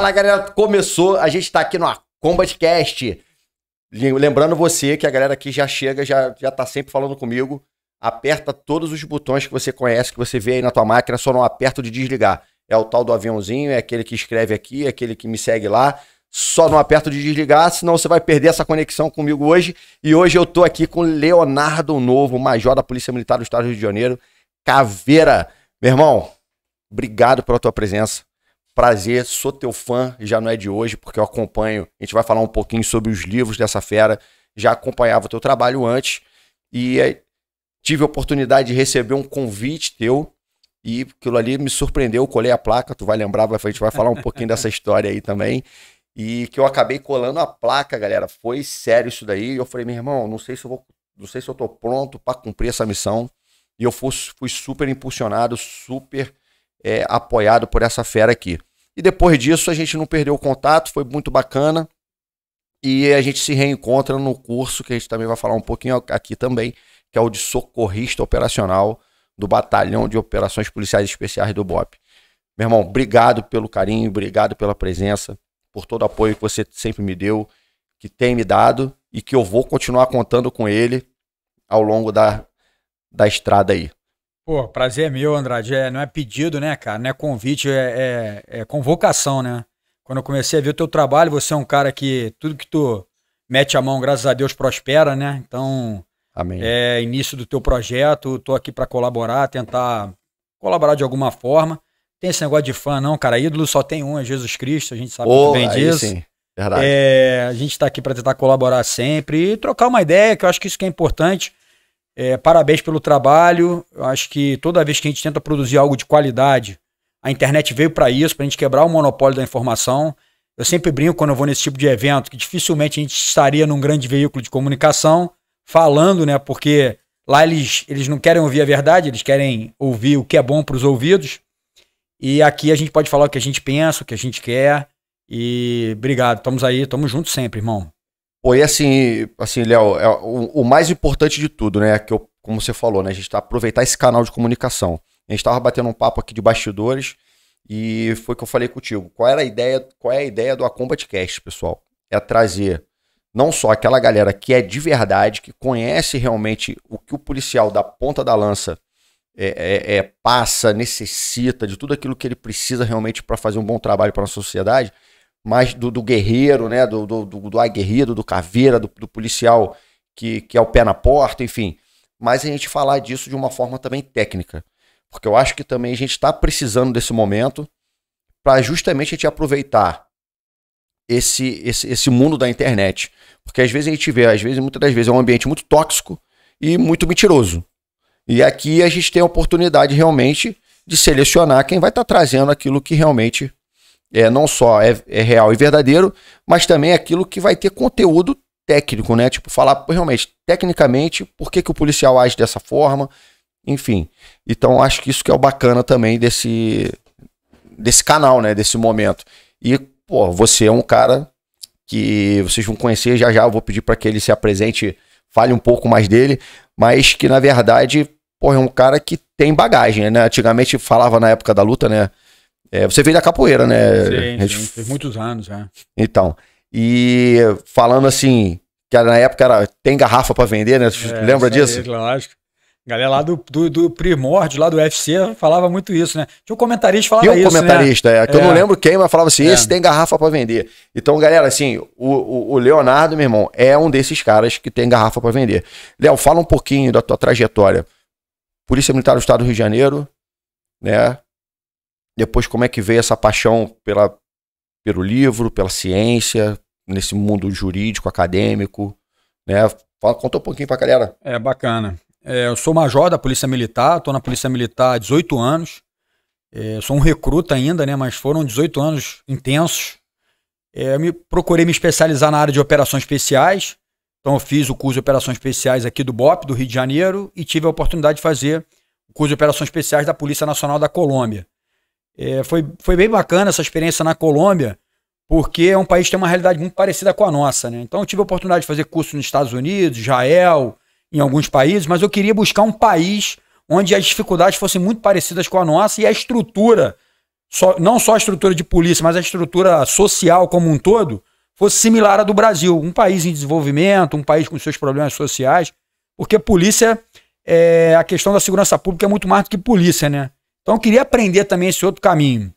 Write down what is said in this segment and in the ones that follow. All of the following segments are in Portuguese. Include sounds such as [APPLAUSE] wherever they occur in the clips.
Fala galera, começou, a gente tá aqui no Combatcast. Lembrando você que a galera aqui já chega, já, já tá sempre falando comigo. Aperta todos os botões que você conhece, que você vê aí na tua máquina, só não aperta de desligar. É o tal do aviãozinho, é aquele que escreve aqui, é aquele que me segue lá. Só não aperta de desligar, senão você vai perder essa conexão comigo hoje. E hoje eu tô aqui com Leonardo Novo, major da Polícia Militar do Estado do Rio de Janeiro, Caveira. Meu irmão, obrigado pela tua presença. Prazer, sou teu fã, já não é de hoje, porque eu acompanho. A gente vai falar um pouquinho sobre os livros dessa fera. Já acompanhava o teu trabalho antes e eh, tive a oportunidade de receber um convite teu e aquilo ali me surpreendeu. Colei a placa, tu vai lembrar, a gente vai falar um pouquinho dessa [LAUGHS] história aí também. E que eu acabei colando a placa, galera. Foi sério isso daí. Eu falei, meu irmão, não sei se eu vou, não sei se eu tô pronto para cumprir essa missão. E eu fui, fui super impulsionado, super é, apoiado por essa fera aqui. E depois disso a gente não perdeu o contato, foi muito bacana. E a gente se reencontra no curso que a gente também vai falar um pouquinho aqui também, que é o de socorrista operacional do Batalhão de Operações Policiais Especiais do BOP. Meu irmão, obrigado pelo carinho, obrigado pela presença, por todo o apoio que você sempre me deu, que tem me dado e que eu vou continuar contando com ele ao longo da, da estrada aí. Pô, prazer é meu, Andrade. É, não é pedido, né, cara? Não é convite, é, é, é convocação, né? Quando eu comecei a ver o teu trabalho, você é um cara que tudo que tu mete a mão, graças a Deus, prospera, né? Então, Amém. é início do teu projeto, tô aqui para colaborar, tentar colaborar de alguma forma. Tem esse negócio de fã, não, cara. Ídolo só tem um, é Jesus Cristo, a gente sabe oh, muito bem disso. Sim. Verdade. É, a gente está aqui para tentar colaborar sempre e trocar uma ideia, que eu acho que isso que é importante. É, parabéns pelo trabalho. Eu acho que toda vez que a gente tenta produzir algo de qualidade, a internet veio para isso, para a gente quebrar o monopólio da informação. Eu sempre brinco quando eu vou nesse tipo de evento que dificilmente a gente estaria num grande veículo de comunicação falando, né? Porque lá eles, eles não querem ouvir a verdade, eles querem ouvir o que é bom para os ouvidos. E aqui a gente pode falar o que a gente pensa, o que a gente quer. E obrigado, estamos aí, estamos juntos sempre, irmão. Pô, e assim, assim Léo, é o, o, mais importante de tudo, né? Que eu, como você falou, né? A gente tá aproveitar esse canal de comunicação. A gente tava batendo um papo aqui de bastidores e foi que eu falei contigo. Qual era a ideia, qual é a ideia do Acombatcast, pessoal? É trazer não só aquela galera que é de verdade, que conhece realmente o que o policial da ponta da lança é, é, é passa, necessita de tudo aquilo que ele precisa realmente para fazer um bom trabalho para a sociedade mais do, do guerreiro, né? Do, do, do, do aguerrido, do caveira, do, do policial que, que é o pé na porta, enfim. Mas a gente falar disso de uma forma também técnica. Porque eu acho que também a gente está precisando desse momento para justamente a gente aproveitar esse, esse, esse mundo da internet. Porque às vezes a gente vê, às vezes, muitas das vezes, é um ambiente muito tóxico e muito mentiroso. E aqui a gente tem a oportunidade realmente de selecionar quem vai estar tá trazendo aquilo que realmente é, não só é, é, real e verdadeiro, mas também é aquilo que vai ter conteúdo técnico, né? Tipo, falar realmente, tecnicamente, por que, que o policial age dessa forma, enfim. Então, acho que isso que é o bacana também desse, desse canal, né? Desse momento. E, pô, você é um cara que vocês vão conhecer já já, eu vou pedir para que ele se apresente, fale um pouco mais dele, mas que, na verdade, pô, é um cara que tem bagagem, né? Antigamente falava na época da luta, né? É, você veio da capoeira, né? Sim, gente... sim fez muitos anos já. É. Então, e falando assim, que na época era, tem garrafa para vender, né? É, Lembra disso? Aí, lógico. Galera lá do, do, do, primórdio, lá do UFC, falava muito isso, né? Tinha um comentarista que falava um isso, né? comentarista, né? é. Que é. eu não é. lembro quem, mas falava assim, é. esse tem garrafa para vender. Então, galera, assim, o, o, o, Leonardo, meu irmão, é um desses caras que tem garrafa para vender. Léo, fala um pouquinho da tua trajetória. Polícia Militar do Estado do Rio de Janeiro, né? Depois, como é que veio essa paixão pela, pelo livro, pela ciência, nesse mundo jurídico, acadêmico, né? Fala, conta um pouquinho pra galera. É, bacana. É, eu sou major da Polícia Militar, tô na Polícia Militar há 18 anos. É, sou um recruta ainda, né? Mas foram 18 anos intensos. É, eu me, procurei me especializar na área de operações especiais. Então, eu fiz o curso de operações especiais aqui do BOP, do Rio de Janeiro, e tive a oportunidade de fazer o curso de operações especiais da Polícia Nacional da Colômbia. É, foi, foi bem bacana essa experiência na Colômbia, porque é um país que tem uma realidade muito parecida com a nossa. Né? Então eu tive a oportunidade de fazer curso nos Estados Unidos, Israel, em alguns países, mas eu queria buscar um país onde as dificuldades fossem muito parecidas com a nossa e a estrutura, só, não só a estrutura de polícia, mas a estrutura social como um todo, fosse similar à do Brasil. Um país em desenvolvimento, um país com seus problemas sociais, porque polícia, é, a questão da segurança pública é muito mais do que polícia, né? Então eu queria aprender também esse outro caminho.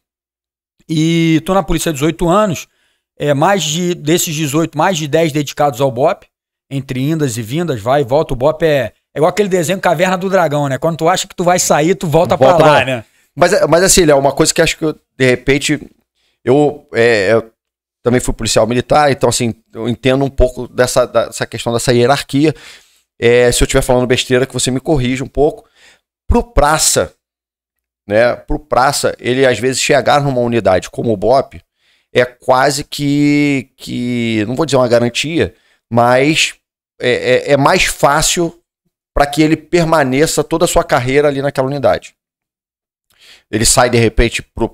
E estou na polícia há 18 anos, é, mais de, desses 18, mais de 10 dedicados ao BOP, entre indas e vindas, vai e volta. O BOP é, é igual aquele desenho Caverna do Dragão, né? Quando tu acha que tu vai sair, tu volta, volta pra lá, né? Mas, é, mas assim, Léo, uma coisa que acho que eu, de repente, eu, é, eu também fui policial militar, então assim, eu entendo um pouco dessa, dessa questão dessa hierarquia. É, se eu estiver falando besteira, que você me corrija um pouco. Pro praça, né, para o praça, ele às vezes chegar numa unidade como o BOP é quase que, que não vou dizer uma garantia, mas é, é, é mais fácil para que ele permaneça toda a sua carreira ali naquela unidade. Ele sai de repente para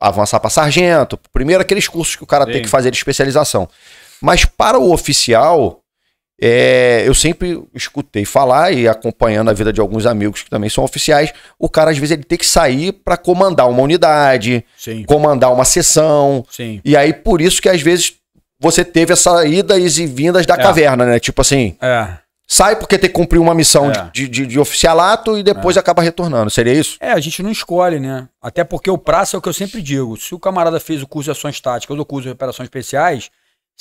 avançar para sargento, primeiro aqueles cursos que o cara Sim. tem que fazer de especialização. Mas para o oficial, é, eu sempre escutei falar e acompanhando a vida de alguns amigos que também são oficiais, o cara às vezes ele tem que sair para comandar uma unidade, Sim. comandar uma sessão. Sim. E aí por isso que às vezes você teve essa idas e vindas da é. caverna, né? Tipo assim, é. sai porque tem que cumprir uma missão é. de, de, de, oficialato e depois é. acaba retornando. Seria isso? É, a gente não escolhe, né? Até porque o prazo é o que eu sempre digo. Se o camarada fez o curso de ações táticas ou o curso de operações especiais,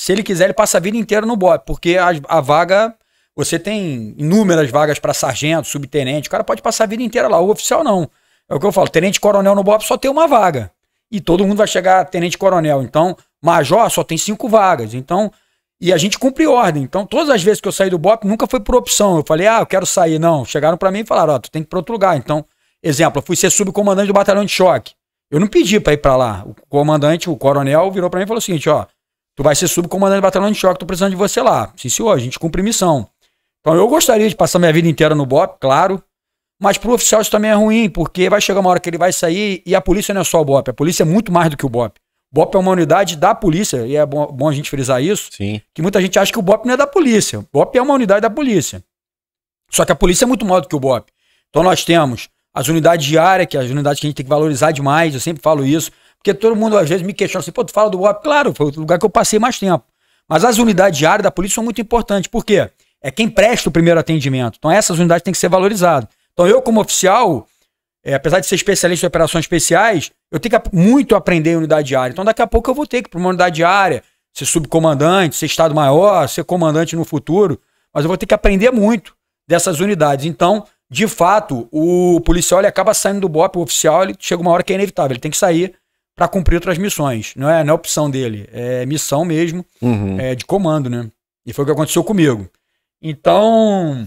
se ele quiser, ele passa a vida inteira no BOP, porque a, a vaga. Você tem inúmeras vagas para sargento, subtenente, o cara pode passar a vida inteira lá. O oficial não. É o que eu falo, tenente-coronel no BOP só tem uma vaga. E todo mundo vai chegar tenente-coronel. Então, major só tem cinco vagas. Então, e a gente cumpre ordem. Então, todas as vezes que eu saí do BOP, nunca foi por opção. Eu falei, ah, eu quero sair. Não, chegaram para mim e falaram, ó, oh, tu tem que ir para outro lugar. Então, exemplo, eu fui ser subcomandante do batalhão de choque. Eu não pedi para ir para lá. O comandante, o coronel, virou para mim e falou o seguinte, ó, Tu vai ser subcomandante do batalhão de choque, tô precisando de você lá. Sim, senhor, a gente cumpre missão. Então eu gostaria de passar minha vida inteira no BOP, claro. Mas pro oficial isso também é ruim, porque vai chegar uma hora que ele vai sair e a polícia não é só o BOP. A polícia é muito mais do que o BOP. O BOP é uma unidade da polícia, e é bom, bom a gente frisar isso. Sim. Que muita gente acha que o BOP não é da polícia. O BOP é uma unidade da polícia. Só que a polícia é muito maior do que o BOP. Então nós temos as unidades de área, que é as unidades que a gente tem que valorizar demais, eu sempre falo isso. Porque todo mundo às vezes me questiona assim, pô, tu fala do BOP, Claro, foi o lugar que eu passei mais tempo. Mas as unidades de área da polícia são muito importantes. Por quê? É quem presta o primeiro atendimento. Então essas unidades têm que ser valorizadas. Então eu, como oficial, é, apesar de ser especialista em operações especiais, eu tenho que muito aprender em unidade de área. Então daqui a pouco eu vou ter que ir para uma unidade de área, ser subcomandante, ser Estado-Maior, ser comandante no futuro. Mas eu vou ter que aprender muito dessas unidades. Então, de fato, o policial ele acaba saindo do BOP, o oficial, ele chega uma hora que é inevitável, ele tem que sair para cumprir outras missões. Não é, não é opção dele, é missão mesmo, uhum. é, de comando, né? E foi o que aconteceu comigo. Então,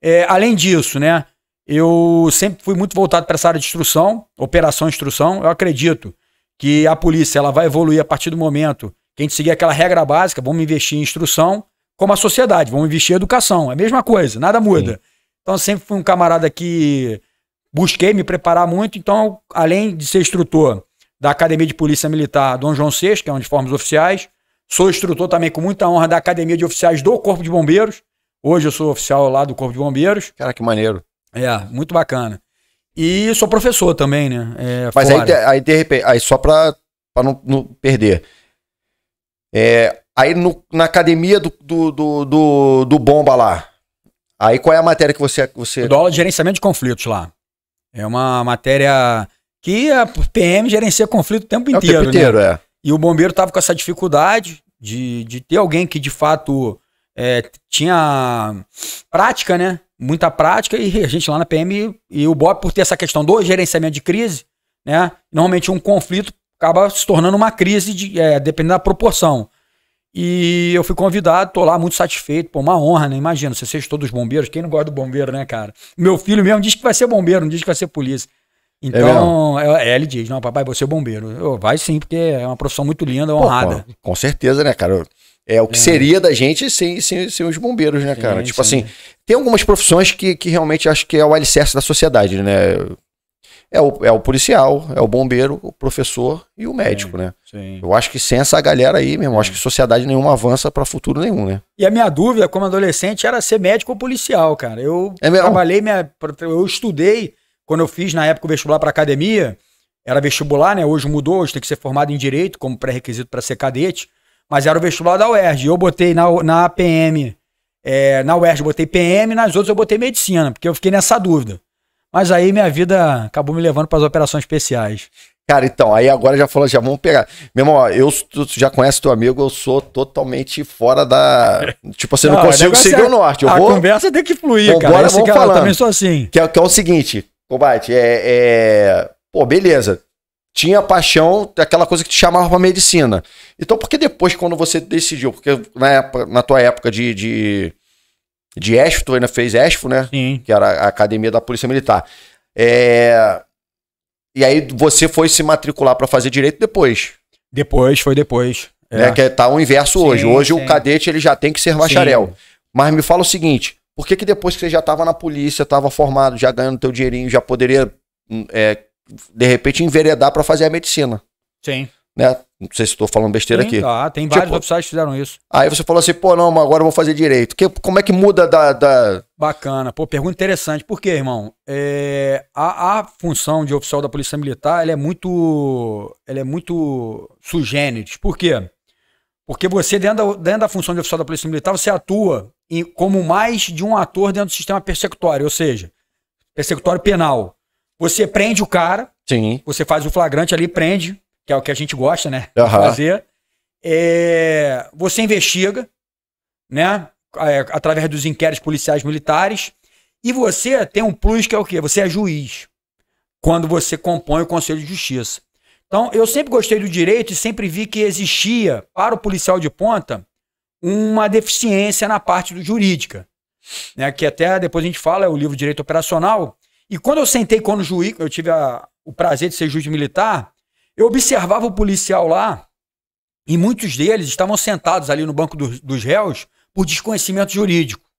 é, além disso, né? Eu sempre fui muito voltado para essa área de instrução, operação instrução. Eu acredito que a polícia ela vai evoluir a partir do momento que a gente seguir aquela regra básica, vamos investir em instrução, como a sociedade, vamos investir em educação. É a mesma coisa, nada muda. Sim. Então, sempre fui um camarada que busquei me preparar muito. Então, além de ser instrutor, da Academia de Polícia Militar Dom João VI, que é um de formas oficiais. Sou instrutor também com muita honra da Academia de Oficiais do Corpo de Bombeiros. Hoje eu sou oficial lá do Corpo de Bombeiros. Cara, que maneiro. É, muito bacana. E sou professor também, né? É, Mas aí, aí, de repente, aí só pra, pra não, não perder. É, aí no, na academia do, do, do, do, do Bomba lá, Aí qual é a matéria que você. você... Eu dou aula de gerenciamento de conflitos lá. É uma matéria que a PM gerencia conflito o tempo é inteiro. O tempo né? inteiro, né? é. E o bombeiro estava com essa dificuldade de, de ter alguém que de fato é, tinha prática, né? Muita prática, e a gente lá na PM e o BOP, por ter essa questão do gerenciamento de crise, né? Normalmente um conflito acaba se tornando uma crise, de, é, dependendo da proporção. E eu fui convidado, tô lá muito satisfeito, pô, uma honra, né? Imagina, você seja todos bombeiros, quem não gosta do bombeiro, né, cara? Meu filho mesmo diz que vai ser bombeiro, não diz que vai ser polícia. É então, é, é, é ele diz, não, papai, você é bombeiro. Eu, vai sim, porque é uma profissão muito linda, honrada. Pô, com certeza, né, cara? É o que é. seria da gente sem, sem, sem os bombeiros, né, cara? Sim, tipo sim. assim, tem algumas profissões que, que realmente acho que é o alicerce da sociedade, né? É o, é o policial, é o bombeiro, o professor e o médico, sim, né? Sim. Eu acho que sem essa galera aí, mesmo, acho que sociedade nenhuma avança para futuro nenhum, né? E a minha dúvida como adolescente era ser médico ou policial, cara. Eu é trabalhei, minha, eu estudei quando eu fiz na época o vestibular para academia, era vestibular, né? Hoje mudou, hoje tem que ser formado em direito como pré-requisito para ser cadete, mas era o vestibular da UERJ. Eu botei na, na PM, é, na UERJ eu botei PM, nas outras eu botei medicina, porque eu fiquei nessa dúvida. Mas aí minha vida acabou me levando para as operações especiais. Cara, então, aí agora já falou, já vamos pegar. Meu irmão, eu tu já conhece teu amigo, eu sou totalmente fora da. Tipo assim, não, não consigo seguir é... o norte. Eu a vou... conversa tem que fluir, Vambora, então, cara. Esse vamos cara falando. também sou assim. Que é, que é o seguinte: combate, é, é. Pô, beleza. Tinha paixão daquela coisa que te chamava pra medicina. Então, por que depois, quando você decidiu? Porque na, época, na tua época de, de, de ESF, tu ainda fez ESFO, né? Sim. Que era a academia da Polícia Militar. É. E aí você foi se matricular para fazer direito depois? Depois, foi depois. Né, é. Né, que tá o inverso sim, hoje. Hoje sim. o cadete ele já tem que ser bacharel. Sim. Mas me fala o seguinte, por que, que depois que você já estava na polícia, estava formado, já ganhando teu dinheirinho, já poderia, hum, é, de repente, enveredar para fazer a medicina? Sim. Né? Não sei se estou falando besteira Sim, aqui. Ah, tá. tem tipo, vários oficiais que fizeram isso. Aí você falou assim, pô, não, mas agora eu vou fazer direito. Que, como é que muda da, da... Bacana. Pô, pergunta interessante. Por quê, irmão? É, a, a, função de oficial da Polícia Militar, ela é muito... Ela é muito sugênito. Por quê? Porque você, dentro da, dentro da função de oficial da Polícia Militar, você atua como mais de um ator dentro do sistema persecutório, ou seja, persecutório penal. Você prende o cara, Sim. você faz o flagrante ali, prende, que é o que a gente gosta, né? Uhum. Fazer. É, você investiga, né? É, através dos inquéritos policiais militares. E você tem um plus que é o quê? Você é juiz. Quando você compõe o Conselho de Justiça. Então, eu sempre gostei do direito e sempre vi que existia, para o policial de ponta, uma deficiência na parte do jurídica, né, que até depois a gente fala, é o livro Direito Operacional. E quando eu sentei quando juiz, eu tive a, o prazer de ser juiz militar, eu observava o policial lá, e muitos deles estavam sentados ali no banco do, dos réus por desconhecimento jurídico.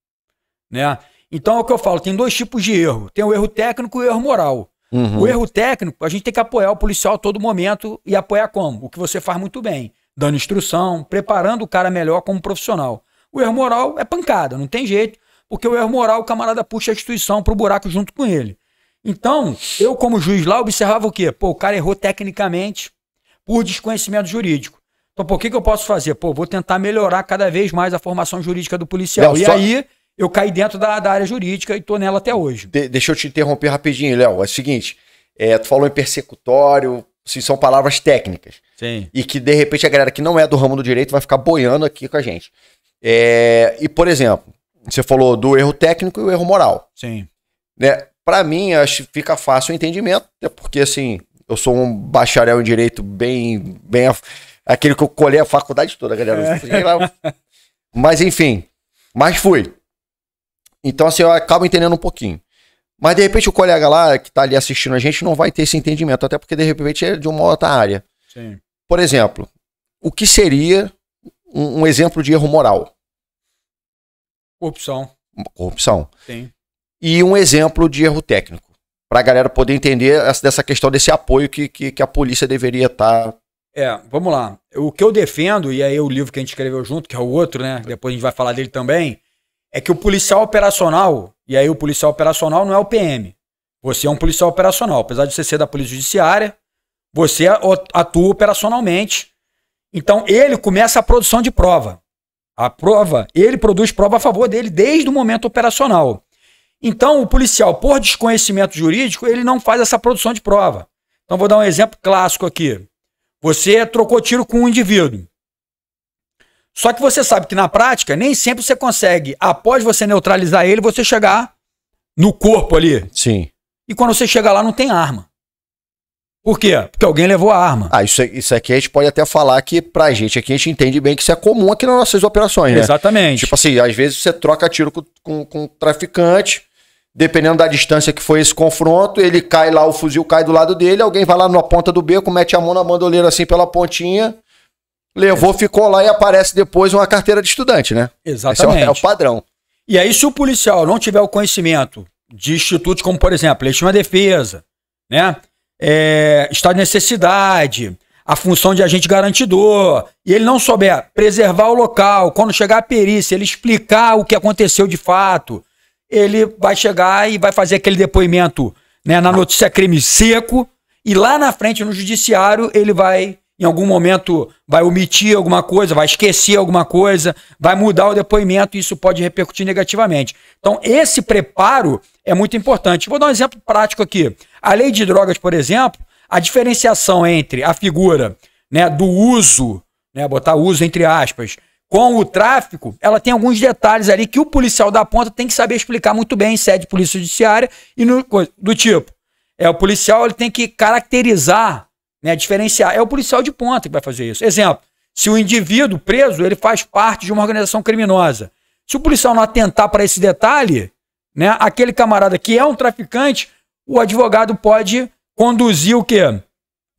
Né? Então é o que eu falo: tem dois tipos de erro: tem o erro técnico e o erro moral. Uhum. O erro técnico, a gente tem que apoiar o policial a todo momento e apoiar como? O que você faz muito bem dando instrução, preparando o cara melhor como profissional. O erro moral é pancada, não tem jeito, porque o erro moral, o camarada puxa a instituição para o buraco junto com ele. Então, eu como juiz lá observava o quê? Pô, o cara errou tecnicamente por desconhecimento jurídico. Então, o que, que eu posso fazer? Pô, vou tentar melhorar cada vez mais a formação jurídica do policial. e só... aí, eu caí dentro da, da área jurídica e estou nela até hoje. De, deixa eu te interromper rapidinho, Léo. É o seguinte, é, tu falou em persecutório, se são palavras técnicas. Sim. E que, de repente, a galera que não é do ramo do direito vai ficar boiando aqui com a gente. É, e, por exemplo, você falou do erro técnico e o erro moral. Sim. Né? Para mim, acho fica fácil o entendimento, até porque, assim, eu sou um bacharel em direito bem. bem aquele que eu colhei a faculdade toda, galera. É. Mas, enfim. Mas fui. Então, assim, eu acabo entendendo um pouquinho. Mas de repente o colega lá que está ali assistindo a gente não vai ter esse entendimento, até porque de repente é de uma outra área. Sim. Por exemplo, o que seria um, um exemplo de erro moral? Corrupção. Corrupção. Sim. E um exemplo de erro técnico, para a galera poder entender essa, dessa questão desse apoio que, que, que a polícia deveria estar tá é, vamos lá. O que eu defendo, e aí o livro que a gente escreveu junto, que é o outro, né? Depois a gente vai falar dele também. É que o policial operacional, e aí o policial operacional não é o PM. Você é um policial operacional. Apesar de você ser da Polícia Judiciária, você atua operacionalmente. Então ele começa a produção de prova. A prova, ele produz prova a favor dele desde o momento operacional. Então o policial, por desconhecimento jurídico, ele não faz essa produção de prova. Então vou dar um exemplo clássico aqui. Você trocou tiro com um indivíduo. Só que você sabe que na prática, nem sempre você consegue, após você neutralizar ele, você chegar no corpo ali. Sim. E quando você chega lá, não tem arma. Por quê? Porque alguém levou a arma. Ah, isso, é, isso aqui é a gente pode até falar que pra gente aqui a gente entende bem que isso é comum aqui nas nossas operações, né? Exatamente. Tipo assim, às vezes você troca tiro com, com, com um traficante, dependendo da distância que foi esse confronto, ele cai lá, o fuzil cai do lado dele, alguém vai lá na ponta do beco, mete a mão na bandoleira assim pela pontinha, Levou, é. ficou lá e aparece depois uma carteira de estudante, né? Exatamente. Esse é o, é padrão. E aí, se o policial não tiver o conhecimento de institutos como, por exemplo, legítima defesa, né? É, estado de necessidade, a função de agente garantidor, e ele não souber preservar o local, quando chegar a perícia, ele explicar o que aconteceu de fato, ele vai chegar e vai fazer aquele depoimento né, na ah. notícia crime seco, e lá na frente, no judiciário, ele vai em algum momento vai omitir alguma coisa, vai esquecer alguma coisa, vai mudar o depoimento e isso pode repercutir negativamente. Então, esse preparo é muito importante. Vou dar um exemplo prático aqui. A lei de drogas, por exemplo, a diferenciação entre a figura né, do uso, né, botar uso entre aspas, com o tráfico, ela tem alguns detalhes ali que o policial da ponta tem que saber explicar muito bem em sede polícia judiciária e no, do tipo. É, o policial ele tem que caracterizar né, diferenciar. É o policial de ponta que vai fazer isso. Exemplo, se o indivíduo preso, ele faz parte de uma organização criminosa. Se o policial não atentar para esse detalhe, né, aquele camarada que é um traficante, o advogado pode conduzir o quê?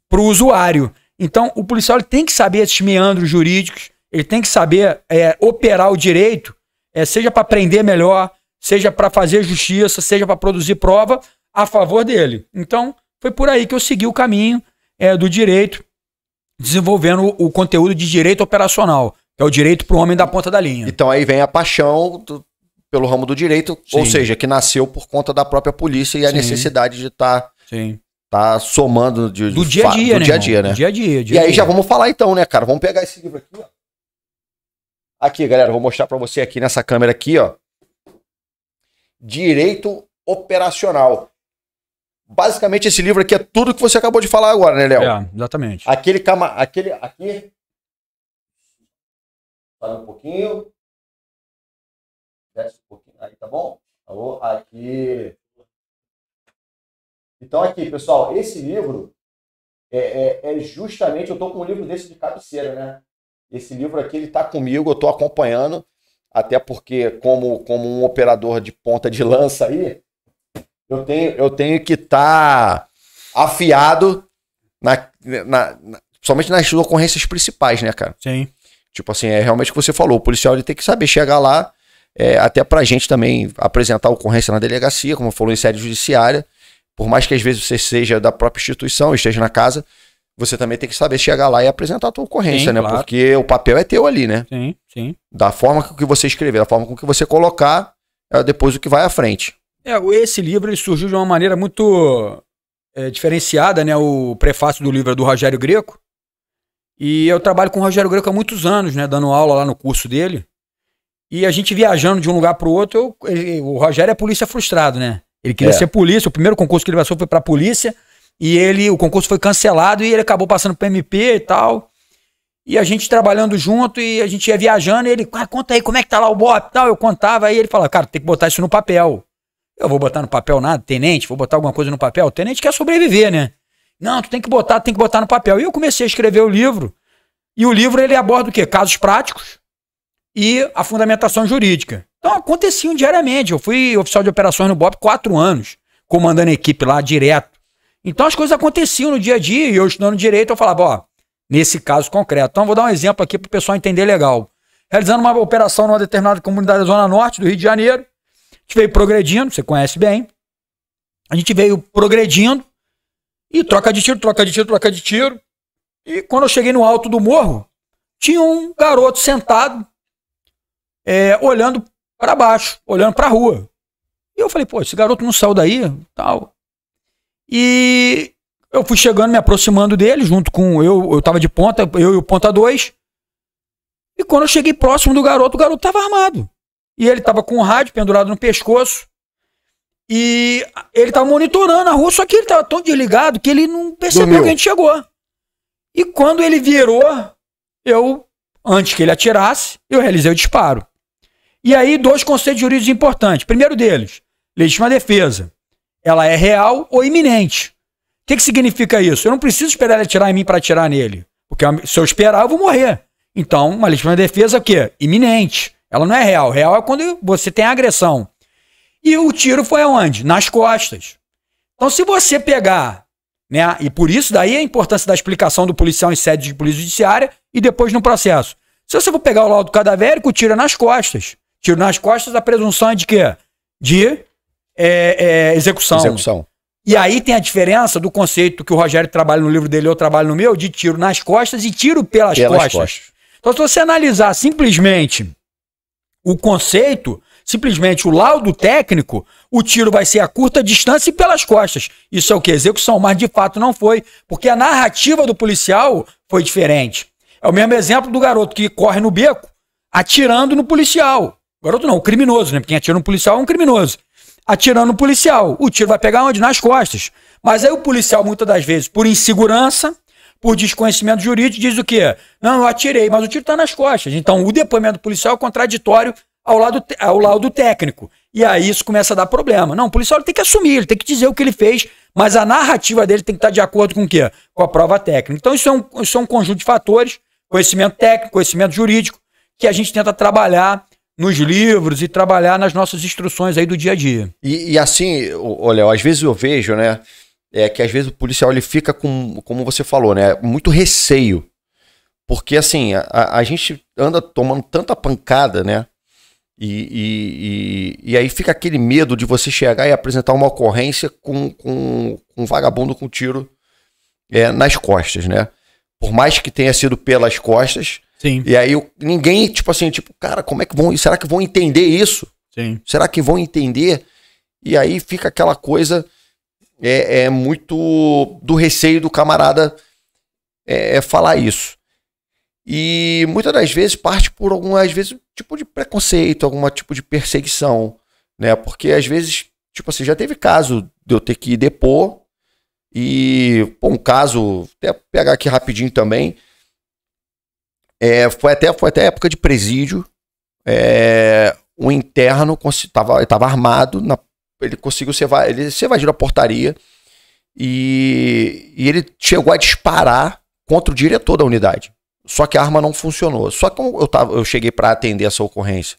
Para o usuário. Então, o policial tem que saber esses meandros jurídicos, ele tem que saber é, operar o direito, é, seja para prender melhor, seja para fazer justiça, seja para produzir prova a favor dele. Então, foi por aí que eu segui o caminho é, do direito, desenvolvendo o conteúdo de direito operacional, que é o direito para o homem da ponta da linha. Então aí vem a paixão do, pelo ramo do direito, Sim. ou seja, que nasceu por conta da própria polícia e a Sim. necessidade de estar. Tá... Sim tá somando de, do dia a dia, do dia, né, a dia, né? Dia a dia, dia E aí dia. já vamos falar então, né, cara? Vamos pegar esse livro aqui, ó. Aqui, galera, vou mostrar para você aqui nessa câmera aqui, ó. Direito operacional. Basicamente, esse livro aqui é tudo que você acabou de falar agora, né, Léo? É, exatamente. Aquele cama. Aquele. Aqui. Sabe um pouquinho. Desce um pouquinho. Aí, tá bom? Alô? Aqui. Então, aqui, pessoal, esse livro é, é, é justamente. Eu tô com um livro desse de cabeceira, né? Esse livro aqui, ele tá comigo, eu tô acompanhando. Até porque, como, como um operador de ponta de lança aí eu tenho, eu tenho que estar tá afiado na, na, na, somente nas ocorrências principais, né, cara? Sim. Tipo assim, é realmente o que você falou. O policial ele tem que saber chegar lá, é, até pra gente também apresentar a ocorrência na delegacia, como falou em série judiciária. Por mais que às vezes você seja da própria instituição, esteja na casa, você também tem que saber chegar lá e apresentar a tua ocorrência, sim, né? Claro. Porque o papel é teu ali, né? Sim, sim. Da forma que você escrever, da forma com que você colocar, é depois o que vai à frente. É, esse livro ele surgiu de uma maneira muito é, diferenciada, né? O prefácio do livro é do Rogério Greco. E eu trabalho com o Rogério Greco há muitos anos, né? Dando aula lá no curso dele. E a gente viajando de um lugar para o outro, eu, o Rogério é polícia frustrado, né? Ele queria é. ser polícia, o primeiro concurso que ele passou foi para polícia. E ele, o concurso foi cancelado e ele acabou passando para MP e tal. E a gente trabalhando junto e a gente ia viajando. E ele, ah, conta aí como é que tá lá o BOP e tal. Eu contava. Aí ele falava, cara, tem que botar isso no papel. Eu vou botar no papel nada, tenente, vou botar alguma coisa no papel. O tenente quer sobreviver, né? Não, tu tem que botar, tem que botar no papel. E eu comecei a escrever o livro. E o livro ele aborda o quê? Casos práticos e a fundamentação jurídica. Então aconteciam diariamente. Eu fui oficial de operações no BOP quatro anos, comandando a equipe lá direto. Então as coisas aconteciam no dia a dia e eu estudando direito, eu falava, ó, nesse caso concreto. Então vou dar um exemplo aqui para o pessoal entender legal. Realizando uma operação numa determinada comunidade da Zona Norte do Rio de Janeiro, a gente veio progredindo, você conhece bem. A gente veio progredindo e troca de tiro, troca de tiro, troca de tiro. E quando eu cheguei no alto do morro, tinha um garoto sentado, é, olhando para baixo, olhando para a rua. E eu falei, pô, esse garoto não saiu daí, tal. E eu fui chegando, me aproximando dele, junto com eu, eu tava de ponta, eu e o ponta 2. E quando eu cheguei próximo do garoto, o garoto tava armado e ele estava com o rádio pendurado no pescoço. E ele estava monitorando a rua, só que ele estava tão desligado que ele não percebeu Dormiu. que a gente chegou. E quando ele virou, eu, antes que ele atirasse, eu realizei o disparo. E aí, dois conceitos jurídicos importantes. Primeiro deles, legítima defesa. Ela é real ou iminente. O que, que significa isso? Eu não preciso esperar ele atirar em mim para atirar nele. Porque se eu esperar, eu vou morrer. Então, uma legítima defesa é o quê? Iminente. Ela não é real. Real é quando você tem agressão. E o tiro foi aonde? Nas costas. Então, se você pegar, né? E por isso daí a importância da explicação do policial em sede de polícia judiciária e depois no processo. Se você for pegar o laudo cadavérico, tira é nas costas. Tiro nas costas, a presunção é de quê? De é, é, execução. Execução. E aí tem a diferença do conceito que o Rogério trabalha no livro dele, eu trabalho no meu, de tiro nas costas e tiro pelas, pelas costas. costas. Então, se você analisar simplesmente o conceito, simplesmente o laudo técnico, o tiro vai ser a curta distância e pelas costas. Isso é o que? Execução, mas de fato não foi, porque a narrativa do policial foi diferente. É o mesmo exemplo do garoto que corre no beco atirando no policial. Garoto não, o criminoso, né? Porque quem atira no policial é um criminoso. Atirando no policial, o tiro vai pegar onde? Nas costas. Mas aí o policial, muitas das vezes, por insegurança, por desconhecimento jurídico, diz o quê? Não, eu atirei, mas o tiro está nas costas. Então, o depoimento policial é contraditório ao lado, ao laudo técnico. E aí isso começa a dar problema. Não, o policial tem que assumir, ele tem que dizer o que ele fez, mas a narrativa dele tem que estar tá de acordo com o quê? Com a prova técnica. Então, isso é um, isso é um conjunto de fatores, conhecimento técnico, conhecimento jurídico, que a gente tenta trabalhar nos livros e trabalhar nas nossas instruções aí do dia a dia. E, e assim, olha, às vezes eu vejo, né? é que às vezes o policial ele fica com, como você falou, né? Muito receio. Porque assim, a, a gente anda tomando tanta pancada, né? E, e, e, e, aí fica aquele medo de você chegar e apresentar uma ocorrência com, com, com um vagabundo com tiro é, nas costas, né? Por mais que tenha sido pelas costas. Sim. E aí ninguém, tipo assim, tipo, cara, como é que vão. Será que vão entender isso? Sim. Será que vão entender? E aí fica aquela coisa é, é muito do receio do camarada é, é falar isso. E muitas das vezes parte por algum, às vezes, tipo de preconceito, algum tipo de perseguição, né? Porque às vezes, tipo assim, já teve caso de eu ter que depor e, pô, um caso, até pegar aqui rapidinho também, é, foi, até, foi até época de presídio, é, um interno estava armado na ele conseguiu se evadir, ele se evadiu da portaria e, e ele chegou a disparar contra o diretor da unidade. Só que a arma não funcionou. Só que eu, tava, eu cheguei para atender essa ocorrência.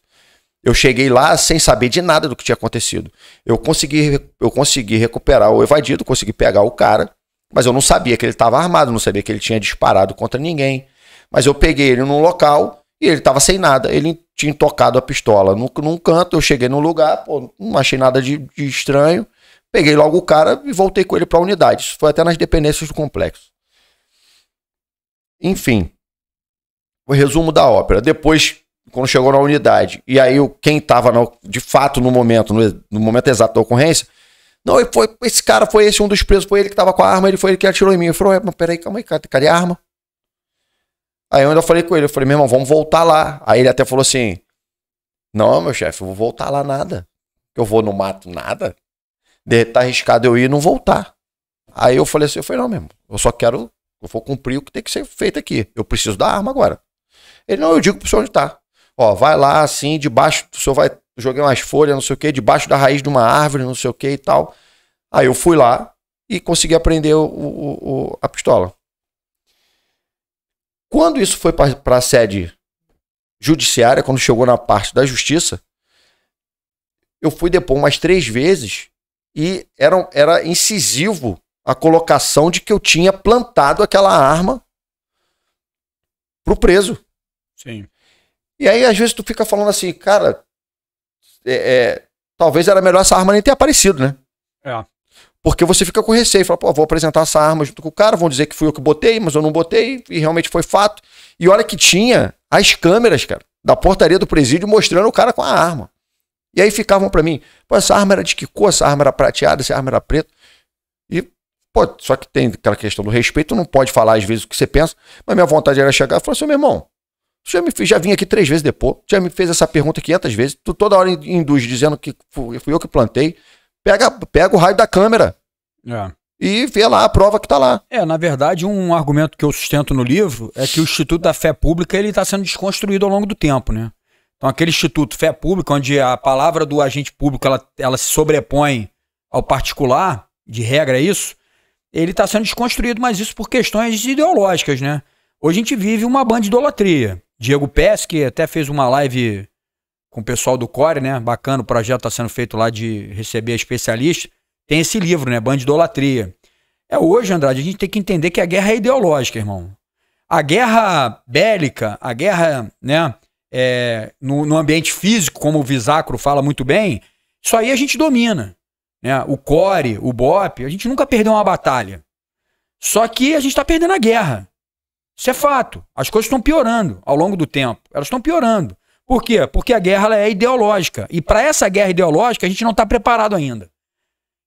Eu cheguei lá sem saber de nada do que tinha acontecido. Eu consegui, eu consegui recuperar o evadido, consegui pegar o cara, mas eu não sabia que ele estava armado, não sabia que ele tinha disparado contra ninguém. Mas eu peguei ele num local e ele estava sem nada. Ele tinha tocado a pistola num, num canto, eu cheguei no lugar, pô, não achei nada de, de, estranho. Peguei logo o cara e voltei com ele para a unidade. Isso foi até nas dependências do complexo. Enfim, o resumo da ópera. Depois, quando chegou na unidade, e aí quem estava de fato no momento, no, no momento exato da ocorrência, não, foi, esse cara foi esse um dos presos, foi ele que estava com a arma, ele foi ele que atirou em mim. Ele falou: mas peraí, calma aí, cadê a arma? Aí eu ainda falei com ele, eu falei, meu irmão, vamos voltar lá. Aí ele até falou assim: Não, meu chefe, eu vou voltar lá nada. Eu vou no mato nada. De, tá arriscado eu ir e não voltar. Aí eu falei assim, eu falei, não, meu irmão, eu só quero, eu vou cumprir o que tem que ser feito aqui. Eu preciso da arma agora. Ele, não, eu digo pro senhor onde tá. Ó, vai lá assim, debaixo, o senhor vai jogar umas folhas, não sei o que, debaixo da raiz de uma árvore, não sei o que e tal. Aí eu fui lá e consegui aprender o, o, o a pistola. Quando isso foi para a sede judiciária, quando chegou na parte da justiça, eu fui depor umas três vezes e era, era incisivo a colocação de que eu tinha plantado aquela arma pro preso. Sim. E aí, às vezes, tu fica falando assim, cara, é, é, talvez era melhor essa arma nem ter aparecido, né? É. Porque você fica com receio, fala, pô, vou apresentar essa arma junto com o cara, vão dizer que fui eu que botei, mas eu não botei, e realmente foi fato. E olha que tinha as câmeras, cara, da portaria do presídio mostrando o cara com a arma. E aí ficavam para mim, pô, essa arma era de que cor, essa arma era prateada, essa arma era preta. E, pô, só que tem aquela questão do respeito, não pode falar às vezes o que você pensa, mas minha vontade era chegar e falar assim, meu irmão, já me já vim aqui três vezes depois, já me fez essa pergunta 500 vezes, tu toda hora induz dizendo que fui eu que plantei, Pega, pega o raio da câmera. É. E vê lá a prova que está lá. É, na verdade, um argumento que eu sustento no livro é que o Instituto da Fé Pública ele está sendo desconstruído ao longo do tempo, né? Então, aquele Instituto Fé Pública, onde a palavra do agente público ela, ela se sobrepõe ao particular, de regra é isso, ele está sendo desconstruído, mas isso por questões ideológicas, né? Hoje a gente vive uma banda de idolatria. Diego Pes, que até fez uma live com o pessoal do Core, né? Bacana, o projeto está sendo feito lá de receber especialistas. Tem esse livro, né? idolatria É hoje, Andrade, a gente tem que entender que a guerra é ideológica, irmão. A guerra bélica, a guerra, né? É, no, no, ambiente físico, como o Visacro fala muito bem, isso aí a gente domina. Né? O Core, o BOP, a gente nunca perdeu uma batalha. Só que a gente está perdendo a guerra. Isso é fato. As coisas estão piorando ao longo do tempo. Elas estão piorando. Por quê? Porque a guerra é ideológica. E para essa guerra ideológica, a gente não está preparado ainda.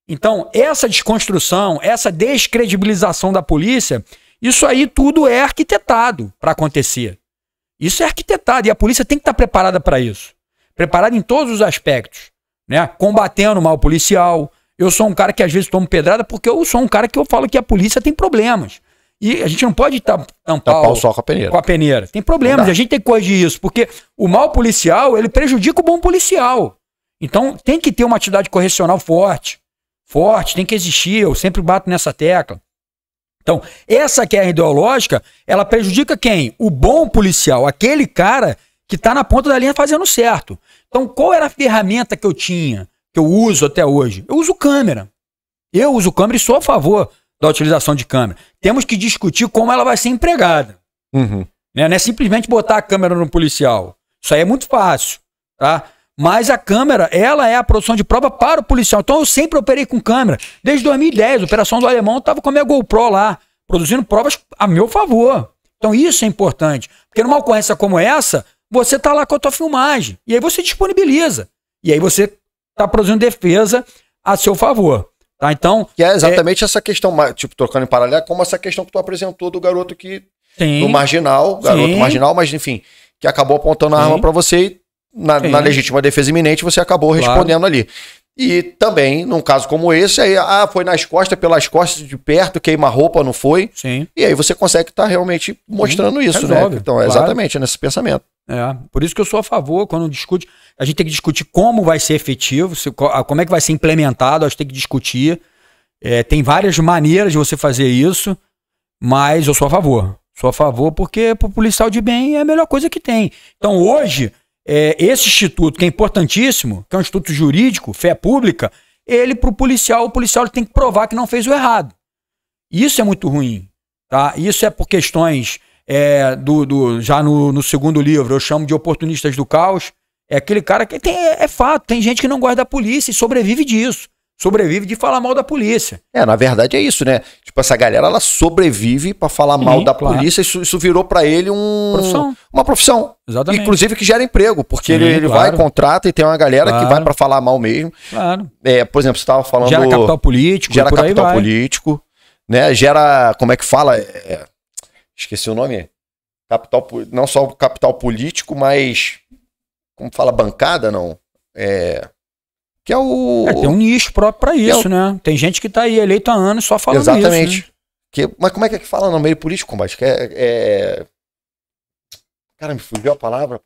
Então, essa desconstrução, essa descredibilização da polícia, isso aí tudo é arquitetado para acontecer. Isso é arquitetado e a polícia tem que estar tá preparada para isso. Preparada em todos os aspectos. Né? Combatendo o mal policial. Eu sou um cara que às vezes tomo pedrada porque eu sou um cara que eu falo que a polícia tem problemas. E a gente não pode tampar, tampar o sol com a peneira. Com a peneira. Tem problemas, a gente tem que corrigir isso, porque o mal policial, ele prejudica o bom policial. Então tem que ter uma atividade correcional forte. Forte, tem que existir, eu sempre bato nessa tecla. Então, essa guerra é ideológica, ela prejudica quem? O bom policial, aquele cara que está na ponta da linha fazendo certo. Então, qual era a ferramenta que eu tinha, que eu uso até hoje? Eu uso câmera. Eu uso câmera e sou a favor da utilização de câmera. Temos que discutir como ela vai ser empregada. Uhum. Né? Não é simplesmente botar a câmera no policial. Isso aí é muito fácil, tá? Mas a câmera, ela é a produção de prova para o policial. Então eu sempre operei com câmera. Desde 2010, operação do Alemão, estava com a minha GoPro lá, produzindo provas a meu favor. Então isso é importante. Porque numa ocorrência como essa, você está lá com a tua filmagem. E aí você disponibiliza. E aí você está produzindo defesa a seu favor. Tá? Então. Que é exatamente é... essa questão, tipo, trocando em paralelo, é como essa questão que tu apresentou do garoto que. Sim. Do marginal, garoto Sim. marginal, mas enfim, que acabou apontando a arma para você e na, na, legítima defesa iminente você acabou claro. respondendo ali. E também, num caso como esse, aí, ah, foi nas costas, pelas costas de perto, queima roupa, não foi? Sim. E aí você consegue estar tá realmente mostrando Sim, isso, resolve, né? Então, é claro. exatamente nesse pensamento. É, por isso que eu sou a favor, quando discute, a gente tem que discutir como vai ser efetivo, se, como é que vai ser implementado, a gente tem que discutir. É, tem várias maneiras de você fazer isso, mas eu sou a favor. Sou a favor porque para o policial de bem é a melhor coisa que tem. Então hoje, é, esse instituto que é importantíssimo, que é um instituto jurídico, fé pública, ele para o policial, o policial tem que provar que não fez o errado. Isso é muito ruim. Tá? Isso é por questões é, do, do, já no, no, segundo livro, eu chamo de oportunistas do caos, é aquele cara que tem, é, fato, tem gente que não gosta da polícia e sobrevive disso. Sobrevive de falar mal da polícia. É, na verdade é isso, né? Tipo, essa galera, ela sobrevive para falar Sim, mal da claro. polícia. Isso, isso virou para ele um... Profissão. uma profissão. Exatamente. Inclusive que gera emprego, porque Sim, ele, ele claro. vai, contrata e tem uma galera claro. que vai para falar mal mesmo. Claro. É, por exemplo, você tava falando... Gera capital político. Gera capital político, né? Gera, como é que fala? É Esqueci o nome. Capital, não só capital político, mas. Como fala, bancada, não? É. Que é o. É, tem um nicho próprio para isso, é o... né? Tem gente que tá aí eleito há anos só falando isso. Né? Exatamente. Né? Mas como é que é que fala no meio político, combate? Que é, é... Cara, me fugiu a palavra.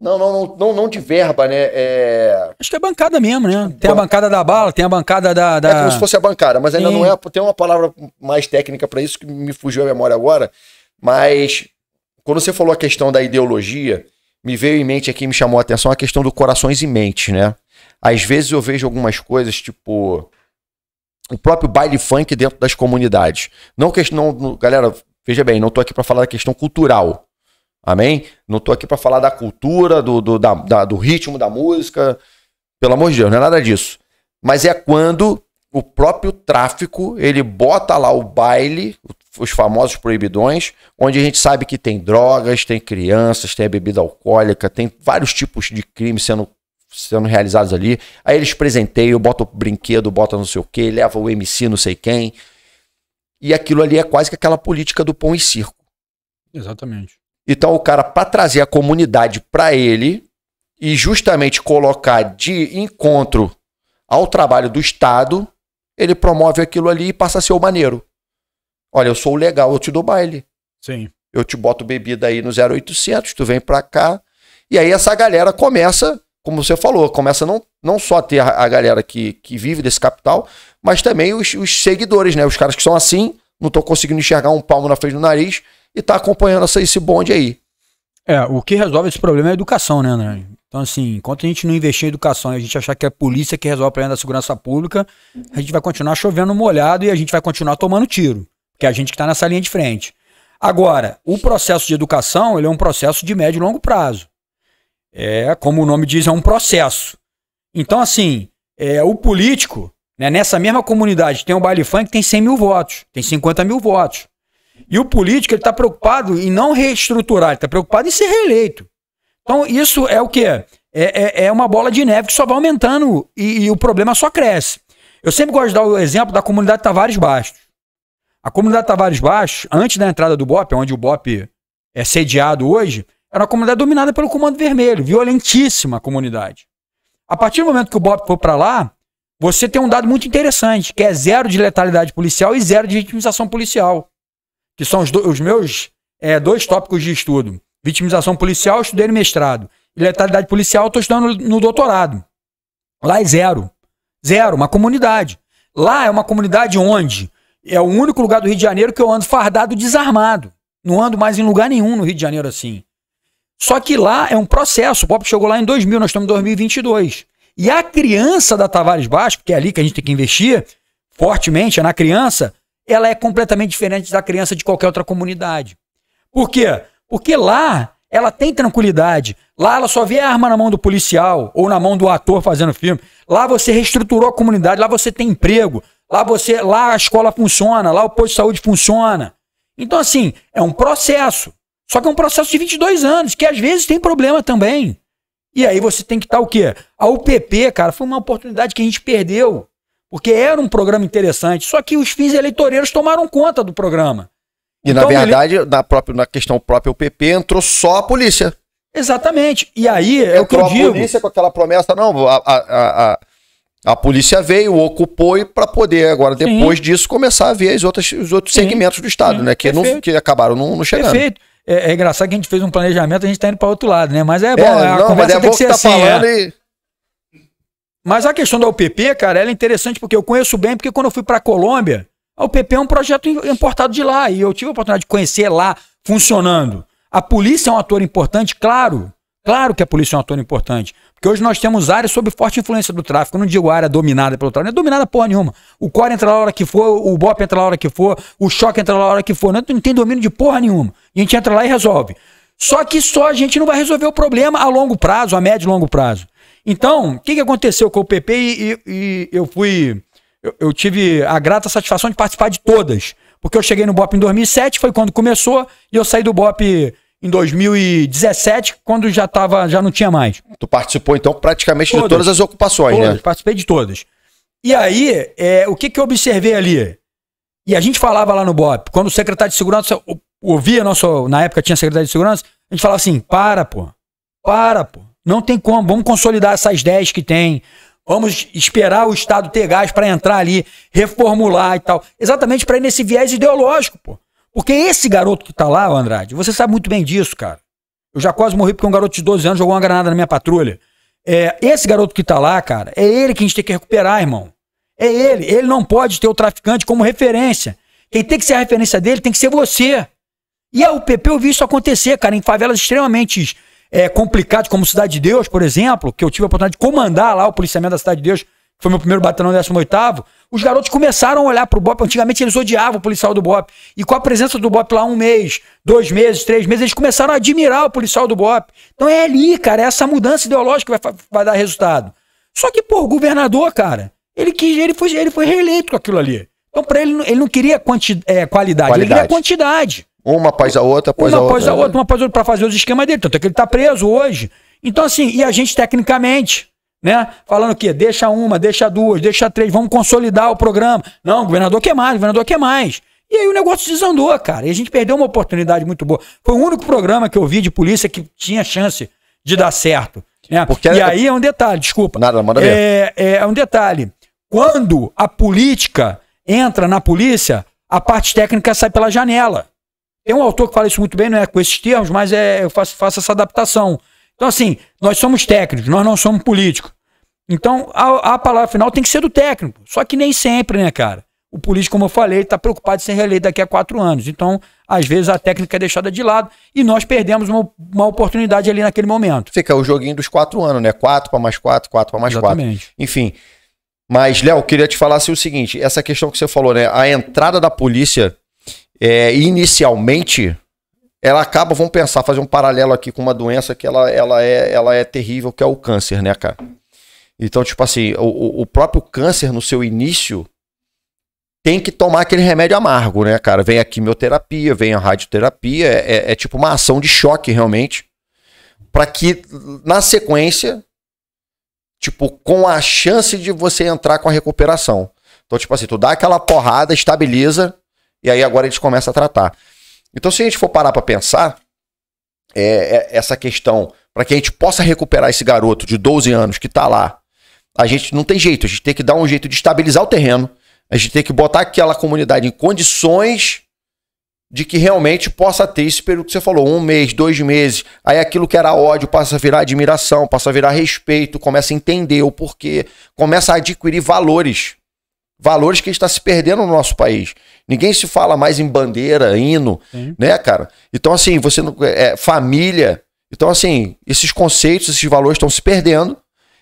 Não, não, não, não, de verba, né? É... Acho que é bancada mesmo, né? Tem a bancada da bala, tem a bancada da. da... É como se fosse a bancada, mas ainda Sim. não é. Tem uma palavra mais técnica para isso que me fugiu a memória agora. Mas quando você falou a questão da ideologia, me veio em mente aqui, me chamou a atenção a questão do corações e mentes, né? Às vezes eu vejo algumas coisas, tipo. O próprio baile funk dentro das comunidades. Não questão. Galera, veja bem, não tô aqui para falar da questão cultural Amém? Não estou aqui para falar da cultura, do, do, da, da, do ritmo da música. Pelo amor de Deus, não é nada disso. Mas é quando o próprio tráfico, ele bota lá o baile, os famosos proibidões, onde a gente sabe que tem drogas, tem crianças, tem bebida alcoólica, tem vários tipos de crime sendo, sendo realizados ali. Aí eles presenteiam, o brinquedo, bota não sei o que, leva o MC não sei quem. E aquilo ali é quase que aquela política do pão e circo. Exatamente. Então o cara para trazer a comunidade para ele e justamente colocar de encontro ao trabalho do Estado, ele promove aquilo ali e passa a ser o maneiro. Olha, eu sou o legal, eu te dou baile. Sim. Eu te boto bebida aí no 0800, tu vem para cá. E aí essa galera começa, como você falou, começa não, não só a ter a, a galera que, que vive desse capital, mas também os, os seguidores, né? Os caras que são assim, não estão conseguindo enxergar um palmo na frente do nariz e tá acompanhando essa, esse bonde aí. É, o que resolve esse problema é a educação, né, André? Então, assim, enquanto a gente não investir em educação e a gente achar que é a polícia que resolve o problema da segurança pública, a gente vai continuar chovendo molhado e a gente vai continuar tomando tiro, que é a gente que está nessa linha de frente. Agora, o processo de educação ele é um processo de médio e longo prazo. É, como o nome diz, é um processo. Então, assim, é, o político, né, nessa mesma comunidade, tem um baile funk, tem 100 mil votos, tem 50 mil votos. E o político está preocupado em não reestruturar, ele está preocupado em ser reeleito. Então, isso é o que é, é, é, uma bola de neve que só vai aumentando e, e, o problema só cresce. Eu sempre gosto de dar o exemplo da comunidade Tavares Baixos. A comunidade Tavares Baixos, antes da entrada do BOP, onde o BOP é sediado hoje, era uma comunidade dominada pelo Comando Vermelho, violentíssima a comunidade. A partir do momento que o BOP foi para lá, você tem um dado muito interessante, que é zero de letalidade policial e zero de vitimização policial que são os, do, os meus é, dois tópicos de estudo. Vitimização policial, eu estudei no mestrado. E letalidade policial, eu estou estudando no, doutorado. Lá é zero. Zero, uma comunidade. Lá é uma comunidade onde é o único lugar do Rio de Janeiro que eu ando fardado desarmado. Não ando mais em lugar nenhum no Rio de Janeiro assim. Só que lá é um processo. O Pop chegou lá em 2000, nós estamos em 2022. E a criança da Tavares Baixo, que é ali que a gente tem que investir fortemente, é na criança, ela é completamente diferente da criança de qualquer outra comunidade. Por quê? Porque lá ela tem tranquilidade. Lá ela só vê a arma na mão do policial ou na mão do ator fazendo filme. Lá você reestruturou a comunidade, lá você tem emprego, lá você, lá a escola funciona, lá o posto de saúde funciona. Então assim, é um processo. Só que é um processo de 22 anos, que às vezes tem problema também. E aí você tem que estar tá, o quê? A UPP, cara, foi uma oportunidade que a gente perdeu. Porque era um programa interessante, só que os fins eleitoreiros tomaram conta do programa. E então, na verdade, ele... na, própria, na questão própria, o PP entrou só a polícia. Exatamente. E aí é entrou o que eu a digo. a polícia com aquela promessa, não, a, a, a, a polícia veio, ocupou e para poder agora, depois Sim. disso, começar a ver as outras, os outros Sim. segmentos do Estado, Sim. né? Que, não, que acabaram não, não chegando. Perfeito. É, é engraçado que a gente fez um planejamento, a gente está indo para outro lado, né? Mas é, é bom, é, não, a conversa é tem que ser tá assim. Falando é. e... Mas a questão da UPP, cara, ela é interessante porque eu conheço bem, porque quando eu fui para a Colômbia, a UPP é um projeto importado de lá e eu tive a oportunidade de conhecer lá funcionando. A polícia é um ator importante, claro. Claro que a polícia é um ator importante. Porque hoje nós temos áreas sob forte influência do tráfico. Eu não digo área dominada pelo tráfico, não é dominada porra nenhuma. O core entra na hora que for, o BOP entra na hora que for, o choque entra na hora que for. Não, não tem domínio de porra nenhuma. A gente entra lá e resolve. Só que só a gente não vai resolver o problema a longo prazo, a médio e longo prazo. Então, o que, que aconteceu com o PP e, e eu fui. Eu, eu, tive a grata satisfação de participar de todas. Porque eu cheguei no BOP em 2007, foi quando começou, e eu saí do BOP em 2017, quando já, tava, já não tinha mais. Tu participou, então, praticamente todas, de todas as ocupações, né? todas, né? Participei de todas. E aí, é, o que, que eu observei ali? E a gente falava lá no BOP, quando o secretário de segurança ouvia nosso. Na época tinha secretário de segurança, a gente falava assim: para, pô, para, pô. Não tem como. Vamos consolidar essas 10 que tem. Vamos esperar o Estado ter gás para entrar ali, reformular e tal. Exatamente para ir nesse viés ideológico, pô. Porque esse garoto que tá lá, Andrade, você sabe muito bem disso, cara. Eu já quase morri porque um garoto de 12 anos jogou uma granada na minha patrulha. É, esse garoto que tá lá, cara, é ele que a gente tem que recuperar, irmão. É ele. Ele não pode ter o traficante como referência. Quem tem que ser a referência dele tem que ser você. E a UPP eu vi isso acontecer, cara, em favelas extremamente é, complicado como Cidade de Deus, por exemplo, que eu tive a oportunidade de comandar lá o policiamento da Cidade de Deus, que foi meu primeiro batalhão, 18 os garotos começaram a olhar pro BOP. Antigamente eles odiavam o policial do BOP. E com a presença do BOP lá um mês, dois meses, três meses, eles começaram a admirar o policial do BOP. Então é ali, cara, é essa mudança ideológica que vai, vai dar resultado. Só que, pô, o governador, cara, ele, quis, ele, foi, ele foi reeleito com aquilo ali. Então, para ele, ele não queria quanti, é, qualidade, qualidade, ele queria quantidade. Uma após a outra, após uma a outra. Uma após a outra, uma após a outra, para fazer os esquemas dele. Tanto é que ele está preso hoje. Então, assim, e a gente tecnicamente, né? Falando o quê? Deixa uma, deixa duas, deixa três, vamos consolidar o programa. Não, o governador quer mais, o governador quer mais. E aí o negócio desandou, cara. E a gente perdeu uma oportunidade muito boa. Foi o único programa que eu vi de polícia que tinha chance de dar certo. Né? Porque e aí é um detalhe, desculpa. Nada, manda ver. É, é, é um detalhe. Quando a política entra na polícia, a parte técnica sai pela janela. Tem um autor que fala isso muito bem, não é com esses termos, mas é, eu faço, faço essa adaptação. Então, assim, nós somos técnicos, nós não somos políticos. Então, a, a palavra final tem que ser do técnico. Só que nem sempre, né, cara? O político, como eu falei, está preocupado em ser reeleito daqui a quatro anos. Então, às vezes, a técnica é deixada de lado e nós perdemos uma, uma oportunidade ali naquele momento. Fica o joguinho dos quatro anos, né? Quatro para mais quatro, quatro para mais Exatamente. quatro. Enfim. Mas, Léo, queria te falar assim, o seguinte: essa questão que você falou, né? A entrada da polícia é, inicialmente, ela acaba, vamos pensar, fazer um paralelo aqui com uma doença que ela, ela, é, ela é terrível, que é o câncer, né, cara? Então, tipo assim, o, o próprio câncer no seu início tem que tomar aquele remédio amargo, né, cara? Vem a quimioterapia, vem a radioterapia, é, é, é tipo uma ação de choque, realmente, para que na sequência, tipo, com a chance de você entrar com a recuperação. Então, tipo assim, tu dá aquela porrada, estabiliza, e aí agora eles começam a tratar. Então, se a gente for parar para pensar, é, é, essa questão, para que a gente possa recuperar esse garoto de 12 anos que está lá, a gente não tem jeito, a gente tem que dar um jeito de estabilizar o terreno, a gente tem que botar aquela comunidade em condições de que realmente possa ter esse período que você falou, um mês, dois meses, aí aquilo que era ódio passa a virar admiração, passa a virar respeito, começa a entender o porquê, começa a adquirir valores valores que está se perdendo no nosso país. Ninguém se fala mais em bandeira, hino, Sim. né, cara? Então, assim, você não. É, é família. Então, assim, esses conceitos, esses valores estão se perdendo,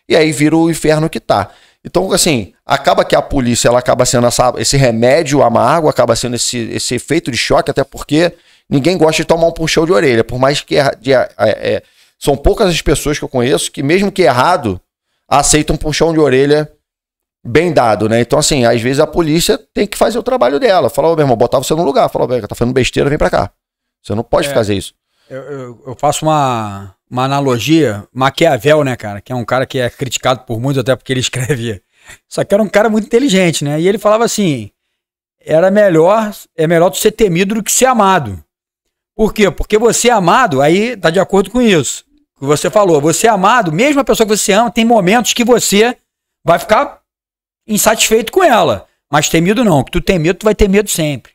e aí vira o inferno que tá. Então, assim, acaba que a polícia ela acaba sendo essa, esse remédio amargo, acaba sendo esse, esse efeito de choque, até porque ninguém gosta de tomar um puxão de orelha. Por mais que é, é, é, são poucas as pessoas que eu conheço que, mesmo que errado, aceitam um puxão de orelha bem dado, né? Então, assim, às vezes a polícia tem que fazer o trabalho dela. Falar, ô oh, meu irmão, botar você no lugar. Falar, oh, tá fazendo besteira, vem pra cá. Você não pode é, fazer isso. Eu, eu, eu, faço uma, uma analogia, Maquiavel, né, cara? Que é um cara que é criticado por muitos, até porque ele [LAUGHS] escrevia. Só que era um cara muito inteligente, né? E ele falava assim: era melhor, é melhor tu ser temido do que ser amado. Por quê? Porque você é amado, aí tá de acordo com isso. Que você falou, você é amado, mesmo a pessoa que você ama, tem momentos que você vai ficar insatisfeito com ela. Mas temido não. Que tu tem medo, tu vai ter medo sempre.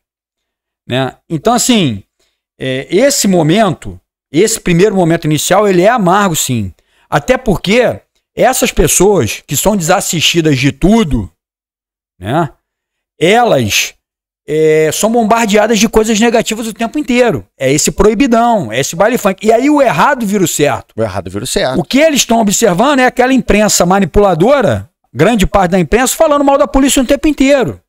Né? Então, assim, é, esse momento, esse primeiro momento inicial, ele é amargo, sim. Até porque essas pessoas que são desassistidas de tudo, né? Elas é, são bombardeadas de coisas negativas o tempo inteiro. É esse proibidão, é esse baile funk. E aí o errado vira o certo. O errado vira o certo. O que eles estão observando é aquela imprensa manipuladora grande parte da imprensa, falando mal da polícia o tempo inteiro.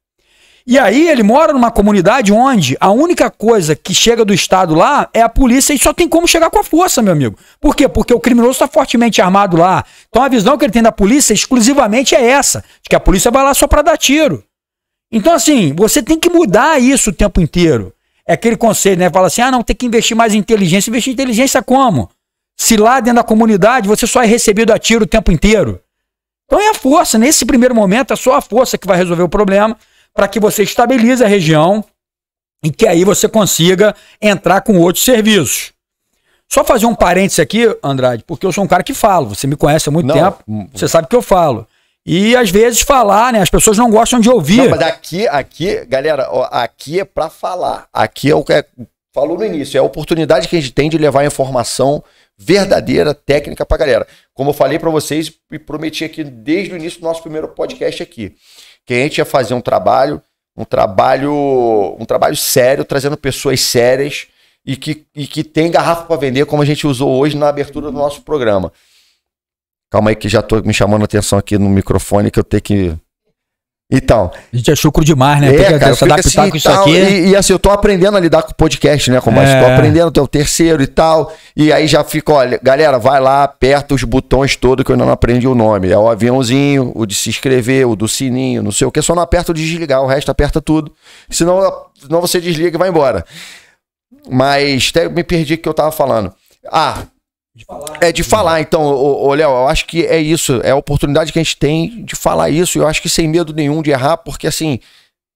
E aí ele mora numa comunidade onde a única coisa que chega do Estado lá é a polícia e só tem como chegar com a força, meu amigo. Por quê? Porque o criminoso está fortemente armado lá. Então a visão que ele tem da polícia exclusivamente é essa, de que a polícia vai lá só para dar tiro. Então assim, você tem que mudar isso o tempo inteiro. É aquele conselho, né? Fala assim, ah não, tem que investir mais em inteligência. Investir em inteligência como? Se lá dentro da comunidade você só é recebido a tiro o tempo inteiro. Então é a força, nesse primeiro momento é só a força que vai resolver o problema para que você estabilize a região e que aí você consiga entrar com outros serviços. Só fazer um parêntese aqui, Andrade, porque eu sou um cara que falo, você me conhece há muito não. tempo, hum, você sabe que eu falo. E às vezes falar, né? As pessoas não gostam de ouvir. Não, mas aqui, aqui, galera, ó, aqui é para falar. Aqui é o que é, falou no início, é a oportunidade que a gente tem de levar informação verdadeira técnica para galera. Como eu falei para vocês e prometi aqui desde o início do nosso primeiro podcast aqui, que a gente ia fazer um trabalho, um trabalho, um trabalho sério, trazendo pessoas sérias e que, e que tem garrafa para vender, como a gente usou hoje na abertura do nosso programa. Calma aí que já tô me chamando a atenção aqui no microfone que eu tenho que e tal. A gente é chucro demais, né? É, cara, se adaptar assim, com isso tal, aqui. Né? E, e, assim, eu tô aprendendo a lidar com o podcast, né? Como é. eu tô aprendendo, tem o terceiro e tal. E aí já fica, olha, galera, vai lá, aperta os botões todos que eu ainda não aprendi o nome. É o aviãozinho, o de se inscrever, o do sininho, não sei o que. Só não aperta o de desligar, o resto aperta tudo. Senão, senão você desliga e vai embora. Mas até me perdi o que eu tava falando. Ah, falar. É, de falar. Então, olha, Léo, eu acho que é isso. É a oportunidade que a gente tem de falar isso. Eu acho que sem medo nenhum de errar, porque assim,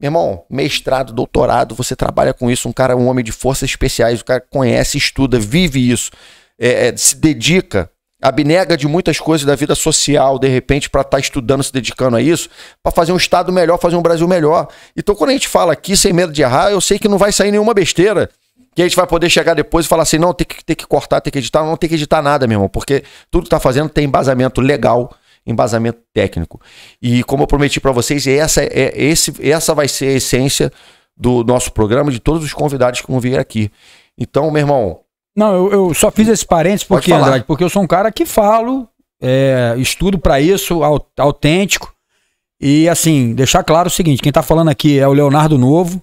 meu irmão, mestrado, doutorado, você trabalha com isso. Um cara, um homem de forças especiais, o cara conhece, estuda, vive isso, é, é, se dedica, abnega de muitas coisas da vida social, de repente, para estar tá estudando, se dedicando a isso, para fazer um Estado melhor, fazer um Brasil melhor. Então, quando a gente fala aqui sem medo de errar, eu sei que não vai sair nenhuma besteira que a gente vai poder chegar depois e falar assim: não, tem que, tem que cortar, tem que editar. Não tem que editar nada, meu irmão, porque tudo que tá fazendo tem embasamento legal, embasamento técnico. E como eu prometi para vocês, essa, é, é, esse, essa vai ser a essência do nosso programa, de todos os convidados que vão vir aqui. Então, meu irmão. Não, eu, eu só fiz esse parênteses porque, Andrade, porque eu sou um cara que falo, é, estudo para isso, autêntico. E assim, deixar claro o seguinte: quem tá falando aqui é o Leonardo Novo,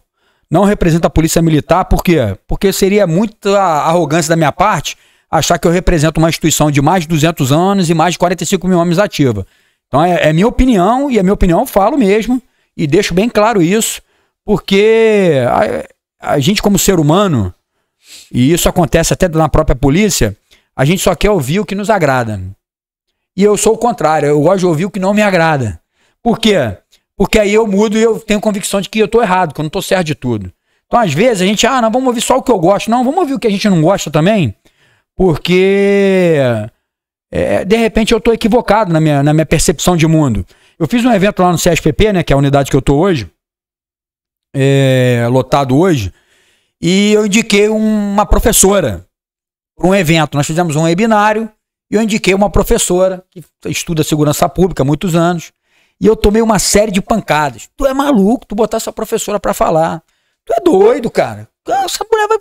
não represento a polícia militar, por quê? Porque seria muita arrogância da minha parte achar que eu represento uma instituição de mais de 200 anos e mais de 45 mil homens ativa. Então é, é minha opinião, e a minha opinião eu falo mesmo, e deixo bem claro isso, porque a, a gente como ser humano, e isso acontece até na própria polícia, a gente só quer ouvir o que nos agrada. E eu sou o contrário, eu gosto de ouvir o que não me agrada. Por quê? Porque aí eu mudo e eu tenho convicção de que eu tô errado, que eu não tô certo de tudo. Então, às vezes, a gente, ah, não, vamos ouvir só o que eu gosto. Não, vamos ouvir o que a gente não gosta também, porque é, de repente eu tô equivocado na minha, na minha percepção de mundo. Eu fiz um evento lá no CSPP, né, que é a unidade que eu tô hoje, é, lotado hoje, e eu indiquei uma professora para um evento. Nós fizemos um webinário e eu indiquei uma professora que estuda segurança pública há muitos anos. E eu tomei uma série de pancadas. Tu é maluco, tu botar sua professora pra falar. Tu é doido, cara. Essa mulher vai.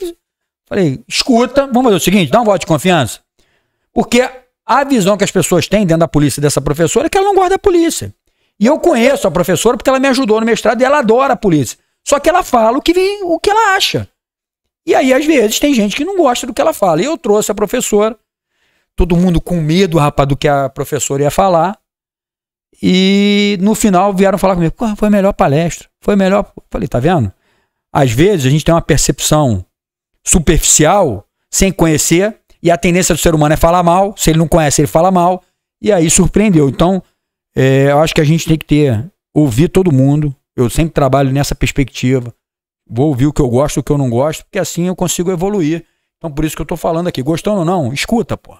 Falei, escuta, vamos fazer o seguinte, dá um voto de confiança. Porque a visão que as pessoas têm dentro da polícia dessa professora é que ela não guarda a polícia. E eu conheço a professora porque ela me ajudou no mestrado e ela adora a polícia. Só que ela fala o que, vem, o que ela acha. E aí, às vezes, tem gente que não gosta do que ela fala. E eu trouxe a professora, todo mundo com medo, rapaz, do que a professora ia falar. E no final vieram falar comigo, foi a melhor palestra, foi a melhor. falei, tá vendo? Às vezes a gente tem uma percepção superficial, sem conhecer, e a tendência do ser humano é falar mal, se ele não conhece, ele fala mal, e aí surpreendeu. Então, é, eu acho que a gente tem que ter, ouvir todo mundo, eu sempre trabalho nessa perspectiva, vou ouvir o que eu gosto, o que eu não gosto, porque assim eu consigo evoluir. Então, por isso que eu tô falando aqui, gostando ou não, escuta, pô.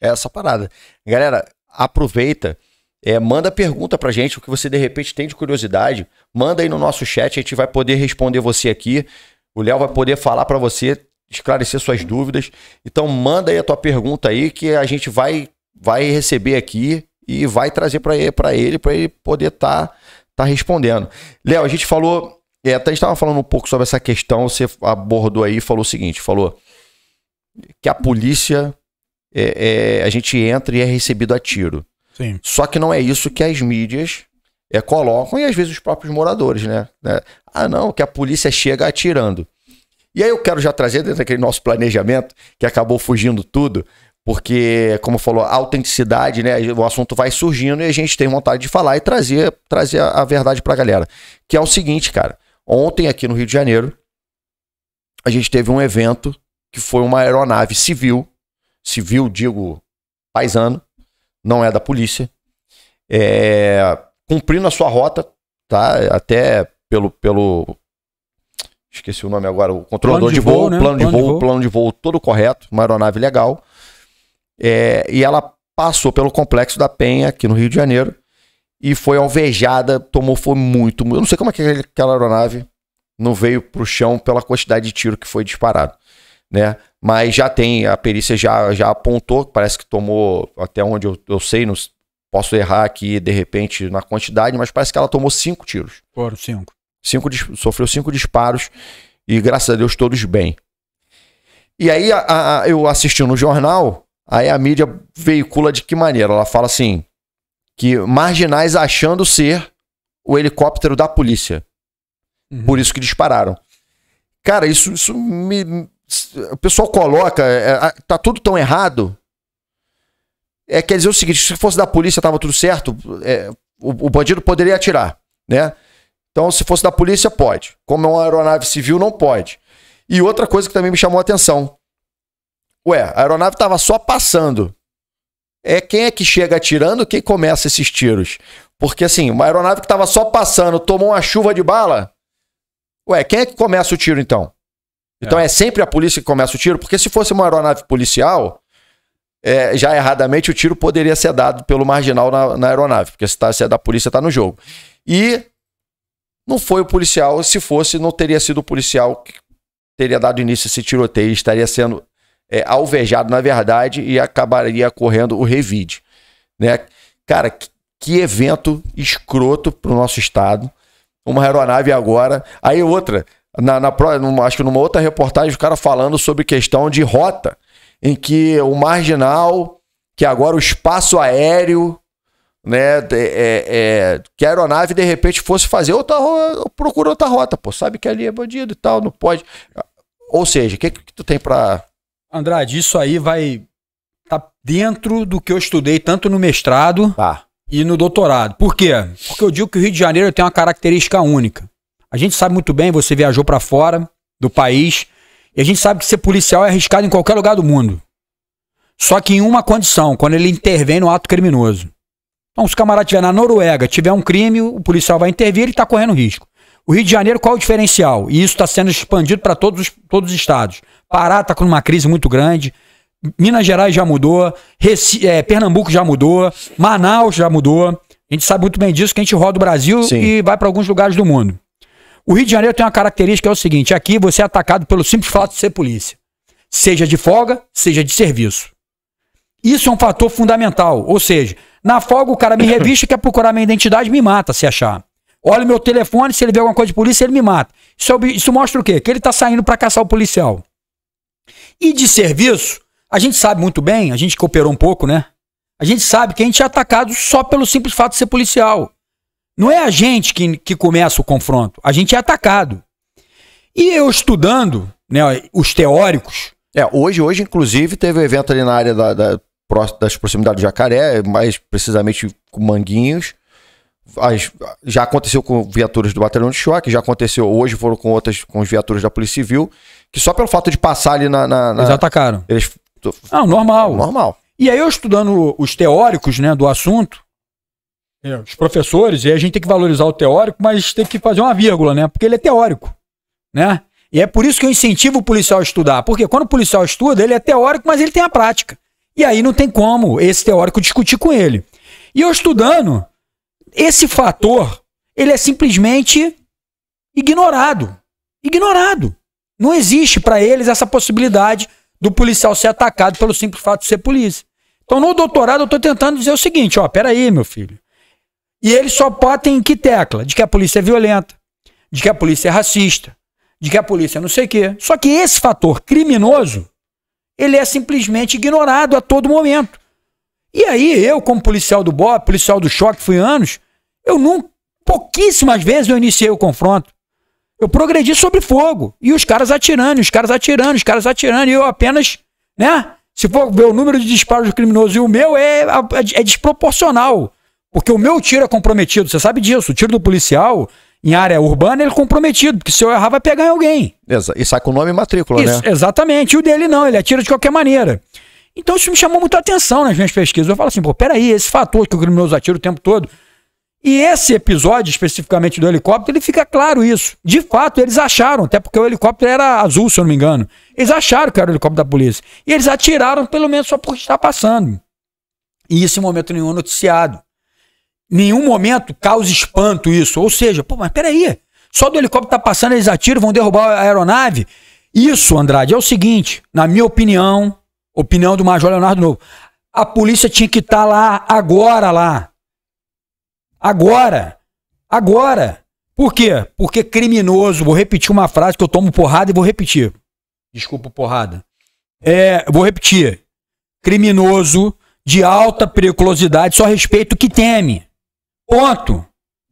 É essa parada. Galera, aproveita é, manda pergunta pra gente, o que você de repente tem de curiosidade. Manda aí no nosso chat, a gente vai poder responder você aqui. O Léo vai poder falar para você, esclarecer suas dúvidas. Então manda aí a tua pergunta aí que a gente vai vai receber aqui e vai trazer para ele para ele, ele poder estar tá, tá respondendo. Léo, a gente falou, é, até tava falando um pouco sobre essa questão, você abordou aí, falou o seguinte, falou que a polícia é, é, a gente entra e é recebido a tiro. Sim. Só que não é isso que as mídias é, colocam e às vezes os próprios moradores, né? É, ah, não, que a polícia chega atirando. E aí eu quero já trazer dentro daquele nosso planejamento, que acabou fugindo tudo, porque, como falou, a autenticidade, né? O assunto vai surgindo e a gente tem vontade de falar e trazer, trazer a verdade pra galera. Que é o seguinte, cara. Ontem aqui no Rio de Janeiro, a gente teve um evento que foi uma aeronave civil, civil, digo, paisano, não é da polícia, é, cumprindo a sua rota, tá? Até pelo, pelo esqueci o nome agora, o controlador plano de, de voo, voo né? plano, plano, de voo, de voo. plano de voo todo correto, uma aeronave legal. É, e ela passou pelo complexo da Penha, aqui no Rio de Janeiro, e foi alvejada, tomou, foi muito. Eu não sei como é que aquela aeronave não veio para o chão pela quantidade de tiro que foi disparado. Né? Mas já tem, a perícia já, já apontou, parece que tomou, até onde eu, eu sei, nos, posso errar aqui de repente na quantidade, mas parece que ela tomou cinco tiros. Foram cinco. cinco sofreu cinco disparos e graças a Deus todos bem. E aí a, a, eu assisti no jornal, aí a mídia veicula de que maneira? Ela fala assim, que marginais achando ser o helicóptero da polícia. Uhum. Por isso que dispararam. Cara, isso, isso me, o pessoal coloca, é, é tá tudo tão errado. É, quer dizer o seguinte, se fosse da polícia tava tudo certo, é, o, o, bandido poderia atirar, né? Então, se fosse da polícia, pode. Como é uma aeronave civil, não pode. E outra coisa que também me chamou a atenção. Ué, a aeronave tava só passando. É quem é que chega atirando, quem começa esses tiros. Porque assim, uma aeronave que tava só passando, tomou uma chuva de bala. Ué, quem é que começa o tiro então? Então é. é sempre a polícia que começa o tiro, porque se fosse uma aeronave policial, é, já erradamente o tiro poderia ser dado pelo marginal na, na aeronave, porque se, tá, se é da polícia, está no jogo. E não foi o policial, se fosse, não teria sido o policial que teria dado início a esse tiroteio, estaria sendo é, alvejado, na verdade, e acabaria correndo o revide. Né? Cara, que, que evento escroto para o nosso Estado. Uma aeronave agora. Aí outra, na, na, acho que numa outra reportagem, o cara falando sobre questão de rota, em que o marginal, que agora o espaço aéreo, né, é, é, que a aeronave de repente fosse fazer outra procura outra rota, pô, sabe que ali é bandido e tal, não pode. Ou seja, o que, que tu tem para Andrade, isso aí vai tá dentro do que eu estudei tanto no mestrado tá. e no doutorado. Por quê? Porque eu digo que o Rio de Janeiro tem uma característica única. A gente sabe muito bem, você viajou para fora do país, e a gente sabe que ser policial é arriscado em qualquer lugar do mundo. Só que em uma condição, quando ele intervém no ato criminoso. Então, se o camarada estiver na Noruega, tiver um crime, o policial vai intervir, ele está correndo risco. O Rio de Janeiro, qual é o diferencial? E isso está sendo expandido para todos, os, todos os estados. Pará está com uma crise muito grande, Minas Gerais já mudou, Reci, é, Pernambuco já mudou, Manaus já mudou. A gente sabe muito bem disso, que a gente roda o Brasil Sim. e vai para alguns lugares do mundo. O Rio de Janeiro tem uma característica, é o seguinte: aqui você é atacado pelo simples fato de ser polícia. Seja de folga, seja de serviço. Isso é um fator fundamental. Ou seja, na folga o cara me revista, quer procurar minha identidade, me mata se achar. Olha o meu telefone, se ele vê alguma coisa de polícia, ele me mata. Isso, é isso mostra o quê? Que ele está saindo para caçar o policial. E de serviço, a gente sabe muito bem, a gente cooperou um pouco, né? A gente sabe que a gente é atacado só pelo simples fato de ser policial. Não é a gente que, que começa o confronto, a gente é atacado. E eu estudando né, os teóricos. É, hoje, hoje, inclusive, teve um evento ali na área da, da das proximidades do Jacaré, mais precisamente com Manguinhos. As, já aconteceu com viaturas do batalhão de choque, já aconteceu hoje, foram com outras, com viaturas da Polícia Civil, que só pelo fato de passar ali na. na, na eles atacaram. Eles... normal. Normal. E aí eu estudando os teóricos né, do assunto, é, os professores, e a gente tem que valorizar o teórico, mas tem que fazer uma vírgula, né? Porque ele é teórico, né? E é por isso que eu incentivo o policial a estudar, porque quando o policial estuda, ele é teórico, mas ele tem a prática. E aí não tem como esse teórico discutir com ele. E eu estudando, esse fator, ele é simplesmente ignorado. Ignorado. Não existe para eles essa possibilidade do policial ser atacado pelo simples fato de ser polícia. Então, no doutorado, eu estou tentando dizer o seguinte: ó, peraí, meu filho. E eles só batem em que tecla? De que a polícia é violenta, de que a polícia é racista, de que a polícia é não sei o quê. Só que esse fator criminoso, ele é simplesmente ignorado a todo momento. E aí eu, como policial do BOP, policial do choque, fui anos, eu nunca, pouquíssimas vezes eu iniciei o confronto. Eu progredi sobre fogo. E os caras atirando, os caras atirando, os caras atirando. E eu apenas, né? Se for ver o número de disparos criminosos e o meu, é, é, é desproporcional. Porque o meu tiro é comprometido, você sabe disso. O tiro do policial em área urbana ele é comprometido, porque se eu errar vai pegar em alguém. E sai com o nome e matrícula, isso, né? Exatamente. E o dele não, ele atira de qualquer maneira. Então isso me chamou muita atenção nas minhas pesquisas. Eu falo assim, pô, peraí, esse fator que o criminoso atira o tempo todo. E esse episódio, especificamente do helicóptero, ele fica claro isso. De fato, eles acharam, até porque o helicóptero era azul, se eu não me engano. Eles acharam que era o helicóptero da polícia. E eles atiraram, pelo menos, só porque está passando. E isso em momento nenhum é noticiado nenhum momento causa espanto isso. Ou seja, pô, mas peraí, só do helicóptero tá passando, eles atiram, vão derrubar a aeronave. Isso, Andrade, é o seguinte, na minha opinião, opinião do Major Leonardo Novo, a polícia tinha que estar tá lá, agora lá. Agora. Agora. Por quê? Porque criminoso, vou repetir uma frase que eu tomo porrada e vou repetir. Desculpa porrada. É, vou repetir. Criminoso de alta periculosidade só respeita o que teme. Ponto.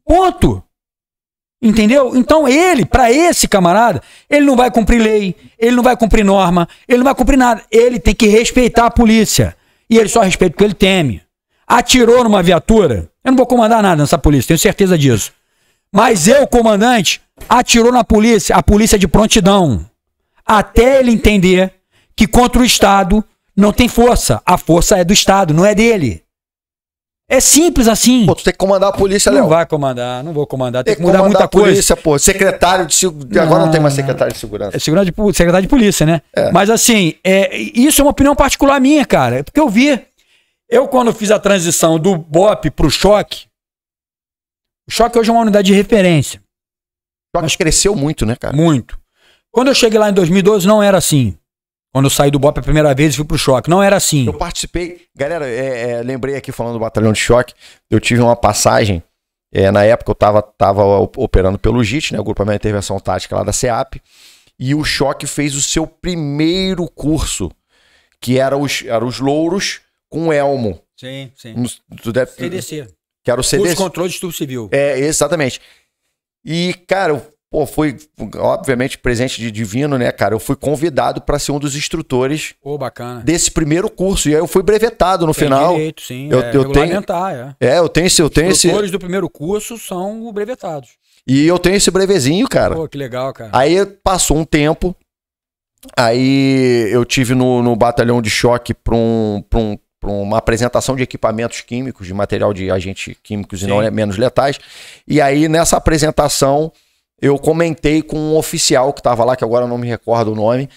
Ponto. Entendeu? Então ele, para esse camarada, ele não vai cumprir lei, ele não vai cumprir norma, ele não vai cumprir nada. Ele tem que respeitar a polícia. E ele só respeita porque ele teme. Atirou numa viatura. Eu não vou comandar nada nessa polícia, tenho certeza disso. Mas eu, comandante, atirou na polícia, a polícia de prontidão. Até ele entender que contra o Estado não tem força. A força é do Estado, não é dele. É simples assim. Pô, tu tem que comandar a polícia, Léo. Não vai comandar, não vou comandar. Tem, tem que mudar muita a polícia, coisa. pô. Secretário de segurança. Agora não tem mais secretário de segurança. É segurança de, secretário de polícia, né? É. Mas assim, é, isso é uma opinião particular minha, cara. É porque eu vi. Eu, quando fiz a transição do BOP pro choque, o choque hoje é uma unidade de referência. O choque Mas, cresceu muito, né, cara? Muito. Quando eu cheguei lá em 2012, não era assim. Quando eu saí do BOP a primeira vez, fui pro choque. Não era assim. Eu participei. Galera, é, é, lembrei aqui falando do batalhão de choque. Eu tive uma passagem. É, na época eu tava, tava operando pelo JIT, né? O Grupo de intervenção tática lá da CEAP. E o choque fez o seu primeiro curso, que era os, era os louros com elmo. Sim, sim. Tu deve, CDC. Que era o CDC. Curso de controle de estudo civil. É, exatamente. E, cara, Pô, fui, obviamente, presente de divino, né, cara? Eu fui convidado para ser um dos instrutores bacana desse primeiro curso. E aí eu fui brevetado no Tem final. Direito, sim. Eu, é, eu tenho, é. é, eu tenho esse. Eu tenho Os instrutores esse... do primeiro curso são brevetados. E eu tenho esse brevezinho, cara. Pô, que legal, cara. Aí passou um tempo. Aí eu tive no, no batalhão de choque para um, pra um, para uma apresentação de equipamentos químicos, de material de agentes químicos sim. e não menos letais. E aí, nessa apresentação, eu comentei com um oficial que estava lá, que agora eu não me recordo o nome.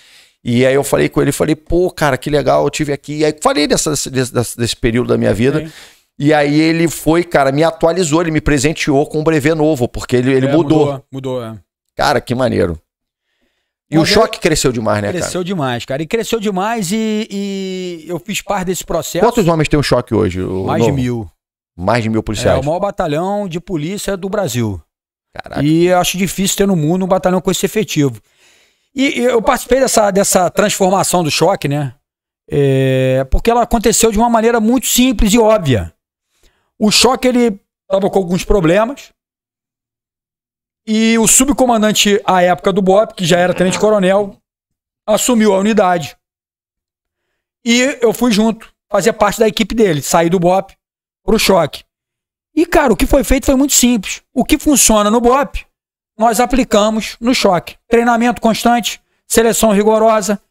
E aí eu falei com ele, falei, pô, cara, que legal, eu tive aqui. E aí falei dessa, desse, desse período da minha vida. Okay. E aí ele foi, cara, me atualizou, ele me presenteou com um brevet novo, porque ele, ele é, mudou. Mudou, mudou é. Cara, que maneiro. E Mas o é choque cresceu demais, né, cresceu cara? Cresceu demais, cara. E cresceu demais e, e, eu fiz parte desse processo. Quantos homens tem o choque hoje? O Mais novo? de mil. Mais de mil policiais. É o maior batalhão de polícia do Brasil. Caraca. E eu acho difícil ter no mundo um batalhão com esse efetivo. E, e eu participei dessa, dessa transformação do choque, né? É, porque ela aconteceu de uma maneira muito simples e óbvia. O choque ele estava com alguns problemas. E o subcomandante à época do BOP, que já era tenente-coronel, assumiu a unidade. E eu fui junto, fazia parte da equipe dele, saí do BOP o choque. E, cara, o que foi feito foi muito simples. O que funciona no BOP, nós aplicamos no choque. Treinamento constante, seleção rigorosa,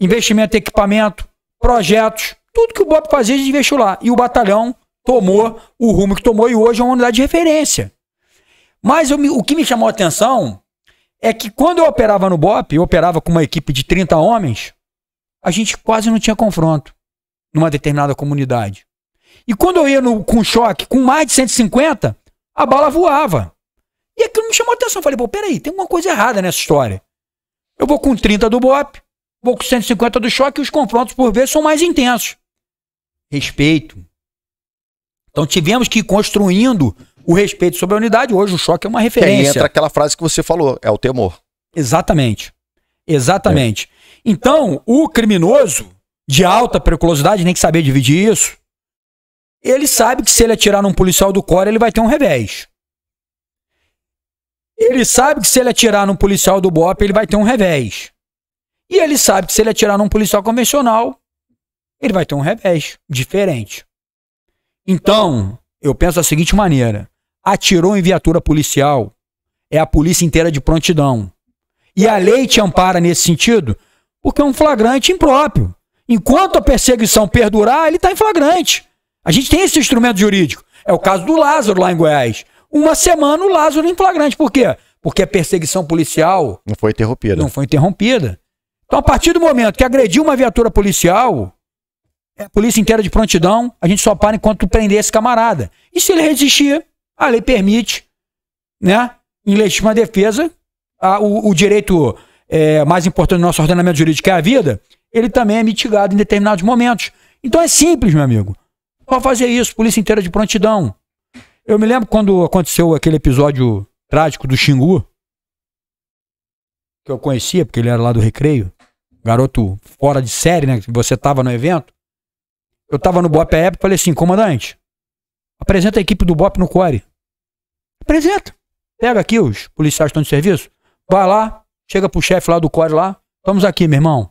investimento em equipamento, projetos, tudo que o BOP fazia de investiu lá. E o batalhão tomou o rumo que tomou e hoje é uma unidade de referência. Mas eu, o que me chamou a atenção é que quando eu operava no BOP, eu operava com uma equipe de 30 homens, a gente quase não tinha confronto numa determinada comunidade. E quando eu ia no, com choque, com mais de 150, a bala voava. E aquilo me chamou a atenção. Eu falei, pô, peraí, tem alguma coisa errada nessa história. Eu vou com 30 do BOP, vou com 150 do choque e os confrontos, por vezes, são mais intensos. Respeito. Então tivemos que ir construindo o respeito sobre a unidade. Hoje o choque é uma referência. Aí entra aquela frase que você falou, é o temor. Exatamente. Exatamente. É. Então, o criminoso de alta periculosidade nem que saber dividir isso. Ele sabe que se ele atirar num policial do Core, ele vai ter um revés. Ele sabe que se ele atirar num policial do BOP, ele vai ter um revés. E ele sabe que se ele atirar num policial convencional, ele vai ter um revés diferente. Então, eu penso da seguinte maneira: atirou em viatura policial, é a polícia inteira de prontidão. E a lei te ampara nesse sentido, porque é um flagrante impróprio. Enquanto a perseguição perdurar, ele está em flagrante. A gente tem esse instrumento jurídico. É o caso do Lázaro lá em Goiás. Uma semana o Lázaro em flagrante. Por quê? Porque a perseguição policial. Não foi interrompida. Não foi interrompida. Então, a partir do momento que agrediu uma viatura policial, é a polícia inteira de prontidão, a gente só para enquanto prender esse camarada. E se ele resistir, a lei permite, né, em legítima defesa, a, o, o, direito é, mais importante do nosso ordenamento jurídico, que é a vida, ele também é mitigado em determinados momentos. Então é simples, meu amigo para fazer isso, polícia inteira de prontidão. Eu me lembro quando aconteceu aquele episódio trágico do Xingu, que eu conhecia, porque ele era lá do recreio, garoto fora de série, né? Você tava no evento. Eu tava no BOP à época e falei assim, comandante, apresenta a equipe do BOP no Core. Apresenta. Pega aqui, os policiais estão de serviço. Vai lá, chega pro chefe lá do Core lá. Estamos aqui, meu irmão.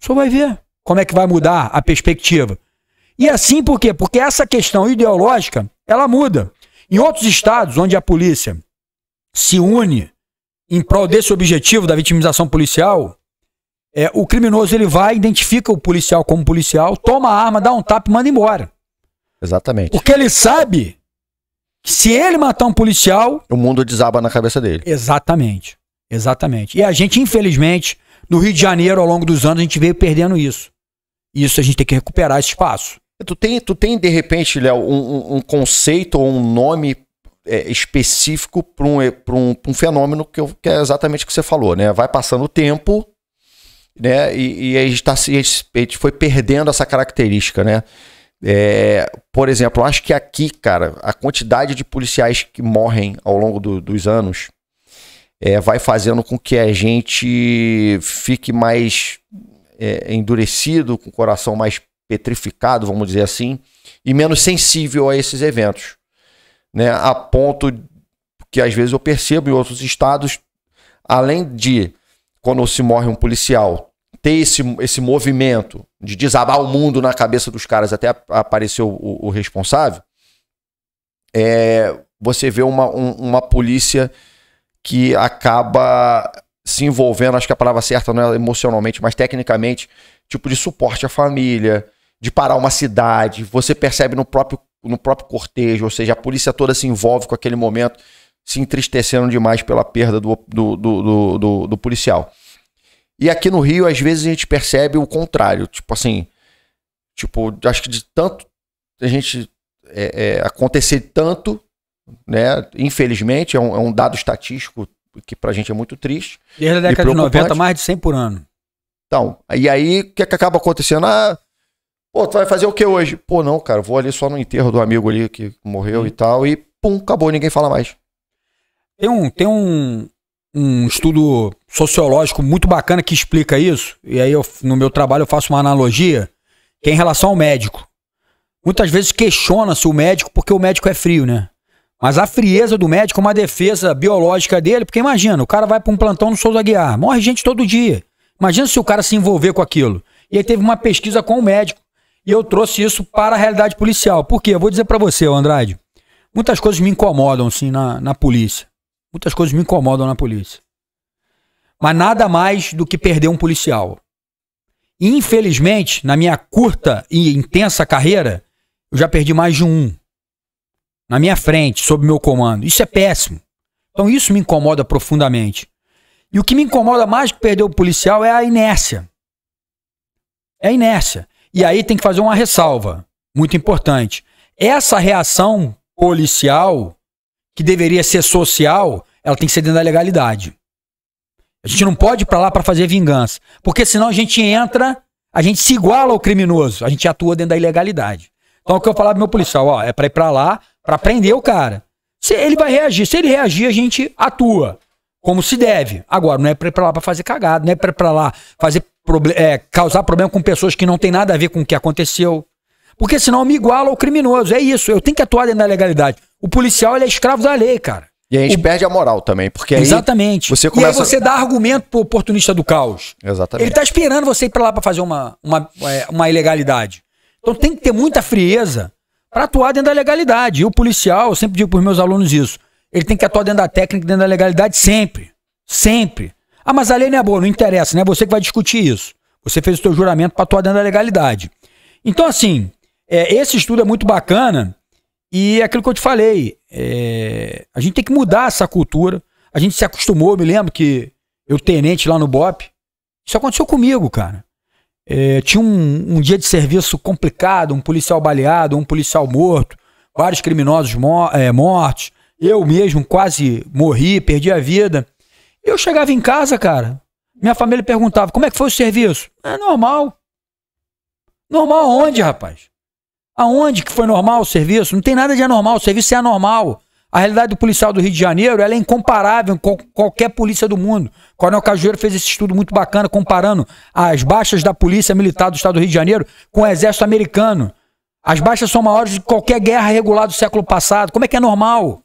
só vai ver como é que vai mudar a perspectiva. E assim por quê? Porque essa questão ideológica, ela muda. Em outros estados onde a polícia se une em prol desse objetivo da vitimização policial, é, o criminoso ele vai, identifica o policial como policial, toma a arma, dá um tapa e manda embora. Exatamente. Porque ele sabe que se ele matar um policial. O mundo desaba na cabeça dele. Exatamente. Exatamente. E a gente, infelizmente, no Rio de Janeiro, ao longo dos anos, a gente veio perdendo isso. Isso a gente tem que recuperar esse espaço. Tu tem, tu tem de repente, Léo, um, um, conceito ou um nome é, específico para um, um, um fenômeno que, eu, que, é exatamente o que você falou, né? Vai passando o tempo, né? E, e a, gente tá, a gente foi perdendo essa característica, né? É, por exemplo, acho que aqui, cara, a quantidade de policiais que morrem ao longo do, dos anos é, vai fazendo com que a gente fique mais é, endurecido, com o coração mais petrificado, vamos dizer assim, e menos sensível a esses eventos. Né? A ponto que às vezes eu percebo em outros estados, além de quando se morre um policial, ter esse, esse movimento de desabar o mundo na cabeça dos caras até aparecer o, o responsável, é, você vê uma, um, uma polícia que acaba se envolvendo, acho que a palavra certa não é emocionalmente, mas tecnicamente, tipo de suporte à família, de parar uma cidade, você percebe no próprio, no próprio cortejo, ou seja, a polícia toda se envolve com aquele momento, se entristecendo demais pela perda do, do, do, do, do policial. E aqui no Rio, às vezes, a gente percebe o contrário. Tipo assim, tipo, acho que de tanto a gente é, é, acontecer tanto, né? Infelizmente, é um, é um dado estatístico que pra gente é muito triste. Desde a década de 90, mais de 100 por ano. Então, e aí o que, é que acaba acontecendo? Ah, Pô, tu vai fazer o que hoje? Pô, não, cara, vou ali só no enterro do amigo ali que morreu hum. e tal, e pum, acabou, ninguém fala mais. Tem um, tem um, um estudo sociológico muito bacana que explica isso, e aí eu, no meu trabalho eu faço uma analogia, que é em relação ao médico. Muitas vezes questiona-se o médico porque o médico é frio, né? Mas a frieza do médico é uma defesa biológica dele, porque imagina, o cara vai para um plantão no Souza Guiar, morre gente todo dia. Imagina se o cara se envolver com aquilo. E aí teve uma pesquisa com o médico e eu trouxe isso para a realidade policial. Por quê? Eu vou dizer para você, Andrade. Muitas coisas me incomodam, sim, na, na polícia. Muitas coisas me incomodam na polícia. Mas nada mais do que perder um policial. Infelizmente, na minha curta e intensa carreira, eu já perdi mais de um na minha frente, sob meu comando. Isso é péssimo. Então isso me incomoda profundamente. E o que me incomoda mais que perder o policial é a inércia. É a inércia. E aí tem que fazer uma ressalva, muito importante. Essa reação policial, que deveria ser social, ela tem que ser dentro da legalidade. A gente não pode ir para lá para fazer vingança, porque senão a gente entra, a gente se iguala ao criminoso, a gente atua dentro da ilegalidade. Então o que eu falava pro meu policial, ó, é para ir para lá para prender o cara. Se ele vai reagir, se ele reagir, a gente atua como se deve. Agora, não é para ir pra lá pra fazer cagada, não é para ir pra lá fazer é, causar problema com pessoas que não tem nada a ver com o que aconteceu. Porque senão eu me igualo ao criminoso. É isso. Eu tenho que atuar dentro da legalidade. O policial ele é escravo da lei, cara. E a gente o... perde a moral também, porque aí Exatamente. você começa... E aí você dá argumento pro oportunista do caos. Exatamente. Ele tá esperando você ir pra lá pra fazer uma, uma, é, uma ilegalidade. Então tem que ter muita frieza para atuar dentro da legalidade. E o policial, eu sempre digo pros meus alunos isso, ele tem que atuar dentro da técnica, dentro da legalidade sempre. Sempre. Ah, mas a lei não é boa, não interessa, né? Você que vai discutir isso. Você fez o seu juramento para atuar dentro da legalidade. Então, assim, é, esse estudo é muito bacana e é aquilo que eu te falei. É, a gente tem que mudar essa cultura. A gente se acostumou, eu me lembro que eu, tenente lá no BOP, isso aconteceu comigo, cara. É, tinha um, um dia de serviço complicado, um policial baleado, um policial morto, vários criminosos mor é, mortos. Eu mesmo quase morri, perdi a vida. Eu chegava em casa, cara, minha família perguntava: como é que foi o serviço? É normal. Normal onde, rapaz? Aonde que foi normal o serviço? Não tem nada de anormal, o serviço é anormal. A realidade do policial do Rio de Janeiro é incomparável com qualquer polícia do mundo. O Coronel Cajueiro fez esse estudo muito bacana comparando as baixas da polícia militar do estado do Rio de Janeiro com o exército americano. As baixas são maiores do que qualquer guerra regular do século passado. Como é que é normal?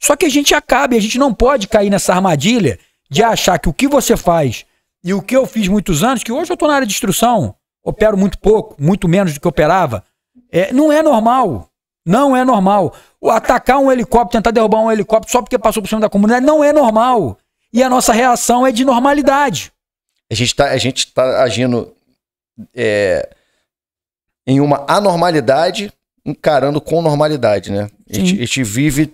Só que a gente acaba, a gente não pode cair nessa armadilha de achar que o que você faz e o que eu fiz muitos anos, que hoje eu estou na área de instrução, opero muito pouco, muito menos do que operava, é, não é normal. Não é normal. O atacar um helicóptero, tentar derrubar um helicóptero só porque passou por cima da comunidade, não é normal. E a nossa reação é de normalidade. A gente está tá agindo é, em uma anormalidade, encarando com normalidade, né? A gente, a gente, vive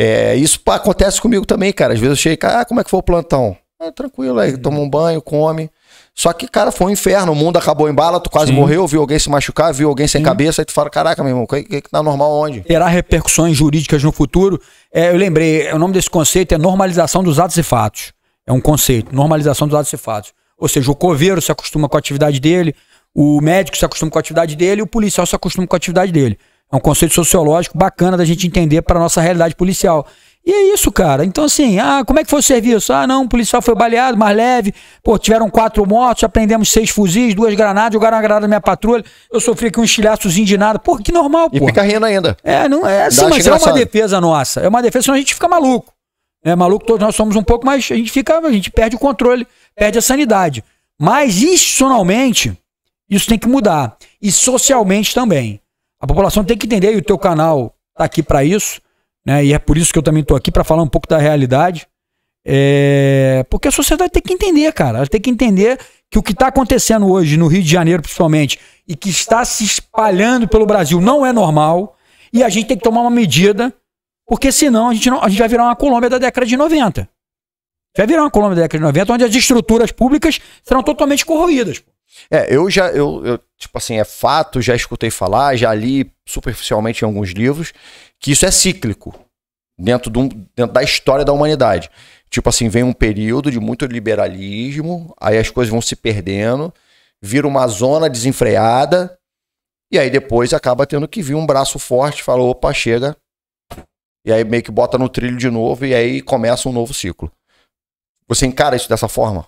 é, isso acontece comigo também, cara. Às vezes eu chego, ah, como é que foi o plantão? Ah, tranquilo, aí toma um banho, come. Só que, cara, foi um inferno. O mundo acabou em bala, tu quase Sim. morreu, viu alguém se machucar, viu alguém sem Sim. cabeça, aí tu fala, caraca, meu irmão, o que, que, tá normal onde? Terá repercussões jurídicas no futuro. É, eu lembrei, é, o nome desse conceito é normalização dos atos e fatos. É um conceito, normalização dos atos e fatos. Ou seja, o coveiro se acostuma com a atividade dele, o médico se acostuma com a atividade dele, o policial se acostuma com a atividade dele. É um conceito sociológico bacana da gente entender para nossa realidade policial. E é isso, cara. Então, assim, ah, como é que foi o serviço? Ah, não, o policial foi baleado, mais leve. Pô, tiveram quatro mortos, aprendemos seis fuzis, duas granadas, jogaram uma granada na minha patrulha. Eu sofri aqui um estilhaçozinho de nada. Pô, que normal, pô. E fica rindo ainda. É, não é. Sim, mas é uma defesa nossa. É uma defesa, senão a gente fica maluco. É maluco, todos nós somos um pouco, mas a gente fica, a gente perde o controle, perde a sanidade. Mas institucionalmente, isso tem que mudar. E socialmente também. A população tem que entender, e o teu canal está aqui para isso, né? E é por isso que eu também estou aqui para falar um pouco da realidade. É... Porque a sociedade tem que entender, cara. Ela tem que entender que o que está acontecendo hoje no Rio de Janeiro, principalmente, e que está se espalhando pelo Brasil, não é normal. E a gente tem que tomar uma medida, porque senão a gente, não, a gente vai virar uma Colômbia da década de 90. Vai virar uma Colômbia da década de 90, onde as estruturas públicas serão totalmente corroídas. Pô. É, eu já, eu, eu, tipo assim, é fato, já escutei falar, já li superficialmente em alguns livros, que isso é cíclico dentro, do, dentro da história da humanidade. Tipo assim, vem um período de muito liberalismo, aí as coisas vão se perdendo, vira uma zona desenfreada, e aí depois acaba tendo que vir um braço forte, fala, opa, chega. E aí meio que bota no trilho de novo e aí começa um novo ciclo. Você encara isso dessa forma?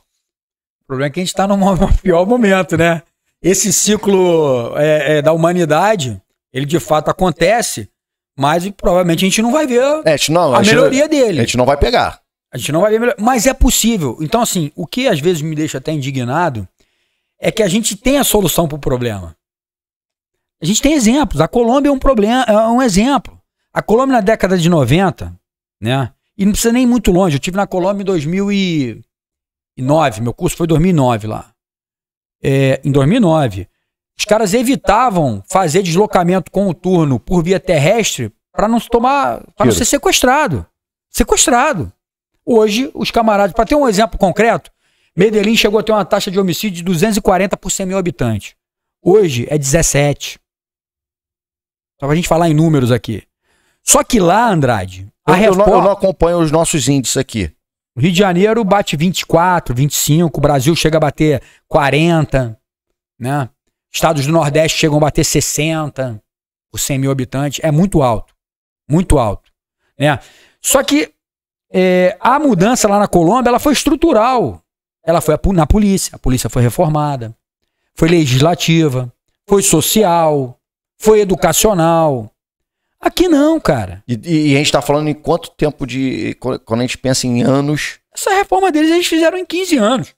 problema é que a gente está [LAUGHS] num pior momento, né? Esse ciclo é, é, da humanidade, ele de fato acontece, mas provavelmente a gente não vai ver é, a, não, a, a melhoria dele. A gente não vai pegar. A gente não vai ver, mas é possível. Então, assim, o que às vezes me deixa até indignado é que a gente tem a solução para o problema. A gente tem exemplos. A Colômbia é um problema, é um exemplo. A Colômbia na década de 90, né? E não precisa nem ir muito longe. Eu tive na Colômbia em 2000 e 2009, meu curso foi 2009 lá. É, em 2009, os caras evitavam fazer deslocamento com o turno por via terrestre para não se tomar, para não ser sequestrado. Sequestrado. Hoje, os camaradas, para ter um exemplo concreto, Medellín chegou a ter uma taxa de homicídio de 240 por 100 mil habitantes. Hoje é 17. Só pra gente falar em números aqui. Só que lá, Andrade, eu, eu, não, eu, não, acompanho os nossos índices aqui. Rio de Janeiro bate 24, 25, o Brasil chega a bater 40, né? Estados do Nordeste chegam a bater 60 por 100 mil habitantes. É muito alto. Muito alto. Né? Só que é, a mudança lá na Colômbia ela foi estrutural. Ela foi na polícia. A polícia foi reformada. Foi legislativa. Foi social. Foi educacional. Aqui não, cara. E, e a gente está falando em quanto tempo de. Quando a gente pensa em anos. Essa reforma deles eles fizeram em 15 anos.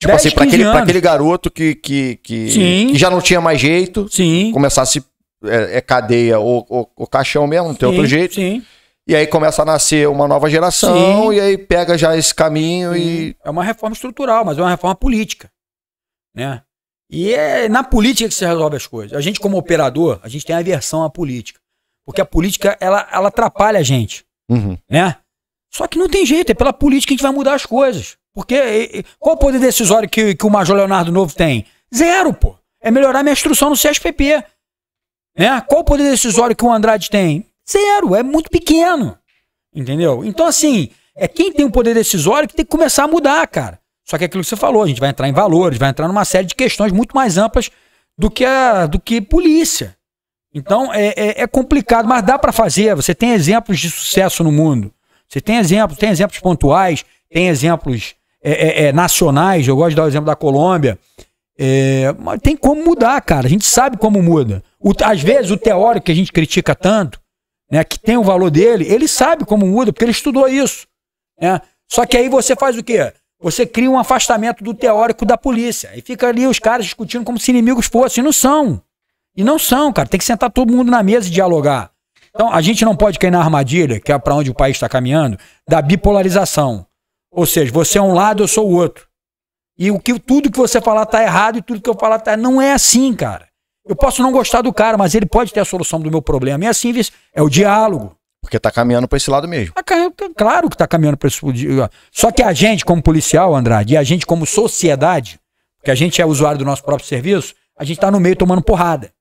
Tipo 10, assim, para aquele, aquele, garoto que, que, que, que, já não tinha mais jeito, sim. começasse é, é cadeia ou, ou, ou, caixão mesmo, não tem sim, outro jeito. Sim. E aí começa a nascer uma nova geração, sim. e aí pega já esse caminho e. É uma reforma estrutural, mas é uma reforma política. Né? E é na política que se resolve as coisas. A gente, como operador, a gente tem aversão à política. Porque a política, ela, ela atrapalha a gente. Uhum. Né? Só que não tem jeito, é pela política que a gente vai mudar as coisas. Porque e, e, qual o poder decisório que, que o Major Leonardo Novo tem? Zero, pô. É melhorar minha instrução no CSPP. Né? Qual o poder decisório que o Andrade tem? Zero, é muito pequeno. Entendeu? Então, assim, é quem tem o poder decisório que tem que começar a mudar, cara. Só que é aquilo que você falou, a gente vai entrar em valores, vai entrar numa série de questões muito mais amplas do que a, do que polícia. Então é, é, é complicado, mas dá para fazer. Você tem exemplos de sucesso no mundo. Você tem exemplos, tem exemplos pontuais, tem exemplos é, é, é, nacionais. Eu gosto de dar o exemplo da Colômbia. É, mas tem como mudar, cara. A gente sabe como muda. O, às vezes o teórico que a gente critica tanto, né, que tem o valor dele, ele sabe como muda, porque ele estudou isso. Né? Só que aí você faz o quê? Você cria um afastamento do teórico da polícia. E fica ali os caras discutindo como se inimigos fossem. Não são. E não são, cara. Tem que sentar todo mundo na mesa e dialogar. Então, a gente não pode cair na armadilha, que é para onde o país está caminhando, da bipolarização. Ou seja, você é um lado, eu sou o outro. E o que, tudo que você falar tá errado e tudo que eu falar tá Não é assim, cara. Eu posso não gostar do cara, mas ele pode ter a solução do meu problema. E é assim é o diálogo. Porque tá caminhando para esse lado mesmo. Tá tá, claro que tá caminhando para esse Só que a gente, como policial, Andrade, e a gente, como sociedade, porque a gente é usuário do nosso próprio serviço, a gente tá no meio tomando porrada.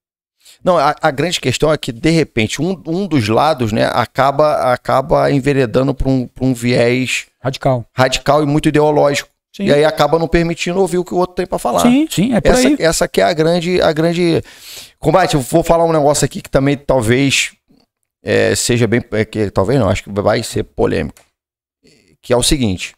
Não, a, a, grande questão é que, de repente, um, um dos lados né, acaba, acaba enveredando para um, um viés radical. radical e muito ideológico. Sim. E aí acaba não permitindo ouvir o que o outro tem para falar. Sim, sim, é por essa, aí. Essa que é a grande, a grande... Combate, eu vou falar um negócio aqui que também talvez é, seja bem... É, que, talvez não, acho que vai ser polêmico. Que é o seguinte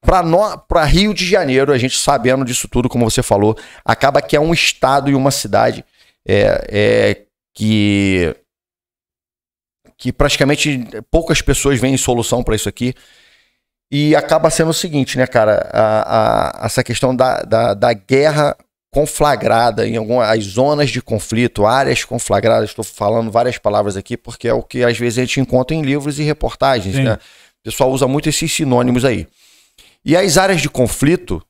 para Rio de Janeiro, a gente sabendo disso tudo, como você falou, acaba que é um estado e uma cidade é, é que que praticamente poucas pessoas veem solução para isso aqui. E acaba sendo o seguinte, né, cara? A, a, essa questão da, da, da, guerra conflagrada em algumas zonas de conflito, áreas conflagradas, estou falando várias palavras aqui, porque é o que às vezes a gente encontra em livros e reportagens, Sim. né? O pessoal usa muito esses sinônimos aí. E as áreas de conflito,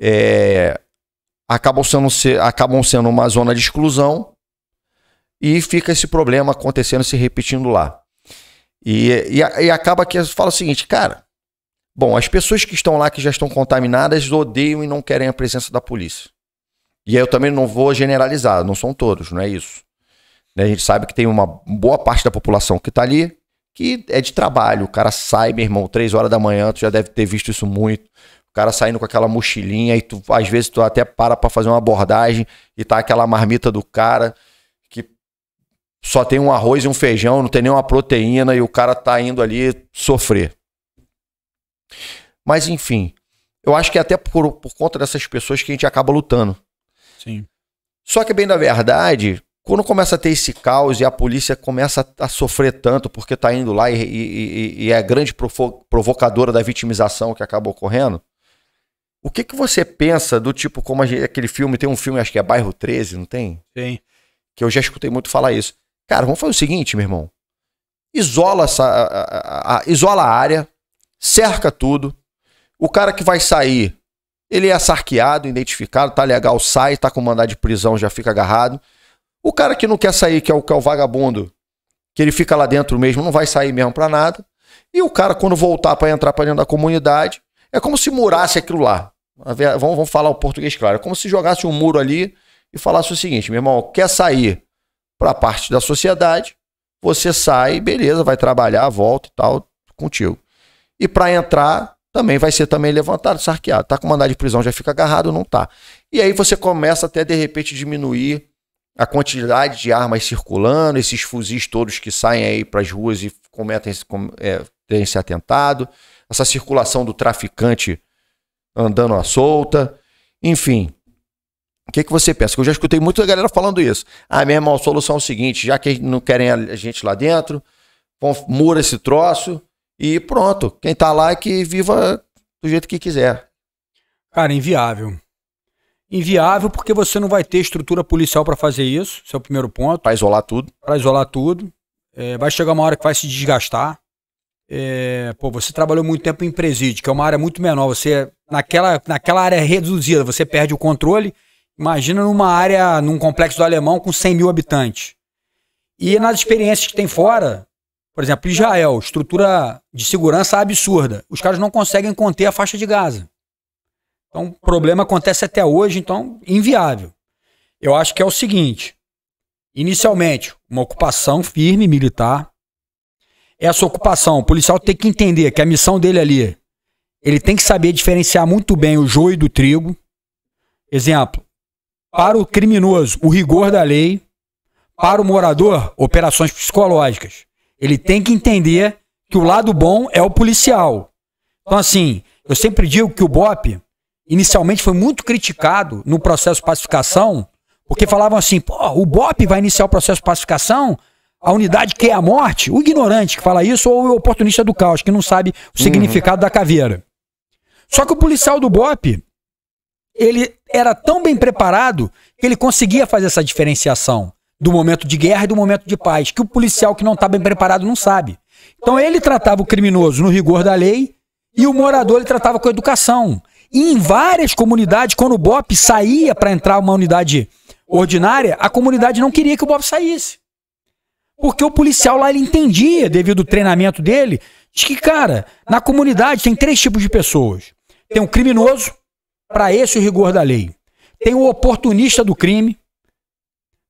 é, acabam sendo, acabam sendo uma zona de exclusão e fica esse problema acontecendo, se repetindo lá. E, e, e acaba que fala o seguinte, cara, bom, as pessoas que estão lá, que já estão contaminadas, odeiam e não querem a presença da polícia. E aí eu também não vou generalizar, não são todos, não é isso. Né, a gente sabe que tem uma boa parte da população que está ali, que é de trabalho. O cara sai, meu irmão, três horas da manhã, tu já deve ter visto isso muito. O cara saindo com aquela mochilinha e tu, às vezes tu até para para fazer uma abordagem e tá aquela marmita do cara que só tem um arroz e um feijão, não tem nenhuma proteína e o cara tá indo ali sofrer. Mas enfim, eu acho que é até por, por conta dessas pessoas que a gente acaba lutando. Sim. Só que bem da verdade, quando começa a ter esse caos e a polícia começa a sofrer tanto porque tá indo lá e, e, e, é a grande provo- provocadora da vitimização que acaba ocorrendo, o que, que você pensa do tipo como gente, aquele filme, tem um filme, acho que é Bairro 13, não tem? Tem. Que eu já escutei muito falar isso. Cara, vamos fazer o seguinte, meu irmão. Isola, essa, a, a, a, isola a área, cerca tudo. O cara que vai sair, ele é sarqueado, identificado, tá legal, sai, tá com mandado de prisão, já fica agarrado. O cara que não quer sair, que é o, que é o vagabundo, que ele fica lá dentro mesmo, não vai sair mesmo pra nada. E o cara, quando voltar para entrar para dentro da comunidade, é como se murasse aquilo lá. Vamos, vamos falar o português claro. É como se jogasse um muro ali e falasse o seguinte, meu irmão, quer sair para a parte da sociedade, você sai, beleza, vai trabalhar, volta e tal, contigo. E para entrar, também vai ser também levantado, sarqueado. Tá com mandado de prisão, já fica agarrado, não tá. E aí você começa até de repente diminuir a quantidade de armas circulando, esses fuzis todos que saem aí para as ruas e cometem, cometem é, esse atentado, essa circulação do traficante andando à solta, enfim. O que, que você pensa? eu já escutei muita galera falando isso. Ah, meu irmão, a solução é o seguinte: já que não querem a gente lá dentro, mura esse troço e pronto. Quem tá lá é que viva do jeito que quiser. Cara, inviável. Inviável porque você não vai ter estrutura policial para fazer isso. Esse é o primeiro ponto. Para isolar tudo. Para isolar tudo. É, vai chegar uma hora que vai se desgastar. É, pô, você trabalhou muito tempo em presídio, que é uma área muito menor. Você, é naquela, naquela área reduzida, você perde o controle. Imagina numa área, num complexo do alemão com 100 mil habitantes. E nas experiências que tem fora, por exemplo, Israel, estrutura de segurança absurda. Os caras não conseguem conter a faixa de Gaza. Então, o problema acontece até hoje, então, inviável. Eu acho que é o seguinte: inicialmente, uma ocupação firme militar, essa é ocupação. O policial tem que entender que a missão dele ali, ele tem que saber diferenciar muito bem o joio do trigo. Exemplo, para o criminoso, o rigor da lei. Para o morador, operações psicológicas. Ele tem que entender que o lado bom é o policial. Então, assim, eu sempre digo que o BOP inicialmente foi muito criticado no processo de pacificação, porque falavam assim: o BOP vai iniciar o processo de pacificação a unidade que é a morte, o ignorante que fala isso ou o oportunista do caos, que não sabe o uhum. significado uhum. da caveira. Só que o policial do BOP, ele era tão bem preparado que ele conseguia fazer essa diferenciação do momento de guerra e do momento de paz, que o policial que não está bem preparado não sabe. Então ele tratava o criminoso no rigor da lei e o morador ele tratava com educação. E em várias comunidades, quando o BOP saía para entrar uma unidade ordinária, a comunidade não queria que o BOP saísse. Porque o policial lá ele entendia, devido ao treinamento dele, de que, cara, na comunidade tem três tipos de pessoas. Tem o criminoso, para esse o rigor da lei. Tem o oportunista do crime,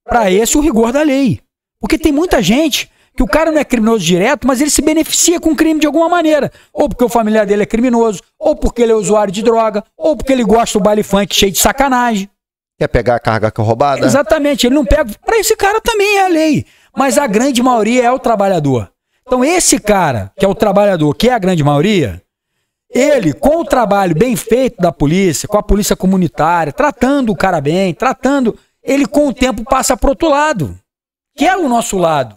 para esse o rigor da lei. Porque tem muita gente que o cara não é criminoso direto, mas ele se beneficia com o crime de alguma maneira. Ou porque o familiar dele é criminoso, ou porque ele é usuário de droga, ou porque ele gosta do baile funk cheio de sacanagem. Quer pegar a carga que é roubada? Exatamente, ele não pega. Para esse cara também é a lei mas a grande maioria é o trabalhador. Então, esse cara, que é o trabalhador, que é a grande maioria, ele, com o trabalho bem feito da polícia, com a polícia comunitária, tratando o cara bem, tratando, ele com o tempo passa para outro lado, que é o nosso lado.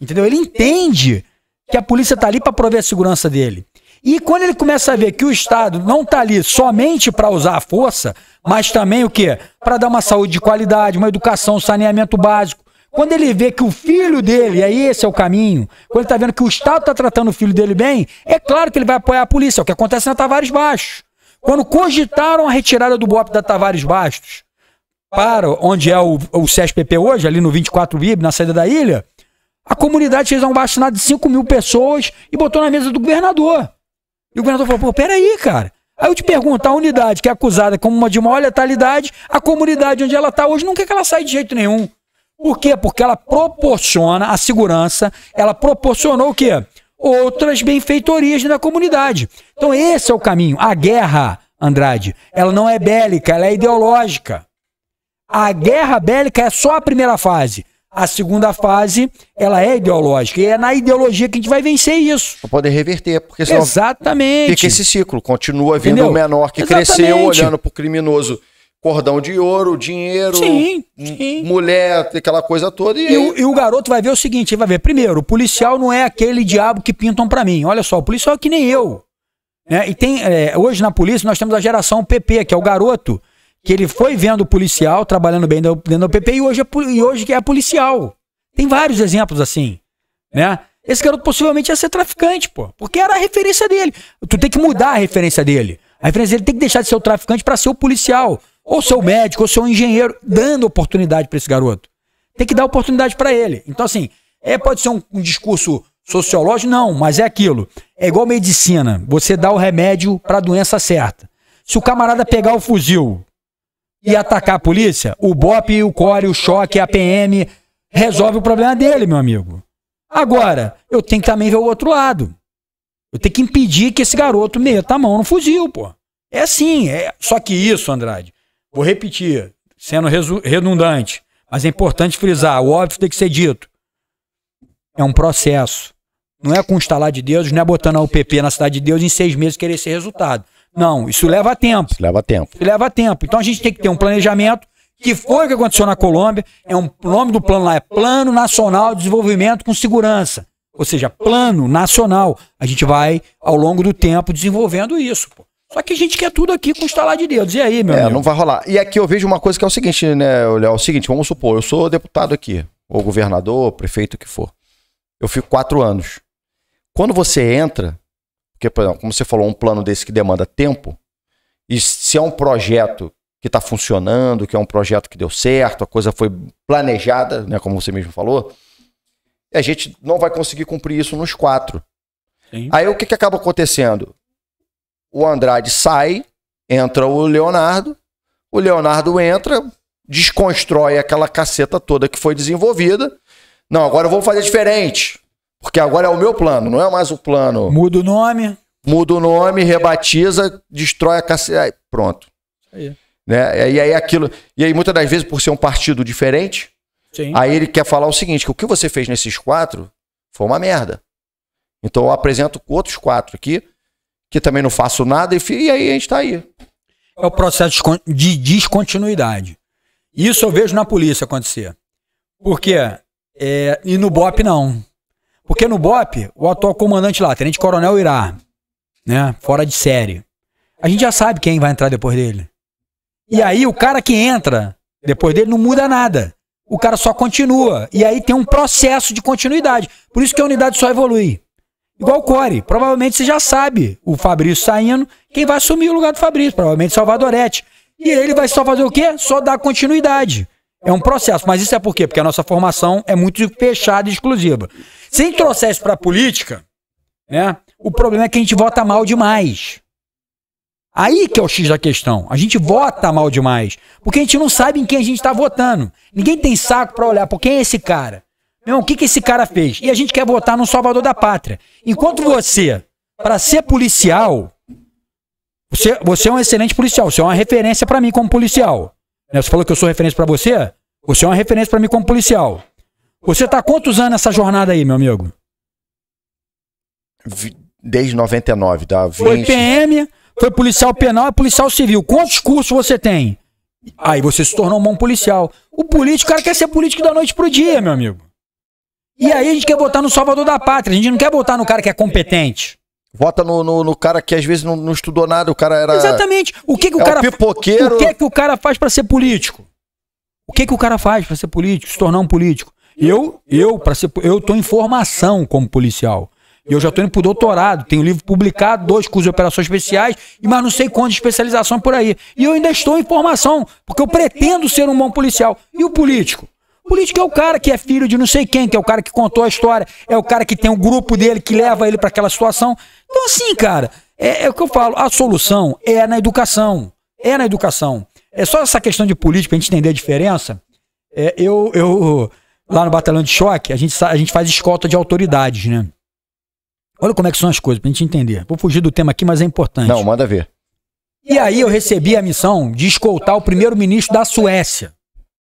Entendeu? Ele entende que a polícia está ali para prover a segurança dele. E quando ele começa a ver que o Estado não está ali somente para usar a força, mas também o quê? Para dar uma saúde de qualidade, uma educação, um saneamento básico, quando ele vê que o filho dele, e aí esse é o caminho, quando ele está vendo que o Estado está tratando o filho dele bem, é claro que ele vai apoiar a polícia, é o que acontece na Tavares Baixos. Quando cogitaram a retirada do BOP da Tavares Bastos para onde é o, o CSPP hoje, ali no 24 IB, na saída da ilha, a comunidade fez um bastinado de 5 mil pessoas e botou na mesa do governador. E o governador falou, pô, peraí, cara. Aí eu te pergunto, a unidade que é acusada como uma de maior letalidade, a comunidade onde ela está hoje não quer que ela saia de jeito nenhum. Por quê? Porque ela proporciona a segurança, ela proporcionou o quê? Outras benfeitorias na comunidade. Então esse é o caminho. A guerra, Andrade, ela não é bélica, ela é ideológica. A guerra bélica é só a primeira fase. A segunda fase, ela é ideológica. E é na ideologia que a gente vai vencer isso. Pra poder reverter, porque senão Exatamente. fica esse ciclo. Continua vindo o menor que Exatamente. cresceu olhando pro criminoso cordão de ouro, dinheiro, sim, sim. mulher, aquela coisa toda. E, e, aí... e, o garoto vai ver o seguinte, vai ver, primeiro, o policial não é aquele diabo que pintam para mim. Olha só, o policial é que nem eu. Né? E tem, é, hoje na polícia nós temos a geração PP, que é o garoto, que ele foi vendo o policial, trabalhando bem dentro do PP e hoje, é, e hoje é policial. Tem vários exemplos assim, né? Esse garoto possivelmente ia ser traficante, pô. Porque era a referência dele. Tu tem que mudar a referência dele. A referência dele tem que deixar de ser o traficante para ser o policial ou seu médico, ou seu engenheiro, dando oportunidade para esse garoto. Tem que dar oportunidade para ele. Então, assim, é, pode ser um, um discurso sociológico, não, mas é aquilo. É igual medicina. Você dá o remédio para a doença certa. Se o camarada pegar o fuzil e atacar a polícia, o BOP, o CORE, o choque, a PM, resolve o problema dele, meu amigo. Agora, eu tenho que também ver o outro lado. Eu tenho que impedir que esse garoto meta a mão no fuzil, pô. É assim, é... só que isso, Andrade, Vou repetir, sendo redundante, mas é importante frisar, o óbvio tem que ser dito. É um processo. Não é com instalar de Deus, não é botando a UPP na cidade de Deus em seis meses querer ser resultado. Não, isso leva tempo. Isso leva tempo. Isso leva tempo. Então a gente tem que ter um planejamento, que foi o que aconteceu na Colômbia. É um, o nome do plano lá é Plano Nacional de Desenvolvimento com Segurança. Ou seja, plano nacional. A gente vai, ao longo do tempo, desenvolvendo isso. Pô. Só que a gente quer tudo aqui com estalar de dedos. E aí, meu É, amigo? não vai rolar. E aqui eu vejo uma coisa que é o seguinte, né, Léo? É o seguinte, vamos supor, eu sou deputado aqui, ou governador, prefeito, o que for. Eu fico quatro anos. Quando você entra, porque, por exemplo, como você falou, um plano desse que demanda tempo, e se é um projeto que está funcionando, que é um projeto que deu certo, a coisa foi planejada, né, como você mesmo falou, a gente não vai conseguir cumprir isso nos quatro. Sim. Aí o que, que acaba acontecendo? o Andrade sai, entra o Leonardo, o Leonardo entra, desconstrói aquela caceta toda que foi desenvolvida. Não, agora eu vou fazer diferente. Porque agora é o meu plano, não é mais o plano. Muda o nome. Muda o nome, rebatiza, destrói a caceta. Pronto. Aí. Né? E aí aquilo. E aí, muitas das vezes, por ser um partido diferente, Sim. aí ele quer falar o seguinte: que o que você fez nesses quatro foi uma merda. Então eu apresento outros quatro aqui que também não faço nada, e, e aí a gente está aí. É o processo de descontinuidade. Isso eu vejo na polícia acontecer. Por quê? É, e no BOP não. Porque no BOP, o atual comandante lá, Tenente Coronel Irá, né, fora de série, a gente já sabe quem vai entrar depois dele. E aí o cara que entra depois dele não muda nada. O cara só continua. E aí tem um processo de continuidade. Por isso que a unidade só evolui. Igual o Core. Provavelmente você já sabe. O Fabrício saindo, quem vai assumir o lugar do Fabrício? Provavelmente Salvadorete. E ele vai só fazer o quê? Só dar continuidade. É um processo, mas isso é por quê? Porque a nossa formação é muito fechada e exclusiva. Se a gente trouxer isso para a política, né, o problema é que a gente vota mal demais. Aí que é o X da questão. A gente vota mal demais. Porque a gente não sabe em quem a gente está votando. Ninguém tem saco para olhar por quem é esse cara. Meu irmão, o que, que esse cara fez? E a gente quer votar no salvador da pátria. Enquanto você, para ser policial, você, você é um excelente policial, você é uma referência para mim como policial. Né, você falou que eu sou referência para você? Você é uma referência para mim como policial. Você tá quantos anos nessa jornada aí, meu amigo? Desde 99, tá? 20... Foi PM, foi policial penal e policial civil. Quantos cursos você tem? Aí você se tornou um bom policial. O político, o cara quer ser político da noite pro dia, meu amigo. E aí a gente quer votar no Salvador da Pátria, a gente não quer votar no cara que é competente. Vota no, no, no cara que às vezes não, não, estudou nada, o cara era. Exatamente. O que, que o é cara. O pipoqueiro. O que, que o cara faz para ser político? O que, que o cara faz para ser político, se tornar um político? Eu, eu, para ser. Eu tô em formação como policial. E eu já estou indo pro doutorado, tenho livro publicado, dois cursos de operações especiais, mas não sei quantas especializações por aí. E eu ainda estou em formação, porque eu pretendo ser um bom policial. E o político? Político é o cara que é filho de não sei quem, que é o cara que contou a história, é o cara que tem o um grupo dele que leva ele para aquela situação. Então, assim, cara, é, é, o que eu falo, a solução é na educação. É na educação. É só essa questão de política, a gente entender a diferença. É, eu, eu, lá no Batalhão de Choque, a gente, a gente faz escolta de autoridades, né? Olha como é que são as coisas, pra gente entender. Vou fugir do tema aqui, mas é importante. Não, manda ver. E aí eu recebi a missão de escoltar o primeiro-ministro da Suécia.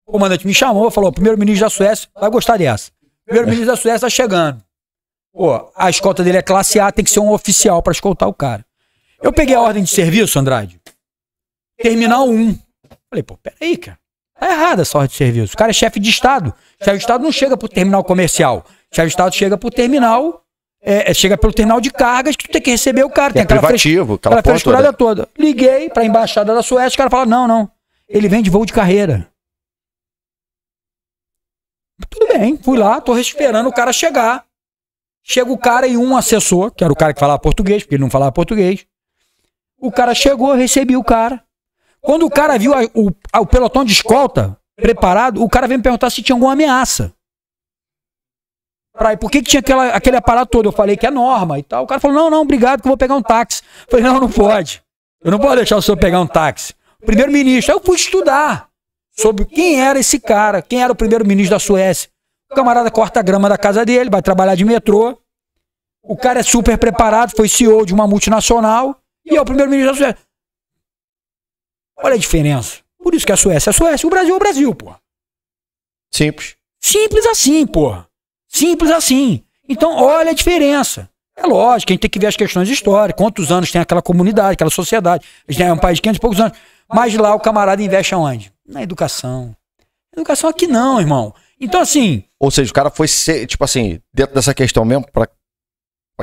O comandante me chamou, falou: primeiro-ministro da Suécia vai gostar dessa. Primeiro-ministro da Suécia tá chegando. Pô, a escolta dele é classe A, tem que ser um oficial para escoltar o cara. Eu peguei a ordem de serviço, Andrade. Terminal 1. Falei, pô, peraí, cara. Tá errada essa ordem de serviço. O cara é chefe de Estado. Chefe de é Estado não chega pro terminal comercial. Chefe de é Estado chega pro terminal. É, é, chega pelo terminal de cargas que tu tem que receber o cara. Tem é aquela privativo, aquela, aquela frescurada toda. toda. Liguei pra embaixada da Suécia, o cara fala: não, não. Ele vem de voo de carreira. Tudo bem, fui lá, tô esperando o cara chegar. Chega o cara e um assessor, que era o cara que falava português, porque ele não falava português. O cara chegou, recebi o cara. Quando o cara viu a, o, a, o pelotão de escolta preparado, o cara veio me perguntar se tinha alguma ameaça. Pra, por que, que tinha aquela, aquele aparato todo? Eu falei que é norma e tal. O cara falou: não, não, obrigado, que eu vou pegar um táxi. Eu falei: não, não pode. Eu não posso deixar o senhor pegar um táxi. Primeiro-ministro. Aí eu fui estudar sobre quem era esse cara, quem era o primeiro-ministro da Suécia. O camarada corta a grama da casa dele, vai trabalhar de metrô. O cara é super preparado, foi CEO de uma multinacional e é o primeiro-ministro da Suécia. Olha a diferença. Por isso que a Suécia é a Suécia, o Brasil é o Brasil, pô. Simples. Simples assim, pô. Simples assim. Então, olha a diferença. É lógico, a gente tem que ver as questões históricas, quantos anos tem aquela comunidade, aquela sociedade. A gente é um país de 500 e poucos anos. Mas lá o camarada investe aonde? na educação. Educação aqui não, irmão. Então, assim. Ou seja, o cara foi ser, tipo assim, dentro dessa questão mesmo, para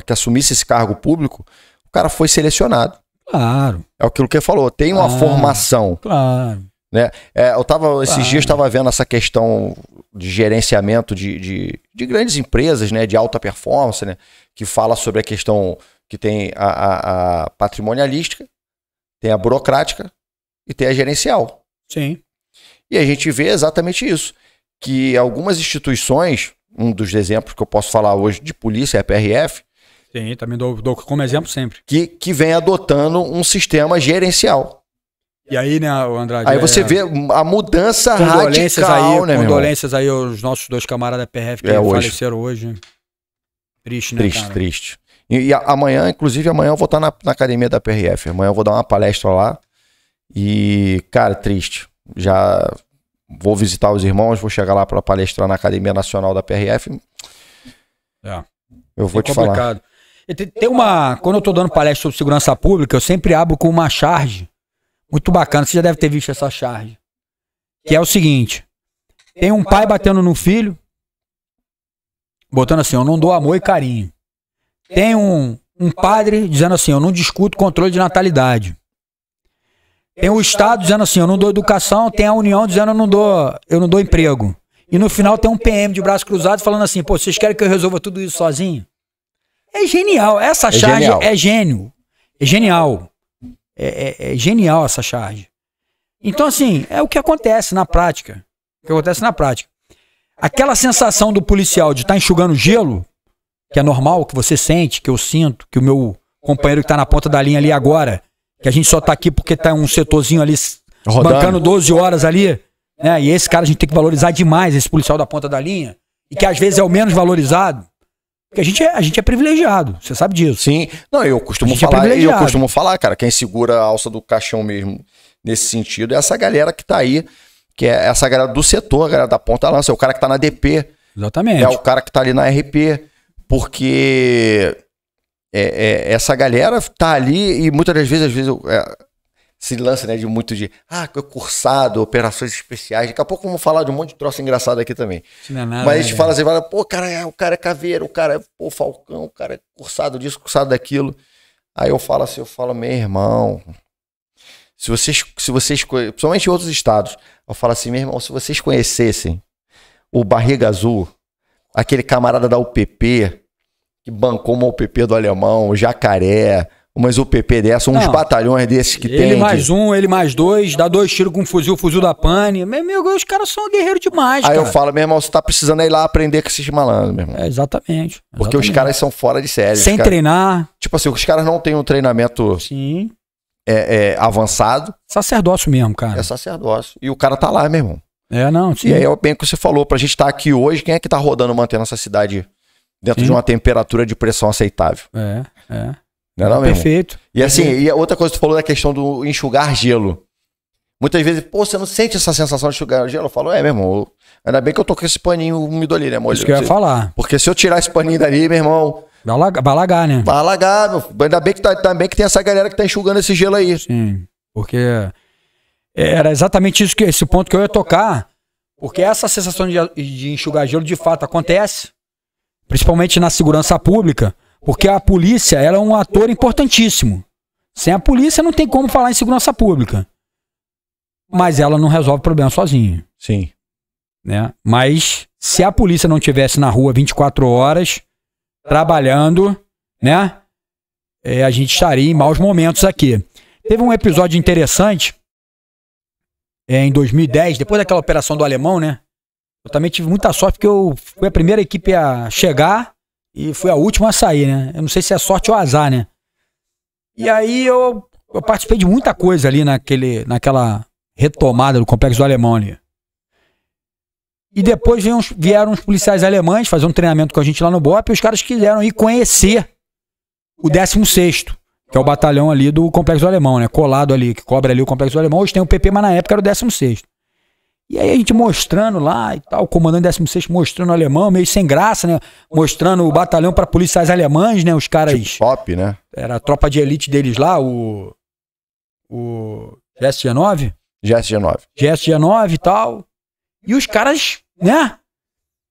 que assumisse esse cargo público, o cara foi selecionado. Claro. É aquilo que ele falou, tem uma claro, ah, formação. Claro. Né? É, eu tava, claro. esses dias estava vendo essa questão de gerenciamento de, de, de, grandes empresas, né? De alta performance, né? Que fala sobre a questão que tem a, a, a patrimonialística, tem a burocrática e tem a gerencial. Sim. E a gente vê exatamente isso, que algumas instituições, um dos exemplos que eu posso falar hoje de polícia é a PRF. Sim, também dou, dou como exemplo sempre. Que, que vem adotando um sistema gerencial. E aí, né, Andrade? Aí é, você é, vê a mudança condolências radical, aí, né, Condolências aí aos nossos dois camaradas PRF que é hoje. faleceram hoje. Triste, né, Triste, cara? triste. E, e, amanhã, inclusive, amanhã eu vou estar na, na academia da PRF. Amanhã eu vou dar uma palestra lá. E, cara, triste já vou visitar os irmãos, vou chegar lá para palestrar na Academia Nacional da PRF. É. Eu vou é te complicado. falar. Tem uma. Quando eu estou dando palestra sobre segurança pública, eu sempre abro com uma charge. Muito bacana, você já deve ter visto essa charge. Que é o seguinte: tem um pai batendo no filho, botando assim, eu não dou amor e carinho. Tem um, um padre dizendo assim, eu não discuto controle de natalidade. Tem o Estado dizendo assim, eu não dou educação, tem a União dizendo eu não dou, eu não dou emprego. E no final tem um PM de braço cruzado falando assim, pô, vocês querem que eu resolva tudo isso sozinho? É genial. Essa é charge genial. é gênio. É genial. É, é, é, genial essa charge. Então, assim, é o que acontece na prática. O que acontece na prática. Aquela sensação do policial de estar tá enxugando gelo, que é normal, que você sente, que eu sinto, que o meu companheiro que está na ponta da linha ali agora que a gente só tá aqui porque tá um setorzinho ali Rodando. bancando 12 horas ali, né? E esse cara a gente tem que valorizar demais, esse policial da ponta da linha, e que às vezes é o menos valorizado. Porque a gente é, a gente é privilegiado, você sabe disso. Sim. Não, eu costumo é falar, é eu costumo falar, cara, quem segura a alça do caixão mesmo nesse sentido é essa galera que tá aí, que é essa galera do setor, a galera da ponta lança, é o cara que tá na DP. Exatamente. É o cara que tá ali na RP, porque é, é, essa galera tá ali e muitas das vezes, às vezes, é, se lança né, de muito de ah, cursado, operações especiais. Daqui a pouco vamos falar de um monte de troço engraçado aqui também. É nada, Mas a gente né? fala assim, fala, pô, cara, é, o cara é caveiro, o cara é pô, falcão, o cara é cursado disso, cursado daquilo. Aí eu falo assim, eu falo, meu irmão, se vocês, se vocês, principalmente em outros estados, eu falo assim, meu irmão, se vocês conhecessem o Barriga Azul, aquele camarada da UPP, que bancou uma OPP do alemão, o jacaré, umas OPP dessa, uns não, batalhões desses que ele tem. Ele mais de... um, ele mais dois, dá dois tiros com um fuzil, fuzil da pane. Meu amigo, os caras são guerreiros demais, Aí cara. eu falo, meu irmão, você tá precisando ir lá aprender com esses malandros, meu irmão. É, exatamente. Porque exatamente. os caras são fora de série. Sem treinar. Tipo assim, os caras não têm um treinamento... Sim. É, é, avançado. Sacerdócio mesmo, cara. É sacerdócio. E o cara tá lá, meu irmão. É, não, sim. E aí é bem o que você falou, pra gente estar tá aqui hoje, quem é que tá rodando mantendo essa cidade dentro Sim. de uma temperatura de pressão aceitável. É, é. Não é, não, é Perfeito. E é assim, e outra coisa que tu falou da é questão do enxugar gelo. Muitas vezes, pô, você não sente essa sensação de enxugar gelo? Eu falo, é, meu irmão, ainda bem que eu tô com esse paninho úmido ali, né, molho? Isso que eu ia falar. Porque se eu tirar esse paninho dali, meu irmão... Vai alagar, vai alagar né? Vai alagar, meu. ainda bem que, tá, que tem essa galera que tá enxugando esse gelo aí. Sim, porque era exatamente isso que, esse ponto que eu ia tocar, porque essa sensação de, de enxugar gelo de fato acontece, principalmente na segurança pública, porque a polícia ela é um ator importantíssimo. Sem a polícia não tem como falar em segurança pública. Mas ela não resolve o problema sozinha. Sim. Né? Mas se a polícia não tivesse na rua 24 horas trabalhando, né? É, a gente estaria em maus momentos aqui. Teve um episódio interessante é, em 2010, depois daquela operação do alemão, né? Eu também tive muita sorte porque eu fui a primeira equipe a chegar e fui a última a sair, né? Eu não sei se é sorte ou azar, né? E aí eu, eu participei de muita coisa ali naquele, naquela retomada do complexo do alemão ali. E depois vieram, vieram uns policiais alemães fazer um treinamento com a gente lá no BOP e os caras quiseram ir conhecer o 16 que é o batalhão ali do Complexo do Alemão, né? Colado ali, que cobra ali o Complexo do Alemão. Hoje tem o PP, mas na época era o 16. E aí a gente mostrando lá e tal, o comandante 16 mostrando o alemão, meio sem graça, né? Mostrando o batalhão para policiais alemães, né? Os caras. Tipo top, né? Era a tropa de elite deles lá, o. O. GS-19? GS-19. GS-19 e tal. E os caras, né?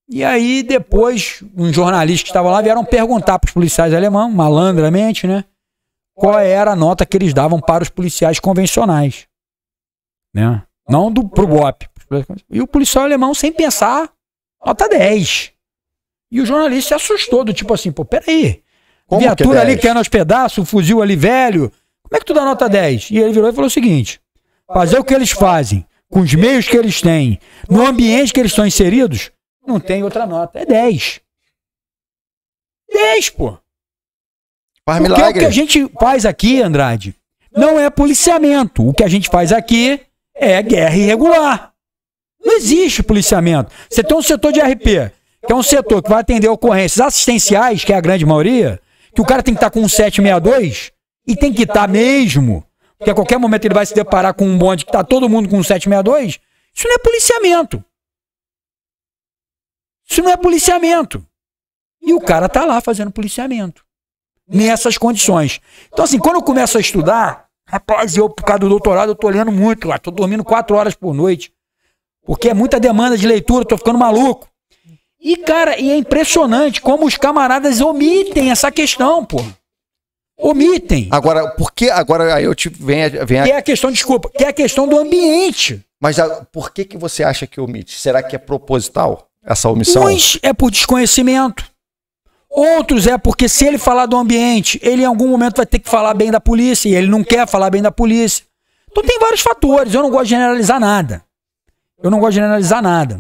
E aí depois, um jornalista que estava lá vieram perguntar para os policiais alemães, malandramente, né? Qual era a nota que eles davam para os policiais convencionais, né? Não do pro BOP, e o policial alemão, sem pensar, nota 10. E o jornalista se assustou, do tipo assim, pô, peraí. Como é viatura que ali caindo aos pedaços, um fuzil ali velho. Como é que tu dá nota 10? E ele virou e falou o seguinte: fazer o que eles fazem, com os meios que eles têm, no ambiente que eles estão inseridos, não tem outra nota. É 10. 10, pô. Porque o que a gente faz aqui, Andrade, não é policiamento. O que a gente faz aqui é guerra irregular. Não existe policiamento. Você tem um setor de RP, que é um setor que vai atender ocorrências assistenciais, que é a grande maioria, que o cara tem que estar com um 762 e tem que estar mesmo, porque a qualquer momento ele vai se deparar com um bonde que está todo mundo com um 762. Isso não é policiamento. Isso não é policiamento. E o cara está lá fazendo policiamento. Nessas condições. Então, assim, quando eu começo a estudar, rapaz, eu, por causa do doutorado, eu tô olhando muito lá, tô dormindo quatro horas por noite. Porque é muita demanda de leitura, tô ficando maluco. E, cara, e é impressionante como os camaradas omitem essa questão, pô. Omitem. Agora, por que agora aí eu te venho, venho Que é a questão, desculpa, que é a questão do ambiente. Mas a, ah, por que que você acha que omite? Será que é proposital essa omissão? Uns é por desconhecimento. Outros é porque se ele falar do ambiente, ele em algum momento vai ter que falar bem da polícia e ele não quer falar bem da polícia. Então tem vários fatores, eu não gosto de generalizar nada. Eu não gosto de generalizar nada.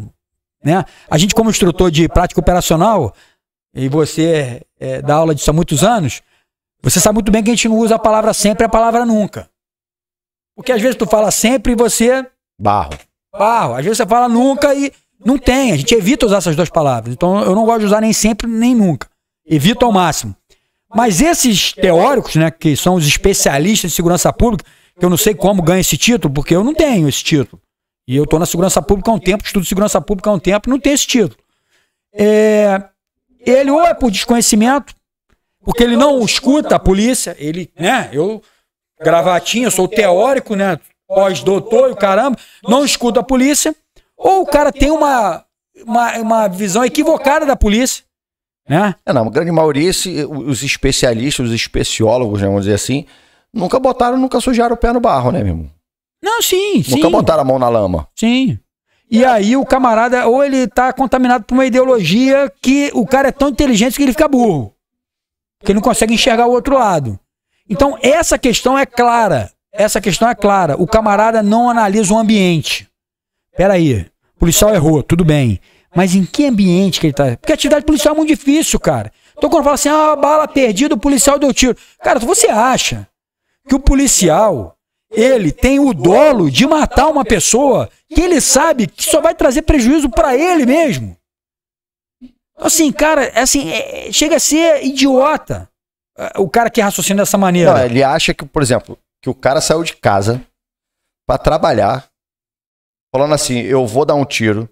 Né? A gente, como instrutor de prática operacional, e você é, dá aula disso há muitos anos, você sabe muito bem que a gente não usa a palavra sempre e a palavra nunca. Porque às vezes tu fala sempre e você. Barro. Barro. Às vezes você fala nunca e não tem. A gente evita usar essas duas palavras. Então eu não gosto de usar nem sempre nem nunca. Evito ao máximo. Mas esses teóricos, né, que são os especialistas em segurança pública, que eu não sei como ganha esse título, porque eu não tenho esse título. E eu estou na segurança pública há um tempo, estudo segurança pública há um tempo, não tem esse título. É, ele ou é por desconhecimento, porque ele não escuta a polícia, ele, né? Eu, gravatinha, sou teórico, né? Pós-doutor, o caramba, não escuta a polícia, ou o cara tem uma, uma, uma visão equivocada da polícia. Né? É, não, a grande maioria, esse, os especialistas, os especiólogos, né, vamos dizer assim, nunca botaram, nunca sujaram o pé no barro, né, meu irmão? Não, sim, Nunca sim. Nunca botaram a mão na lama. Sim. E é. aí o camarada, ou ele tá contaminado por uma ideologia que o cara é tão inteligente que ele fica burro. Que ele não consegue enxergar o outro lado. Então, essa questão é clara. Essa questão é clara. O camarada não analisa o ambiente. Peraí, o policial errou, tudo bem. Mas em que ambiente que ele tá? Porque a atividade policial é muito difícil, cara. Então quando fala assim, ah, bala perdida, o policial deu tiro. Cara, você acha que o policial ele tem o dolo de matar uma pessoa que ele sabe que só vai trazer prejuízo para ele mesmo. Então, assim, cara, é assim, é, é, chega a ser idiota é, o cara que raciocina dessa maneira. Não, ele acha que, por exemplo, que o cara saiu de casa para trabalhar, falando assim, eu vou dar um tiro,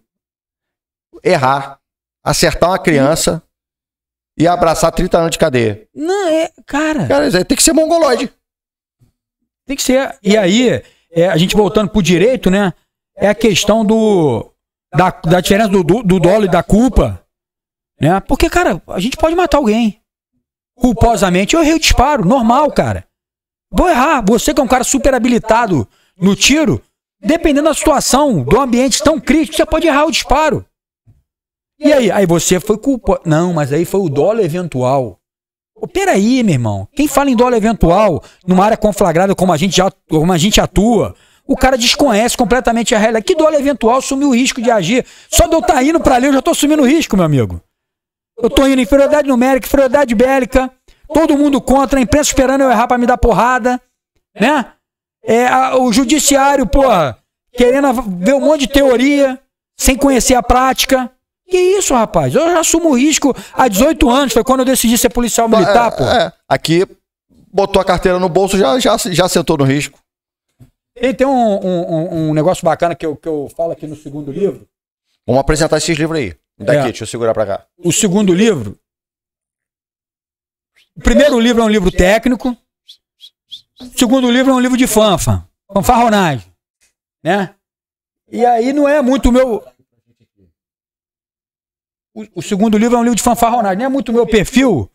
errar, acertar uma criança e abraçar 30 anos de cadeia. Não, é, cara. Cara, tem que ser mongoloide. Tem que ser. E aí, é, a gente voltando pro direito, né? É a questão do. Da, da diferença do, do, do dolo e da culpa. Né? Porque, cara, a gente pode matar alguém. Culposamente, eu errei o disparo, normal, cara. Vou errar. Você que é um cara super habilitado no tiro, dependendo da situação, do ambiente tão crítico, você pode errar o disparo. E aí? Aí você foi culpado. Não, mas aí foi o dolo eventual. Peraí, meu irmão. Quem fala em dólar eventual, numa área conflagrada como a gente, já, como a gente atua, o cara desconhece completamente a realidade. Que dólar eventual sumiu o risco de agir? Só de eu estar tá indo para ali, eu já estou assumindo o risco, meu amigo. Eu estou indo em inferioridade numérica, inferioridade bélica, todo mundo contra, a imprensa esperando eu errar para me dar porrada, né? É, a, o judiciário, porra, querendo ver um monte de teoria, sem conhecer a prática. Que isso, rapaz? Eu já assumo o risco há 18 anos. Foi quando eu decidi ser policial militar, é, pô. É. Aqui, botou a carteira no bolso, já, já, já sentou no risco. E tem um, um, um negócio bacana que eu, que eu falo aqui no segundo livro. Vamos apresentar esses livros aí. Daqui, é. deixa eu segurar pra cá. O segundo livro. O primeiro livro é um livro técnico. O segundo livro é um livro de fanfa. Fanfarronagem. Né? E aí não é muito o meu. O, segundo livro é um livro de fanfarronagem. Não é muito meu perfil,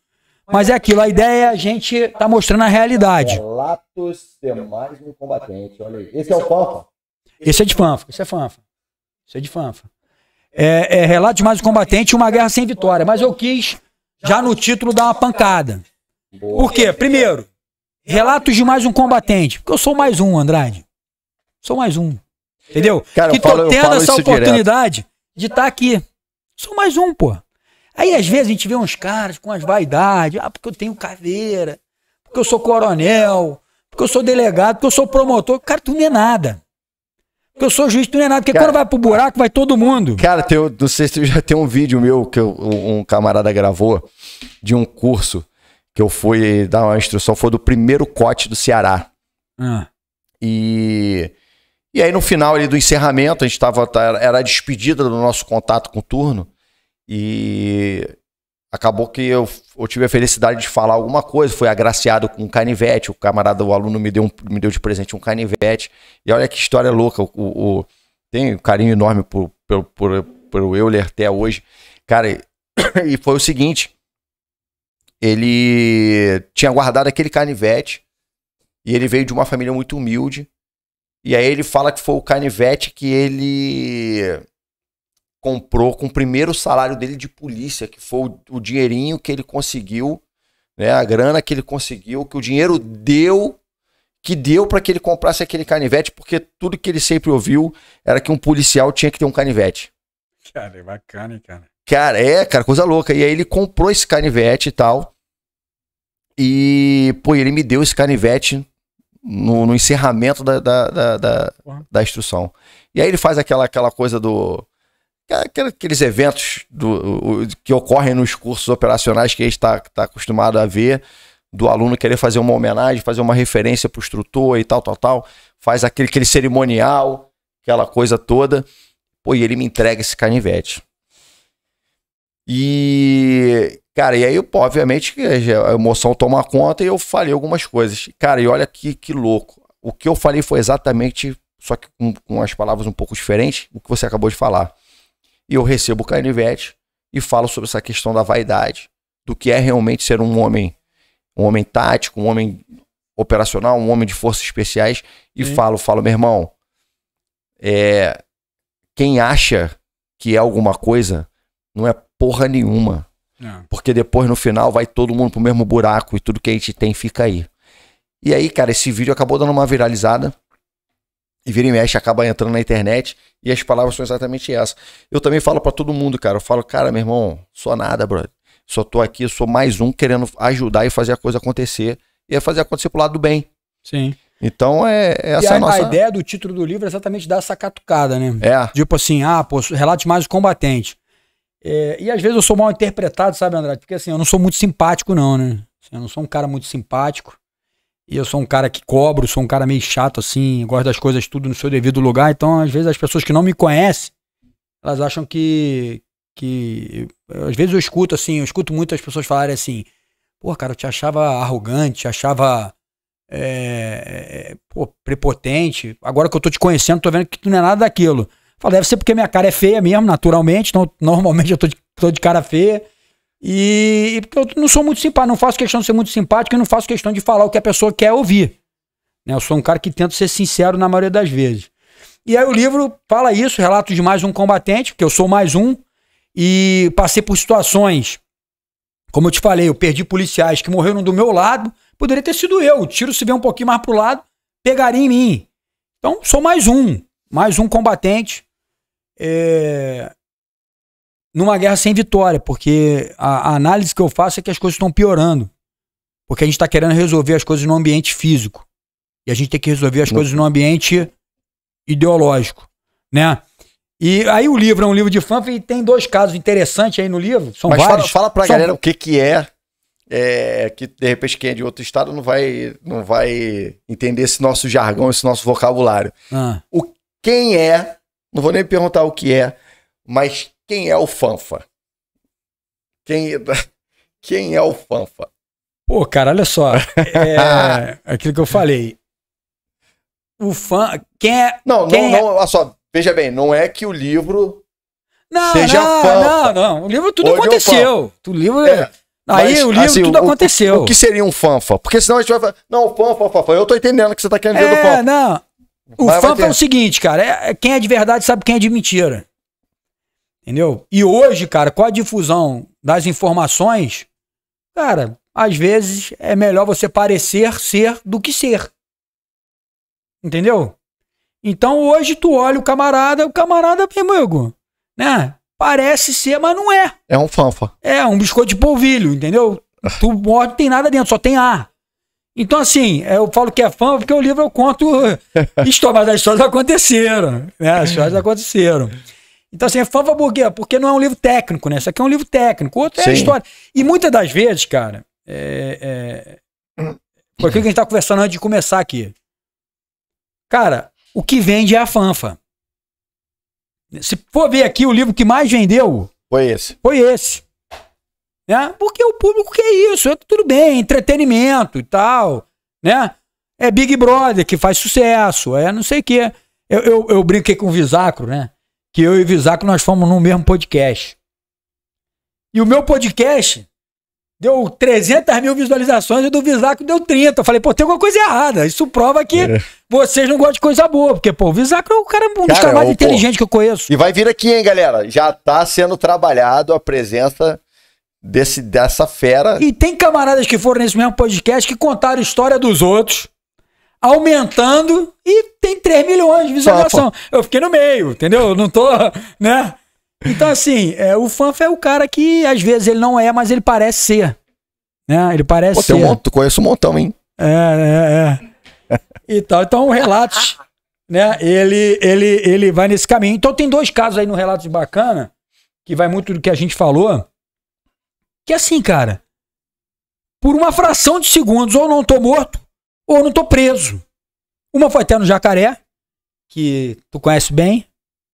mas é aquilo. A ideia é a gente tá mostrando a realidade. Relatos de mais um combatente. Olha aí. Esse é o fanfa? Esse é de fanfa. Esse é fanfa. Esse é de fanfa. É, é Relatos mais um combatente e uma guerra sem vitória. Mas eu quis, já no título, dar uma pancada. Por quê? Primeiro, relatos de mais um combatente. Porque eu sou mais um, Andrade. Sou mais um. Entendeu? Cara, que tô falo, tendo essa oportunidade direto. de estar tá aqui. Sou mais um, pô. Aí às vezes a gente vê uns caras com as vaidades, ah, porque eu tenho caveira, porque eu sou coronel, porque eu sou delegado, porque eu sou promotor. Cara, tu não é nada. Porque eu sou juiz, tu não é nada. Porque cara, quando vai pro buraco, vai todo mundo. Cara, tem, não sei se já tem um vídeo meu que eu, um camarada gravou de um curso que eu fui dar uma instrução, foi do primeiro cote do Ceará. Ah. E e aí, no final ali do encerramento, a gente estava. Tá, era a despedida do nosso contato com o turno. E acabou que eu, eu, tive a felicidade de falar alguma coisa. Fui agraciado com um canivete. O camarada, o aluno, me deu, um, me deu de presente um canivete. E olha que história louca. O, o tenho um carinho enorme por, por, por, pelo Euler até hoje. Cara, [COUGHS] e foi o seguinte. Ele tinha guardado aquele canivete. E ele veio de uma família muito humilde. E aí ele fala que foi o canivete que ele comprou com o primeiro salário dele de polícia, que foi o, o dinheirinho que ele conseguiu, né, a grana que ele conseguiu, que o dinheiro deu que deu para que ele comprasse aquele canivete, porque tudo que ele sempre ouviu era que um policial tinha que ter um canivete. Cara, é bacana, cara. Cara, é, cara, coisa louca. E aí ele comprou esse canivete e tal. E, pô, ele me deu esse canivete no, no encerramento da, da, da, da, da instrução. E aí ele faz aquela, aquela coisa do. Aqueles eventos do, que ocorrem nos cursos operacionais que a gente está tá acostumado a ver, do aluno querer fazer uma homenagem, fazer uma referência para o instrutor e tal, tal, tal. Faz aquele, aquele cerimonial, aquela coisa toda. Pô, e ele me entrega esse canivete. E Cara, e aí, obviamente, a emoção toma conta e eu falei algumas coisas. Cara, e olha que, que louco. O que eu falei foi exatamente, só que com, com as palavras um pouco diferentes, o que você acabou de falar. E eu recebo o canivete e falo sobre essa questão da vaidade, do que é realmente ser um homem, um homem tático, um homem operacional, um homem de forças especiais. E falo, falo, meu irmão, é, quem acha que é alguma coisa não é porra nenhuma é. Porque depois, no final, vai todo mundo pro mesmo buraco e tudo que a gente tem fica aí. E aí, cara, esse vídeo acabou dando uma viralizada. E vira e mexe, acaba entrando na internet. E as palavras são exatamente essas. Eu também falo para todo mundo, cara. Eu falo, cara, meu irmão, sou nada, brother. Só tô aqui, sou mais um querendo ajudar e fazer a coisa acontecer. E é fazer acontecer pro lado do bem. Sim. Então é, é essa e a, nossa. A ideia do título do livro é exatamente dar essa catucada, né? É. Tipo assim, ah, pô, relate mais combatente é, e às vezes eu sou mal interpretado, sabe, Andrade? Porque assim, eu não sou muito simpático, não, né? Assim, eu não sou um cara muito simpático. E eu sou um cara que cobro, sou um cara meio chato, assim, gosto das coisas tudo no seu devido lugar. Então, às vezes, as pessoas que não me conhecem, elas acham que. que às vezes eu escuto, assim, eu escuto muitas pessoas falarem assim: pô, cara, eu te achava arrogante, te achava. É, é, pô, prepotente. Agora que eu tô te conhecendo, tô vendo que tu não é nada daquilo. Falei, deve ser porque minha cara é feia mesmo, naturalmente. Então, normalmente eu tô de, tô de cara feia. E, e eu não sou muito simpático, não faço questão de ser muito simpático e não faço questão de falar o que a pessoa quer ouvir. Né? Eu sou um cara que tento ser sincero na maioria das vezes. E aí o livro fala isso, Relato de mais um combatente, porque eu sou mais um, e passei por situações, como eu te falei, eu perdi policiais que morreram do meu lado, poderia ter sido eu, o tiro se vier um pouquinho mais pro lado, pegaria em mim. Então sou mais um, mais um combatente é, numa guerra sem vitória, porque a, a análise que eu faço é que as coisas estão piorando. Porque a gente está querendo resolver as coisas no ambiente físico. E a gente tem que resolver as Não. coisas no ambiente ideológico. Né? E aí o livro é um livro de fanfic e tem dois casos interessantes aí no livro. São Mas vários. Fala, fala pra São... galera o que, que é é, que de repente quem é de outro estado não vai, não vai entender esse nosso jargão, esse nosso vocabulário. Ah. O quem é não vou nem perguntar o que é, mas quem é o Fanfa? Quem, é [LAUGHS] quem é o Fanfa? Pô, cara, olha só. É [LAUGHS] aquilo que eu falei. O fã. Quem é. Não, quem não, é... não, olha só. Veja bem, não é que o livro. Não, seja não, fanfa. não, não. O livro tudo Hoje é aconteceu. o, livro. É. é aí mas, o livro assim, tudo o, aconteceu. O, que seria um fanfa? Porque senão a gente vai falar, não, fanfa, fanfa, eu tô entendendo o que você tá querendo dizer do fanfa. Não, o Mas é o seguinte, cara, é, é, quem é de verdade sabe quem é de mentira. Entendeu? E hoje, cara, com a difusão das informações, cara, às vezes é melhor você parecer ser do que ser. Entendeu? Então hoje tu olha o camarada, o camarada, meu amigo, né? Parece ser, mas não é. É um fanfa. É, um biscoito de polvilho, entendeu? tu morre, não tem nada dentro, só tem ar. Então, assim, eu falo que é fã porque o livro eu conto [LAUGHS] histórias, as histórias aconteceram, né? As histórias aconteceram. Então, assim, é fã por quê? Porque não é um livro técnico, né? Isso aqui é um livro técnico, outro é a história. E muitas das vezes, cara, é, é... foi que a gente tá conversando antes de começar aqui. Cara, o que vende é a fanfa. Se for ver aqui, o livro que mais vendeu... Foi esse. Foi esse né? Porque o público que é isso, é tudo bem, entretenimento e tal, né? É Big Brother que faz sucesso, é não sei o quê. Eu, eu, eu brinquei com o Visacro, né? Que eu e o Visacro nós fomos no mesmo podcast. E o meu podcast deu 300 mil visualizações e o do Visacro deu 30. Eu falei, pô, tem alguma coisa errada. Isso prova que é. vocês não gostam de coisa boa. Porque, pô, o Visacro é o cara, um cara, dos caras mais inteligentes que eu conheço. E vai vir aqui, hein, galera? Já tá sendo trabalhado a presença desse, dessa fera. E tem camaradas que foram nesse mesmo podcast que contaram a história dos outros, aumentando e tem 3 milhões de visualização. Eu fiquei no meio, entendeu? Eu não tô, né? Então, assim, é, o fanf é o cara que às vezes ele não é, mas ele parece ser. Né? Ele parece Pô, ser. Um conheço um montão, hein? É, é, é. e tal. Então, relatos, né? Ele, ele, ele vai nesse caminho. Então, tem dois casos aí no Relatos Bacana, que vai muito do que a gente falou que é assim, cara, por uma fração de segundos, ou não tô morto, ou não tô preso. Uma foi até no jacaré, que tu conhece bem,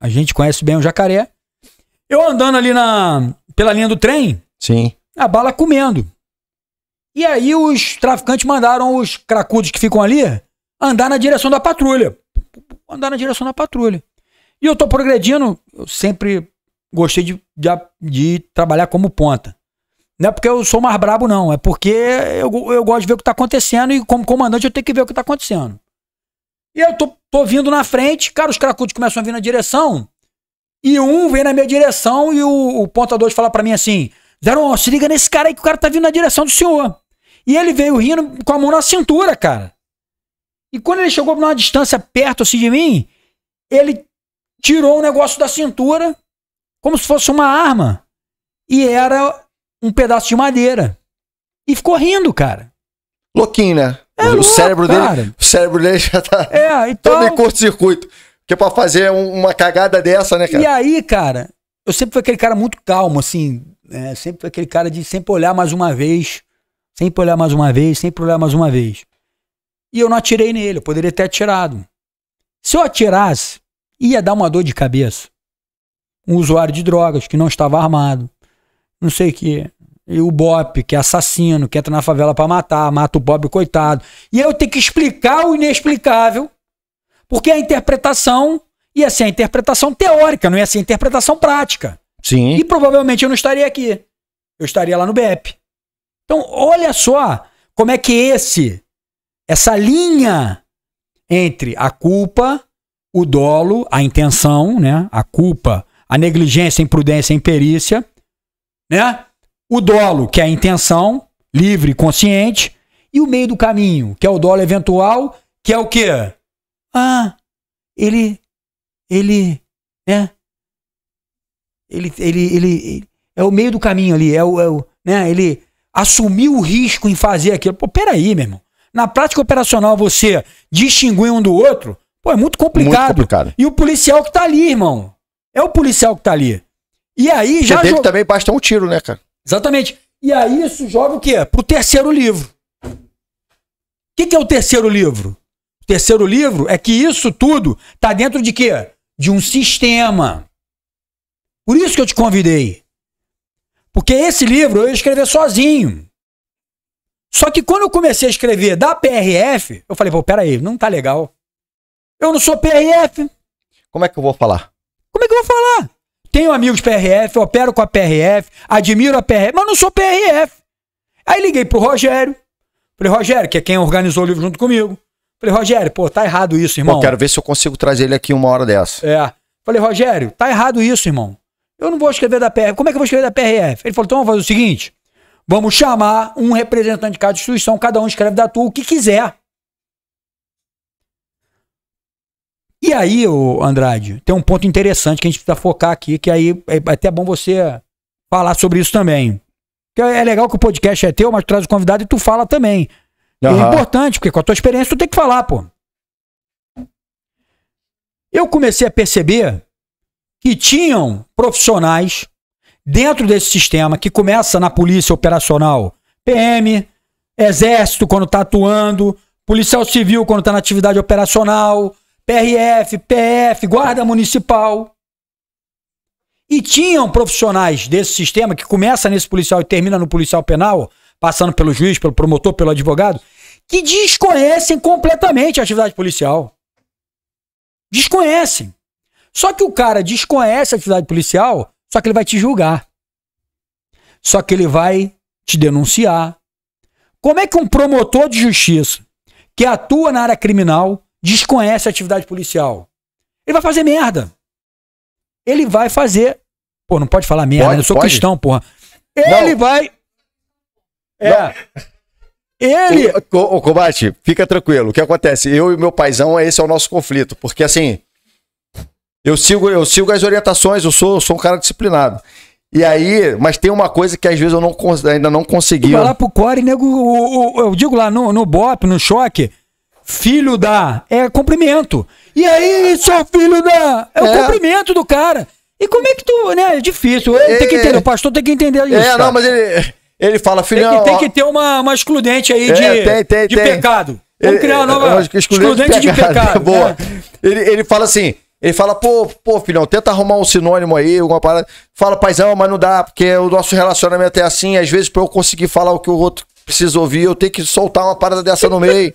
a gente conhece bem o jacaré. Eu andando ali na pela linha do trem, sim, a bala comendo. E aí os traficantes mandaram os cracudos que ficam ali andar na direção da patrulha. Andar na direção da patrulha. E eu tô progredindo, eu sempre gostei de, de, de trabalhar como ponta. Não é porque eu sou mais brabo, não. É porque eu, eu gosto de ver o que está acontecendo e, como comandante, eu tenho que ver o que está acontecendo. E eu tô, tô vindo na frente, cara, os cracudos começam a vir na direção. E um vem na minha direção e o, o ponta dois fala para mim assim: Zeron, se liga nesse cara aí que o cara tá vindo na direção do senhor. E ele veio rindo com a mão na cintura, cara. E quando ele chegou numa distância perto assim de mim, ele tirou o um negócio da cintura, como se fosse uma arma. E era um pedaço de madeira. E ficou rindo, cara. Louquinho, né? É o, louco, cérebro cara. dele, o cérebro dele já tá é, então, todo em curto-circuito. Porque pra fazer uma cagada dessa, né, cara? E aí, cara, eu sempre fui aquele cara muito calmo, assim. Né? sempre fui aquele cara de sempre olhar mais uma vez. Sempre olhar mais uma vez, sempre olhar mais uma vez. E eu não atirei nele, eu poderia ter atirado. Se eu atirasse, ia dar uma dor de cabeça. Um usuário de drogas que não estava armado não sei o que. E o Bop, que é assassino, que entra na favela para matar, mata o pobre coitado. E eu tenho que explicar o inexplicável, porque a interpretação ia ser a interpretação teórica, não ia ser a interpretação prática. Sim. E provavelmente eu não estaria aqui. Eu estaria lá no BEP. Então, olha só como é que esse, essa linha entre a culpa, o dolo, a intenção, né? A culpa, a negligência, a imprudência, a imperícia né? O dolo, que é a intenção, livre, consciente, e o meio do caminho, que é o dolo eventual, que é o quê? Ah, ele ele né? Ele ele ele, ele é o meio do caminho ali, é o, é o né, ele assumiu o risco em fazer aquilo. Pô, peraí, meu irmão. Na prática operacional, você distinguir um do outro, pô, é muito complicado. Muito complicado. E o policial que tá ali, irmão. É o policial que tá ali. E aí já. Você joga... também basta um tiro, né, cara? Exatamente. E aí isso joga o quê? Pro terceiro livro. O que, que é o terceiro livro? O terceiro livro é que isso tudo tá dentro de quê? De um sistema. Por isso que eu te convidei. Porque esse livro eu ia escrever sozinho. Só que quando eu comecei a escrever da PRF, eu falei, pô, peraí, não tá legal. Eu não sou PRF. Como é que eu vou falar? Como é que eu vou falar? Tenho amigos PRF, opero com a PRF, admiro a PRF, mas não sou PRF. Aí liguei pro Rogério. Falei, Rogério, que é quem organizou o livro junto comigo. Falei, Rogério, pô, tá errado isso, irmão. Eu quero ver se eu consigo trazer ele aqui uma hora dessa. É. Falei, Rogério, tá errado isso, irmão. Eu não vou escrever da PRF. Como é que eu vou escrever da PRF? Ele falou, então vamos fazer o seguinte. Vamos chamar um representante de cada instituição, cada um escreve da tua o que quiser. E aí, Andrade, tem um ponto interessante que a gente precisa focar aqui, que aí é, é até bom você falar sobre isso também. Que é, é legal que o podcast é teu, mas tu traz o convidado e tu fala também. Uhum. É importante, porque com a tua experiência tu tem que falar, pô. Eu comecei a perceber que tinham profissionais dentro desse sistema que começa na polícia operacional, PM, exército quando está atuando, policial civil quando está na atividade operacional, PRF, PF, Guarda Municipal. E tinham profissionais desse sistema, que começa nesse policial e termina no policial penal, passando pelo juiz, pelo promotor, pelo advogado, que desconhecem completamente a atividade policial. Desconhecem. Só que o cara desconhece a atividade policial, só que ele vai te julgar. Só que ele vai te denunciar. Como é que um promotor de justiça que atua na área criminal desconhece a atividade policial, ele vai fazer merda. Ele vai fazer. Pô, não pode falar merda, pode, né? eu sou pode. cristão, porra. Ele não. vai. É. Não. Ele. O, o, combate, fica tranquilo. O que acontece? Eu e meu paizão, esse é o nosso conflito. Porque assim. Eu sigo, eu sigo as orientações, eu sou, sou um cara disciplinado. E aí, mas tem uma coisa que às vezes eu não, ainda não consegui. Tu vai lá pro core, nego, eu, eu, eu digo lá no, no BOP, no choque, filho da é cumprimento. E aí, seu filho da é o é. cumprimento do cara. E como é que tu, né? É difícil. Ele tem que é. entender, o pastor tem que entender isso. É, cara. não, mas ele ele fala, filhão, tem que, tem que ter uma, uma excludente aí é, de, tem, tem, de pecado. Vamos criar uma é, nova excludente, excludente de pecado. De pecado. [LAUGHS] Né? Boa. Ele, ele fala assim, ele fala, pô, pô, filhão, tenta arrumar um sinônimo aí, alguma parada. Fala, paizão, mas não dá, porque o nosso relacionamento é assim. Às vezes, pra eu conseguir falar o que o outro precisa ouvir, eu tenho que soltar uma parada dessa no meio.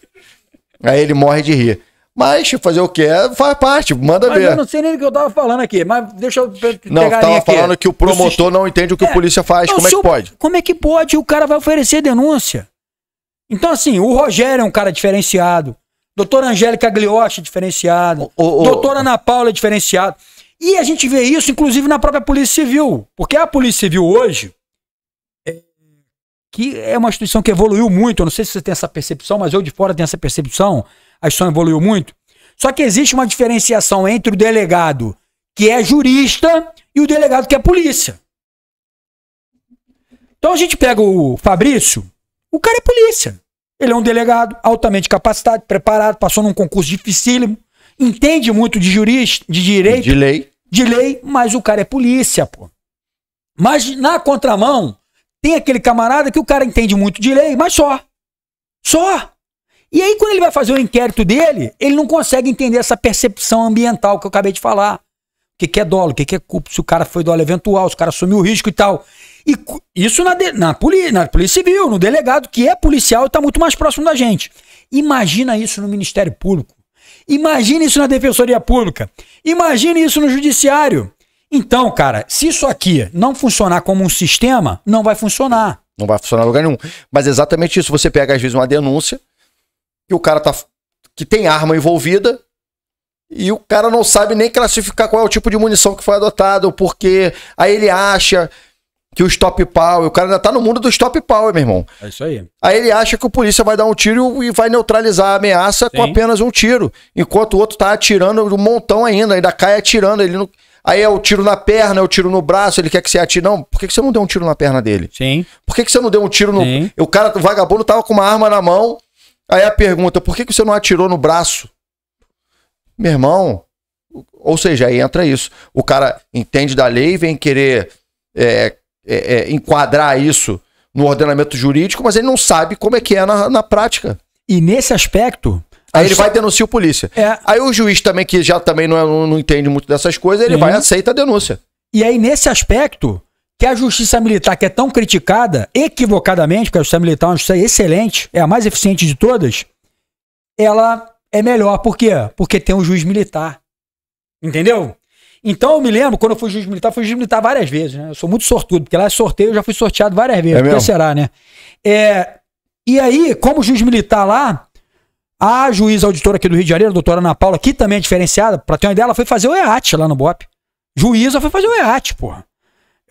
Aí ele morre de rir. Mas fazer o que Faz parte, manda mas ver. eu não sei nem o que eu tava falando aqui, mas deixa eu pegar Não, tava falando que o promotor não entende o que é. o polícia faz, como é que pode? Como é que pode? O cara vai oferecer denúncia. Então assim, o Rogério é um cara diferenciado, doutora Angélica Glioche é diferenciado, doutora o... Ana Paula é diferenciado. E a gente vê isso inclusive na própria Polícia Civil, porque a Polícia Civil hoje que é uma instituição que evoluiu muito. Eu não sei se você tem essa percepção, mas eu de fora tenho essa percepção. A instituição evoluiu muito. Só que existe uma diferenciação entre o delegado que é jurista e o delegado que é polícia. Então a gente pega o Fabrício, o cara é polícia. Ele é um delegado altamente capacitado, preparado, passou num concurso dificílimo, entende muito de jurista, de direito, de lei, de lei, mas o cara é polícia, pô. Mas na contramão, tem aquele camarada que o cara entende muito de lei, mas só. Só. E aí, quando ele vai fazer o inquérito dele, ele não consegue entender essa percepção ambiental que eu acabei de falar. O que, que é dolo, o que, que é culpa, se o cara foi dolo eventual, se o cara assumiu o risco e tal. E isso na, de, na, poli, na Polícia Civil, no delegado, que é policial e está muito mais próximo da gente. Imagina isso no Ministério Público. Imagina isso na Defensoria Pública. Imagina isso no Judiciário. Então, cara, se isso aqui não funcionar como um sistema, não vai funcionar. Não vai funcionar em lugar nenhum. Mas é exatamente isso. Você pega, às vezes, uma denúncia que o cara tá. que tem arma envolvida e o cara não sabe nem classificar qual é o tipo de munição que foi adotado, porque aí ele acha que o stop power, o cara ainda tá no mundo do stop power, meu irmão. É isso aí. Aí ele acha que o polícia vai dar um tiro e vai neutralizar a ameaça Sim. com apenas um tiro, enquanto o outro tá atirando um montão ainda, ainda cai atirando, ele não Aí é o tiro na perna, é o tiro no braço, ele quer que você atire. Não, por que, você não deu um tiro na perna dele? Sim. Por que, você não deu um tiro no. Sim. O cara, o vagabundo, tava com uma arma na mão. Aí a pergunta, por que, que você não atirou no braço? Meu irmão. Ou seja, aí entra isso. O cara entende da lei, vem querer é, é, é, enquadrar isso no ordenamento jurídico, mas ele não sabe como é que é na, na prática. E nesse aspecto, Aí ele vai denunciar o polícia. É. Aí o juiz também, que já também não, é, não entende muito dessas coisas, ele vai e aceita a denúncia. E aí, nesse aspecto, que a justiça militar, que é tão criticada, equivocadamente, porque a justiça militar é uma justiça excelente, é a mais eficiente de todas, ela é melhor. Por quê? Porque tem um juiz militar. Entendeu? Então eu me lembro, quando eu fui juiz militar, fui juiz militar várias vezes, né? Eu sou muito sortudo, porque lá é sorteio, eu já fui sorteado várias vezes. É será, né? É, e aí, como juiz militar lá, a juíza auditora aqui do Rio de Janeiro, doutora Ana Paula, que também é diferenciada, pra ter uma ideia, ela foi fazer o EAT lá no BOP. Juíza foi fazer o EAT, porra.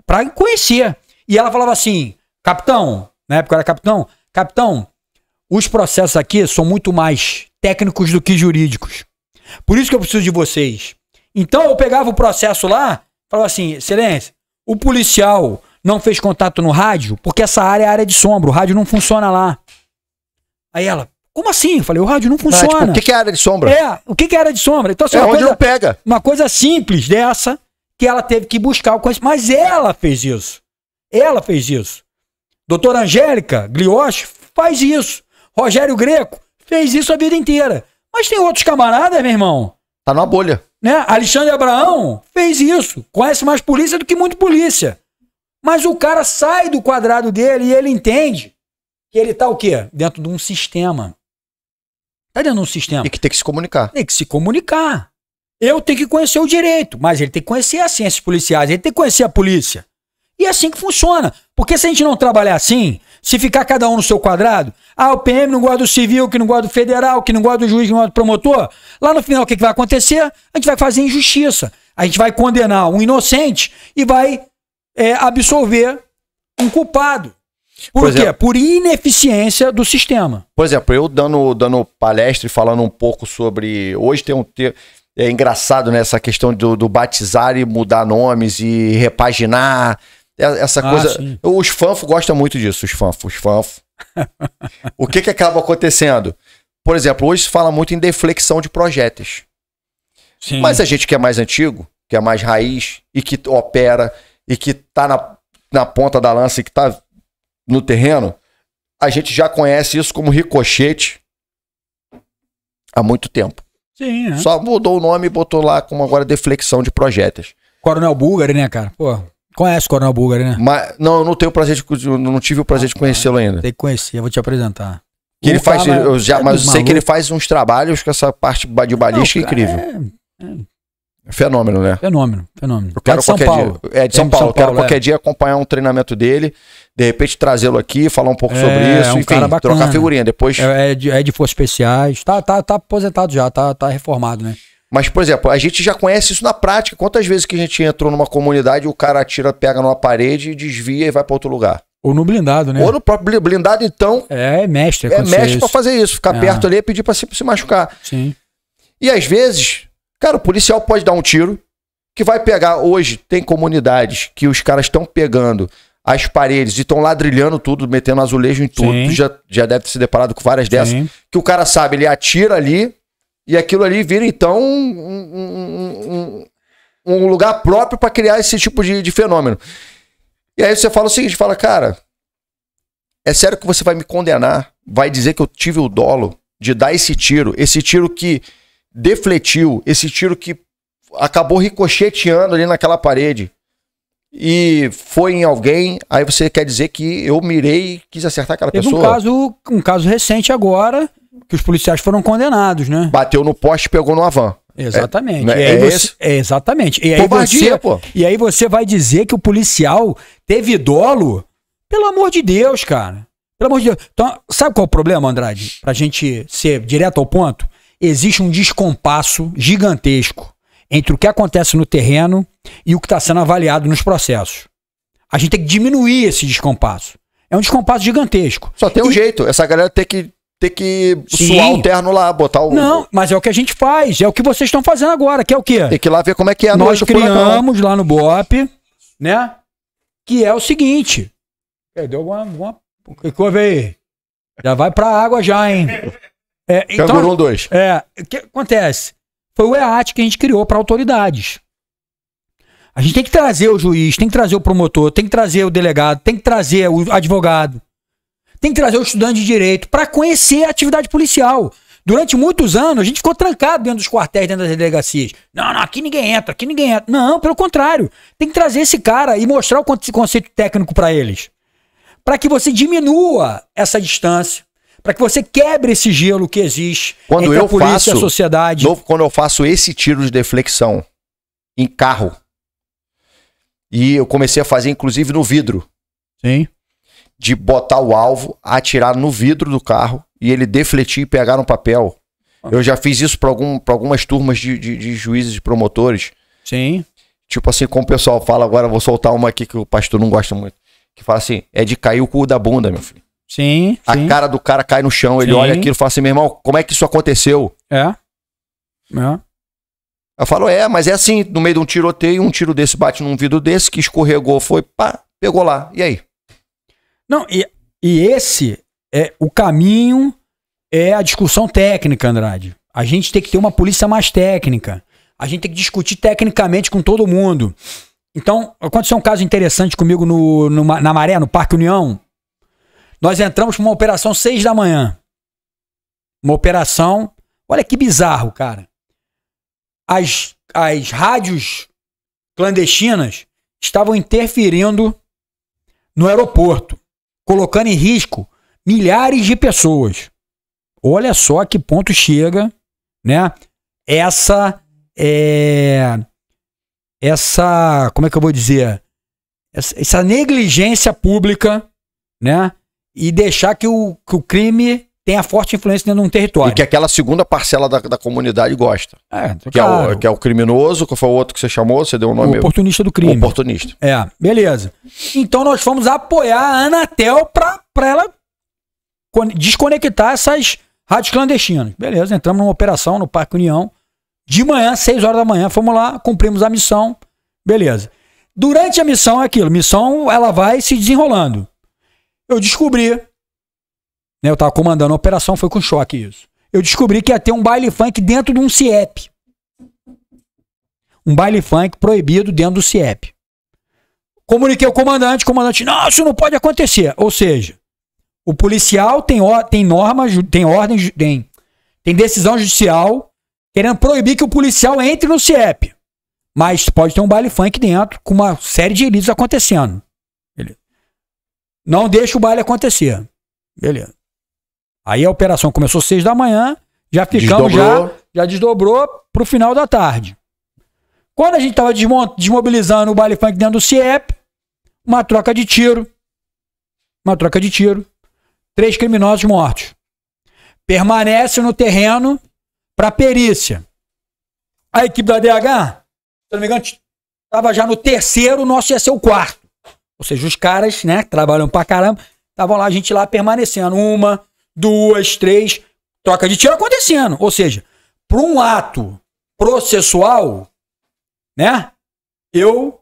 Pra conhecer. E ela falava assim, capitão, na época era capitão, capitão, os processos aqui são muito mais técnicos do que jurídicos. Por isso que eu preciso de vocês. Então eu pegava o processo lá, falava assim, excelência, o policial não fez contato no rádio, porque essa área é área de sombra, o rádio não funciona lá. Aí ela, como assim? Eu falei, o rádio não ah, tipo, funciona. tipo, o que, é área de sombra? É, o que, que é área de sombra? Então, assim, é uma onde coisa, não pega. Uma coisa simples dessa, que ela teve que buscar o conhecimento. Mas ela fez isso. Ela fez isso. Doutora Angélica Glioche faz isso. Rogério Greco fez isso a vida inteira. Mas tem outros camaradas, meu irmão. Tá numa bolha. Né? Alexandre Abraão fez isso. Conhece mais polícia do que muito polícia. Mas o cara sai do quadrado dele e ele entende que ele tá o quê? Dentro de um sistema. Está dentro de um sistema. E que tem que se comunicar. Tem que se comunicar. Eu tenho que conhecer o direito, mas ele tem que conhecer as ciências policiais, ele tem que conhecer a polícia. E é assim que funciona. Porque se a gente não trabalhar assim, se ficar cada um no seu quadrado, ah, o PM não gosta do civil, que não gosta do federal, que não gosta do juiz, que não gosta do promotor, lá no final o que, que vai acontecer? A gente vai fazer injustiça. A gente vai condenar um inocente e vai é, absolver um culpado. Por, por quê? Exemplo, por ineficiência do sistema. Por exemplo, eu dando, dando palestra e falando um pouco sobre. Hoje tem um. Te... É engraçado né, essa questão do, do batizar e mudar nomes e repaginar. É, essa ah, coisa. Os fanfos gostam muito disso, os fanfos. Os fanfos. [LAUGHS] o que, que acaba acontecendo? Por exemplo, hoje se fala muito em deflexão de projéteis. Sim. Mas a gente que é mais antigo, que é mais raiz e que opera e que está na, na ponta da lança e que está no terreno, a gente já conhece isso como ricochete há muito tempo. Sim. É. Só mudou o nome e botou lá como agora deflexão de projéteis. Coronel Bulgari, né, cara? Pô, conhece o Coronel Bulgari, né? Mas, não, eu não tenho o prazer de, não tive o prazer ah, de tá. conhecê-lo ainda. Tem que conhecer, eu vou te apresentar. Que ele faz, eu já, é mas eu sei maluco. que ele faz uns trabalhos com essa parte de balística não, incrível. É, é, Fenômeno, né? Fenômeno, fenômeno. Eu quero é de qualquer São Paulo. dia. É de São, é de São Paulo. São Paulo. quero é. qualquer dia acompanhar um treinamento dele, de repente trazê-lo aqui, falar um pouco é, sobre é isso, um enfim, trocar figurinha. Depois. É, é, de, é de forças especiais. Tá, tá, tá aposentado já, tá, tá reformado, né? Mas, por exemplo, a gente já conhece isso na prática. Quantas vezes que a gente entrou numa comunidade, o cara atira, pega numa parede, desvia e vai para outro lugar? Ou no blindado, né? Ou no próprio blindado, então. É mestre, É mestre para fazer isso, ficar é. perto ali e pedir para se, se machucar. Sim. E às vezes, Cara, o policial pode dar um tiro, que vai pegar. Hoje tem comunidades que os caras estão pegando as paredes e estão ladrilhando tudo, metendo azulejo em tudo. Tu Já, já deve ter se deparado com várias dessas. Sim. Que o cara sabe, ele atira ali e aquilo ali vira então um, um, um, um lugar próprio para criar esse tipo de, de fenômeno. E aí você fala o seguinte: fala, cara, é sério que você vai me condenar? Vai dizer que eu tive o dolo de dar esse tiro, esse tiro que defletiu esse tiro que acabou ricocheteando ali naquela parede e foi em alguém, aí você quer dizer que eu mirei e quis acertar aquela Teve pessoa? Um caso, um caso recente agora, que os policiais foram condenados, né? Bateu no poste e pegou no avan Exatamente. É, e é aí é você, é exatamente. E aí, Covardia, você, pô. e aí você vai dizer que o policial teve dolo? Pelo amor de Deus, cara. Pelo amor de Deus. Então, sabe qual é o problema, Andrade? Pra gente ser direto ao ponto? existe um descompasso gigantesco entre o que acontece no terreno e o que está sendo avaliado nos processos. A gente tem que diminuir esse descompasso. É um descompasso gigantesco. Só tem um e... jeito. Essa galera tem que ter que Sim. suar o terno lá, botar o. Não, mas é o que a gente faz, é o que vocês estão fazendo agora, que é o quê? Tem que ir lá ver como é que é a Nós criamos lá no BOP, né? Que é o seguinte. Deu alguma. O Que houve aí? Já vai pra água já, hein? É, então, Canguru 2. É, o que acontece? Foi o EAT que a gente criou para autoridades. A gente tem que trazer o juiz, tem que trazer o promotor, tem que trazer o delegado, tem que trazer o advogado, tem que trazer o estudante de direito para conhecer a atividade policial. Durante muitos anos, a gente ficou trancado dentro dos quartéis, dentro das delegacias. Não, não, aqui ninguém entra, aqui ninguém entra. Não, pelo contrário. Tem que trazer esse cara e mostrar o conceito técnico para eles. Para que você diminua essa distância, para que você quebre esse gelo que existe quando entre eu a polícia faço, e a sociedade. quando eu faço esse tiro de deflexão em carro, e eu comecei a fazer inclusive no vidro. Sim. De botar o alvo, atirar no vidro do carro e ele defletir e pegar um papel. Eu já fiz isso para algum, pra algumas turmas de, de, de juízes e promotores. Sim. Tipo assim, como o pessoal fala agora, vou soltar uma aqui que o pastor não gosta muito. Que fala assim: é de cair o cu da bunda, meu filho. Sim. A sim. cara do cara cai no chão, ele sim. olha aquilo e fala assim: meu irmão, como é que isso aconteceu? É. É. Eu falo, é, mas é assim, no meio de um tiroteio, um tiro desse bate num vidro desse, que escorregou, foi, pá, pegou lá. E aí? Não, e, e esse é o caminho é a discussão técnica, Andrade. A gente tem que ter uma polícia mais técnica. A gente tem que discutir tecnicamente com todo mundo. Então, aconteceu um caso interessante comigo no, no na Maré, no Parque União. Nós entramos para uma operação seis da manhã. Uma operação. Olha que bizarro, cara. As, as rádios clandestinas estavam interferindo no aeroporto, colocando em risco milhares de pessoas. Olha só que ponto chega, né? Essa é essa, como é que eu vou dizer? Essa, essa negligência pública, né? e deixar que o, que o crime tenha forte influência dentro de um território. E que aquela segunda parcela da, da comunidade gosta. É, que, claro. é o, que é o criminoso, que foi o outro que você chamou? Você deu um nome. O oportunista do crime. O oportunista. É, beleza. Então nós fomos apoiar a Anatel para ela desconectar essas rádios clandestinas. Beleza, entramos numa operação no Parque União. De manhã, 6 horas da manhã, fomos lá, cumprimos a missão. Beleza. Durante a missão é aquilo, missão ela vai se desenrolando eu descobri, né, eu estava comandando a operação, foi com choque isso. Eu descobri que ia ter um baile funk dentro de um CIEP. Um baile funk proibido dentro do CIEP. Comuniquei ao comandante, o comandante, não, isso não pode acontecer. Ou seja, o policial tem, tem normas, tem ordens, tem, tem decisão judicial querendo proibir que o policial entre no CIEP. Mas pode ter um baile funk dentro, com uma série de delitos acontecendo. Não deixa o baile acontecer. Beleza. Aí a operação começou às seis da manhã, já ficamos, desdobrou. já, já desdobrou pro final da tarde. Quando a gente tava desmobilizando o baile funk dentro do CIEP, uma troca de tiro. Uma troca de tiro. Três criminosos mortos. Permanece no terreno para perícia. A equipe da DH, se não me engano, estava já no terceiro, o nosso ia ser o quarto. Ou seja, os caras, né, trabalham pra caramba, estavam lá, a gente lá permanecendo. Uma, duas, três, troca de tiro acontecendo. Ou seja, por um ato processual, né, eu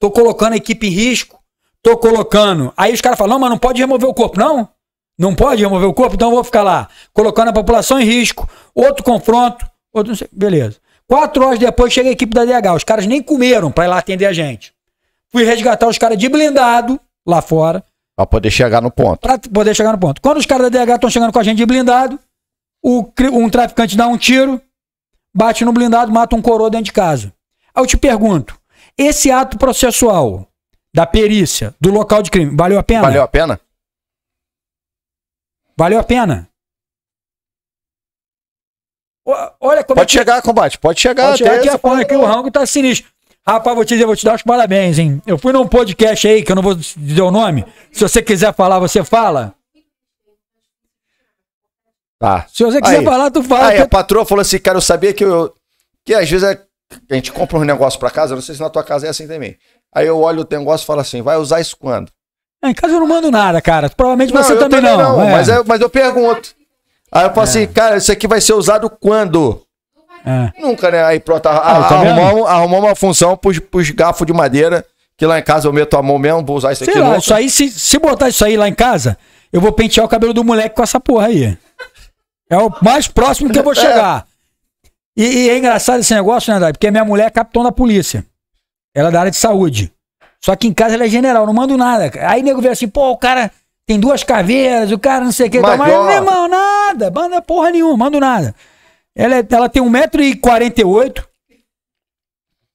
tô colocando a equipe em risco, tô colocando. Aí os caras falam, não, mas não pode remover o corpo, não? Não pode remover o corpo, então eu vou ficar lá, colocando a população em risco. Outro confronto, outro Beleza. Quatro horas depois chega a equipe da DH. Os caras nem comeram para ir lá atender a gente. Fui resgatar os caras de blindado lá fora. Pra poder chegar no ponto. Pra poder chegar no ponto. Quando os caras da DH estão chegando com a gente de blindado, o, um traficante dá um tiro, bate no blindado, mata um coroa dentro de casa. Aí eu te pergunto: esse ato processual da perícia, do local de crime, valeu a pena? Valeu a pena? Valeu a pena? olha como é Pode é que... chegar, combate, pode chegar. Pode chegar aqui, aqui o rango tá sinistro. Rapaz, vou te dizer, vou te dar os parabéns, hein? Eu fui num podcast aí, que eu não vou dizer o nome. Se você quiser falar, você fala. Tá. Se você quiser aí, falar, tu fala. Aí, tu... a patroa falou assim, cara, eu sabia que eu. Que às vezes é, a gente compra um negócio pra casa, não sei se na tua casa é assim também. Aí eu olho o negócio e falo assim, vai usar isso quando? É, em casa eu não mando nada, cara. Provavelmente não, você também, também, não. não é. Mas, é, mas eu pergunto. Aí eu falo é. assim, cara, isso aqui vai ser usado quando? É. Nunca, né? Aí pronto, arrumamos, ah, tá arrumamos uma função pros, pros garfos de madeira, que lá em casa eu meto a mão mesmo, vou usar isso Sei aqui lá, Isso aí, se, se botar isso aí lá em casa, eu vou pentear o cabelo do moleque com essa porra aí. É o mais próximo que eu vou [LAUGHS] é. chegar. É. E, e, é engraçado esse negócio, né, Dai? Porque minha mulher é capitão da polícia. Ela é da área de saúde. Só que em casa ela é general, não mando nada. Aí nego vê assim, pô, o cara tem duas caveiras, o cara não sei o que. Mas, tal, mas meu não mando nada, manda porra nenhuma, mando nada. Ela, é, ela tem 1,48m.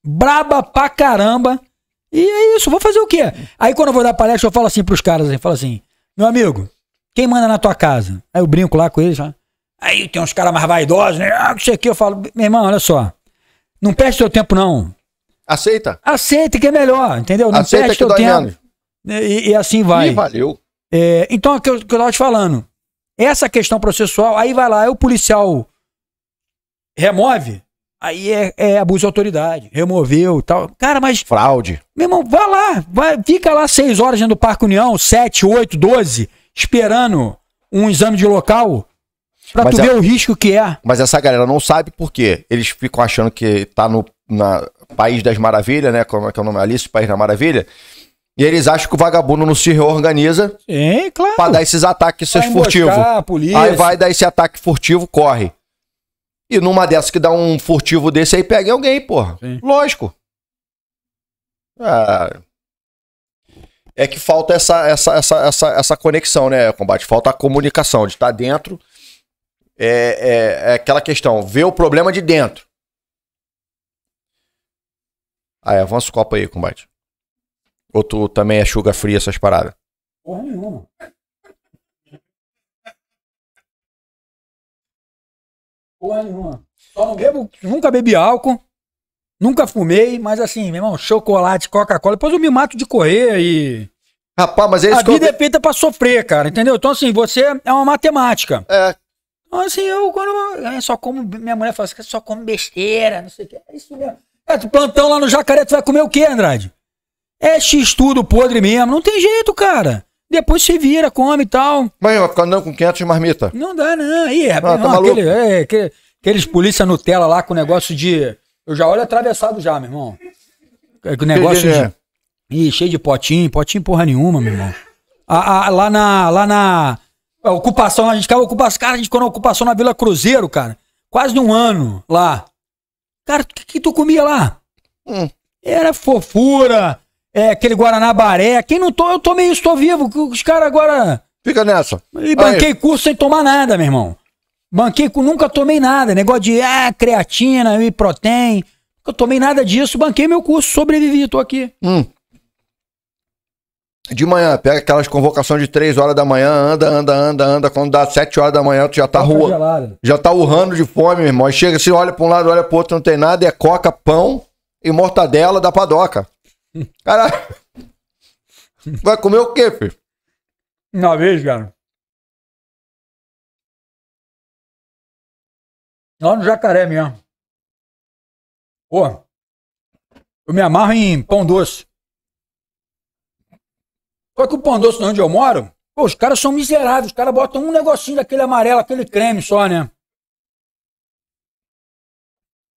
Braba pra caramba. E é isso, vou fazer o quê? Aí quando eu vou dar palestra, eu falo assim pros caras, assim, falo assim, meu amigo, quem manda na tua casa? Aí eu brinco lá com eles, aí tem uns caras mais vaidosos, né? Ah, isso aqui, eu falo, meu irmão, olha só, não perde seu tempo não. Aceita. Aceita que é melhor, entendeu? Não Aceita perde seu tempo. E, e, assim vai. E valeu. É, então, é o que eu, que eu tava te falando, essa questão processual, aí vai lá, é o policial remove, aí é, é, abuso de autoridade. Removeu e tal. Cara, mas. Fraude. Meu irmão, vai lá, vai, fica lá seis horas dentro do Parque União, sete, oito, doze, esperando um exame de local. Pra mas tu a... É ver o risco que é. Mas essa galera não sabe por quê. Eles ficam achando que tá no na País das Maravilhas, né? Como é que é o nome? Alice, País da Maravilha. E eles acham que o vagabundo não se reorganiza. é claro. Pra dar esses ataques, esses furtivos. Aí vai dar esse ataque furtivo, corre. E numa dessas que dá um furtivo desse aí, pega alguém, porra. Sim. Lógico. Ah, é que falta essa, essa, essa, essa, essa conexão, né, combate? Falta a comunicação de estar tá dentro. É, é, é aquela questão, ver o problema de dentro. aí avança o copo aí, combate. Ou tu também é sugar fria essas paradas? Porra nenhuma. Porra nenhuma. Só não bebo, nunca bebi álcool. Nunca fumei, mas assim, meu irmão, chocolate, Coca-Cola. Depois eu me mato de correr e. Rapaz, mas é isso A vida eu... é feita pra sofrer, cara, entendeu? Então, assim, você é uma matemática. É. Então, assim, eu quando. Eu só como. Minha mulher fala assim, só como besteira, não sei o quê. É isso mesmo. É, tu plantão lá no jacaré, tu vai comer o quê, Andrade? É X tudo podre mesmo. Não tem jeito, cara. Depois você vira, come e tal. Mas vai ficar andando com 500 de marmita. Não dá, não. Aí, ah, tá é, ah, não, tá maluco. Aquele, é, aquele, aqueles polícia Nutella lá com negócio de. Eu já olho atravessado já, meu irmão. É, o negócio de. É. Ih, cheio de potinho, potinho porra nenhuma, meu irmão. A, a, lá na. Lá na. A ocupação, a gente ficava as caras a gente ficou na ocupação na Vila Cruzeiro, cara. Quase um ano lá. Cara, o que, que, tu comia lá? Hum. Era fofura, é, aquele Guaranabaré. Quem não tô, eu tomei isso, tô vivo. Os caras agora. Fica nessa. E banquei Aí. curso sem tomar nada, meu irmão. Banquei, nunca tomei nada. Negócio de ah, creatina e protein. Eu tomei nada disso, banquei meu curso, sobrevivi, tô aqui. Hum. De manhã, pega aquelas convocações de 3 horas da manhã, anda, anda, anda, anda. Quando dá 7 horas da manhã, tu já tá, tá rua. Já tá urrando de fome, meu irmão. Aí chega assim, olha pra um lado, olha pro outro, não tem nada, é coca, pão e mortadela da padoca. Caralho. Vai comer o quê, filho? Uma vez, cara. Lá no jacaré mesmo. Pô, eu me amarro em pão doce. Só que o pão doce onde eu moro, pô, os caras são miseráveis. Os caras botam um negocinho daquele amarelo, aquele creme só, né?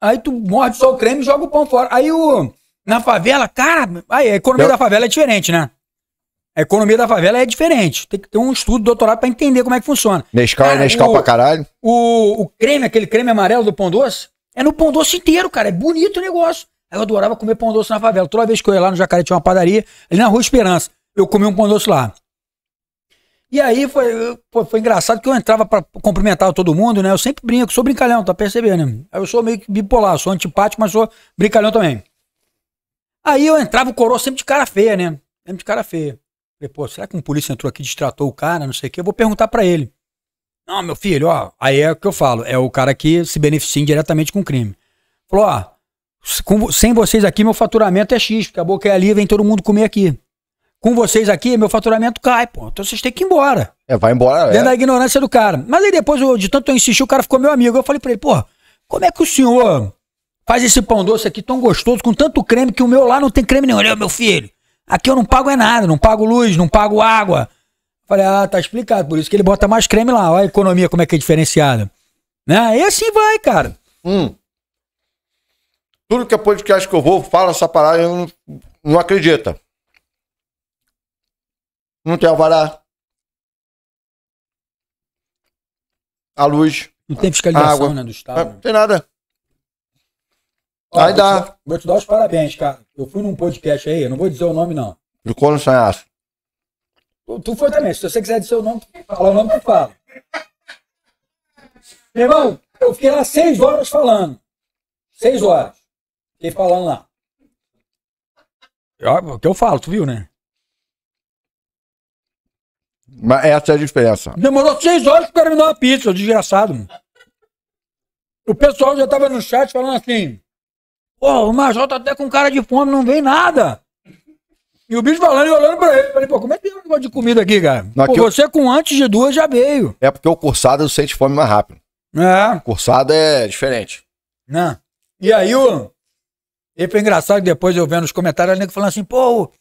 Aí tu morde só o creme e joga o pão fora. Aí o, na favela, cara, a economia Eu... da favela é diferente, né? A economia da favela é diferente. Tem que ter um estudo, doutorado, para entender como é que funciona. Nescau é Nescau pra caralho. O, o creme, aquele creme amarelo do pão doce, é no pão doce inteiro, cara. É bonito o negócio. Aí eu adorava comer pão doce na favela. Toda vez que eu ia lá no Jacaré, tinha uma padaria, ali na Rua Esperança. Eu comia um pão doce lá. E aí foi, foi, foi engraçado que eu entrava para cumprimentar todo mundo, né? Eu sempre brinco, sou brincalhão, tá percebendo? Eu sou meio que bipolar, sou antipático, mas sou brincalhão também. Aí eu entrava o coroa sempre de cara feia, né? Sempre de cara feia. Falei, pô, será que um polícia entrou aqui, e destratou o cara, não sei o quê? Eu vou perguntar para ele. Não, meu filho, ó. Aí é o que eu falo, é o cara que se beneficia diretamente com o crime. Falou, ó, com, sem vocês aqui meu faturamento é X, porque a boca é ali vem todo mundo comer aqui. Com vocês aqui, meu faturamento cai, pô. Então vocês têm que ir embora. É, vai embora, Dentro é. da ignorância do cara. Mas aí depois, de tanto eu insistir, o cara ficou meu amigo. Eu falei pra ele, pô, como é que o senhor Faz esse pão doce aqui tão gostoso, com tanto creme, que o meu lá não tem creme nenhum. Olha, meu filho, aqui eu não pago é nada, não pago luz, não pago água. Falei, ah, tá explicado, por isso que ele bota mais creme lá. Olha a economia como é que é diferenciada. Né? E assim vai, cara. Hum. Tudo que é podcast que eu vou, fala essa parada, eu não, não acredita. Não tem alvará. A luz. Não tem fiscalização, água, né, do Estado. É, não tem nada. Ó, Aí dá. Te, vou te dar os parabéns, cara. Eu fui num podcast aí, eu não vou dizer o nome, não. Do Cono Sanhaço. Tu, tu foi também. Se você quiser dizer o nome, fala o nome que fala. Meu irmão, eu fiquei lá seis horas falando. Seis horas. Fiquei falando lá. O que eu falo, tu viu, né? Mas essa é a diferença. Demorou seis horas para me dar uma pizza, desgraçado. Mano. O pessoal já estava no chat falando assim. Pô, o Major tá até com cara de fome, não vem nada. E o bicho falando e olhando pra ele. Falei, pô, como é que tem um negócio de comida aqui, cara? Não, pô, você eu... com antes de duas já veio. É porque o cursado sente fome mais rápido. É. O cursado é diferente. Né? E aí, o. E foi engraçado que depois eu vendo os comentários, nego falando assim, pô,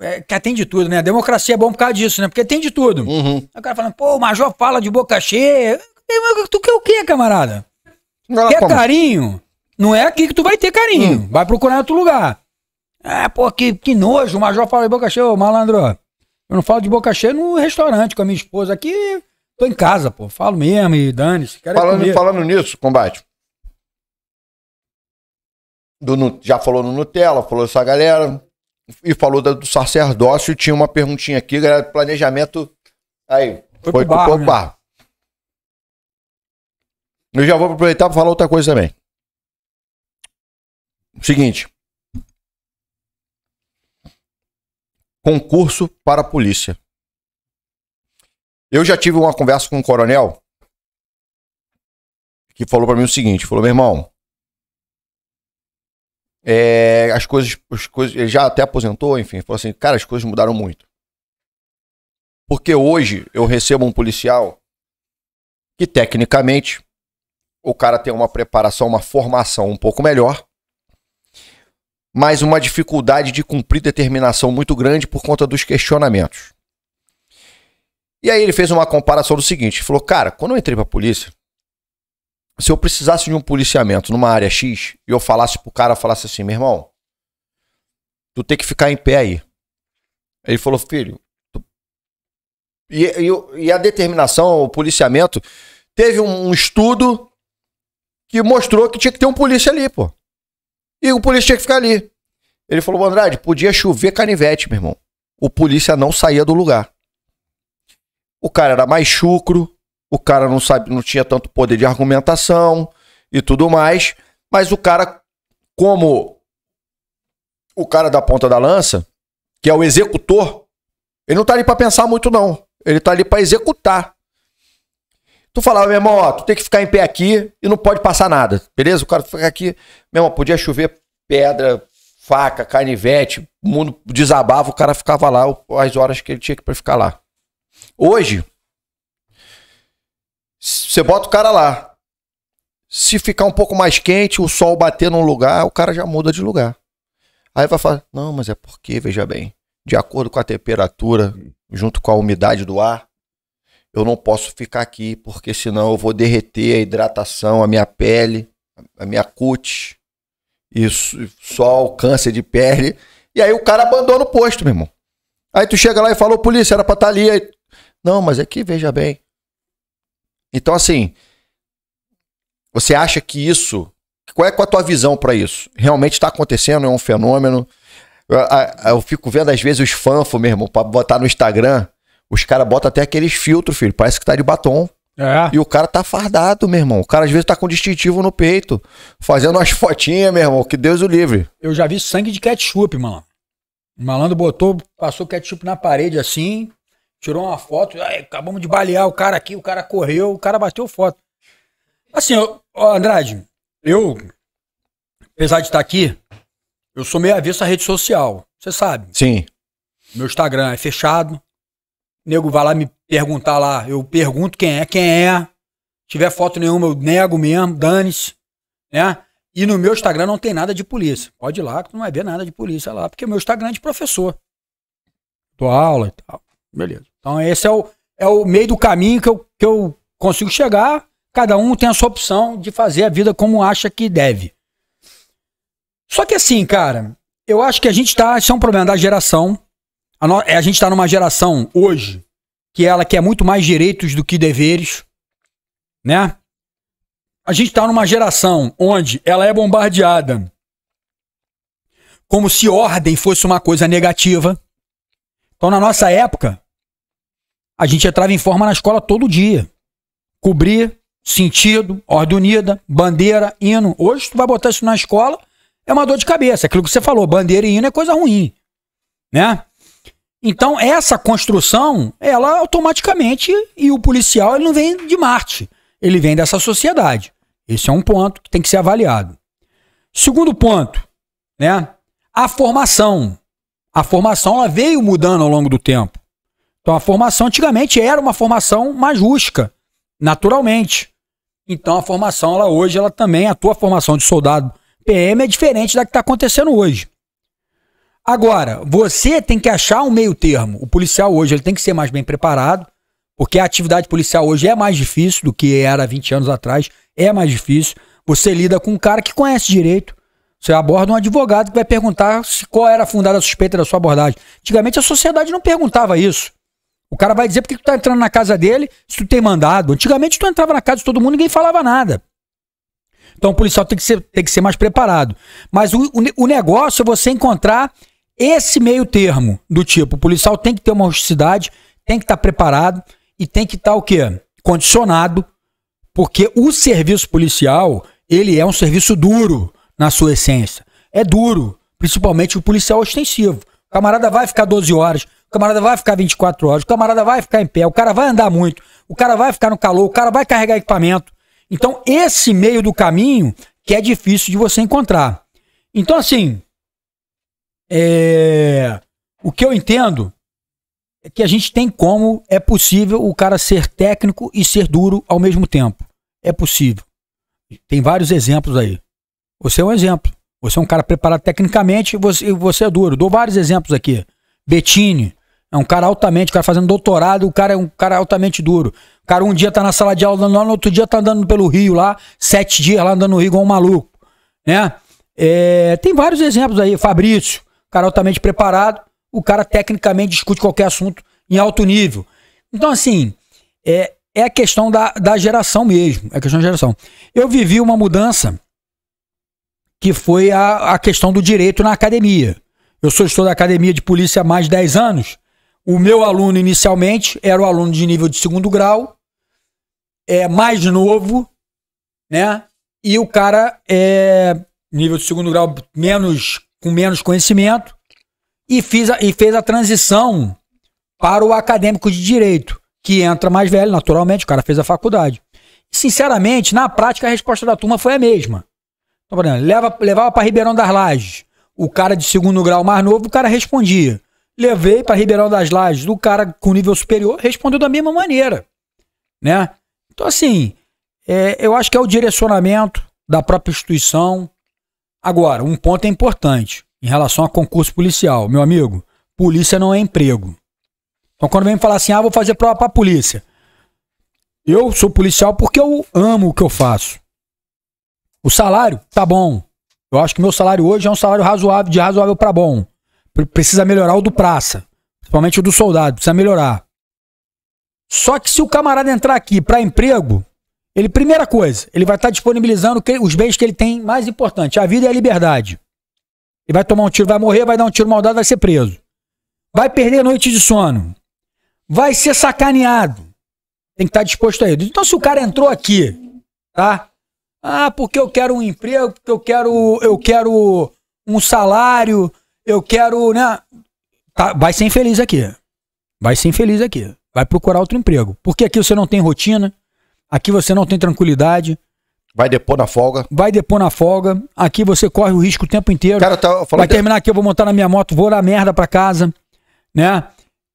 é, que tem de tudo, né? A democracia é bom por causa disso, né? Porque tem de tudo. Uhum. O cara falando, pô, o Major fala de boca cheia. Tu quer o quê, camarada? Não, quer como? carinho? Não é aqui que tu vai ter carinho. Hum. Vai procurar em outro lugar. Ah, pô, que, que nojo. O major fala de boca cheia, ô malandro. Eu não falo de boca cheia no restaurante com a minha esposa. Aqui, tô em casa, pô. Falo mesmo e dane-se. É falando, falando nisso, combate. Do, já falou no Nutella, falou essa galera. E falou da, do sacerdócio. Tinha uma perguntinha aqui, galera. Planejamento. Aí, foi, foi pro, pro barro. Né? Eu já vou aproveitar para falar outra coisa também. Seguinte. Concurso para a polícia. Eu já tive uma conversa com um coronel que falou para mim o seguinte, falou: "Meu irmão, é, as coisas, as coisas, ele já até aposentou, enfim, falou assim, cara, as coisas mudaram muito. Porque hoje eu recebo um policial que tecnicamente o cara tem uma preparação, uma formação um pouco melhor, mas uma dificuldade de cumprir determinação muito grande por conta dos questionamentos. E aí ele fez uma comparação do seguinte: falou, cara, quando eu entrei para a polícia, se eu precisasse de um policiamento numa área X e eu falasse pro cara, falasse assim, meu irmão, tu tem que ficar em pé aí. Ele falou, filho. Tu... E, e, e, a determinação, o policiamento, teve um, um estudo que mostrou que tinha que ter um polícia ali, pô. E o polícia tinha que ficar ali. Ele falou, Andrade, podia chover canivete, meu irmão. O polícia não saía do lugar. O cara era mais chucro, o cara não sabe, não tinha tanto poder de argumentação e tudo mais, mas o cara como o cara da ponta da lança, que é o executor, ele não tá ali para pensar muito não. Ele tá ali para executar. Tu falava, meu irmão, ó, tu tem que ficar em pé aqui e não pode passar nada, beleza? O cara fica aqui, meu irmão, podia chover pedra, faca, canivete, o mundo desabava, o cara ficava lá as horas que ele tinha que ficar lá. Hoje, você bota o cara lá. Se ficar um pouco mais quente, o sol bater num lugar, o cara já muda de lugar. Aí vai falar, não, mas é porque, veja bem, de acordo com a temperatura, junto com a umidade do ar, eu não posso ficar aqui, porque senão eu vou derreter a hidratação, a minha pele, a minha cutis, e sol, câncer de pele. E aí o cara abandona o posto, meu irmão. Aí tu chega lá e fala, polícia, era pra estar tá ali. Aí, não, mas é que veja bem. Então, assim, você acha que isso. Qual é, qual é a tua visão para isso? Realmente está acontecendo? É um fenômeno? Eu, eu, eu, fico vendo, às vezes, os fanfos, meu irmão, pra botar no Instagram os caras botam até aqueles filtros, filho. Parece que tá de batom. É. E o cara tá fardado, meu irmão. O cara às vezes tá com distintivo no peito, fazendo umas [LAUGHS] fotinhas, meu irmão. Que Deus o livre. Eu já vi sangue de ketchup, mano. O malandro botou, passou ketchup na parede assim, tirou uma foto. acabamos de balear o cara aqui, o cara correu, o cara bateu foto. Assim, eu, ó, Andrade, eu, apesar de estar tá aqui, eu sou meio avesso à rede social. Você sabe. Sim. Meu Instagram é fechado nego vai lá me perguntar lá, eu pergunto quem é, quem é. Tiver foto nenhuma, eu nego mesmo, dane-se, né? E no meu Instagram não tem nada de polícia. Pode ir lá que tu não vai ver nada de polícia lá, porque o meu Instagram é de professor. Dou aula e tal. Beleza. Então esse é o, é o meio do caminho que eu, que eu consigo chegar. Cada um tem a sua opção de fazer a vida como acha que deve. Só que assim, cara, eu acho que a gente tá. Isso é um problema da geração. A, no, é, a gente está numa geração hoje que é ela quer muito mais direitos do que deveres, né? A gente está numa geração onde ela é bombardeada como se ordem fosse uma coisa negativa. Então, na nossa época, a gente entrava em forma na escola todo dia. Cobrir, sentido, ordem unida, bandeira, hino. Hoje, tu vai botar isso na escola, é uma dor de cabeça. Aquilo que você falou, bandeira e hino é coisa ruim. Né? Então, essa construção, ela automaticamente, e o policial ele não vem de Marte, ele vem dessa sociedade. Esse é um ponto que tem que ser avaliado. Segundo ponto, né? A formação. A formação ela veio mudando ao longo do tempo. Então a formação antigamente era uma formação mais rústica, naturalmente. Então a formação ela hoje ela também a tua formação de soldado PM é diferente da que está acontecendo hoje. Agora, você tem que achar um meio termo. O policial hoje ele tem que ser mais bem preparado, porque a atividade policial hoje é mais difícil do que era 20 anos atrás, é mais difícil. Você lida com um cara que conhece direito. Você aborda um advogado que vai perguntar se qual era a fundada suspeita da sua abordagem. Antigamente a sociedade não perguntava isso. O cara vai dizer por que tu tá entrando na casa dele se tu tem mandado. Antigamente tu entrava na casa de todo mundo e ninguém falava nada. Então o policial tem que ser, tem que ser mais preparado. Mas o, o, o negócio é você encontrar esse meio termo do tipo, o policial tem que ter uma rusticidade, tem que estar tá preparado e tem que estar tá, o quê? Condicionado, porque o serviço policial, ele é um serviço duro na sua essência. É duro, principalmente o policial ostensivo. O camarada vai ficar 12 horas, o camarada vai ficar 24 horas, o camarada vai ficar em pé, o cara vai andar muito, o cara vai ficar no calor, o cara vai carregar equipamento. Então, esse meio do caminho que é difícil de você encontrar. Então, assim, é, o que eu entendo é que a gente tem como é possível o cara ser técnico e ser duro ao mesmo tempo. É possível. Tem vários exemplos aí. Você é um exemplo. Você é um cara preparado tecnicamente e você, você é duro. Dou vários exemplos aqui. Bettini é um cara altamente, o cara fazendo doutorado, o cara é um cara altamente duro. O cara um dia tá na sala de aula no outro dia tá andando pelo Rio lá, sete dias lá andando no Rio igual um maluco. Né? É, tem vários exemplos aí. Fabrício cara altamente preparado, o cara tecnicamente discute qualquer assunto em alto nível. Então, assim, é, é a questão da, da geração mesmo. É a questão da geração. Eu vivi uma mudança que foi a, a questão do direito na academia. Eu sou gestor da academia de polícia há mais de 10 anos. O meu aluno, inicialmente, era o aluno de nível de segundo grau, é mais novo, né? E o cara é nível de segundo grau menos com menos conhecimento e, fiz a, e fez a transição para o acadêmico de direito, que entra mais velho, naturalmente, o cara fez a faculdade. Sinceramente, na prática, a resposta da turma foi a mesma. Então, por exemplo, leva, levava para Ribeirão das Lages. O cara de segundo grau mais novo, o cara respondia. Levei para Ribeirão das Lages, o cara com nível superior, respondeu da mesma maneira. Né? Então, assim, é, eu acho que é o direcionamento da própria instituição, Agora, um ponto é importante em relação a concurso policial. Meu amigo, polícia não é emprego. Então, quando vem falar assim, ah, vou fazer prova pra polícia. Eu sou policial porque eu amo o que eu faço. O salário tá bom. Eu acho que meu salário hoje é um salário razoável, de razoável para bom. Precisa melhorar o do praça, principalmente o do soldado, precisa melhorar. Só que se o camarada entrar aqui para emprego, ele, primeira coisa, ele vai estar tá disponibilizando que, os bens que ele tem mais importante, a vida e a liberdade. Ele vai tomar um tiro, vai morrer, vai dar um tiro maldado, vai ser preso. Vai perder a noite de sono. Vai ser sacaneado. Tem que estar tá disposto a isso. Então, se o cara entrou aqui, tá? Ah, porque eu quero um emprego, porque eu quero, eu quero um salário, eu quero, né? Tá, vai ser infeliz aqui. Vai ser infeliz aqui. Vai procurar outro emprego. Porque aqui você não tem rotina, Aqui você não tem tranquilidade. Vai depor na folga. Vai depor na folga. Aqui você corre o risco o tempo inteiro. Cara, tá Vai terminar de... aqui, eu vou montar na minha moto, vou na merda pra casa. Né?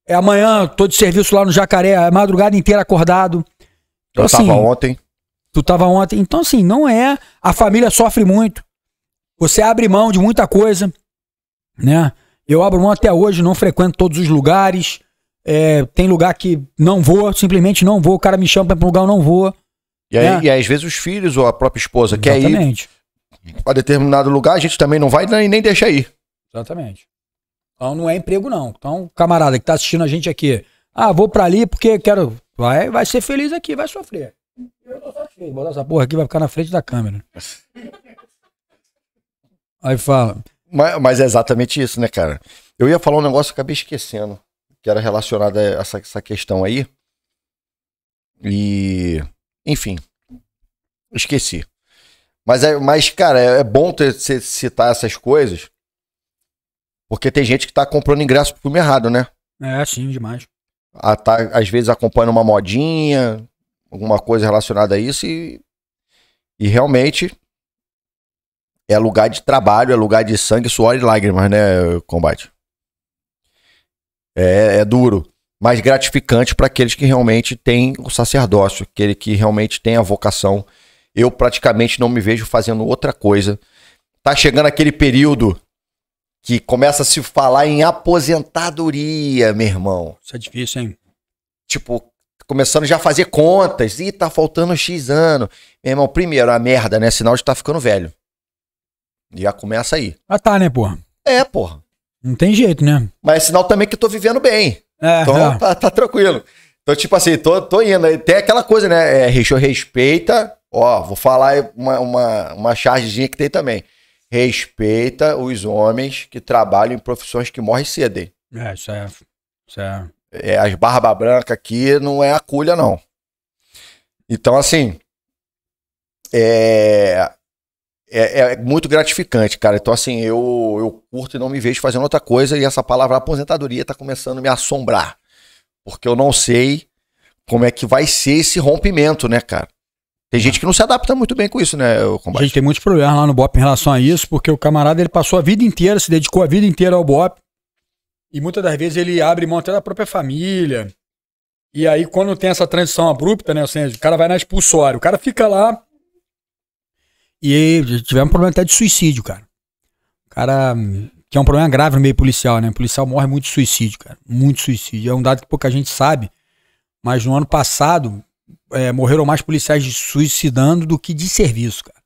É amanhã, tô de serviço lá no Jacaré, a é madrugada inteira acordado. Tu então, eu assim, tava ontem. Tu tava ontem. Então, assim, não é. A família sofre muito. Você abre mão de muita coisa. Né? Eu abro mão até hoje, não frequento todos os lugares. É, tem lugar que não voa, simplesmente não voa. O cara me chama pra um lugar, eu não voa. E, né? e às vezes os filhos ou a própria esposa Exatamente. quer ir para determinado lugar, a gente também não vai nem deixa ir. Exatamente. Então não é emprego, não. Então, camarada que tá assistindo a gente aqui, ah, vou pra ali porque quero. Vai, vai ser feliz aqui, vai sofrer. Eu tô Botar essa porra aqui, vai ficar na frente da câmera. Aí fala. Mas, mas, é exatamente isso, né, cara? Eu ia falar um negócio acabei esquecendo que era relacionada a essa, essa questão aí. E. Enfim. Esqueci. Mas, é, mas cara, é, é bom ter, citar essas coisas. Porque tem gente que tá comprando ingresso pro filme errado, né? É, sim, demais. A, tá, às vezes acompanha uma modinha, alguma coisa relacionada a isso e, e realmente é lugar de trabalho, é lugar de sangue, suor e lágrimas, né, combate? É, é duro, mas gratificante para aqueles que realmente têm o sacerdócio, aquele que realmente tem a vocação. Eu praticamente não me vejo fazendo outra coisa. Tá chegando aquele período que começa a se falar em aposentadoria, meu irmão. Isso é difícil, hein? Tipo, começando já a fazer contas. Ih, tá faltando X ano. Meu irmão, primeiro, a merda, né? Sinal de tá ficando velho. Já começa aí. Ah, tá, né, porra? É, porra. Não tem jeito, né? Mas é sinal também que eu tô vivendo bem. É, então é. Tá, tá, tranquilo. Então, tipo assim, tô, tô indo. Tem aquela coisa, né? É, respeita. Ó, vou falar uma, uma, uma chargezinha que tem também. Respeita os homens que trabalham em profissões que morrem cedo. Hein? É, isso é. Isso é... é as barba branca aqui não é a culha, não. Então, assim. É, é, é, muito gratificante, cara. Então, assim, eu, eu curto e não me vejo fazendo outra coisa. E essa palavra aposentadoria está começando a me assombrar. Porque eu não sei como é que vai ser esse rompimento, né, cara? Tem gente que não se adapta muito bem com isso, né, o combate? A gente tem muitos problemas lá no BOP em relação a isso, porque o camarada ele passou a vida inteira, se dedicou a vida inteira ao BOP. E muitas das vezes ele abre mão até da própria família. E aí, quando tem essa transição abrupta, né? Ou o cara vai na expulsória. O cara fica lá e tivemos um problema até de suicídio, cara. O cara. Que é um problema grave no meio policial, né? O policial morre muito de suicídio, cara. Muito suicídio. É um dado que pouca gente sabe. Mas no ano passado, é, morreram mais policiais suicidando do que de serviço, cara.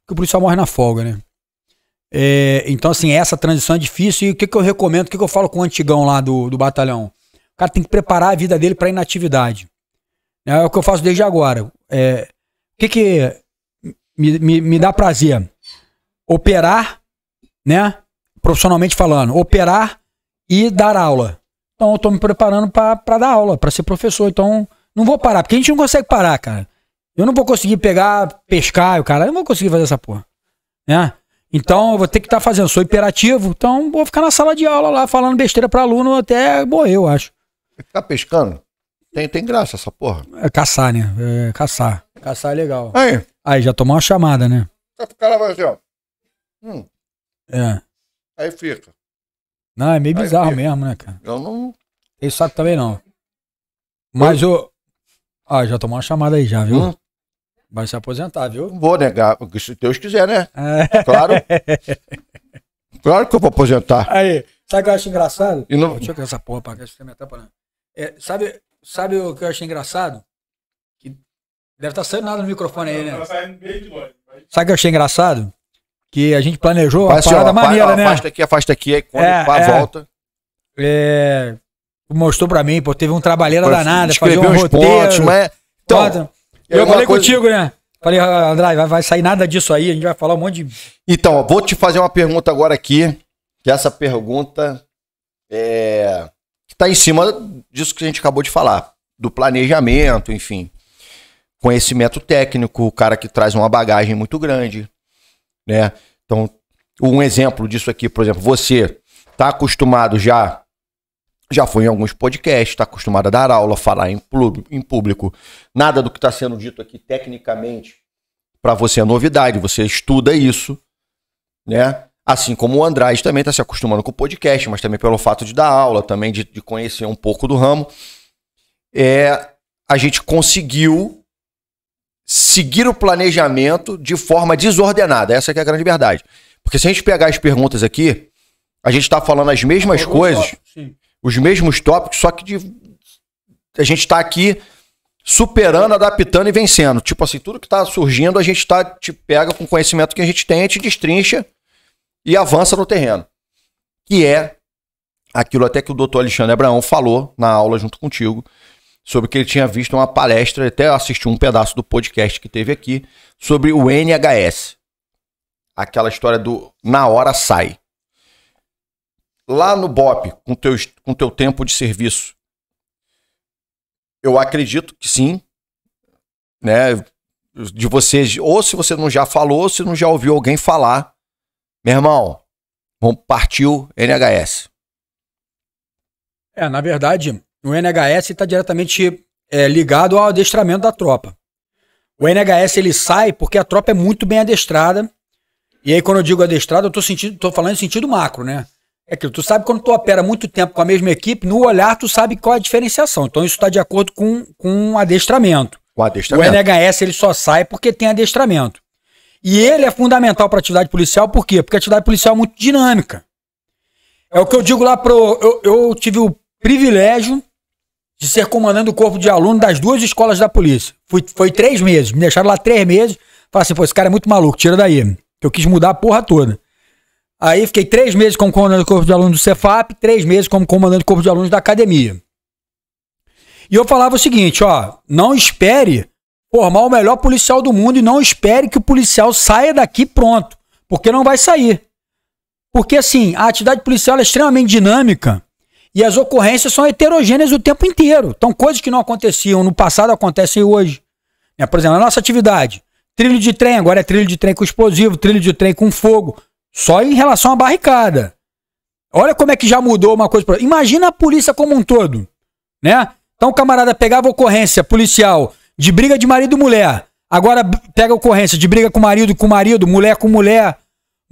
Porque o policial morre na folga, né? É, então, assim, essa transição é difícil. E o que, que eu recomendo? O que, que eu falo com o antigão lá do, do batalhão? O cara tem que preparar a vida dele para inatividade. É o que eu faço desde agora. É, o que, que me, me, me dá prazer operar, né? Profissionalmente falando, operar e dar aula. Então eu tô me preparando para dar aula, para ser professor. Então não vou parar, porque a gente não consegue parar, cara. Eu não vou conseguir pegar, pescar, o cara, eu não vou conseguir fazer essa porra, né? Então eu vou ter que estar tá fazendo, sou imperativo, então vou ficar na sala de aula lá falando besteira para aluno até morrer, eu acho. Ficar pescando? Tem, tem graça essa porra. É caçar, né? É caçar. Caçar é legal. Aí. Aí já tomou uma chamada, né? O cara vai assim, ó. Hum. É. Aí fica. Não, é meio Aí bizarro fica. mesmo, né, cara? Eu não. Ele sabe também não. Mas o. Eu... Ah, já tomou uma chamada aí já, viu? Hum. Vai se aposentar, viu? Não vou negar, se Deus quiser, né? É. Claro. [LAUGHS] claro que eu vou aposentar. Aí, sabe o que eu acho engraçado? E não... Deixa eu ver essa porra pra cá, você me atrapalhando. É, sabe, sabe o que eu acho engraçado? Deve estar tá saindo nada no microfone aí, né? Sabe o que eu achei engraçado? Que a gente planejou Parece, uma parada ó, maneira, ó, né? Afasta aqui, afasta aqui, aí quando é, pá, é, volta. É, mostrou pra mim, pô, teve um trabalhador danado, danada, fazer um roteiro. mas... Então, é eu falei coisa... contigo, né? Falei, ah, André, vai, vai sair nada disso aí, a gente vai falar um monte de... Então, ó, vou te fazer uma pergunta agora aqui, que essa pergunta é... que tá em cima disso que a gente acabou de falar, do planejamento, enfim conhecimento técnico, o cara que traz uma bagagem muito grande, né? Então, um exemplo disso aqui, por exemplo, você está acostumado já, já foi em alguns podcasts, está acostumado a dar aula, falar em, em público, nada do que está sendo dito aqui tecnicamente para você é novidade, você estuda isso, né? Assim como o Andrade também está se acostumando com o podcast, mas também pelo fato de dar aula, também de, de conhecer um pouco do ramo, é, a gente conseguiu seguir o planejamento de forma desordenada. Essa é a grande verdade. Porque se a gente pegar as perguntas aqui, a gente está falando as mesmas Algum coisas, tópico, os mesmos tópicos, só que de... a gente está aqui superando, adaptando e vencendo. Tipo assim, tudo que está surgindo, a gente tá, te pega com o conhecimento que a gente tem, a gente destrincha e avança no terreno. Que é aquilo até que o doutor Alexandre Abraão falou na aula junto contigo, sobre que ele tinha visto uma palestra, até assistiu um pedaço do podcast que teve aqui, sobre o NHS. Aquela história do na hora sai. Lá no BOP, com teu, com teu tempo de serviço, eu acredito que sim, né? De vocês ou se você não já falou, ou se não já ouviu alguém falar, meu irmão, partiu NHS. É, na verdade, o NHS está diretamente é, ligado ao adestramento da tropa. O NHS ele sai porque a tropa é muito bem adestrada. E aí, quando eu digo adestrada, eu tô, sentindo, tô falando em sentido macro, né? É aquilo, tu sabe quando tu opera muito tempo com a mesma equipe, no olhar tu sabe qual é a diferenciação. Então isso está de acordo com, com adestramento. O adestramento. O NHS ele só sai porque tem adestramento. E ele é fundamental para atividade policial, por quê? Porque a atividade policial é muito dinâmica. É o que eu digo lá pro. Eu, eu tive o privilégio de ser comandante do corpo de aluno das duas escolas da polícia. Fui, foi três meses, me deixaram lá três meses. falei assim, pô, esse cara é muito maluco, tira daí. Eu quis mudar a porra toda. Aí fiquei três meses como comandante do corpo de alunos do Cefap, três meses como comandante do corpo de alunos da academia. E eu falava o seguinte, ó, não espere formar o melhor policial do mundo e não espere que o policial saia daqui pronto, porque não vai sair. Porque assim, a atividade policial é extremamente dinâmica e as ocorrências são heterogêneas o tempo inteiro. Então, coisas que não aconteciam no passado acontecem hoje. Né? Por exemplo, a nossa atividade. Trilho de trem, agora é trilho de trem com explosivo, trilho de trem com fogo. Só em relação à barricada. Olha como é que já mudou uma coisa. Imagina a polícia como um todo. Né? Então, o camarada pegava ocorrência policial de briga de marido e mulher. Agora pega ocorrência de briga com marido com marido, mulher com mulher,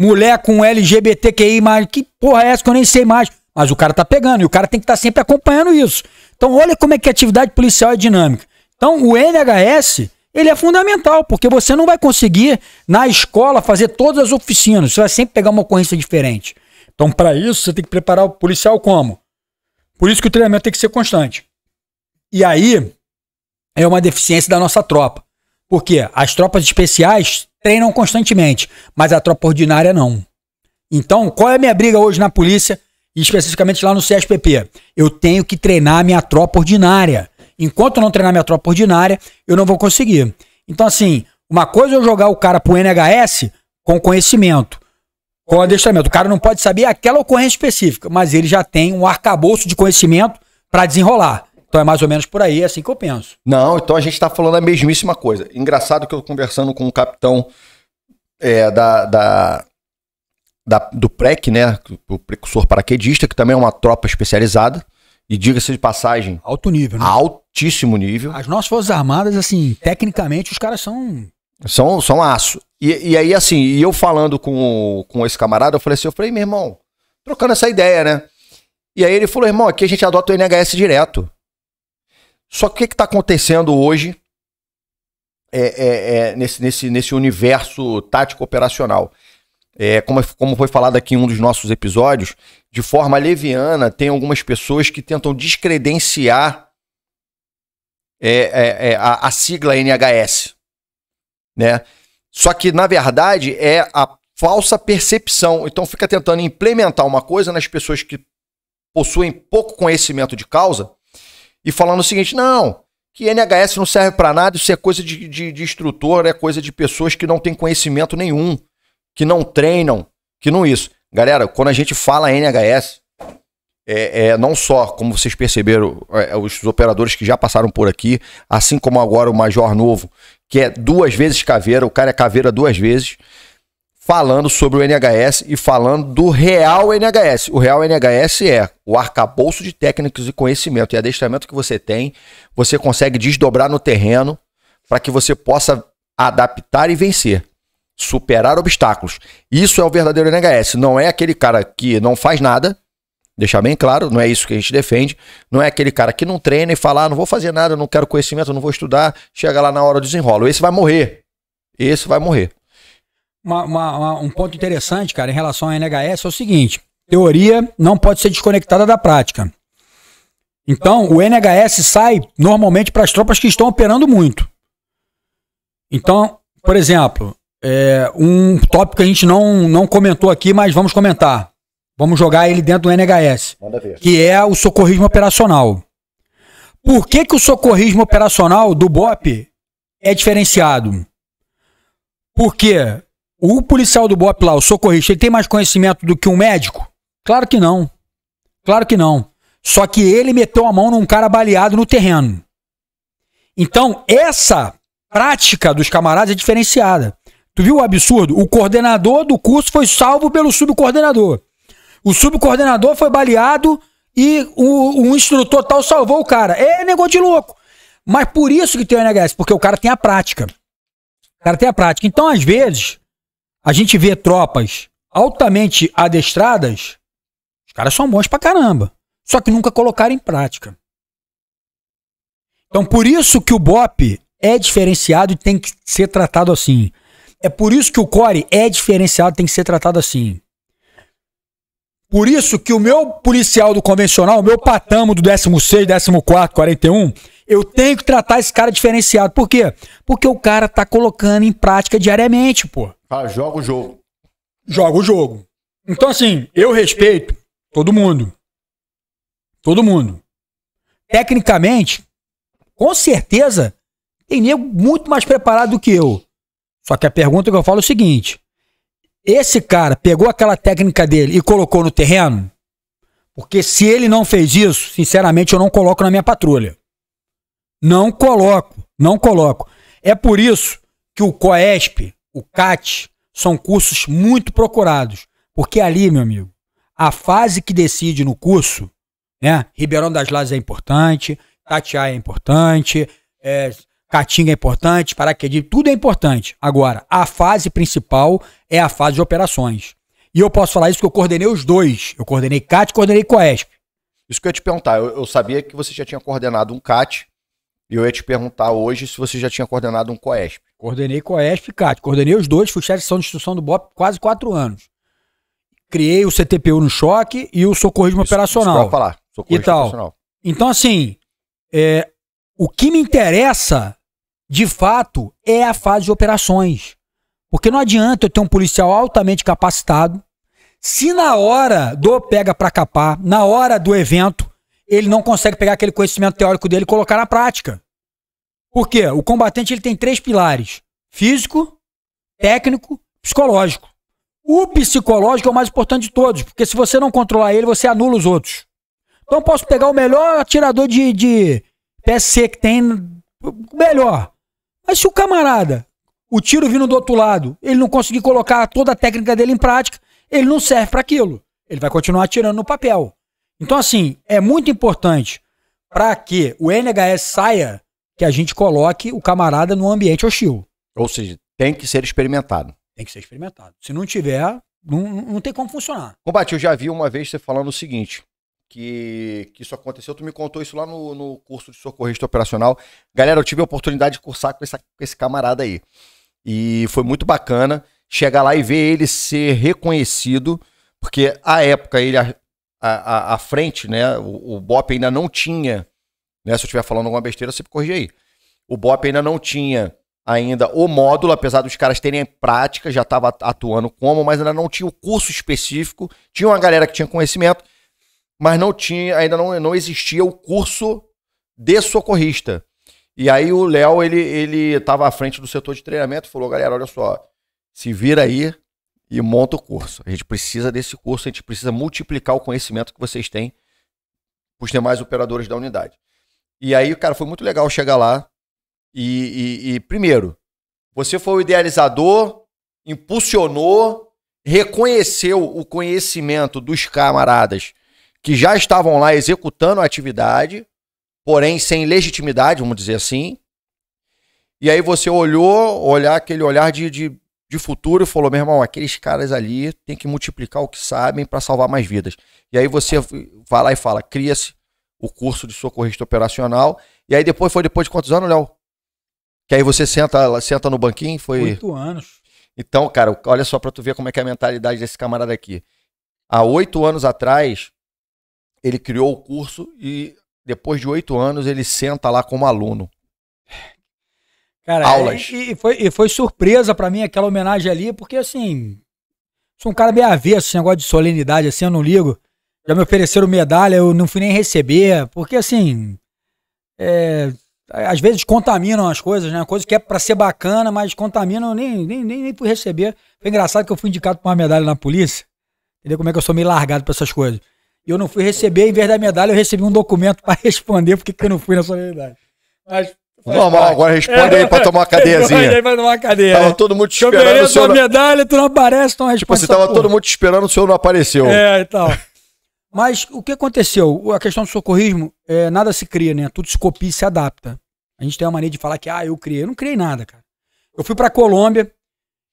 mulher com LGBTQI. Que porra é essa que eu nem sei mais? Mas o cara tá pegando e o cara tem que estar tá sempre acompanhando isso. Então olha como é que a atividade policial é dinâmica. Então o NHS, ele é fundamental, porque você não vai conseguir na escola fazer todas as oficinas, você vai sempre pegar uma ocorrência diferente. Então para isso você tem que preparar o policial como? Por isso que o treinamento tem que ser constante. E aí é uma deficiência da nossa tropa. Porque as tropas especiais treinam constantemente, mas a tropa ordinária não. Então, qual é a minha briga hoje na polícia? e especificamente lá no CSPP, eu tenho que treinar minha tropa ordinária. Enquanto eu não treinar minha tropa ordinária, eu não vou conseguir. Então, assim, uma coisa é eu jogar o cara pro NHS com conhecimento, com adestramento. O cara não pode saber aquela ocorrência específica, mas ele já tem um arcabouço de conhecimento para desenrolar. Então é mais ou menos por aí, é assim que eu penso. Não, então a gente está falando a mesmíssima coisa. Engraçado que eu conversando com o um capitão é, da, da, da, do PREC, né? O precursor paraquedista, que também é uma tropa especializada. E diga-se de passagem. Alto nível, né? Altíssimo nível. As nossas Forças Armadas, assim, tecnicamente, os caras são. São, são aço. E, e aí, assim, e eu falando com, com esse camarada, eu falei assim: eu falei, meu irmão, trocando essa ideia, né? E aí ele falou, irmão, aqui a gente adota o NHS direto. Só que o que está acontecendo hoje é, é, é, nesse, nesse, nesse universo tático operacional? É, como, é, como foi falado aqui em um dos nossos episódios, de forma leviana, tem algumas pessoas que tentam descredenciar é, é, é a, a, sigla NHS. Né? Só que, na verdade, é a falsa percepção. Então, fica tentando implementar uma coisa nas pessoas que possuem pouco conhecimento de causa e falando o seguinte: não, que NHS não serve para nada, isso é coisa de, de, de instrutor, é coisa de pessoas que não têm conhecimento nenhum que não treinam, que não isso. Galera, quando a gente fala NHS, é, é, não só, como vocês perceberam, é, é, os operadores que já passaram por aqui, assim como agora o Major Novo, que é duas vezes caveira, o cara é caveira duas vezes, falando sobre o NHS e falando do real NHS. O real NHS é o arcabouço de técnicos e conhecimento e é adestramento que você tem, você consegue desdobrar no terreno para que você possa adaptar e vencer superar obstáculos. Isso é o verdadeiro NHS. Não é aquele cara que não faz nada, deixar bem claro, não é isso que a gente defende. Não é aquele cara que não treina e fala, ah, não vou fazer nada, não quero conhecimento, não vou estudar, chega lá na hora do desenrolo. Esse vai morrer. Esse vai morrer. Uma, uma, uma, um ponto interessante, cara, em relação ao NHS é o seguinte: teoria não pode ser desconectada da prática. Então, o NHS sai normalmente para as tropas que estão operando muito. Então, por exemplo, é, um tópico que a gente não, não comentou aqui, mas vamos comentar. Vamos jogar ele dentro do NHS, que é o socorrismo operacional. Por que, que o socorrismo operacional do BOP é diferenciado? Porque o policial do BOP lá, o socorrista, ele tem mais conhecimento do que um médico? Claro que não. Claro que não. Só que ele meteu a mão num cara baleado no terreno. Então, essa prática dos camaradas é diferenciada. Tu viu o absurdo? O coordenador do curso foi salvo pelo subcoordenador. O subcoordenador foi baleado e o, o instrutor tal salvou o cara. É negócio de louco. Mas por isso que tem o NHS, porque o cara tem a prática. O cara tem a prática. Então, às vezes, a gente vê tropas altamente adestradas, os caras são bons pra caramba. Só que nunca colocaram em prática. Então, por isso que o BOP é diferenciado e tem que ser tratado assim. É por isso que o core é diferenciado, tem que ser tratado assim. Por isso que o meu policial do convencional, o meu patamo do 16, 14, 41, eu tenho que tratar esse cara diferenciado. Por quê? Porque o cara tá colocando em prática diariamente, pô. Ah, joga o jogo. Joga o jogo. Então, assim, eu respeito todo mundo. Todo mundo. Tecnicamente, com certeza, tem nego muito mais preparado do que eu. Só que a pergunta que eu falo é o seguinte: esse cara pegou aquela técnica dele e colocou no terreno? Porque se ele não fez isso, sinceramente eu não coloco na minha patrulha. Não coloco, não coloco. É por isso que o COESP, o CAT, são cursos muito procurados. Porque ali, meu amigo, a fase que decide no curso, né? Ribeirão das Lajes é importante, Tatiá é importante, é, Caatinga é importante, paraquedismo, tudo é importante. Agora, a fase principal é a fase de operações. E eu posso falar isso que eu coordenei os dois. Eu coordenei CAT e coordenei COESP. Isso que eu ia te perguntar. Eu, eu, sabia que você já tinha coordenado um CAT e eu ia te perguntar hoje se você já tinha coordenado um COESP. Coordenei COESP e CAT. Coordenei os dois. Fui chefe de de instrução do BOP quase quatro anos. Criei o CTPU no choque e o socorrismo isso, operacional. Isso que eu falar. Socorrismo e tal. Então, assim, é, o que me interessa de fato, é a fase de operações. Porque não adianta eu ter um policial altamente capacitado, se na hora do pega para capar, na hora do evento, ele não consegue pegar aquele conhecimento teórico dele e colocar na prática. Por quê? O combatente ele tem três pilares: físico, técnico, psicológico. O psicológico é o mais importante de todos, porque se você não controlar ele, você anula os outros. Então posso pegar o melhor atirador de, de PSC que tem, melhor. Mas se o camarada, o tiro vindo do outro lado, ele não conseguir colocar toda a técnica dele em prática, ele não serve para aquilo. Ele vai continuar atirando no papel. Então, assim, é muito importante para que o NHS saia que a gente coloque o camarada no ambiente hostil. Ou seja, tem que ser experimentado. Tem que ser experimentado. Se não tiver, não, não tem como funcionar. Combate, eu já vi uma vez você falando o seguinte: que, que isso aconteceu. Tu me contou isso lá no, no curso de socorrista operacional. Galera, eu tive a oportunidade de cursar com, essa, com esse camarada aí. E foi muito bacana chegar lá e ver ele ser reconhecido, porque à época ele a, a, a frente, né? O, o BOP ainda não tinha, né? Se eu estiver falando alguma besteira, você corrija aí. O BOP ainda não tinha ainda o módulo, apesar dos caras terem prática, já estava atuando como, mas ainda não tinha o curso específico. Tinha uma galera que tinha conhecimento mas não tinha, ainda não, não existia o curso de socorrista. E aí o Léo, ele, ele tava à frente do setor de treinamento, falou, galera, olha só, se vira aí e monta o curso. A gente precisa desse curso, a gente precisa multiplicar o conhecimento que vocês têm para os demais operadores da unidade. E aí, cara, foi muito legal chegar lá e, e, e primeiro, você foi o idealizador, impulsionou, reconheceu o conhecimento dos camaradas que já estavam lá executando a atividade, porém sem legitimidade, vamos dizer assim. E aí você olhou, olhar aquele olhar de, de, de futuro e falou: meu irmão, aqueles caras ali tem que multiplicar o que sabem para salvar mais vidas. E aí você vai lá e fala: cria-se o curso de socorrista operacional. E aí depois foi depois de quantos anos, Léo? Que aí você senta, senta no banquinho? Foi... Oito anos. Então, cara, olha só para tu ver como é que é a mentalidade desse camarada aqui. Há oito anos atrás, ele criou o curso e depois de oito anos ele senta lá como aluno. Cara, é, Aulas. E, e foi, e foi surpresa para mim aquela homenagem ali, porque assim, sou um cara meio avesso, esse negócio de solenidade, assim, eu não ligo. Já me ofereceram medalha, eu não fui nem receber, porque assim, é, às vezes contaminam as coisas, né? Coisa que é para ser bacana, mas contaminam, nem, nem, nem, nem fui receber. Foi engraçado que eu fui indicado pra uma medalha na polícia, entendeu? Como é que eu sou meio largado pra essas coisas e eu não fui receber, em vez da medalha, eu recebi um documento para [LAUGHS] responder porque eu não fui na sua Mas. Normal, agora responde aí pra tomar uma cadeiazinha. [LAUGHS] Aí pra tomar uma cadeia. Tava todo mundo te esperando. Eu o senhor... medalha, tu não aparece, então responde. Tipo, você assim, tava porra. todo mundo te esperando, o senhor não apareceu. É, e então. tal. [LAUGHS] Mas o que aconteceu? A questão do socorrismo, é, nada se cria, né? Tudo se copia e se adapta. A gente tem uma mania de falar que, ah, eu criei. Eu não criei nada, cara. Eu fui pra Colômbia,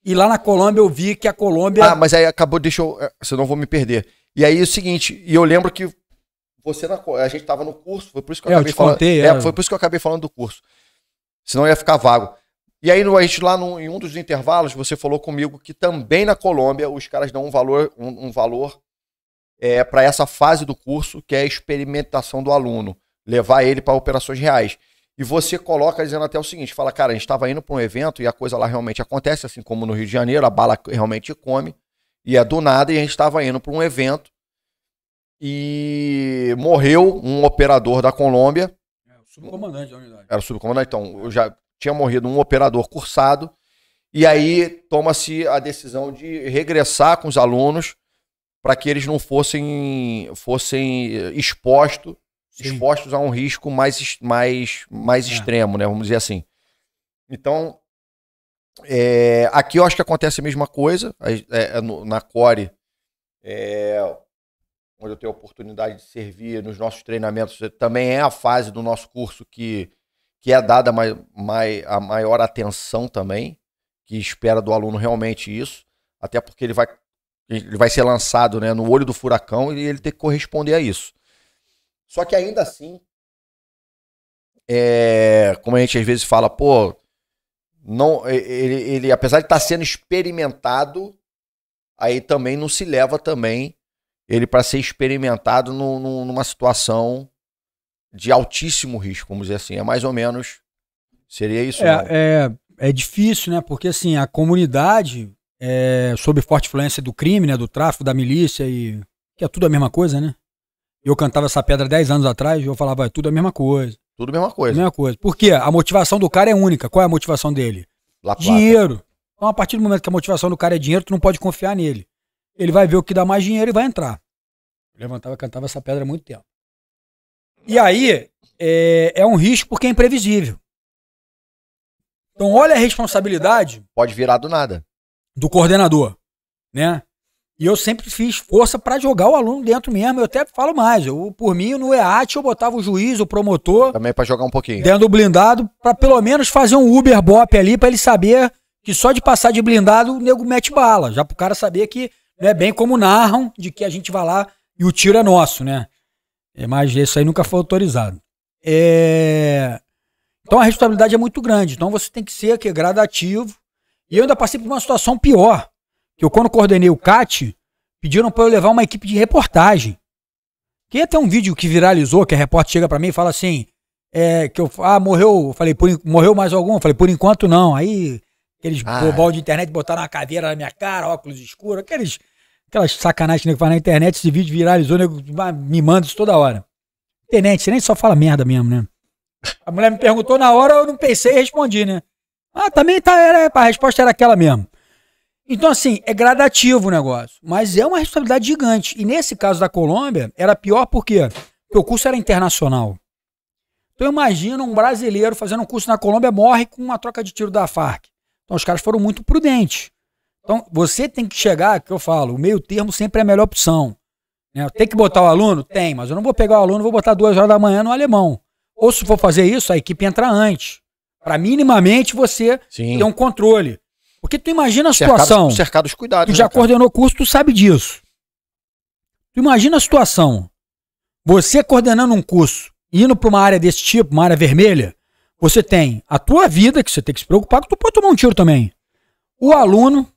e lá na Colômbia eu vi que a Colômbia. Ah, mas aí acabou, deixa eu. É, senão eu vou me perder. E aí é o seguinte, e eu lembro que você na, a gente estava no curso, foi por isso que eu, é, acabei eu falando. Contei, é. é. foi por isso que eu acabei falando do curso. Senão ia ficar vago. E aí a gente lá no, em um dos intervalos você falou comigo que também na Colômbia os caras dão um valor um, um valor é, para essa fase do curso que é a experimentação do aluno, levar ele para operações reais. E você coloca dizendo até o seguinte, fala cara a gente estava indo para um evento e a coisa lá realmente acontece assim como no Rio de Janeiro a bala realmente come e é do nada e a gente estava indo para um evento e morreu um operador da Colômbia. É, subcomandante da unidade. Era subcomandante, então já tinha morrido um operador cursado. E aí toma-se a decisão de regressar com os alunos para que eles não fossem fossem exposto, expostos a um risco mais, mais, mais é. extremo, né? Vamos dizer assim. Então, é, aqui eu acho que acontece a mesma coisa. É, é, no, na Core, é, onde eu tenho a oportunidade de servir nos nossos treinamentos, é, também é a fase do nosso curso que, que é dada mais a maior atenção também, que espera do aluno realmente isso, até porque ele vai, ele vai ser lançado né, no olho do furacão e ele tem que corresponder a isso. Só que ainda assim, é, como a gente às vezes fala, pô, não ele, ele apesar de estar tá sendo experimentado, aí também não se leva também ele para ser experimentado no, no, numa situação de altíssimo risco, vamos dizer assim. É mais ou menos seria isso. É, é, é, difícil, né? Porque assim a comunidade é, sob forte influência do crime, né? Do tráfico, da milícia e que é tudo a mesma coisa, né? Eu cantava essa pedra 10 anos atrás e eu falava, é tudo a mesma coisa. Tudo mesma coisa. Mesma coisa. Porque a motivação do cara é única. Qual é a motivação dele? La dinheiro. Então, a partir do momento que a motivação do cara é dinheiro, tu não pode confiar nele. Ele vai ver o que dá mais dinheiro e vai entrar. Eu levantava, cantava essa pedra há muito tempo. E aí, é, é um risco porque é imprevisível. Então, olha a responsabilidade. Pode virar do nada. Do coordenador, né? E eu sempre fiz força para jogar o aluno dentro mesmo. Eu até falo mais. Eu, por mim, no EAT eu botava o juiz, o promotor. Também para jogar um pouquinho. Dentro do blindado, para pelo menos fazer um Uber Bop ali, para ele saber que só de passar de blindado o nego mete bala. Já pro cara saber que não é bem como narram, de que a gente vai lá e o tiro é nosso, né? É, mas isso aí nunca foi autorizado. É... Então a responsabilidade é muito grande. Então você tem que ser que, é gradativo. E eu ainda passei por uma situação pior que eu, quando coordenei o CAT, pediram para eu levar uma equipe de reportagem. Que até um vídeo que viralizou, que a repórter chega para mim e fala assim, é, que eu, ah, morreu, falei, por, morreu mais algum? falei, por enquanto não. Aí, aqueles ah. bobal é. de internet botaram uma caveira na minha cara, óculos escuros, aqueles, aquelas sacanagens que, que faz na internet, esse vídeo viralizou, nego, me manda isso toda hora. Internet, você nem só fala merda mesmo, né? A mulher me perguntou na hora, eu não pensei e respondi, né? Ah, também tá, era, a resposta era aquela mesmo. Então, assim, é gradativo o negócio, mas é uma responsabilidade gigante. E nesse caso da Colômbia, era pior por quê? porque o curso era internacional. Então, imagina um brasileiro fazendo um curso na Colômbia morre com uma troca de tiro da Farc. Então, os caras foram muito prudentes. Então, você tem que chegar, que eu falo, o meio termo sempre é a melhor opção. Né? Tem que botar o aluno? Tem, mas eu não vou pegar o aluno, vou botar duas horas da manhã no alemão. Ou se for fazer isso, a equipe entra antes. Para minimamente você Sim. ter um controle. Porque tu imagina a situação. Cercado, cercado os cuidados. Tu né, já né, coordenou curso, tu sabe disso. Tu imagina a situação. Você coordenando um curso, indo para uma área desse tipo, uma área vermelha, você tem a tua vida, que você tem que se preocupar, que tu pode tomar um tiro também. O aluno,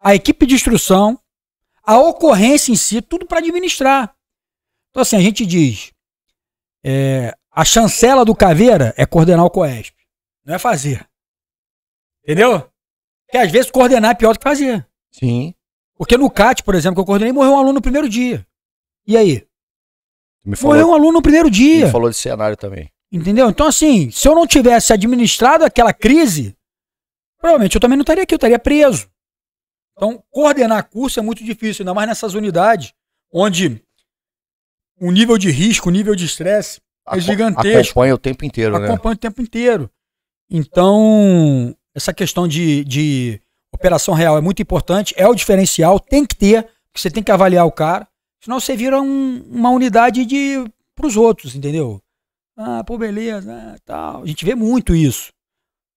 a equipe de instrução, a ocorrência em si, tudo para administrar. Então, assim, a gente diz: é, a chancela do Caveira é coordenar o COESP, não é fazer. Entendeu? Que às vezes coordenar é pior do que fazer. Sim. Porque no CAT, por exemplo, que eu coordenei, morreu um aluno no primeiro dia. E aí? Me falou, morreu um aluno no primeiro dia. Me falou de cenário também. Entendeu? Então, assim, se eu não tivesse administrado aquela crise, provavelmente eu também não estaria aqui, eu estaria preso. Então, coordenar curso é muito difícil, ainda mais nessas unidades, onde o nível de risco, o nível de estresse é gigantesco. Acompanha o tempo inteiro, acompanha né? Acompanha o tempo inteiro. Então, essa questão de, de operação real é muito importante, é o diferencial, tem que ter, porque você tem que avaliar o cara, senão você vira um, uma unidade de para os outros, entendeu? Ah, pô, beleza, né, tal. A gente vê muito isso.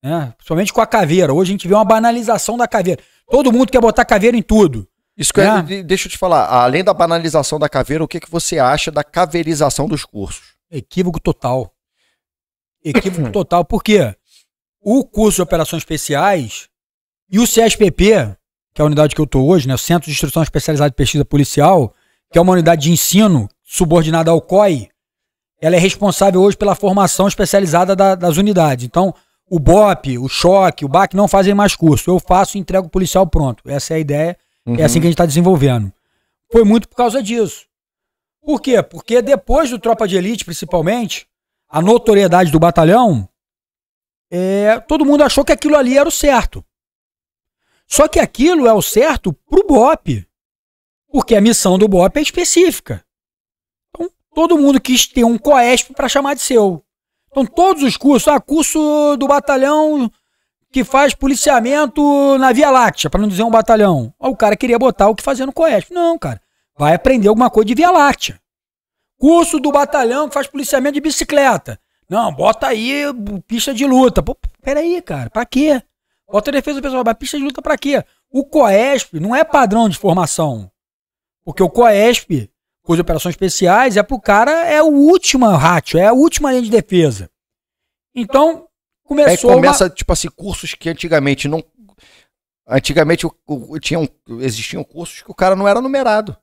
Né? Principalmente com a caveira. Hoje a gente vê uma banalização da caveira. Todo mundo quer botar caveira em tudo. Isso né? eu, deixa eu te falar, além da banalização da caveira, o que, que você acha da caveirização dos cursos? Equívoco total. Equívoco [COUGHS] total. Por quê? o curso de operações especiais e o CSPP, que é a unidade que eu estou hoje, né, o Centro de Instrução Especializada de Pesquisa Policial, que é uma unidade de ensino subordinada ao COI, ela é responsável hoje pela formação especializada da, das unidades. Então, o BOP, o Choque, o BAC não fazem mais curso. Eu faço e entrego o policial pronto. Essa é a ideia, uhum. é assim uhum. que a gente está desenvolvendo. Foi muito por causa disso. Por quê? Porque depois do Tropa de Elite, principalmente, a notoriedade do batalhão é, todo mundo achou que aquilo ali era o certo. Só que aquilo é o certo para o BOP, porque a missão do BOP é específica. Então, todo mundo quis ter um COESP para chamar de seu. Então, todos os cursos, ah, curso do batalhão que faz policiamento na Via Láctea, para não dizer um batalhão. Ah, o cara queria botar o que fazer no COESP. Não, cara. Vai aprender alguma coisa de Via Láctea. Curso do batalhão que faz policiamento de bicicleta. Não, bota aí pista de luta. Pô, peraí, cara, pra quê? Bota defesa pessoal, mas pista de luta pra quê? O COESP não é padrão de formação. Porque o COESP, com de operações especiais, é pro cara, é o último ratio, é a última linha de defesa. Então, é começou. Aí começa, uma... tipo assim, cursos que antigamente não. Antigamente o eu, existiam cursos que o cara não era numerado.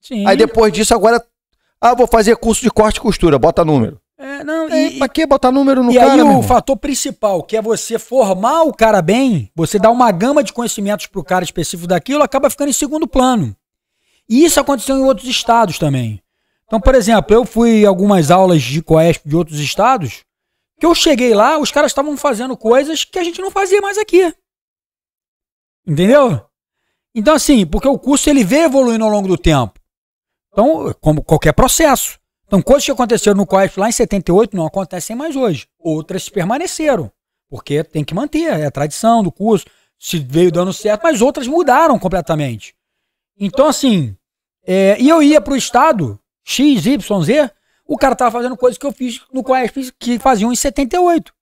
Sim. Aí depois disso, agora. Ah, vou fazer curso de corte e costura, bota número. É, não, é, e, pra que botar número no e cara? E aí o fator principal, que é você formar o cara bem, você dar uma gama de conhecimentos pro cara específico daquilo, acaba ficando em segundo plano. E isso aconteceu em outros estados também. Então, por exemplo, eu fui algumas aulas de COESP de outros estados, que eu cheguei lá, os caras estavam fazendo coisas que a gente não fazia mais aqui. Entendeu? Então, assim, porque o curso ele vem evoluindo ao longo do tempo. Então, como qualquer processo. Então, coisas que aconteceram no COEF lá em 78 não acontecem mais hoje. Outras permaneceram, porque tem que manter, é a tradição do curso, se veio dando certo, mas outras mudaram completamente. Então, assim, é, e eu ia para o estado X, Y, Z, o cara tava fazendo coisas que eu fiz no COEF que faziam em 78.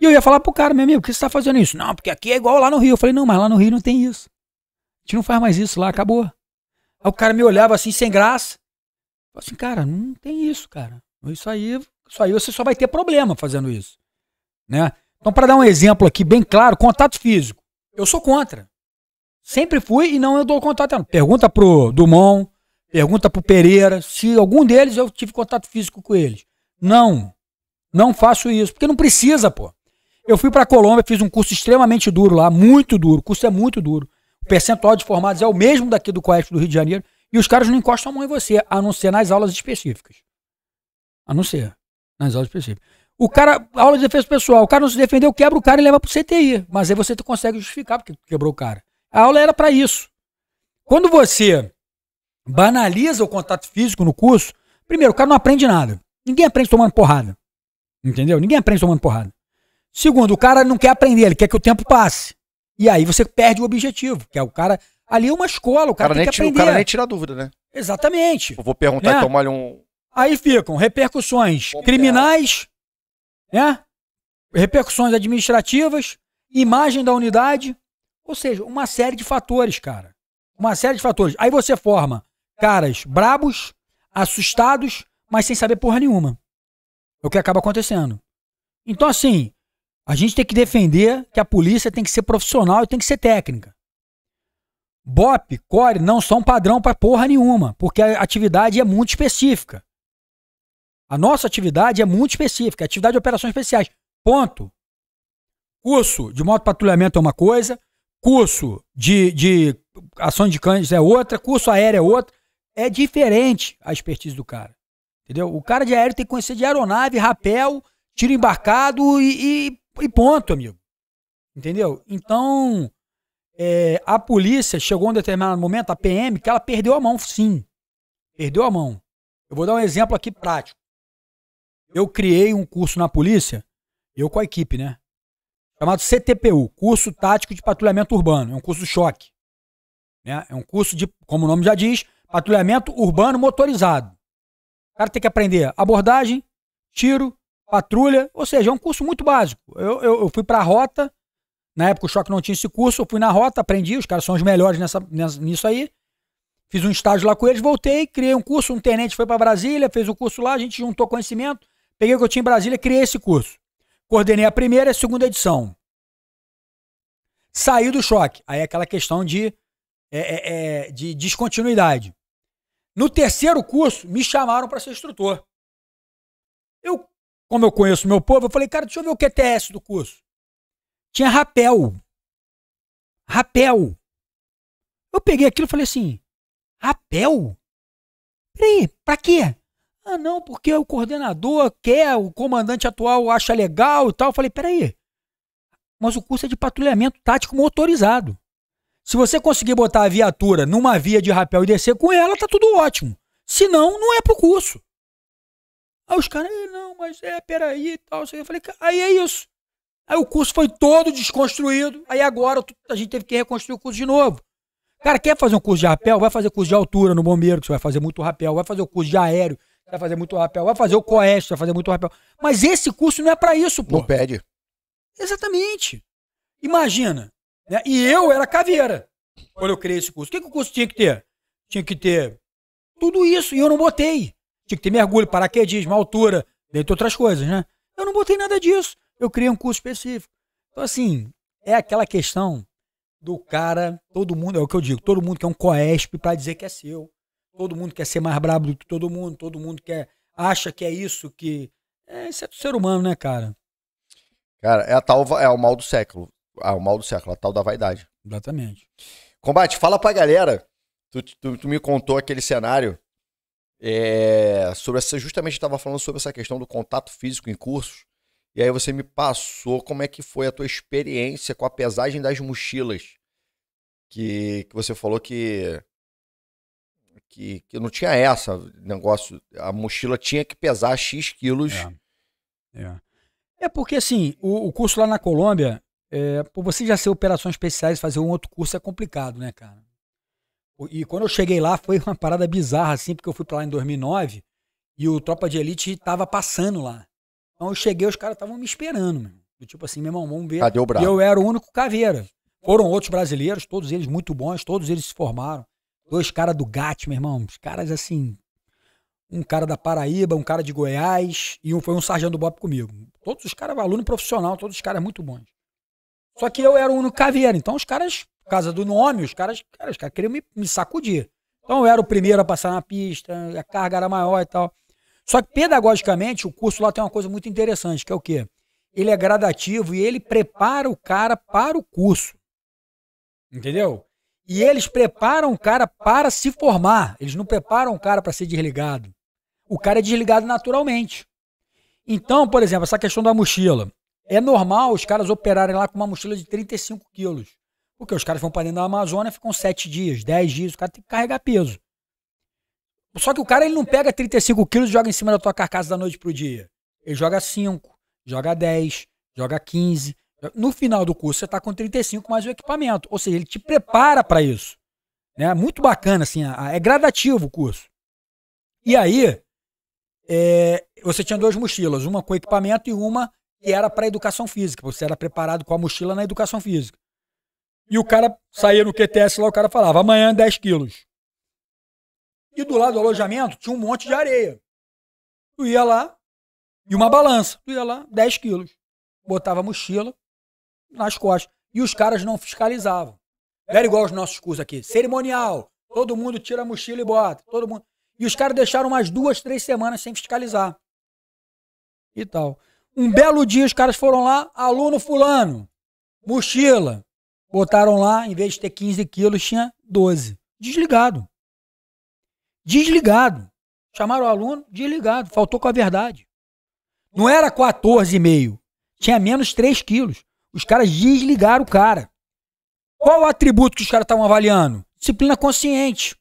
E eu ia falar pro cara, meu amigo, por que você tá fazendo isso? Não, porque aqui é igual lá no Rio. Eu falei, não, mas lá no Rio não tem isso. A gente não faz mais isso lá, acabou. Aí o cara me olhava assim, sem graça. Falei assim, cara, não tem isso, cara. Isso aí, isso aí você só vai ter problema fazendo isso. Né? Então, para dar um exemplo aqui bem claro, contato físico. Eu sou contra. Sempre fui e não eu dou contato. Pergunta pro Dumont, pergunta pro Pereira, se algum deles eu tive contato físico com eles. Não. Não faço isso, porque não precisa, pô. Eu fui pra Colômbia, fiz um curso extremamente duro lá, muito duro. O curso é muito duro. O percentual de formados é o mesmo daqui do Coeste do Rio de Janeiro. E os caras não encostam a mão em você, a não ser nas aulas específicas. A não ser nas aulas específicas. O cara, aula de defesa pessoal, o cara não se defendeu, quebra o cara e leva pro CTI. Mas aí você consegue justificar porque quebrou o cara. A aula era para isso. Quando você banaliza o contato físico no curso, primeiro, o cara não aprende nada. Ninguém aprende tomando porrada. Entendeu? Ninguém aprende tomando porrada. Segundo, o cara não quer aprender, ele quer que o tempo passe. E aí você perde o objetivo, que é o cara Ali é uma escola, o cara, o cara tem que aprender. O cara nem tira dúvida, né? Exatamente. Eu vou perguntar né? e tomar um... Aí ficam repercussões criminais, é? né? repercussões administrativas, imagem da unidade, ou seja, uma série de fatores, cara. Uma série de fatores. Aí você forma caras brabos, assustados, mas sem saber porra nenhuma. É o que acaba acontecendo. Então, assim, a gente tem que defender que a polícia tem que ser profissional e tem que ser técnica. BOP, CORE não são padrão para porra nenhuma, porque a atividade é muito específica. A nossa atividade é muito específica, é atividade de operações especiais. Ponto. Curso de moto patrulhamento é uma coisa, curso de, de ação de cães é outra, curso aéreo é outra. É diferente a expertise do cara. Entendeu? O cara de aéreo tem que conhecer de aeronave, rapel, tiro embarcado e, e, e ponto, amigo. Entendeu? Então, é, a polícia chegou um determinado momento, a PM, que ela perdeu a mão, sim. Perdeu a mão. Eu vou dar um exemplo aqui prático. Eu criei um curso na polícia, eu com a equipe, né? Chamado CTPU, Curso Tático de Patrulhamento Urbano. É um curso de choque. Né? É um curso de, como o nome já diz, patrulhamento urbano motorizado. O cara tem que aprender abordagem, tiro, patrulha, ou seja, é um curso muito básico. Eu, eu, eu fui para a rota, na época o Choque não tinha esse curso, eu fui na rota, aprendi, os caras são os melhores nessa, nessa nisso aí. Fiz um estágio lá com eles, voltei, criei um curso, um tenente foi para Brasília, fez o um curso lá, a gente juntou conhecimento, peguei o que eu tinha em Brasília, criei esse curso. Coordenei a primeira e a segunda edição. Saí do choque. Aí é aquela questão de, é, é, é, de descontinuidade. No terceiro curso, me chamaram para ser instrutor. Eu, como eu conheço meu povo, eu falei, cara, deixa eu ver o QTS é do curso tinha rapel. Rapel. Eu peguei aquilo e falei assim: rapel? Peraí, pra quê? Ah, não, porque o coordenador quer, o comandante atual acha legal e tal. Eu falei: peraí, mas o curso é de patrulhamento tático motorizado. Se você conseguir botar a viatura numa via de rapel e descer com ela, tá tudo ótimo. Se não, não é pro curso. Aí os caras, não, mas é, peraí e tal. Eu falei, aí é isso. Aí o curso foi todo desconstruído. Aí agora a gente teve que reconstruir o curso de novo. Cara, quer fazer um curso de rapel? Vai fazer curso de altura no bombeiro, que você vai fazer muito rapel. Vai fazer o curso de aéreo, que vai fazer muito rapel. Vai fazer o coeste, vai fazer muito rapel. Mas esse curso não é para isso, pô. Não pede. Exatamente. Imagina. Né? E eu era caveira quando eu criei esse curso. O que, que o curso tinha que ter? Tinha que ter tudo isso e eu não botei. Tinha que ter mergulho, paraquedismo, altura, dentre outras coisas, né? Eu não botei nada disso eu criei um curso específico. Então, assim, é aquela questão do cara, todo mundo, é o que eu digo, todo mundo quer é um coesp para dizer que é seu. Todo mundo quer ser mais brabo do que todo mundo, todo mundo quer acha que é isso que é, isso é do ser humano, né, cara? Cara, é a tal é o mal do século. Ah, o mal do século, a tal da vaidade. Exatamente. Combate, fala pra galera. Tu, tu, tu me contou aquele cenário é, sobre essa, justamente estava falando sobre essa questão do contato físico em cursos. E aí você me passou como é que foi a tua experiência com a pesagem das mochilas. Que, que você falou que, que, que não tinha essa negócio. A mochila tinha que pesar X quilos. É, é. é porque assim, o, o, curso lá na Colômbia, é, por você já ser operações especiais fazer um outro curso é complicado, né, cara? E quando eu cheguei lá foi uma parada bizarra, assim, porque eu fui para lá em 2009 e o Tropa de Elite estava passando lá. Então eu cheguei, os caras estavam me esperando, meu. Do tipo assim, meu irmão, vamos ver. Cadê o E eu era o único caveira. Foram outros brasileiros, todos eles muito bons, todos eles se formaram. Dois caras do GAT, meu irmão. Os caras assim. Um cara da Paraíba, um cara de Goiás e um, foi um sargento do Bop comigo. Todos os caras, aluno profissional, todos os caras muito bons. Só que eu era o único caveira. Então os caras, por causa do nome, os caras, cara, os caras queriam me, me sacudir. Então eu era o primeiro a passar na pista, a carga era maior e tal. Só que pedagogicamente o curso lá tem uma coisa muito interessante, que é o quê? Ele é gradativo e ele prepara o cara para o curso. Entendeu? E eles preparam o cara para se formar. Eles não preparam o cara para ser desligado. O cara é desligado naturalmente. Então, por exemplo, essa questão da mochila. É normal os caras operarem lá com uma mochila de 35 quilos. Porque os caras vão para dentro da Amazônia, ficam 7 dias, 10 dias, o cara tem que carregar peso. Só que o cara ele não pega 35 quilos e joga em cima da tua carcaça da noite pro dia. Ele joga 5, joga 10, joga 15. No final do curso você tá com 35 mais o equipamento. Ou seja, ele te prepara para isso. Né? Muito bacana, assim. É gradativo o curso. E aí, é, você tinha duas mochilas. Uma com equipamento e uma que era para educação física. Você era preparado com a mochila na educação física. E o cara saía no QTS lá, o cara falava, amanhã 10 quilos. E do lado do alojamento tinha um monte de areia. Tu ia lá, e uma balança. Tu ia lá, 10 quilos. Botava a mochila nas costas. E os caras não fiscalizavam. Era igual os nossos cursos aqui. Cerimonial. Todo mundo tira a mochila e bota. Todo mundo. E os caras deixaram umas duas, três semanas sem fiscalizar. E tal. Um belo dia os caras foram lá, aluno fulano, mochila. Botaram lá, em vez de ter 15 quilos, tinha 12. Desligado desligado. Chamaram o aluno, desligado, faltou com a verdade. Não era 14,5, tinha menos 3 quilos. Os caras desligaram o cara. Qual o atributo que os caras estavam avaliando? Disciplina consciente,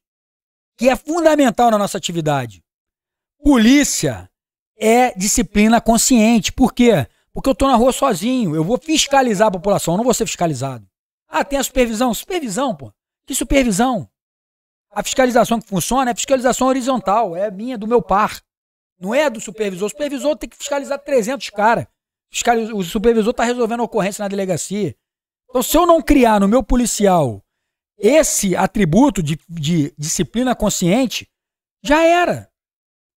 que é fundamental na nossa atividade. Polícia é disciplina consciente. Por quê? Porque eu estou na rua sozinho, eu vou fiscalizar a população, eu não vou ser fiscalizado. Ah, tem a supervisão. Supervisão, pô. Que supervisão? A fiscalização que funciona é fiscalização horizontal, é minha, do meu par. Não é do supervisor. O supervisor tem que fiscalizar 300 caras. O supervisor está resolvendo a ocorrência na delegacia. Então, se eu não criar no meu policial esse atributo de, de disciplina consciente, já era.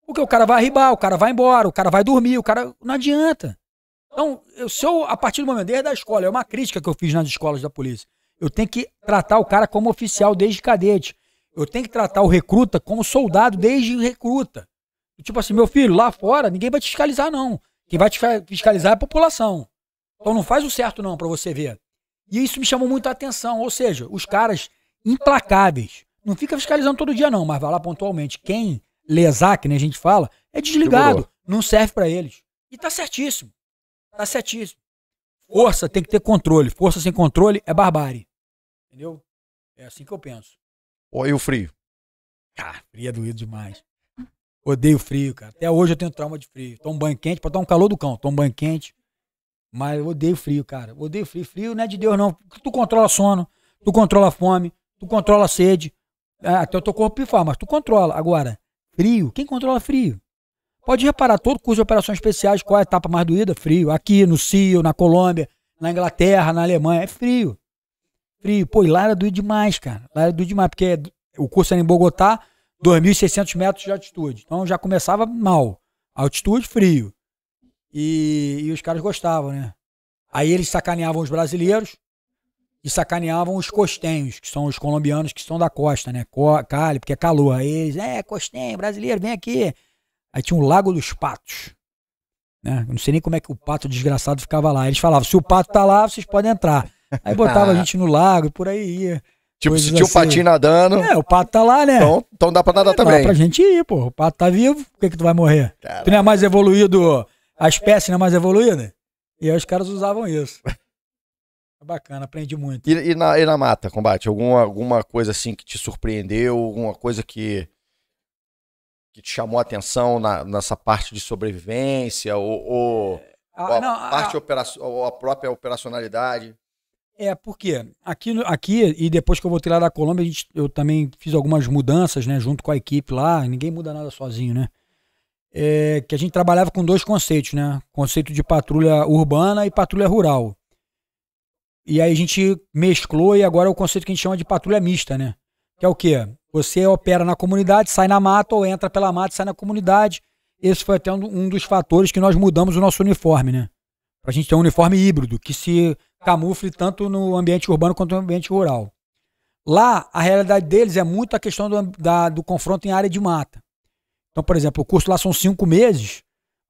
Porque o cara vai arribar, o cara vai embora, o cara vai dormir, o cara. Não adianta. Então, eu, se eu, a partir do momento, desde a escola, é uma crítica que eu fiz nas escolas da polícia. Eu tenho que tratar o cara como oficial desde cadete. Eu tenho que tratar o recruta como soldado desde recruta. Tipo assim, meu filho, lá fora ninguém vai te fiscalizar, não. Quem vai te fiscalizar é a população. Então não faz o certo, não, para você ver. E isso me chamou muito a atenção. Ou seja, os caras implacáveis. Não fica fiscalizando todo dia, não, mas vai lá pontualmente. Quem lesar, que nem a gente fala, é desligado. Não serve para eles. E tá certíssimo. Tá certíssimo. Força tem que ter controle. Força sem controle é barbárie. Entendeu? É assim que eu penso. Ou o frio? Ah, frio é doído demais. Odeio frio, cara. Até hoje eu tenho trauma de frio. Tomo banho quente, pra dar um calor do cão, tomo banho quente. Mas eu odeio frio, cara. odeio frio. Frio não é de Deus, não. Tu controla sono, tu controla fome, tu controla sede. É, até o teu corpo pifar, mas tu controla. Agora, frio, quem controla frio? Pode reparar, todo curso de operações especiais, qual é a etapa mais doída? Frio. Aqui, no CIO, na Colômbia, na Inglaterra, na Alemanha, é frio frio. Pô, e lá era doido demais, cara. Lá era doido demais, porque é, o curso era em Bogotá, 2.600 metros de altitude. Então já começava mal. Altitude, frio. E, e os caras gostavam, né? Aí eles sacaneavam os brasileiros e sacaneavam os costenhos, que são os colombianos que são da costa, né? Cali, porque é calor. Aí eles, é, costenho, brasileiro, vem aqui. Aí tinha o Lago dos Patos. Né? Eu não sei nem como é que o pato desgraçado ficava lá. Eles falavam, se o pato tá lá, vocês podem entrar. Aí botava ah. a gente no lago, por aí ia. Tipo, se tinha o patinho assim. nadando. É, o pato tá lá, né? Então, então dá pra nadar é, também. Dá pra gente ir, pô. O pato tá vivo, por que, que tu vai morrer? Tu não é mais evoluído, a espécie não é mais evoluída? E aí os caras usavam isso. É bacana, aprendi muito. E, e, na, e na mata, combate? Alguma, alguma coisa assim que te surpreendeu? Alguma coisa que, que te chamou a atenção na, nessa parte de sobrevivência? Ou, ou, é, ou a não, parte a, operação, ou a própria operacionalidade? É, porque aqui, aqui e depois que eu voltei lá da Colômbia, gente, eu também fiz algumas mudanças, né, junto com a equipe lá, ninguém muda nada sozinho, né? É, que a gente trabalhava com dois conceitos, né? Conceito de patrulha urbana e patrulha rural. E aí a gente mesclou e agora é o conceito que a gente chama de patrulha mista, né? Que é o quê? Você opera na comunidade, sai na mata ou entra pela mata sai na comunidade. Esse foi até um dos fatores que nós mudamos o nosso uniforme, né? Pra gente ter um uniforme híbrido, que se camufle tanto no ambiente urbano quanto no ambiente rural. Lá, a realidade deles é muito a questão do, da, do confronto em área de mata. Então, por exemplo, o curso lá são cinco meses,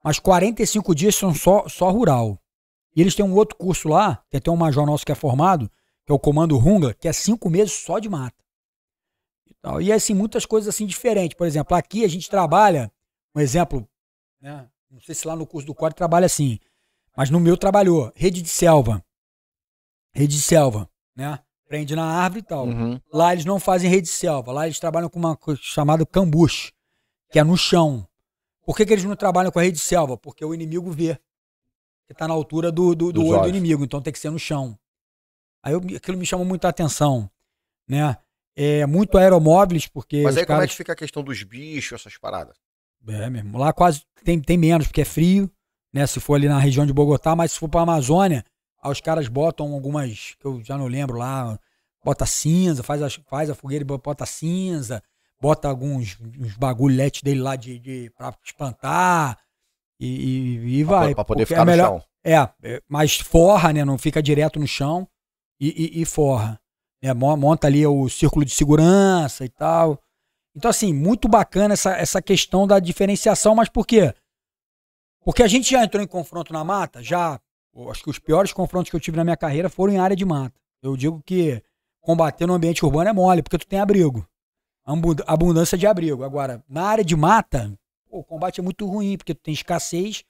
mas 45 dias são só, só rural. E eles têm um outro curso lá, tem até um major nosso que é formado, que é o Comando Runga, que é cinco meses só de mata. Então, e, tal. É, e assim, muitas coisas assim diferentes. Por exemplo, aqui a gente trabalha, um exemplo, né, não sei se lá no curso do Core trabalha assim, mas no meu trabalhou, rede de selva rede de selva, né? Prende na árvore e tal. Uhum. Lá eles não fazem rede de selva, lá eles trabalham com uma coisa chamada cambuche, que é no chão. Por que, que eles não trabalham com a rede de selva? Porque o inimigo vê que tá na altura do, do, do olho olhos. do inimigo, então tem que ser no chão. Aí eu, aquilo me chamou muita atenção, né? É, muito aeromóveis, porque. Mas aí caras... como é que fica a questão dos bichos, essas paradas? É mesmo. Lá quase tem, tem menos, porque é frio, né? Se for ali na região de Bogotá, mas se for para a Amazônia, Aí os caras botam algumas, que eu já não lembro lá, bota cinza, faz, faz a fogueira e bota cinza, bota alguns uns bagulhetes dele lá de, de, pra espantar e, e, e vai. Pra poder é ficar é no melhor, chão. É, é, mas forra, né? Não fica direto no chão e, e, e forra. Né, monta ali o círculo de segurança e tal. Então, assim, muito bacana essa, essa questão da diferenciação, mas por quê? Porque a gente já entrou em confronto na mata, já acho que os piores confrontos que eu tive na minha carreira foram em área de mata. Eu digo que combater no ambiente urbano é mole, porque tu tem abrigo. Abundância de abrigo. Agora, na área de mata, o combate é muito ruim, porque tu tem escassez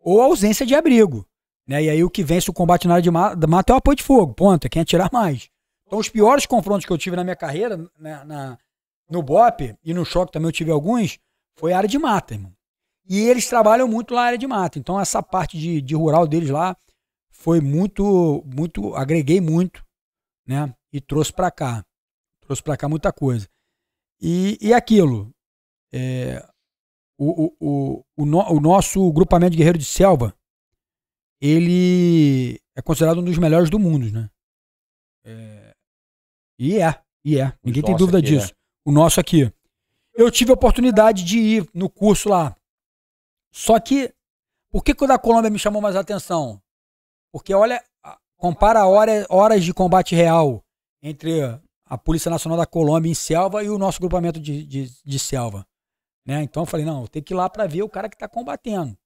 ou ausência de abrigo. Né? E aí o que vence o combate na área de mata é o apoio de fogo. Ponto, é quem atirar mais. Então, os piores confrontos que eu tive na minha carreira, na no BOP e no choque também eu tive alguns, foi área de mata, irmão. E eles trabalham muito na área de mata. Então, essa parte de, de rural deles lá foi muito, muito, agreguei muito, né? E trouxe para cá. Trouxe para cá muita coisa. E, e aquilo, é, o, o, o, o, no, o nosso grupamento de guerreiro de selva, ele é considerado um dos melhores do mundo, né? É... E é, e é. Ninguém tem dúvida né? disso. É. O nosso aqui. Eu tive a oportunidade de ir no curso lá, só que, por que, que o da Colômbia me chamou mais atenção? Porque olha, compara horas, horas de combate real entre a Polícia Nacional da Colômbia em Selva e o nosso grupamento de, de, de Selva. Né? Então eu falei, não, tem que ir lá para ver o cara que está combatendo.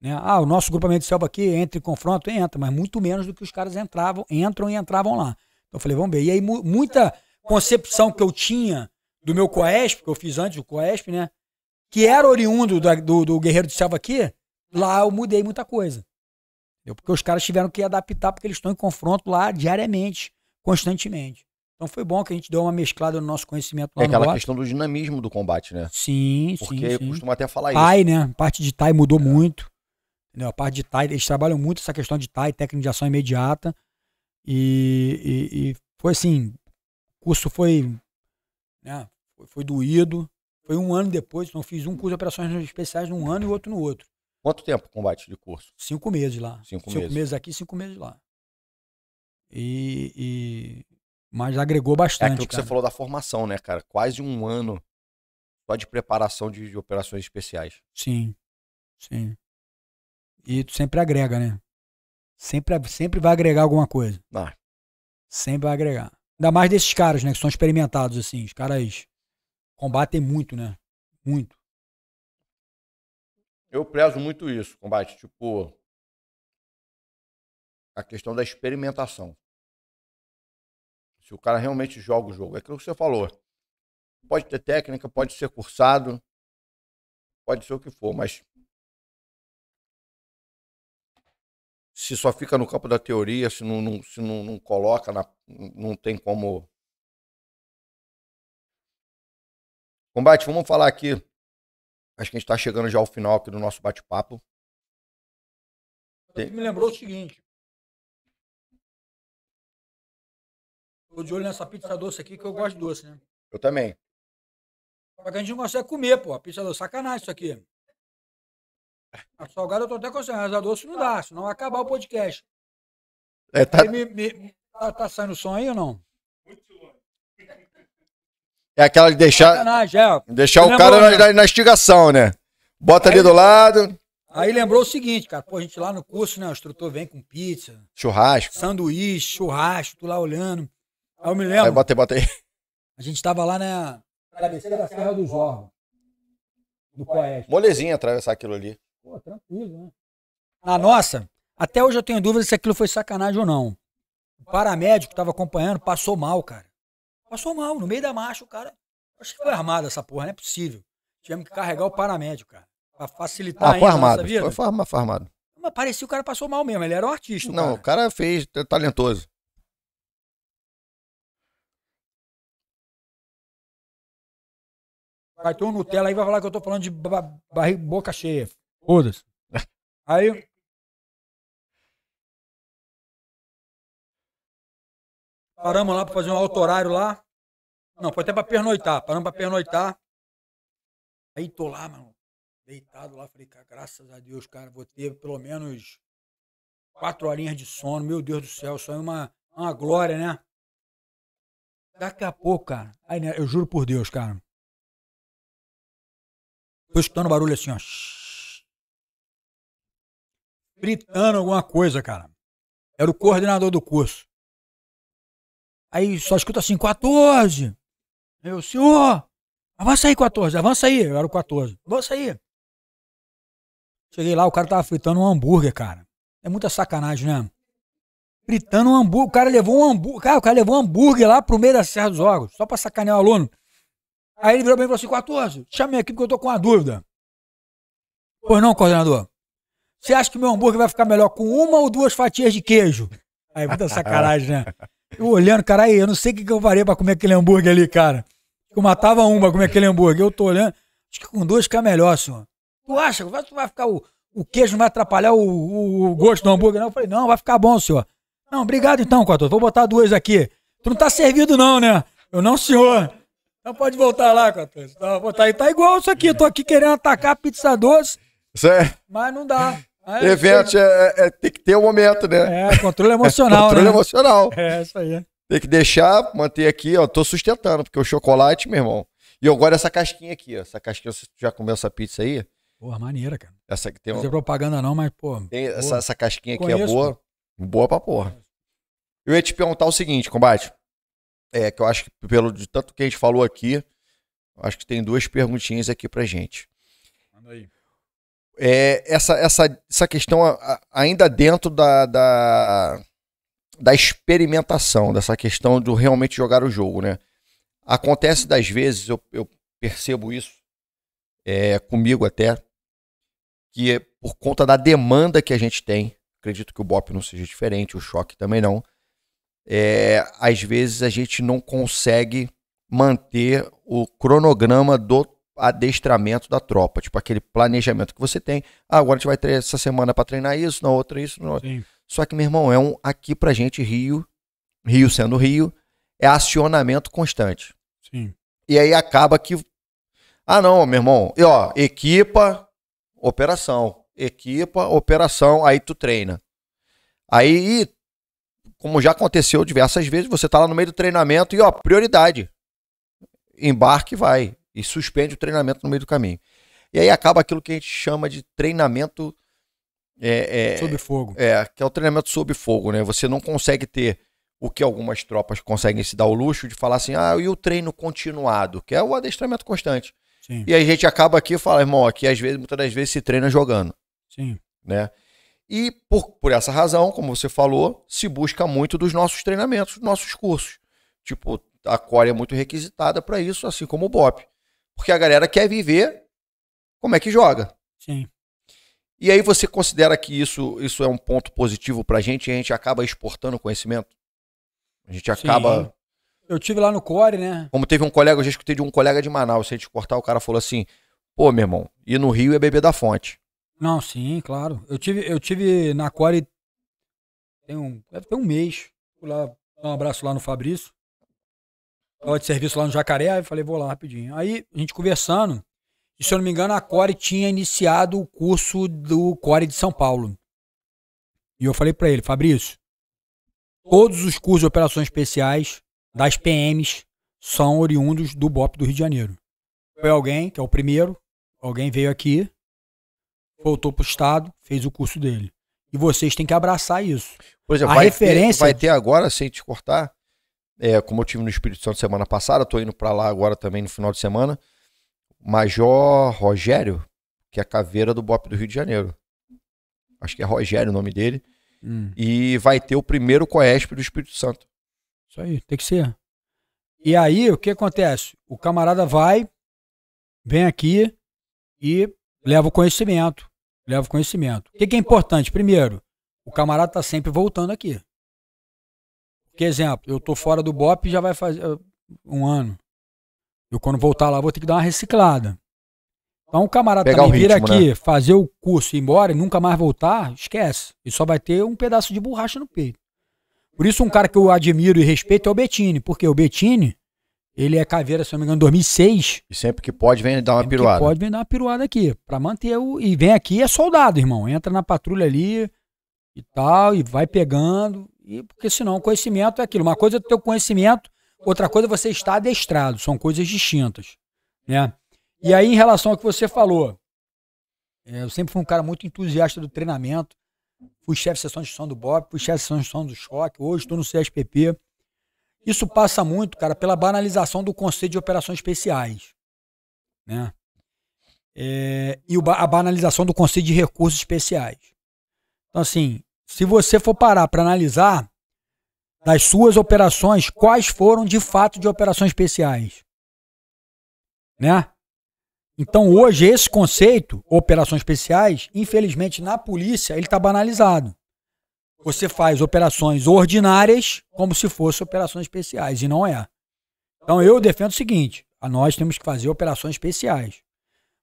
Né? Ah, o nosso grupamento de selva aqui entra em confronto, entra, mas muito menos do que os caras entravam, entram e entravam lá. Então eu falei, vamos ver. E aí mu muita concepção que eu tinha do meu COESP, que eu fiz antes, o COESP, né? que era oriundo do, do, do Guerreiro do Selva aqui, lá eu mudei muita coisa. Porque os caras tiveram que adaptar, porque eles estão em confronto lá diariamente, constantemente. Então foi bom que a gente deu uma mesclada no nosso conhecimento lá É aquela questão do dinamismo do combate, né? Sim, Porque sim. Porque eu costumo até falar thai, isso. Thai, né? A parte de Thai mudou é. muito. Entendeu? A parte de Thai, eles trabalham muito essa questão de Thai, técnica de ação imediata. E, e, e foi assim, o curso foi, né, foi, foi doído, foi um ano depois, então fiz um curso de operações especiais num ano e outro no outro. Quanto tempo combate de curso? Cinco meses lá. Cinco, cinco meses. meses. aqui, cinco meses lá. E, e... Mas agregou bastante. É aquilo que cara. você falou da formação, né, cara? Quase um ano só de preparação de, de operações especiais. Sim. Sim. E tu sempre agrega, né? Sempre, sempre vai agregar alguma coisa. Ah. Sempre vai agregar. Ainda mais desses caras, né? Que são experimentados, assim. Os caras combatem muito, né? Muito. Eu prezo muito isso, combate. Tipo, a questão da experimentação. Se o cara realmente joga o jogo. É aquilo que você falou. Pode ter técnica, pode ser cursado, pode ser o que for, mas se só fica no campo da teoria, se não, não se não, não coloca, na, não tem como Combate, vamos falar aqui. Acho que a gente está chegando já ao final aqui do nosso bate-papo. Me lembrou o seguinte. Tô de olho nessa pizza doce aqui, que eu gosto de doce, né? Eu também. Só que a gente não consegue comer, pô. A pizza doce. Sacanagem isso aqui. A salgada eu tô até conseguindo, mas a doce não dá, senão vai acabar o podcast. É, tá... Me, me, tá, tá saindo som aí ou não? É aquela de deixar. É. Deixar o é cara na, na, na, instigação, né? Bota aí, ali do lado. Aí lembrou o seguinte, cara. Pô, a gente lá no curso, né? O instrutor vem com pizza. Churrasco. Sanduíche, churrasco, tu lá olhando. Aí eu me lembro. Aí bota aí, bota aí. A gente tava lá na travesseira da Serra dos Órgãos. Do Coeste. Molezinha atravessar aquilo ali. Pô, tranquilo, né? Na ah, nossa, até hoje eu tenho dúvida se aquilo foi sacanagem ou não. O paramédico que tava acompanhando passou mal, cara. Passou mal, no meio da marcha, o cara. Acho que foi armado essa porra, não é possível. Tivemos que carregar o paramédico, cara. Pra facilitar ah, foi armado, Foi, foi armado. Mas parecia que o cara passou mal mesmo, ele era um artista. Não, cara. o cara fez, é talentoso. Vai ter um Nutella aí, vai falar que eu tô falando de barriga, boca cheia. Foda-se. [LAUGHS] Aí, Paramos lá para fazer um autorário lá. Não, foi até para pernoitar. Paramos para pernoitar. Aí tô lá, mano, deitado lá. Falei, cara, graças a Deus, cara, vou ter pelo menos quatro horinhas de sono. Meu Deus do céu, só é uma, uma glória, né? Daqui a pouco, cara. Aí, né, eu juro por Deus, cara. Tô escutando barulho assim, ó. Gritando alguma coisa, cara. Era o coordenador do curso. Aí só escuta assim, 14. meu senhor, avança aí, 14, avança aí. Eu era o 14, avança aí. Cheguei lá, o cara tava fritando um hambúrguer, cara. É muita sacanagem, né? Fritando um hambúrguer. O cara levou um hambúrguer. Cara, o cara levou um hambúrguer lá pro meio da Serra dos Órgãos, só pra sacanear o aluno. Aí ele virou bem e falou assim: 14, chame aqui porque eu tô com uma dúvida. Pois não, coordenador? Você acha que meu hambúrguer vai ficar melhor com uma ou duas fatias de queijo? Aí, muita sacanagem, né? Eu olhando, cara, eu não sei o que, que eu faria pra comer aquele hambúrguer ali, cara. Eu matava um pra comer aquele hambúrguer. Eu tô olhando, acho que com dois fica melhor, senhor. Tu acha? Tu vai ficar o, o queijo, não vai atrapalhar o, o, o gosto do hambúrguer, não? Eu falei, não, vai ficar bom, senhor. Não, obrigado então, Quator. Vou botar dois aqui. Tu não tá servido, não, né? Eu não, senhor. Então pode voltar lá, Quator. Então, tá, tá igual isso aqui. Eu tô aqui querendo atacar a pizza doce. é. Mas não dá. Ah, é, Evento é, é, é, tem que ter o um momento, né? É, controle [LAUGHS] emocional. controle né? emocional. É, isso aí. Tem que deixar, manter aqui, ó. Tô sustentando, porque o chocolate, meu irmão. E eu essa dessa casquinha aqui, ó. Essa casquinha, você já comeu essa pizza aí? Porra, maneira, cara. Essa aqui tem não é propaganda não, mas, pô. Tem essa, essa, casquinha aqui é Conheço, é boa. Pô. Boa pra porra. Eu ia te perguntar o seguinte, combate. É, que eu acho que pelo de tanto que a gente falou aqui, acho que tem duas perguntinhas aqui pra gente. Manda aí é, essa, essa, essa questão ainda dentro da, da, da experimentação, dessa questão do realmente jogar o jogo, né? Acontece das vezes, eu, eu percebo isso é, comigo até, que é por conta da demanda que a gente tem, acredito que o BOP não seja diferente, o choque também não, é, às vezes a gente não consegue manter o cronograma do adestramento da tropa, tipo aquele planejamento que você tem. Ah, agora a gente vai ter essa semana para treinar isso, na outra isso, na outra. Sim. Só que, meu irmão, é um aqui pra gente Rio, Rio sendo Rio, é acionamento constante. Sim. E aí acaba que Ah, não, meu irmão. E ó, equipa, operação, equipa, operação, aí tu treina. Aí, como já aconteceu diversas vezes, você tá lá no meio do treinamento e ó, prioridade. Embarque vai e suspende o treinamento no meio do caminho. E aí acaba aquilo que a gente chama de treinamento. É, é, sob fogo. É, que é o treinamento sob fogo, né? Você não consegue ter o que algumas tropas conseguem se dar o luxo de falar assim, ah, e o treino continuado, que é o adestramento constante. Sim. E a gente acaba aqui e fala, irmão, aqui às vezes, muitas das vezes se treina jogando. Sim. Né? E por, por essa razão, como você falou, se busca muito dos nossos treinamentos, dos nossos cursos. Tipo, a Core é muito requisitada para isso, assim como o BOP. Porque a galera quer viver como é que joga. Sim. E aí você considera que isso, isso é um ponto positivo pra gente e a gente acaba exportando conhecimento? A gente acaba. Sim. Eu tive lá no Core, né? Como teve um colega, eu já escutei de um colega de Manaus, se a gente cortar, o cara falou assim: pô, meu irmão, ir no Rio é beber da fonte. Não, sim, claro. Eu tive, eu tive na Core tem um, deve ter um mês. Fui lá, dar um abraço lá no Fabrício de serviço lá no Jacaré, aí falei, vou lá rapidinho. Aí a gente conversando, e se eu não me engano, a Core tinha iniciado o curso do Core de São Paulo. E eu falei para ele, Fabrício, todos os cursos de operações especiais das PMs são oriundos do BOP do Rio de Janeiro. Foi alguém, que é o primeiro, alguém veio aqui, voltou pro estado, fez o curso dele. E vocês têm que abraçar isso. Por exemplo, a vai referência ter, vai ter agora, sem te cortar, é, como eu tive no Espírito Santo semana passada, estou indo para lá agora também no final de semana. Major Rogério, que é caveira do BOP do Rio de Janeiro. Acho que é Rogério o nome dele. Hum. E vai ter o primeiro COESP do Espírito Santo. Isso aí, tem que ser. E aí, o que acontece? O camarada vai, vem aqui e leva o conhecimento. Leva o conhecimento. O que, que é importante? Primeiro, o camarada está sempre voltando aqui. Que exemplo, eu tô fora do BOP já vai fazer eh, um ano. Eu quando voltar lá vou ter que dar uma reciclada. Então o camarada Pegar também tá o ritmo, vir né? aqui, né? fazer o curso e ir embora e nunca mais voltar, esquece. E só vai ter um pedaço de borracha no peito. Por isso um cara que eu admiro e respeito é o Betini, porque o Betini ele é caveira, se não me engano, 2006. E sempre que pode vem dar uma sempre piruada. pode vem dar uma piruada aqui, para manter o e vem aqui é soldado, irmão. Entra na patrulha ali e tal e vai pegando e porque senão o conhecimento é aquilo. Uma coisa é ter o conhecimento, outra coisa é você estar adestrado. São coisas distintas, né? E aí, em relação ao que você falou, é, eu sempre fui um cara muito entusiasta do treinamento. Fui chefe de sessão de som do BOP, fui chefe de sessão de som do Choque, hoje estou no CSPP. Isso passa muito, cara, pela banalização do conceito de operações especiais. Né? É, e a banalização do conceito de recursos especiais. Então, assim, se você for parar para analisar das suas operações, quais foram de fato de operações especiais. Né? Então, hoje, esse conceito, operações especiais, infelizmente na polícia, ele está banalizado. Você faz operações ordinárias como se fossem operações especiais, e não é. Então, eu defendo o seguinte: nós temos que fazer operações especiais.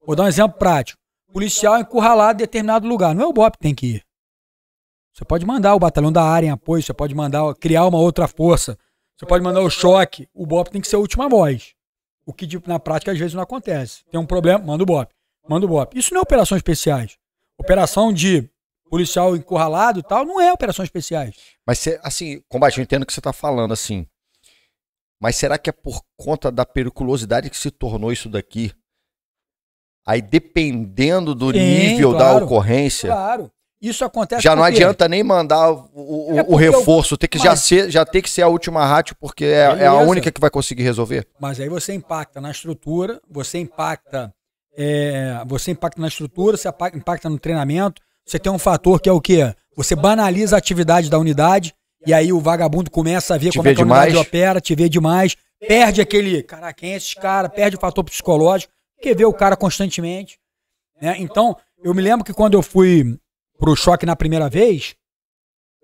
Vou dar um exemplo prático: policial é encurralado em determinado lugar. Não é o BOP que tem que ir. Você pode mandar o batalhão da área em apoio, você pode mandar criar uma outra força, você pode mandar o choque. O BOP tem que ser a última voz. O que na prática às vezes não acontece. Tem um problema, manda o BOP. Manda o BOP. Isso não é operações especiais. Operação de policial encurralado e tal, não é operações especiais. Mas, assim, combate, eu entendo o que você está falando, assim. Mas será que é por conta da periculosidade que se tornou isso daqui? Aí dependendo do Sim, nível claro, da ocorrência. Claro. Isso acontece Já não adianta nem mandar o, o, é o reforço, eu... tem que mas... já, ser, já tem que ser a última rádio, porque é, é, a única que vai conseguir resolver. Mas aí você impacta na estrutura, você impacta, é, você impacta na estrutura, você impacta no treinamento. Você tem um fator que é o quê? Você banaliza a atividade da unidade, e aí o vagabundo começa a ver te como é que a demais. unidade opera, te vê demais, perde aquele, cara, quem é esse cara, perde o fator psicológico, porque vê o cara constantemente. Né? Então, eu me lembro que quando eu fui pro choque na primeira vez,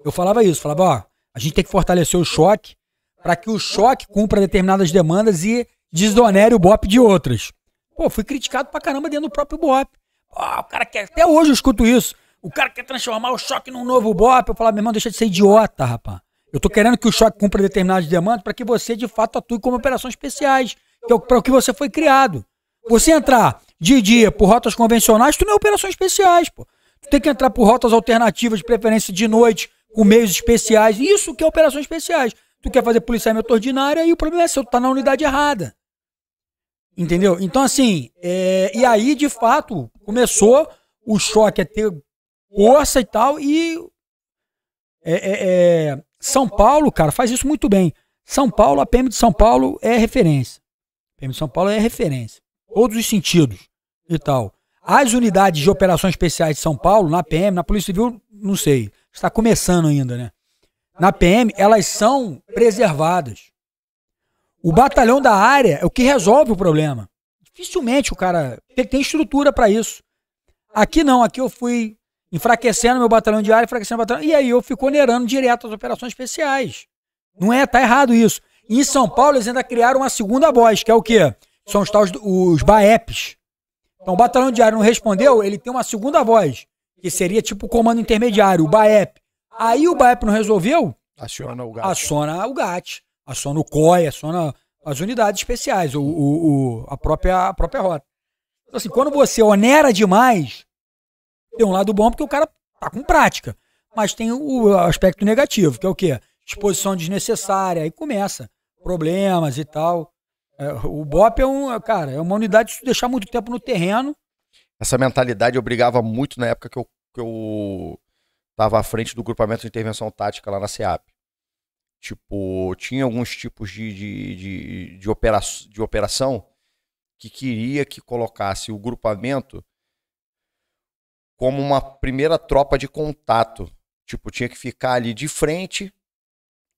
eu falava isso, falava, ó, a gente tem que fortalecer o choque para que o choque cumpra determinadas demandas e desonere o BOP de outras. Pô, fui criticado pra caramba dentro do próprio BOP. Ó, o cara quer, até hoje eu escuto isso. O cara quer transformar o choque num novo BOP. Eu falava, meu irmão, deixa de ser idiota, rapaz. Eu tô querendo que o choque cumpra determinadas demandas para que você, de fato, atue como operações especiais, que é para o que você foi criado. Você entrar de dia por rotas convencionais, tu não é operações especiais, pô tem que entrar por rotas alternativas, de preferência de noite, com meios especiais. Isso que é operações especiais. Tu quer fazer policiamento ordinário e o problema é seu, tu tá na unidade errada. Entendeu? Então, assim, é... e aí, de fato, começou o choque a ter força e tal, e é, é, é, São Paulo, cara, faz isso muito bem. São Paulo, a PM de São Paulo é referência. A PM de São Paulo é referência. Todos os sentidos e tal. As unidades de operações especiais de São Paulo, na PM, na Polícia Civil, não sei, está começando ainda, né? Na PM, elas são preservadas. O batalhão da área é o que resolve o problema. Dificilmente o cara tem, estrutura para isso. Aqui não, aqui eu fui enfraquecendo meu batalhão de área, enfraquecendo o batalhão, e aí eu fico onerando direto as operações especiais. Não é, tá errado isso. E em São Paulo eles ainda criaram uma segunda voz, que é o quê? São os tais os BAEPs, então, o batalhão diário não respondeu, ele tem uma segunda voz, que seria tipo o comando intermediário, o BAEP. Aí o BAEP não resolveu? Aciona o GAT. Aciona o GAT, aciona o COI, aciona as unidades especiais, o, o, o, a, própria, a própria rota. Então, assim, quando você onera demais, tem um lado bom porque o cara tá com prática. Mas tem o aspecto negativo, que é o quê? Exposição desnecessária. Aí começa problemas e tal. É, o BOP é um, cara, é uma unidade de deixar muito tempo no terreno. Essa mentalidade obrigava muito na época que eu, que eu tava à frente do grupamento de intervenção tática lá na SEAP. Tipo, tinha alguns tipos de, de, de, de, opera, de operação que queria que colocasse o grupamento como uma primeira tropa de contato. Tipo, tinha que ficar ali de frente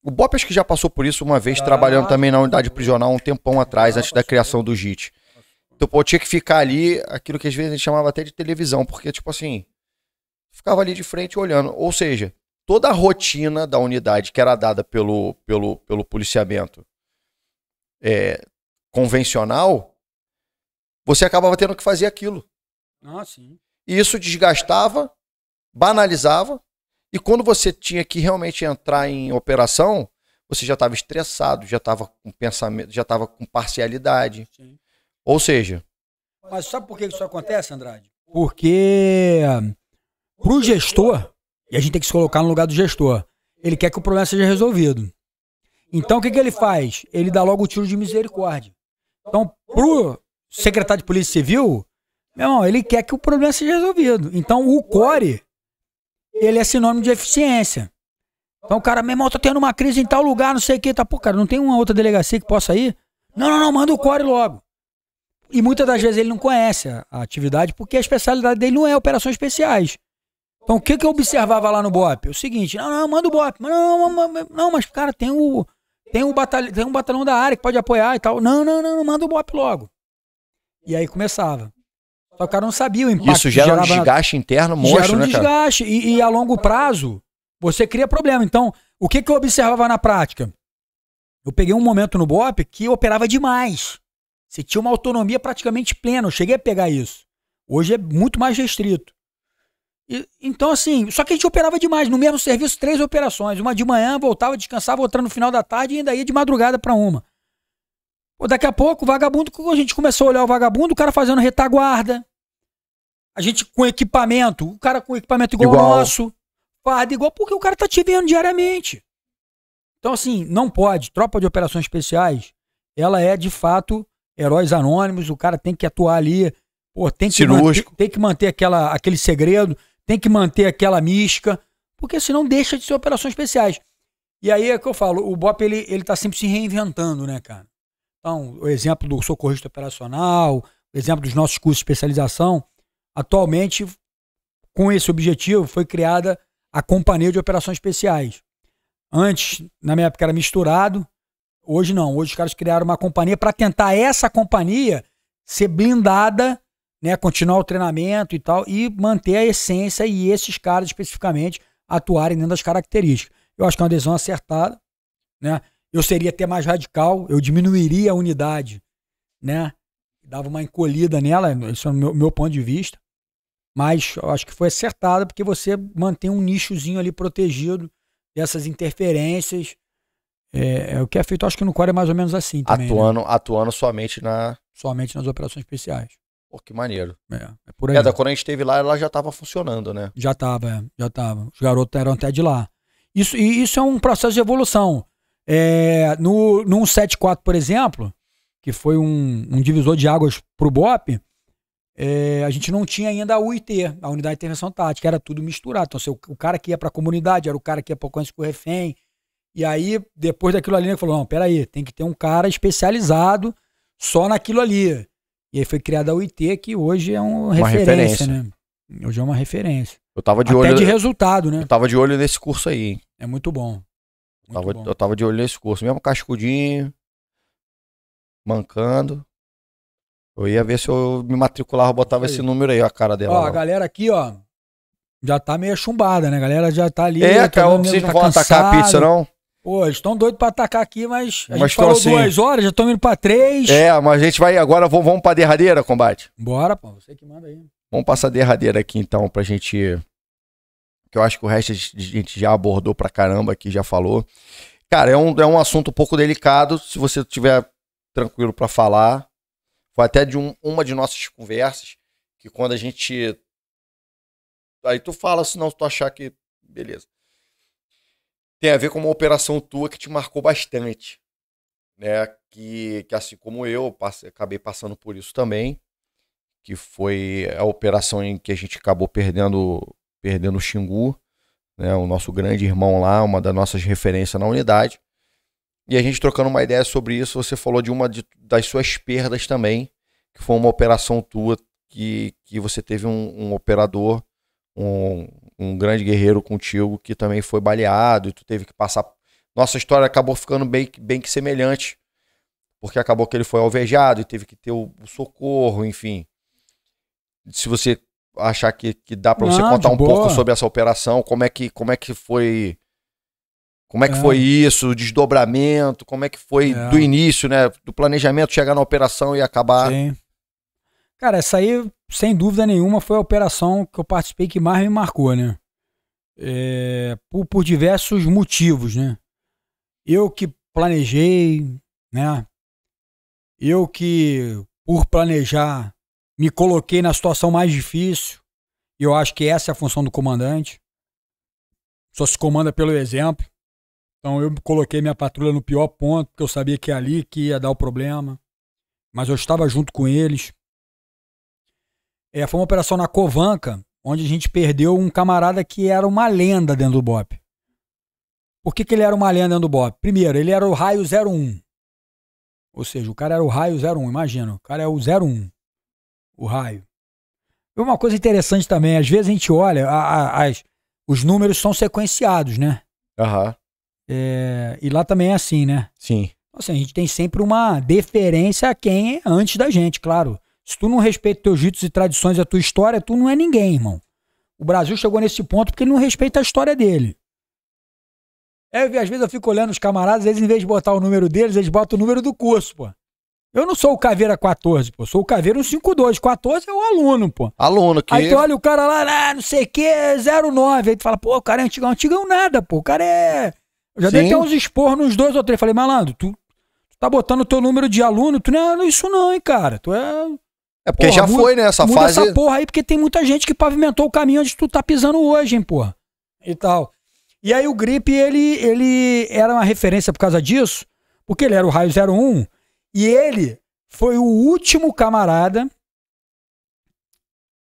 o Bop acho que já passou por isso uma vez, ah, trabalhando também na unidade prisional um tempão ah, atrás, antes da criação do JIT. Então, pô, tinha que ficar ali, aquilo que às vezes a gente chamava até de televisão, porque, tipo assim, ficava ali de frente olhando. Ou seja, toda a rotina da unidade que era dada pelo, pelo, pelo policiamento é, convencional, você acabava tendo que fazer aquilo. Ah, sim. E isso desgastava, banalizava, e quando você tinha que realmente entrar em operação, você já estava estressado, já estava com pensamento, já estava com parcialidade. Sim. Ou seja. Mas sabe por que isso acontece, Andrade? Porque para o gestor, e a gente tem que se colocar no lugar do gestor, ele quer que o problema seja resolvido. Então o que, que ele faz? Ele dá logo o tiro de misericórdia. Então, pro secretário de Polícia Civil, meu irmão, ele quer que o problema seja resolvido. Então o CORE ele é sinônimo de eficiência. Então o cara, meu irmão, tô tendo uma crise em tal lugar, não sei o que, tá, pô, cara, não tem uma outra delegacia que possa ir? Não, não, não, manda o core logo. E muitas das vezes ele não conhece a, a atividade, porque a especialidade dele não é operações especiais. Então o que, que eu observava lá no BOP? O seguinte, não, não, manda o BOP. Não, não, não, não mas cara, tem o tem um batalhão, tem um batalhão da área que pode apoiar e tal. Não, não, não, não manda o BOP logo. E aí começava. Só que o cara não sabia o impacto. Isso gera um desgaste na... interno monstro, gera um né, desgaste. E, e, a longo prazo, você cria problema. Então, o que, que eu observava na prática? Eu peguei um momento no BOP que operava demais. Você tinha uma autonomia praticamente plena. Eu cheguei a pegar isso. Hoje é muito mais restrito. E, então, assim, só que a gente operava demais. No mesmo serviço, três operações. Uma de manhã, voltava, descansava, outra no final da tarde e ainda ia de madrugada para uma. Pô, daqui a pouco, o vagabundo, a gente começou a olhar o vagabundo, o cara fazendo retaguarda, a gente com equipamento, o cara com equipamento igual, igual. ao nosso, farda igual, porque o cara tá te vendo diariamente. Então, assim, não pode. Tropa de operações especiais, ela é de fato heróis anônimos, o cara tem que atuar ali, pô, tem que, manter, tem que manter aquela, aquele segredo, tem que manter aquela mística, porque senão deixa de ser operações especiais. E aí é que eu falo, o BOP ele, ele tá sempre se reinventando, né, cara? Então, o exemplo do socorrista operacional, o exemplo dos nossos cursos de especialização, Atualmente, com esse objetivo, foi criada a Companhia de Operações Especiais. Antes, na minha época, era misturado. Hoje não. Hoje os caras criaram uma companhia para tentar essa companhia ser blindada, né, continuar o treinamento e tal, e manter a essência e esses caras especificamente atuarem dentro das características. Eu acho que é uma decisão acertada. Né? Eu seria até mais radical, eu diminuiria a unidade, né? dava uma encolhida nela, esse é o meu, meu ponto de vista. Mas eu acho que foi acertada porque você mantém um nichozinho ali protegido dessas interferências. É, é o que é feito, acho que no core é mais ou menos assim também. Né? Atuando, né? atuando somente na. Somente nas operações especiais. Pô, que maneiro. É, é por aí. É, da, quando a gente esteve lá, ela já estava funcionando, né? Já estava, é, já estava. Os garotos eram até de lá. Isso, e isso é um processo de evolução. É, no, no 174, por exemplo, que foi um, um divisor de águas para o BOP, é, a gente não tinha ainda a UIT, a Unidade de Intervenção Tática, era tudo misturado. Então, se o, o cara que ia para a comunidade era o cara que ia para o com o refém. E aí, depois daquilo ali, ele falou: não, peraí, tem que ter um cara especializado só naquilo ali. E aí foi criada a UIT, que hoje é um uma referência, referência, né? Hoje é uma referência. Eu tava de Até olho. de resultado, né? Eu tava de olho nesse curso aí. É muito bom. Muito eu, tava, bom. eu tava de olho nesse curso. Mesmo cascudinho, mancando. Eu ia ver se eu me matriculava, botava esse número aí, ó, a cara dela. Ó, lá. a galera aqui, ó, já tá meio chumbada, né? A galera já tá ali. É, cara, tá é vocês não tá vão atacar a pizza, não? Pô, eles estão doidos pra atacar aqui, mas a mas gente falou então, assim, duas horas, já estão indo pra três. É, mas a gente vai agora, vamos, vamos pra derradeira, combate? Bora, pô, você que manda aí. Vamos passar a derradeira aqui, então, pra gente... Que eu acho que o resto a gente já abordou pra caramba aqui, já falou. Cara, é um, é um assunto um pouco delicado, se você tiver tranquilo para falar, foi até de um, uma de nossas conversas, que quando a gente. Aí tu fala, senão tu achar que. Beleza. Tem a ver com uma operação tua que te marcou bastante. Né? Que, que assim como eu, passe, acabei passando por isso também. Que foi a operação em que a gente acabou perdendo, perdendo o Xingu, né? o nosso grande irmão lá, uma das nossas referências na unidade. E a gente trocando uma ideia sobre isso, você falou de uma de, das suas perdas também, que foi uma operação tua que, que você teve um, um operador, um, um grande guerreiro contigo que também foi baleado e tu teve que passar. Nossa história acabou ficando bem, bem que semelhante, porque acabou que ele foi alvejado e teve que ter o, o socorro, enfim. Se você achar que, que dá para você contar um boa. pouco sobre essa operação, como é que como é que foi como é que é. foi isso, o desdobramento, como é que foi é. do início, né? Do planejamento chegar na operação e acabar. Sim. Cara, essa aí, sem dúvida nenhuma, foi a operação que eu participei que mais me marcou, né? É, por, por diversos motivos, né? Eu que planejei, né? Eu que, por planejar, me coloquei na situação mais difícil. E eu acho que essa é a função do comandante. Só se comanda pelo exemplo. Então eu coloquei minha patrulha no pior ponto, porque eu sabia que é ali que ia dar o problema. Mas eu estava junto com eles. É, foi uma operação na Covanca, onde a gente perdeu um camarada que era uma lenda dentro do BOP. Por que, que ele era uma lenda dentro do BOP? Primeiro, ele era o raio 01. Ou seja, o cara era o raio 01, imagina. O cara é o 01, o raio. E uma coisa interessante também, às vezes a gente olha, a, a, as, os números são sequenciados, né? Aham. Uhum. É, e lá também é assim, né? Sim. Assim, a gente tem sempre uma deferência a quem é antes da gente, claro. Se tu não respeita teus ritos e tradições e a tua história, tu não é ninguém, irmão. O Brasil chegou nesse ponto porque ele não respeita a história dele. É, às vezes eu fico olhando os camaradas, eles, em vez de botar o número deles, eles botam o número do curso, pô. Eu não sou o Caveira 14, pô. Sou o Caveira 152. 14 é o aluno, pô. Aluno que... Aí tu olha o cara lá, ah, não sei o quê, 09. Aí tu fala, pô, o cara é antigão. Antigão nada, pô. O cara é já Sim. dei até uns expor nos dois ou três. Falei, malandro, tu, tá botando o teu número de aluno, tu é, não é isso não, hein, cara. Tu é. É porque porra, já foi, né? Essa muda fase. essa porra aí, porque tem muita gente que pavimentou o caminho onde tu tá pisando hoje, hein, porra. E tal. E aí o Gripe, ele, ele era uma referência por causa disso, porque ele era o raio 01, e ele foi o último camarada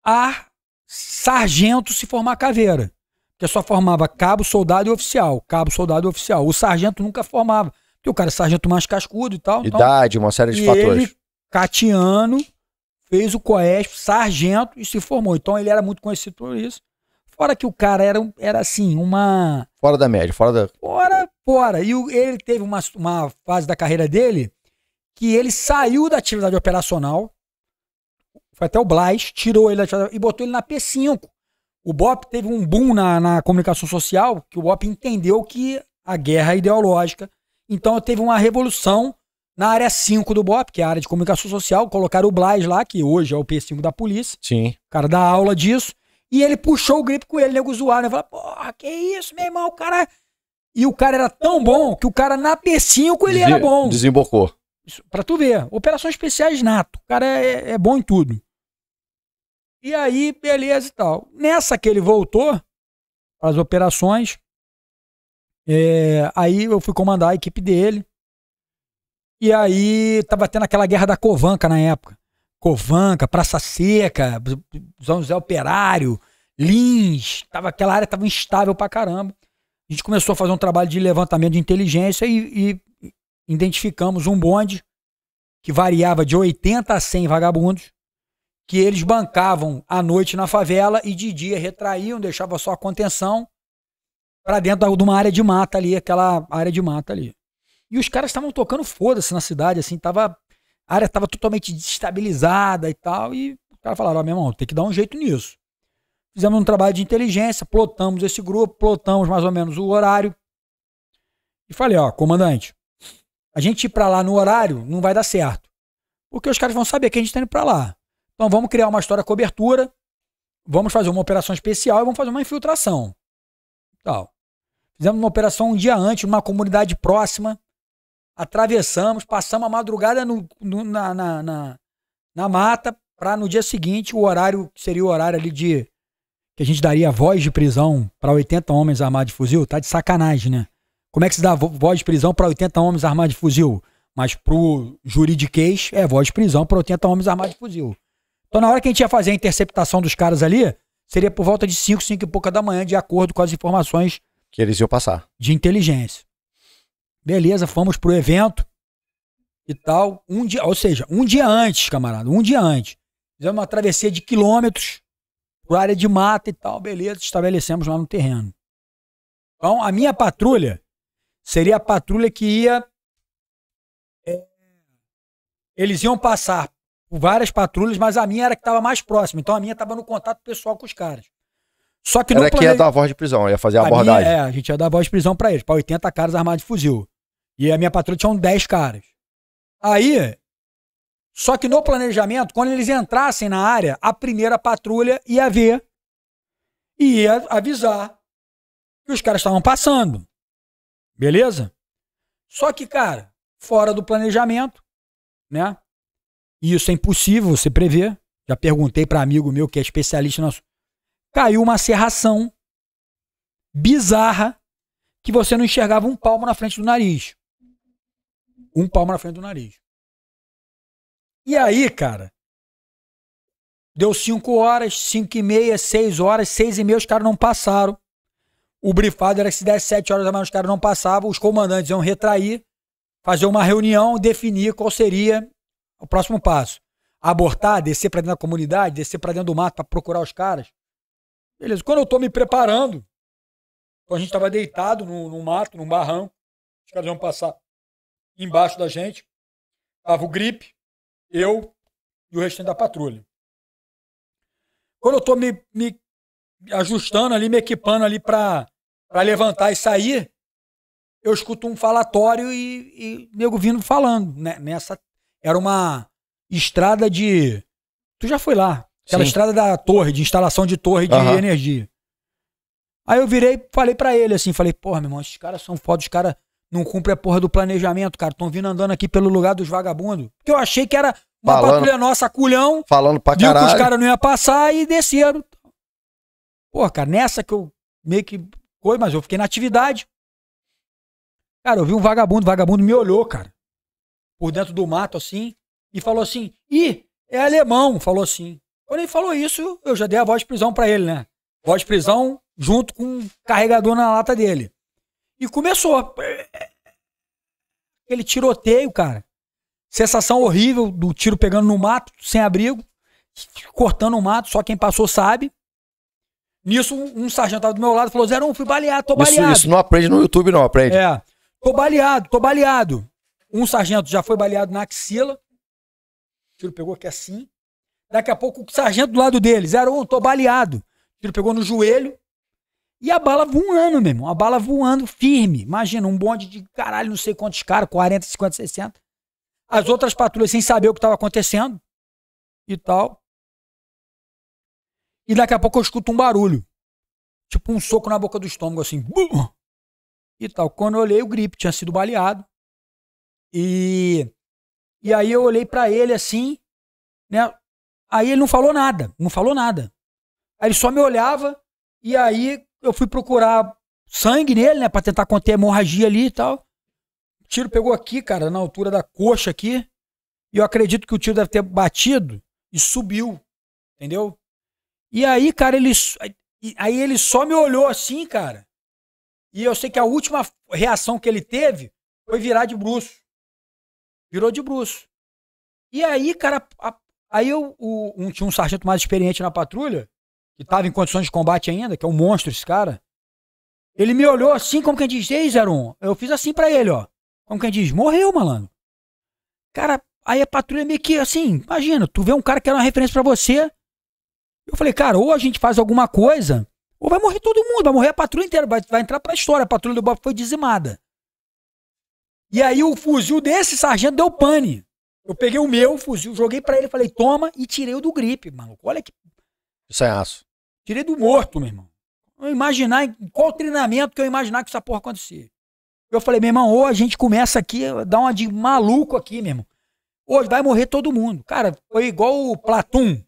a sargento se formar caveira que só formava cabo, soldado e oficial. Cabo, soldado e oficial. O sargento nunca formava. Porque o cara é sargento mais cascudo e tal. Então Idade, então, uma série de fatores. Ele, Catiano, fez o COESP, sargento e se formou. Então ele era muito conhecido por isso. Fora que o cara era, era assim, uma. Fora da média, fora da. Fora, fora. E o, ele teve uma, uma fase da carreira dele que ele saiu da atividade operacional. Foi até o Blas, tirou ele da atividade, e botou ele na P5 o BOP teve um boom na, na comunicação social, que o BOP entendeu que a guerra é ideológica. Então teve uma revolução na área 5 do BOP, que é a área de comunicação social, colocaram o Blas lá, que hoje é o P5 da polícia. Sim. O cara dá aula disso. E ele puxou o grip com ele, nego zoado. né? Fala, porra, que isso, meu irmão, o cara. É- e o cara era tão bom que o cara na P5 ele era bom. Desembocou. Isso, pra tu ver. Operações especiais nato. O cara é, é bom em tudo. E aí, beleza e tal. Nessa que ele voltou para as operações, é, aí eu fui comandar a equipe dele. E aí tava tendo aquela guerra da Covanca na época. Covanca, Praça Seca, São José Operário, Lins, tava, aquela área estava instável pra caramba. A gente começou a fazer um trabalho de levantamento de inteligência e, e identificamos um bonde que variava de 80 a 100 vagabundos que eles bancavam à noite na favela e de dia retraíam, deixava só a contenção para dentro de uma área de mata ali, aquela área de mata ali. E os caras estavam tocando foda-se na cidade, assim, tava, a área estava totalmente destabilizada e tal, e os caras falaram, ó, oh, meu irmão, tem que dar um jeito nisso. Fizemos um trabalho de inteligência, plotamos esse grupo, plotamos mais ou menos o horário, e falei, ó, comandante, a gente ir pra lá no horário não vai dar certo, porque os caras vão saber que a gente tá indo pra lá. Então vamos criar uma história cobertura, vamos fazer uma operação especial e vamos fazer uma infiltração. Tal. Fizemos uma operação um dia antes, numa comunidade próxima, atravessamos, passamos a madrugada no, no, na, na, na, na mata, para no dia seguinte, o horário, que seria o horário ali de. que a gente daria voz de prisão para 80 homens armados de fuzil, tá de sacanagem, né? Como é que se dá voz de prisão para 80 homens armados de fuzil? Mas pro juridiquês é voz de prisão para 80 homens armados de fuzil. Então, na hora que a gente ia fazer a interceptação dos caras ali, seria por volta de 5, 5 e pouca da manhã, de acordo com as informações que eles iam passar de inteligência. Beleza, fomos pro evento e tal. Um dia, ou seja, um dia antes, camarada, um dia antes. Fizemos uma travessia de quilômetros por área de mata e tal, beleza, estabelecemos lá no terreno. Então, a minha patrulha seria a patrulha que ia. É, eles iam passar várias patrulhas, mas a minha era que estava mais próxima. Então a minha estava no contato pessoal com os caras. Só que era no plane... que ia dar voz de prisão, ia fazer a, a abordagem. Minha, é, a gente ia dar voz de prisão para eles, para 80 caras armados de fuzil. E a minha patrulha tinha 10 caras. Aí, só que no planejamento, quando eles entrassem na área, a primeira patrulha ia ver e ia avisar que os caras estavam passando. Beleza? Só que, cara, fora do planejamento, né? E isso é impossível você prever. Já perguntei para amigo meu que é especialista nosso. Caiu uma serração bizarra que você não enxergava um palmo na frente do nariz. Um palmo na frente do nariz. E aí, cara, deu 5 horas, 5 e meia, 6 horas, 6 e meia, os caras não passaram. O brifado era que se desse 7 horas da manhã, os caras não passavam, os comandantes iam retrair, fazer uma reunião, definir qual seria o próximo passo. Abortar, descer para dentro da comunidade, descer para dentro do mato para procurar os caras. Beleza. Quando eu tô me preparando, a gente tava deitado no, no mato, num barranco. Os caras iam passar embaixo da gente. Tava o gripe, eu e o restante da patrulha. Quando eu tô me, me ajustando ali, me equipando ali para levantar e sair, eu escuto um falatório e, e nego vindo falando né, nessa era uma estrada de. Tu já foi lá. Aquela Sim. estrada da torre, de instalação de torre de uhum. energia. Aí eu virei e falei para ele assim, falei, porra, meu irmão, esses caras são foda, os caras não cumprem a porra do planejamento, cara. Estão vindo andando aqui pelo lugar dos vagabundos. Porque eu achei que era uma falando, patrulha nossa, culhão. Falando pra viu caralho. que os caras não iam passar e desceram. Porra, cara, nessa que eu meio que. Foi, mas eu fiquei na atividade. Cara, eu vi um vagabundo, vagabundo me olhou, cara por dentro do mato, assim, e falou assim: ih, é alemão, falou assim. Quando ele falou isso, eu já dei a voz de prisão para ele, né? Voz de prisão junto com um carregador na lata dele. E começou. Aquele tiroteio, cara. Sensação horrível do tiro pegando no mato, sem abrigo, cortando o mato, só quem passou sabe. Nisso, um, sargento tava do meu lado falou: zero um fui baleado, tô baleado. Isso, isso, não aprende no YouTube, não, aprende. É. Tô baleado, tô baleado. Um sargento já foi baleado na axila. O tiro pegou aqui é assim. Daqui a pouco, o sargento do lado dele, 01, tô baleado. O tiro pegou no joelho. E a bala voando, meu irmão. A bala voando firme. Imagina, um bonde de caralho, não sei quantos caras, 40, 50, 60. As outras patrulhas sem saber o que estava acontecendo. E tal. E daqui a pouco eu escuto um barulho. Tipo um soco na boca do estômago, assim. Bum! E tal. Quando eu olhei, o gripe tinha sido baleado. E, e aí eu olhei para ele assim, né? Aí ele não falou nada, não falou nada. Aí ele só me olhava e aí eu fui procurar sangue nele, né, para tentar conter a hemorragia ali e tal. O tiro pegou aqui, cara, na altura da coxa aqui. E eu acredito que o tiro deve ter batido e subiu, entendeu? E aí, cara, ele aí ele só me olhou assim, cara. E eu sei que a última reação que ele teve foi virar de bruxo. Virou de bruxo. E aí, cara, a, aí eu, o, um, tinha um sargento mais experiente na patrulha, que tava em condições de combate ainda, que é um monstro esse cara. Ele me olhou assim, como quem diz, ei, 01. Eu fiz assim para ele, ó. Como quem diz, morreu, malandro. Cara, aí a patrulha meio que assim, imagina, tu vê um cara que era uma referência para você. Eu falei, cara, ou a gente faz alguma coisa, ou vai morrer todo mundo, vai morrer a patrulha inteira, vai, vai entrar pra história. A patrulha do Bob foi dizimada. E aí o fuzil desse sargento deu pane. Eu peguei o meu fuzil, joguei para ele, falei, toma, e tirei o do gripe, maluco. Olha que. é aço. Tirei do morto, meu irmão. Eu imaginar em qual treinamento que eu imaginar que essa porra acontecia. Eu falei, meu irmão, ou a gente começa aqui, dá uma de maluco aqui, meu irmão. Hoje vai morrer todo mundo. Cara, foi igual o Platum.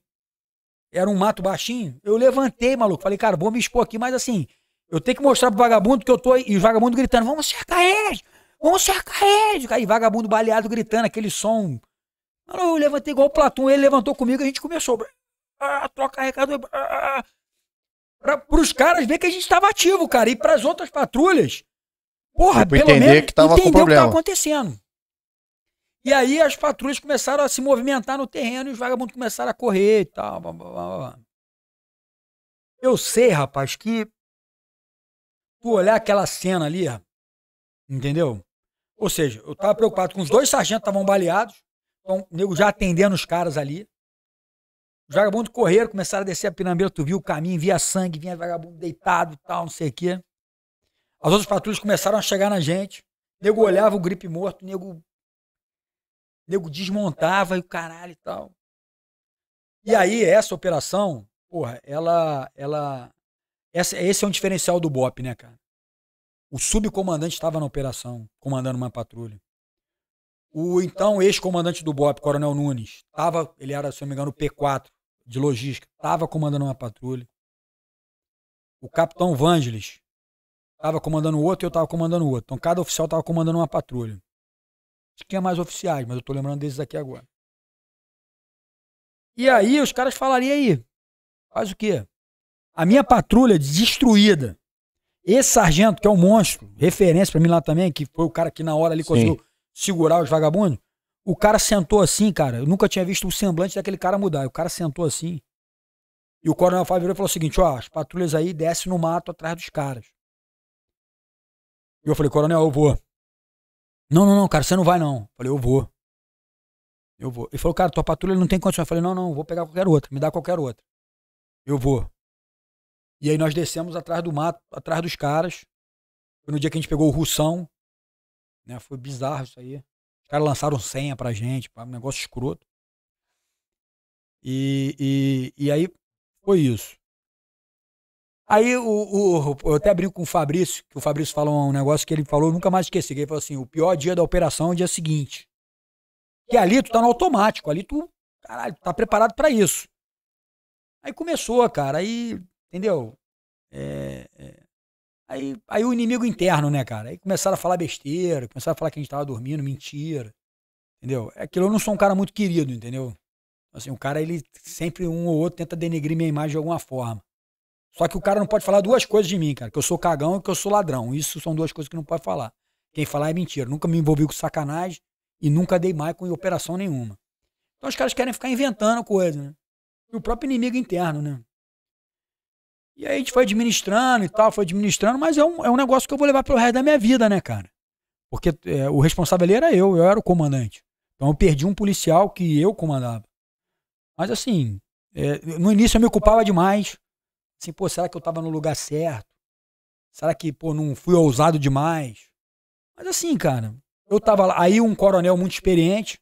Era um mato baixinho. Eu levantei, maluco. Falei, cara, vou me expor aqui, mas assim, eu tenho que mostrar pro vagabundo que eu tô. E o vagabundo gritando, vamos acertar eles! Vamos cercar ele. Aí vagabundo baleado gritando, aquele som. Eu levantei igual o Platão, ele levantou comigo, a gente começou. Ah, troca recado. Ah, ah, ah, ah. para os caras ver que a gente estava ativo, cara. E para as outras patrulhas, porra, tipo, pelo menos que tava entender o que tá estava acontecendo. E aí as patrulhas começaram a se movimentar no terreno e os vagabundos começaram a correr e tal. Blá, blá, blá. Eu sei, rapaz, que tu olhar aquela cena ali, entendeu? Ou seja, eu estava preocupado com os dois sargentos estavam baleados. Então, o nego já atendendo os caras ali. Os vagabundos correram, começaram a descer a pirambeira, tu viu o caminho, via sangue, vinha vagabundo deitado e tal, não sei o quê. As outras patrulhas começaram a chegar na gente. O nego olhava o gripe morto, o nego, o nego desmontava e o caralho e tal. E aí, essa operação, porra, ela. ela essa, esse é um diferencial do BOP, né, cara? O subcomandante estava na operação, comandando uma patrulha. O então ex-comandante do BOP, Coronel Nunes, tava, ele era, se não me engano, P4 de logística, estava comandando uma patrulha. O capitão Vangelis estava comandando outro e eu estava comandando outro. Então cada oficial estava comandando uma patrulha. Tinha mais oficiais, mas eu estou lembrando desses aqui agora. E aí os caras falariam aí, faz o quê? A minha patrulha destruída, esse sargento, que é um monstro, referência para mim lá também, que foi o cara que na hora ali conseguiu segurar os vagabundos, o cara sentou assim, cara. Eu nunca tinha visto o semblante daquele cara mudar. O cara sentou assim. E o coronel Fábio virou e falou o seguinte: ó, as patrulhas aí descem no mato atrás dos caras. E eu falei, coronel, eu vou. Não, não, não, cara, você não vai não. Eu falei, eu vou. Eu vou. Ele falou, cara, tua patrulha não tem condição. Eu falei, não, não, vou pegar qualquer outra, me dá qualquer outra. Eu vou. E aí nós descemos atrás do mato, atrás dos caras. Foi no dia que a gente pegou o Russão. Né? Foi bizarro isso aí. Os caras lançaram senha pra gente, um negócio escroto. E, e, e aí foi isso. Aí o, o, eu até brinco com o Fabrício, que o Fabrício falou um negócio que ele falou, eu nunca mais esqueci, que ele falou assim, o pior dia da operação é o dia seguinte. E ali tu tá no automático, ali tu, caralho, tu tá preparado para isso. Aí começou, cara, aí Entendeu? É, é. Aí, aí o inimigo interno, né, cara? Aí começaram a falar besteira, começaram a falar que a gente tava dormindo, mentira. Entendeu? É aquilo eu não sou um cara muito querido, entendeu? Assim, o cara, ele sempre um ou outro tenta denegrir minha imagem de alguma forma. Só que o cara não pode falar duas coisas de mim, cara. Que eu sou cagão e que eu sou ladrão. Isso são duas coisas que não pode falar. Quem falar é mentira. Nunca me envolvi com sacanagem e nunca dei mais com operação nenhuma. Então os caras querem ficar inventando coisa, né? E o próprio inimigo interno, né? E aí a gente foi administrando e tal, foi administrando, mas é um, é um negócio que eu vou levar pelo resto da minha vida, né, cara? Porque é, o responsável ali era eu, eu era o comandante. Então eu perdi um policial que eu comandava. Mas assim, é, no início eu me culpava demais. Assim, pô, será que eu tava no lugar certo? Será que, pô, não fui ousado demais? Mas assim, cara, eu tava lá. Aí um coronel muito experiente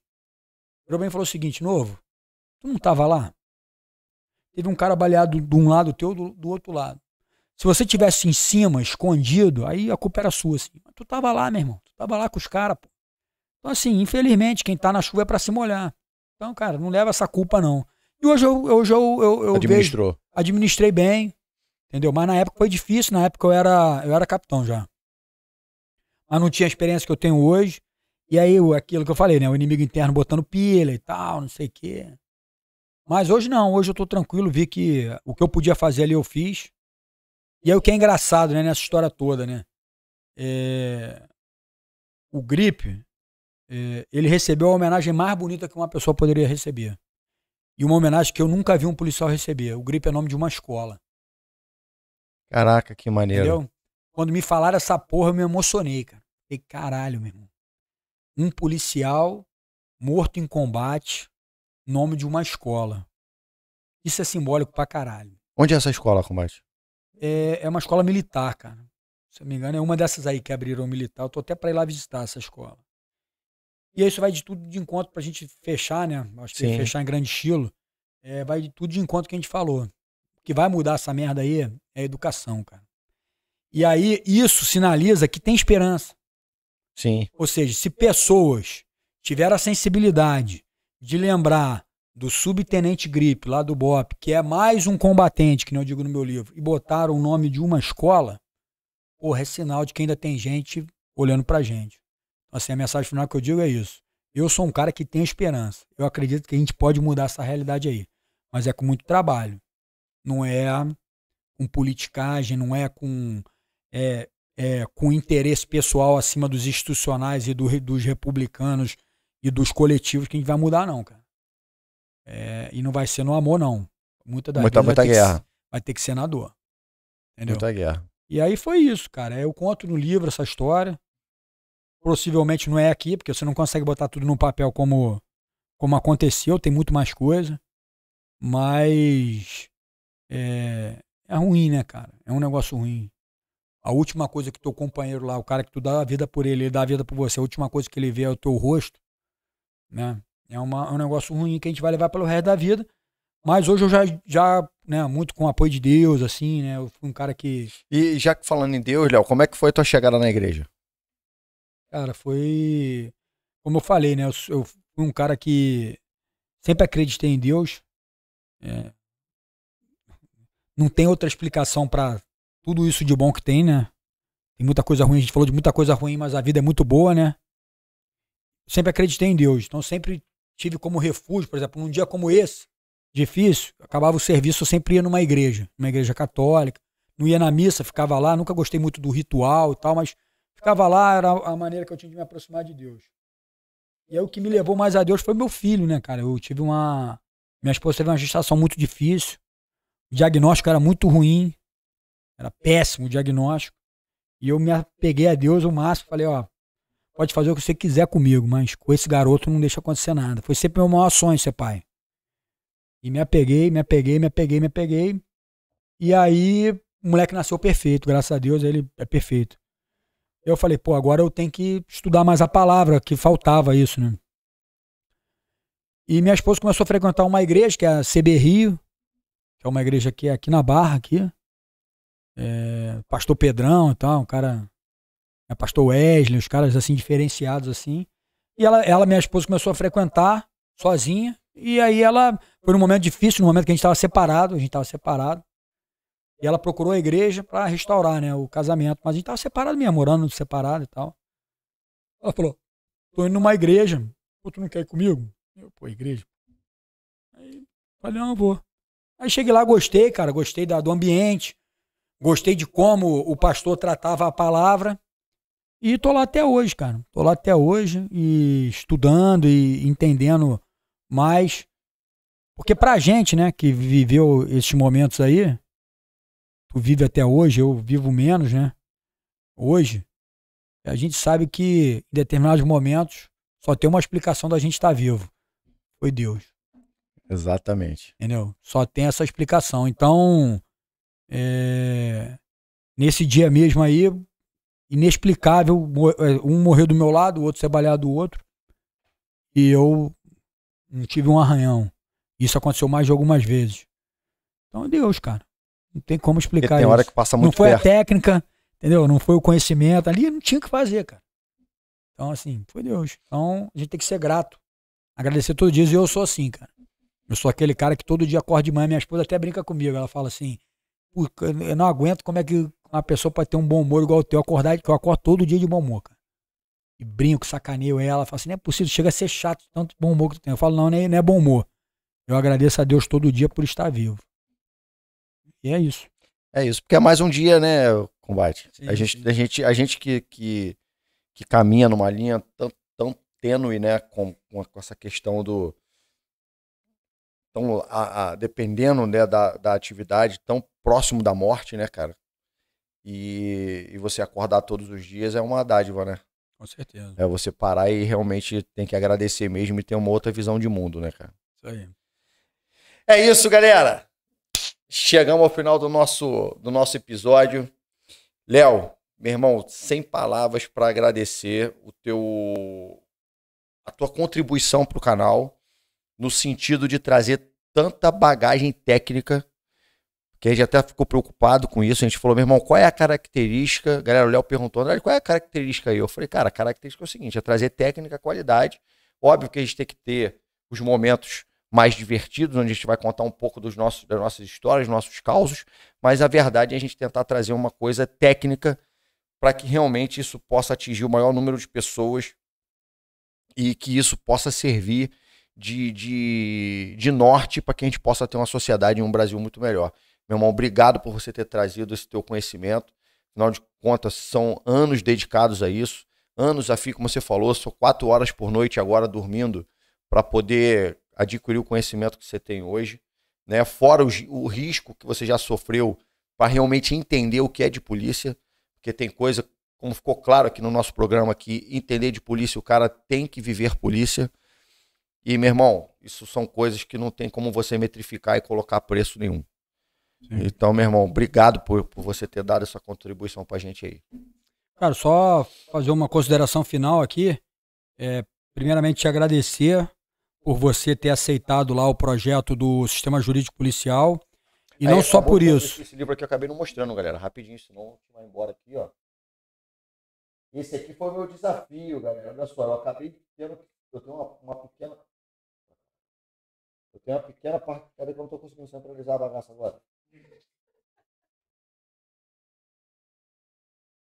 virou bem e falou o seguinte: novo, tu não tava lá? teve um cara baleado de um lado teu, do, do outro lado. Se você tivesse em cima, escondido, aí a culpa era sua, assim. Mas tu tava lá, meu irmão. Tu tava lá com os caras, pô. Então, assim, infelizmente, quem tá na chuva é pra se molhar. Então, cara, não leva essa culpa, não. E hoje eu, hoje eu, eu, eu Administrou. Vejo, administrei bem, entendeu? Mas na época foi difícil, na época eu era, eu era capitão já. Mas não tinha a experiência que eu tenho hoje. E aí, aquilo que eu falei, né? O inimigo interno botando pilha e tal, não sei o quê. Mas hoje não, hoje eu tô tranquilo, vi que o que eu podia fazer ali eu fiz. E aí o que é engraçado, né, nessa história toda, né? É... O Gripe, é... ele recebeu a homenagem mais bonita que uma pessoa poderia receber. E uma homenagem que eu nunca vi um policial receber. O Gripe é nome de uma escola. Caraca, que maneiro. Entendeu? Quando me falaram essa porra, eu me emocionei, cara. Falei, caralho, meu irmão. Um policial morto em combate nome de uma escola. Isso é simbólico pra caralho. Onde é essa escola, Combate? É, é uma escola militar, cara. Se eu não me engano, é uma dessas aí que abriram militar. Eu tô até pra ir lá visitar essa escola. E isso vai de tudo de encontro pra gente fechar, né? Acho que fechar em grande estilo. É, vai de tudo de encontro que a gente falou. O que vai mudar essa merda aí é a educação, cara. E aí isso sinaliza que tem esperança. Sim. Ou seja, se pessoas tiver a sensibilidade de lembrar do subtenente Gripe, lá do BOP, que é mais um combatente, que não digo no meu livro, e botaram o nome de uma escola, porra, é sinal de que ainda tem gente olhando pra gente. Então, assim, a mensagem final que eu digo é isso. Eu sou um cara que tem esperança. Eu acredito que a gente pode mudar essa realidade aí. Mas é com muito trabalho. Não é com politicagem, não é com, é, é, com interesse pessoal acima dos institucionais e do, dos republicanos e dos coletivos que a gente vai mudar, não, cara. É, e não vai ser no amor, não. Muita das muita, muita vai, guerra. Ter que, vai ter que ser na dor. Entendeu? Muita guerra. E aí foi isso, cara. Eu conto no livro essa história. Possivelmente não é aqui, porque você não consegue botar tudo no papel como, como aconteceu, tem muito mais coisa. Mas é, é ruim, né, cara? É um negócio ruim. A última coisa que teu companheiro lá, o cara que tu dá a vida por ele, ele dá a vida por você, a última coisa que ele vê é o teu rosto, né? É uma, é um negócio ruim que a gente vai levar pelo resto da vida. Mas hoje eu já, já né, muito com o apoio de Deus, assim, né? Eu fui um cara que. E já que falando em Deus, Léo, como é que foi a tua chegada na igreja? Cara, foi. Como eu falei, né? Eu, eu fui um cara que sempre acreditei em Deus. É... Não tem outra explicação para tudo isso de bom que tem, né? Tem muita coisa ruim, a gente falou de muita coisa ruim, mas a vida é muito boa, né? sempre acreditei em Deus, então sempre tive como refúgio, por exemplo, num dia como esse, difícil, acabava o serviço, eu sempre ia numa igreja, numa igreja católica, não ia na missa, ficava lá, nunca gostei muito do ritual e tal, mas ficava lá, era a maneira que eu tinha de me aproximar de Deus. E aí o que me levou mais a Deus foi meu filho, né, cara? Eu tive uma. Minha esposa teve uma gestação muito difícil. O diagnóstico era muito ruim. Era péssimo o diagnóstico. E eu me apeguei a Deus o máximo. Falei, ó, pode fazer o que você quiser comigo, mas com esse garoto não deixa acontecer nada. Foi sempre meu maior sonho ser pai. E me apeguei, me apeguei, me apeguei, me apeguei. E aí o moleque nasceu perfeito, graças a Deus ele é perfeito. Eu falei, pô, agora eu tenho que estudar mais a palavra, que faltava isso, né? E minha esposa começou a frequentar uma igreja, que é a CB Rio, que é uma igreja que é aqui na Barra, aqui. É, pastor Pedrão e tal, um cara né, Pastor Wesley, os caras assim diferenciados assim. E ela, ela, minha esposa, começou a frequentar sozinha. E aí ela foi num momento difícil, num momento que a gente estava separado, a gente estava separado. E ela procurou a igreja para restaurar, né, o casamento. Mas a gente estava separado mesmo, morando separado e tal. Ela falou: "Tô indo numa igreja. Pô, tu não quer ir comigo?" Eu, pô, igreja. Aí falei: "Não, eu vou." Aí cheguei lá, gostei, cara, gostei da, do ambiente, gostei de como o pastor tratava a palavra. E tô lá até hoje, cara. Tô lá até hoje e estudando e entendendo mais. Porque pra gente, né, que viveu esses momentos aí, tu vive até hoje, eu vivo menos, né? Hoje, a gente sabe que em determinados momentos só tem uma explicação da gente estar tá vivo. Foi Deus. Exatamente. Entendeu? Só tem essa explicação. Então, é... nesse dia mesmo aí, inexplicável. É, um morreu do meu lado, o outro sebalhado do outro. E eu não tive um arranhão. Isso aconteceu mais de algumas vezes. Então, Deus, cara. Não tem como explicar tem isso. hora que passa muito Não foi perto. a técnica, entendeu? Não foi o conhecimento. Ali não tinha o que fazer, cara. Então, assim, foi Deus. Então, a gente tem que ser grato. Agradecer todo dia. E eu sou assim, cara. Eu sou aquele cara que todo dia acorda de manhã. Minha esposa até brinca comigo. Ela fala assim: eu não aguento como é que uma pessoa pode ter um bom humor igual o teu, acordar, que eu acordo todo dia de bom humor, cara. E brinco, sacaneio ela, falo assim, não é possível, chega a ser chato tanto bom humor que tu tem. Eu falo, não, não é, não é bom humor. Eu agradeço a Deus todo dia por estar vivo. E é isso. É isso, porque é mais um dia, né, combate. Sim, a, gente, a gente, a gente que, que, que caminha numa linha tão, tão tênue, né, com, com, essa questão do tão a, a, dependendo né, da, da atividade tão próximo da morte, né, cara e, e você acordar todos os dias é uma dádiva, né? Com certeza. É você parar e realmente tem que agradecer mesmo e ter uma outra visão de mundo, né, cara? Isso aí. É isso, galera. Chegamos ao final do nosso, do nosso episódio. Léo, meu irmão, sem palavras para agradecer o teu a tua contribuição para o canal no sentido de trazer tanta bagagem técnica que a gente até ficou preocupado com isso. A gente falou, meu irmão, qual é a característica? Galera, o Léo perguntou, André, qual é a característica aí? Eu falei, cara, a característica é o seguinte: é trazer técnica, qualidade. Óbvio que a gente tem que ter os momentos mais divertidos, onde a gente vai contar um pouco dos nossos, das nossas histórias, nossos causos, mas a verdade é a gente tentar trazer uma coisa técnica para que realmente isso possa atingir o maior número de pessoas e que isso possa servir de, de, de norte para que a gente possa ter uma sociedade e um Brasil muito melhor. Meu irmão, obrigado por você ter trazido esse teu conhecimento. Afinal de contas, são anos dedicados a isso. Anos a fio, como você falou, são quatro horas por noite agora dormindo para poder adquirir o conhecimento que você tem hoje. Né? Fora o, o risco que você já sofreu para realmente entender o que é de polícia, porque tem coisa, como ficou claro aqui no nosso programa, que entender de polícia, o cara tem que viver polícia. E, meu irmão, isso são coisas que não tem como você metrificar e colocar preço nenhum. Sim. Então, meu irmão, obrigado por, por você ter dado essa contribuição pra gente aí. Cara, só fazer uma consideração final aqui. É, primeiramente, te agradecer por você ter aceitado lá o projeto do Sistema Jurídico Policial. E aí, não só por isso. Esse livro aqui eu acabei não mostrando, galera. Rapidinho, senão vai embora aqui, ó. Esse aqui foi o meu desafio, galera. Olha só, eu acabei tendo. Eu tenho uma, uma pequena. Eu tenho uma pequena parte. Cadê que eu não estou conseguindo centralizar a bagaça agora?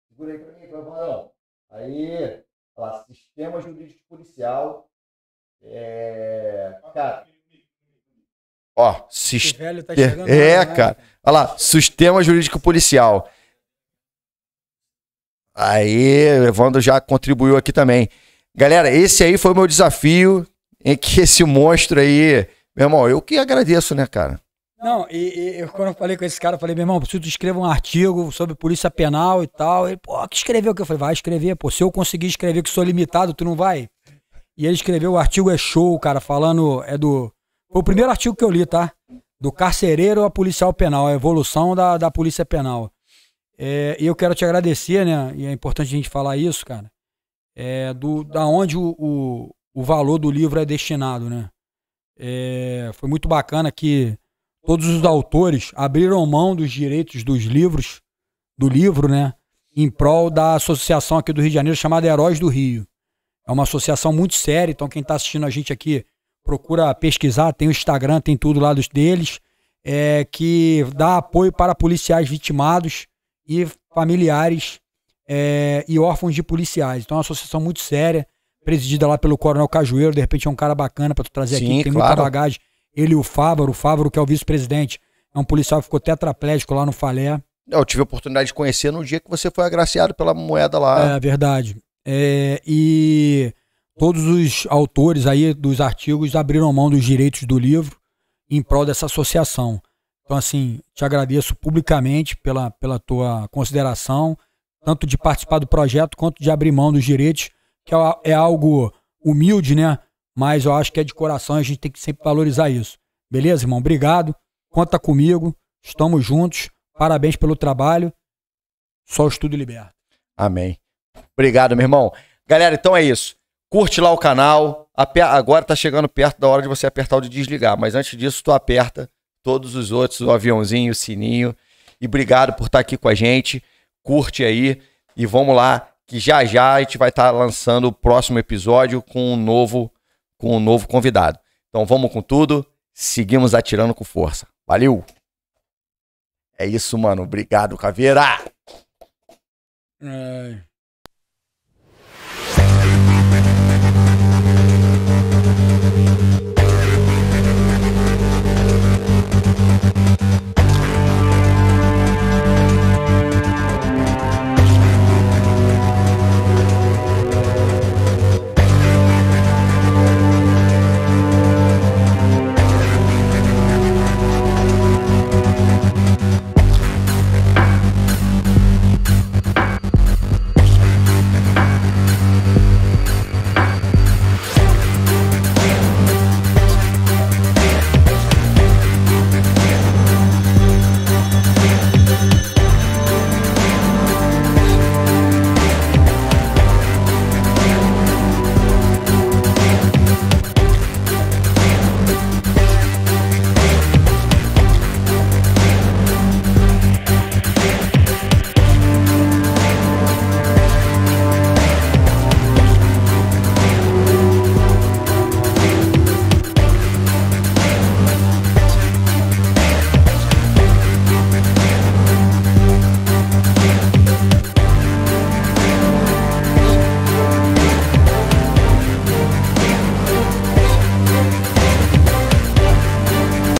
Segura aí pra mim, Clavão. Aí, lá, sistema jurídico policial. É... Cara. Ó, sistema. Tá é, lá, é, né? cara. Olha lá, sistema jurídico policial. Aí, Evandro já contribuiu aqui também. Galera, esse aí foi o meu desafio em que esse monstro aí, meu irmão, eu que agradeço, né, cara? Não, e, e, eu, quando eu falei com esse cara, eu falei, meu irmão, preciso que escreva um artigo sobre polícia penal e tal. Ele, pô, que escreveu que eu falei, vai escrever, pô. Se eu conseguir escrever que sou limitado, tu não vai? E ele escreveu, o artigo é show, cara, falando, é do... Foi o primeiro artigo que eu li, tá? Do carcereiro a policial penal, a evolução da, da polícia penal. É, e eu quero te agradecer, né? E é importante a gente falar isso, cara. É, do, da onde o, o, o valor do livro é destinado, né? É, foi muito bacana que todos os autores abriram mão dos direitos dos livros, do livro, né? Em prol da associação aqui do Rio de Janeiro chamada Heróis do Rio. É uma associação muito séria, então quem está assistindo a gente aqui procura pesquisar, tem o Instagram, tem tudo lá dos deles, é, que dá apoio para policiais vitimados e familiares é, e órfãos de policiais. Então é uma associação muito séria, presidida lá pelo Coronel Cajueiro, de repente é um cara bacana para tu trazer Sim, aqui, tem claro. muita bagagem ele e o Fávaro, o Fávaro que é o vice-presidente, é um policial que ficou tetraplégico lá no Falé. É, eu tive a oportunidade de conhecer no dia que você foi agraciado pela moeda lá. É verdade. É, e todos os autores aí dos artigos abriram mão dos direitos do livro em prol dessa associação. Então, assim, te agradeço publicamente pela, pela tua consideração, tanto de participar do projeto quanto de abrir mão dos direitos, que é, é algo humilde, né? mas eu acho que é de coração, a gente tem que sempre valorizar isso. Beleza, irmão? Obrigado. Conta comigo. Estamos juntos. Parabéns pelo trabalho. Só o estudo liberta. Amém. Obrigado, meu irmão. Galera, então é isso. Curte lá o canal. Agora tá chegando perto da hora de você apertar o de desligar, mas antes disso, tu aperta todos os outros, o aviãozinho, o sininho. E obrigado por estar tá aqui com a gente. Curte aí e vamos lá, que já já a gente vai estar tá lançando o próximo episódio com um novo com um novo convidado. Então vamos com tudo, seguimos atirando com força. Valeu! É isso, mano. Obrigado, Caveira! É...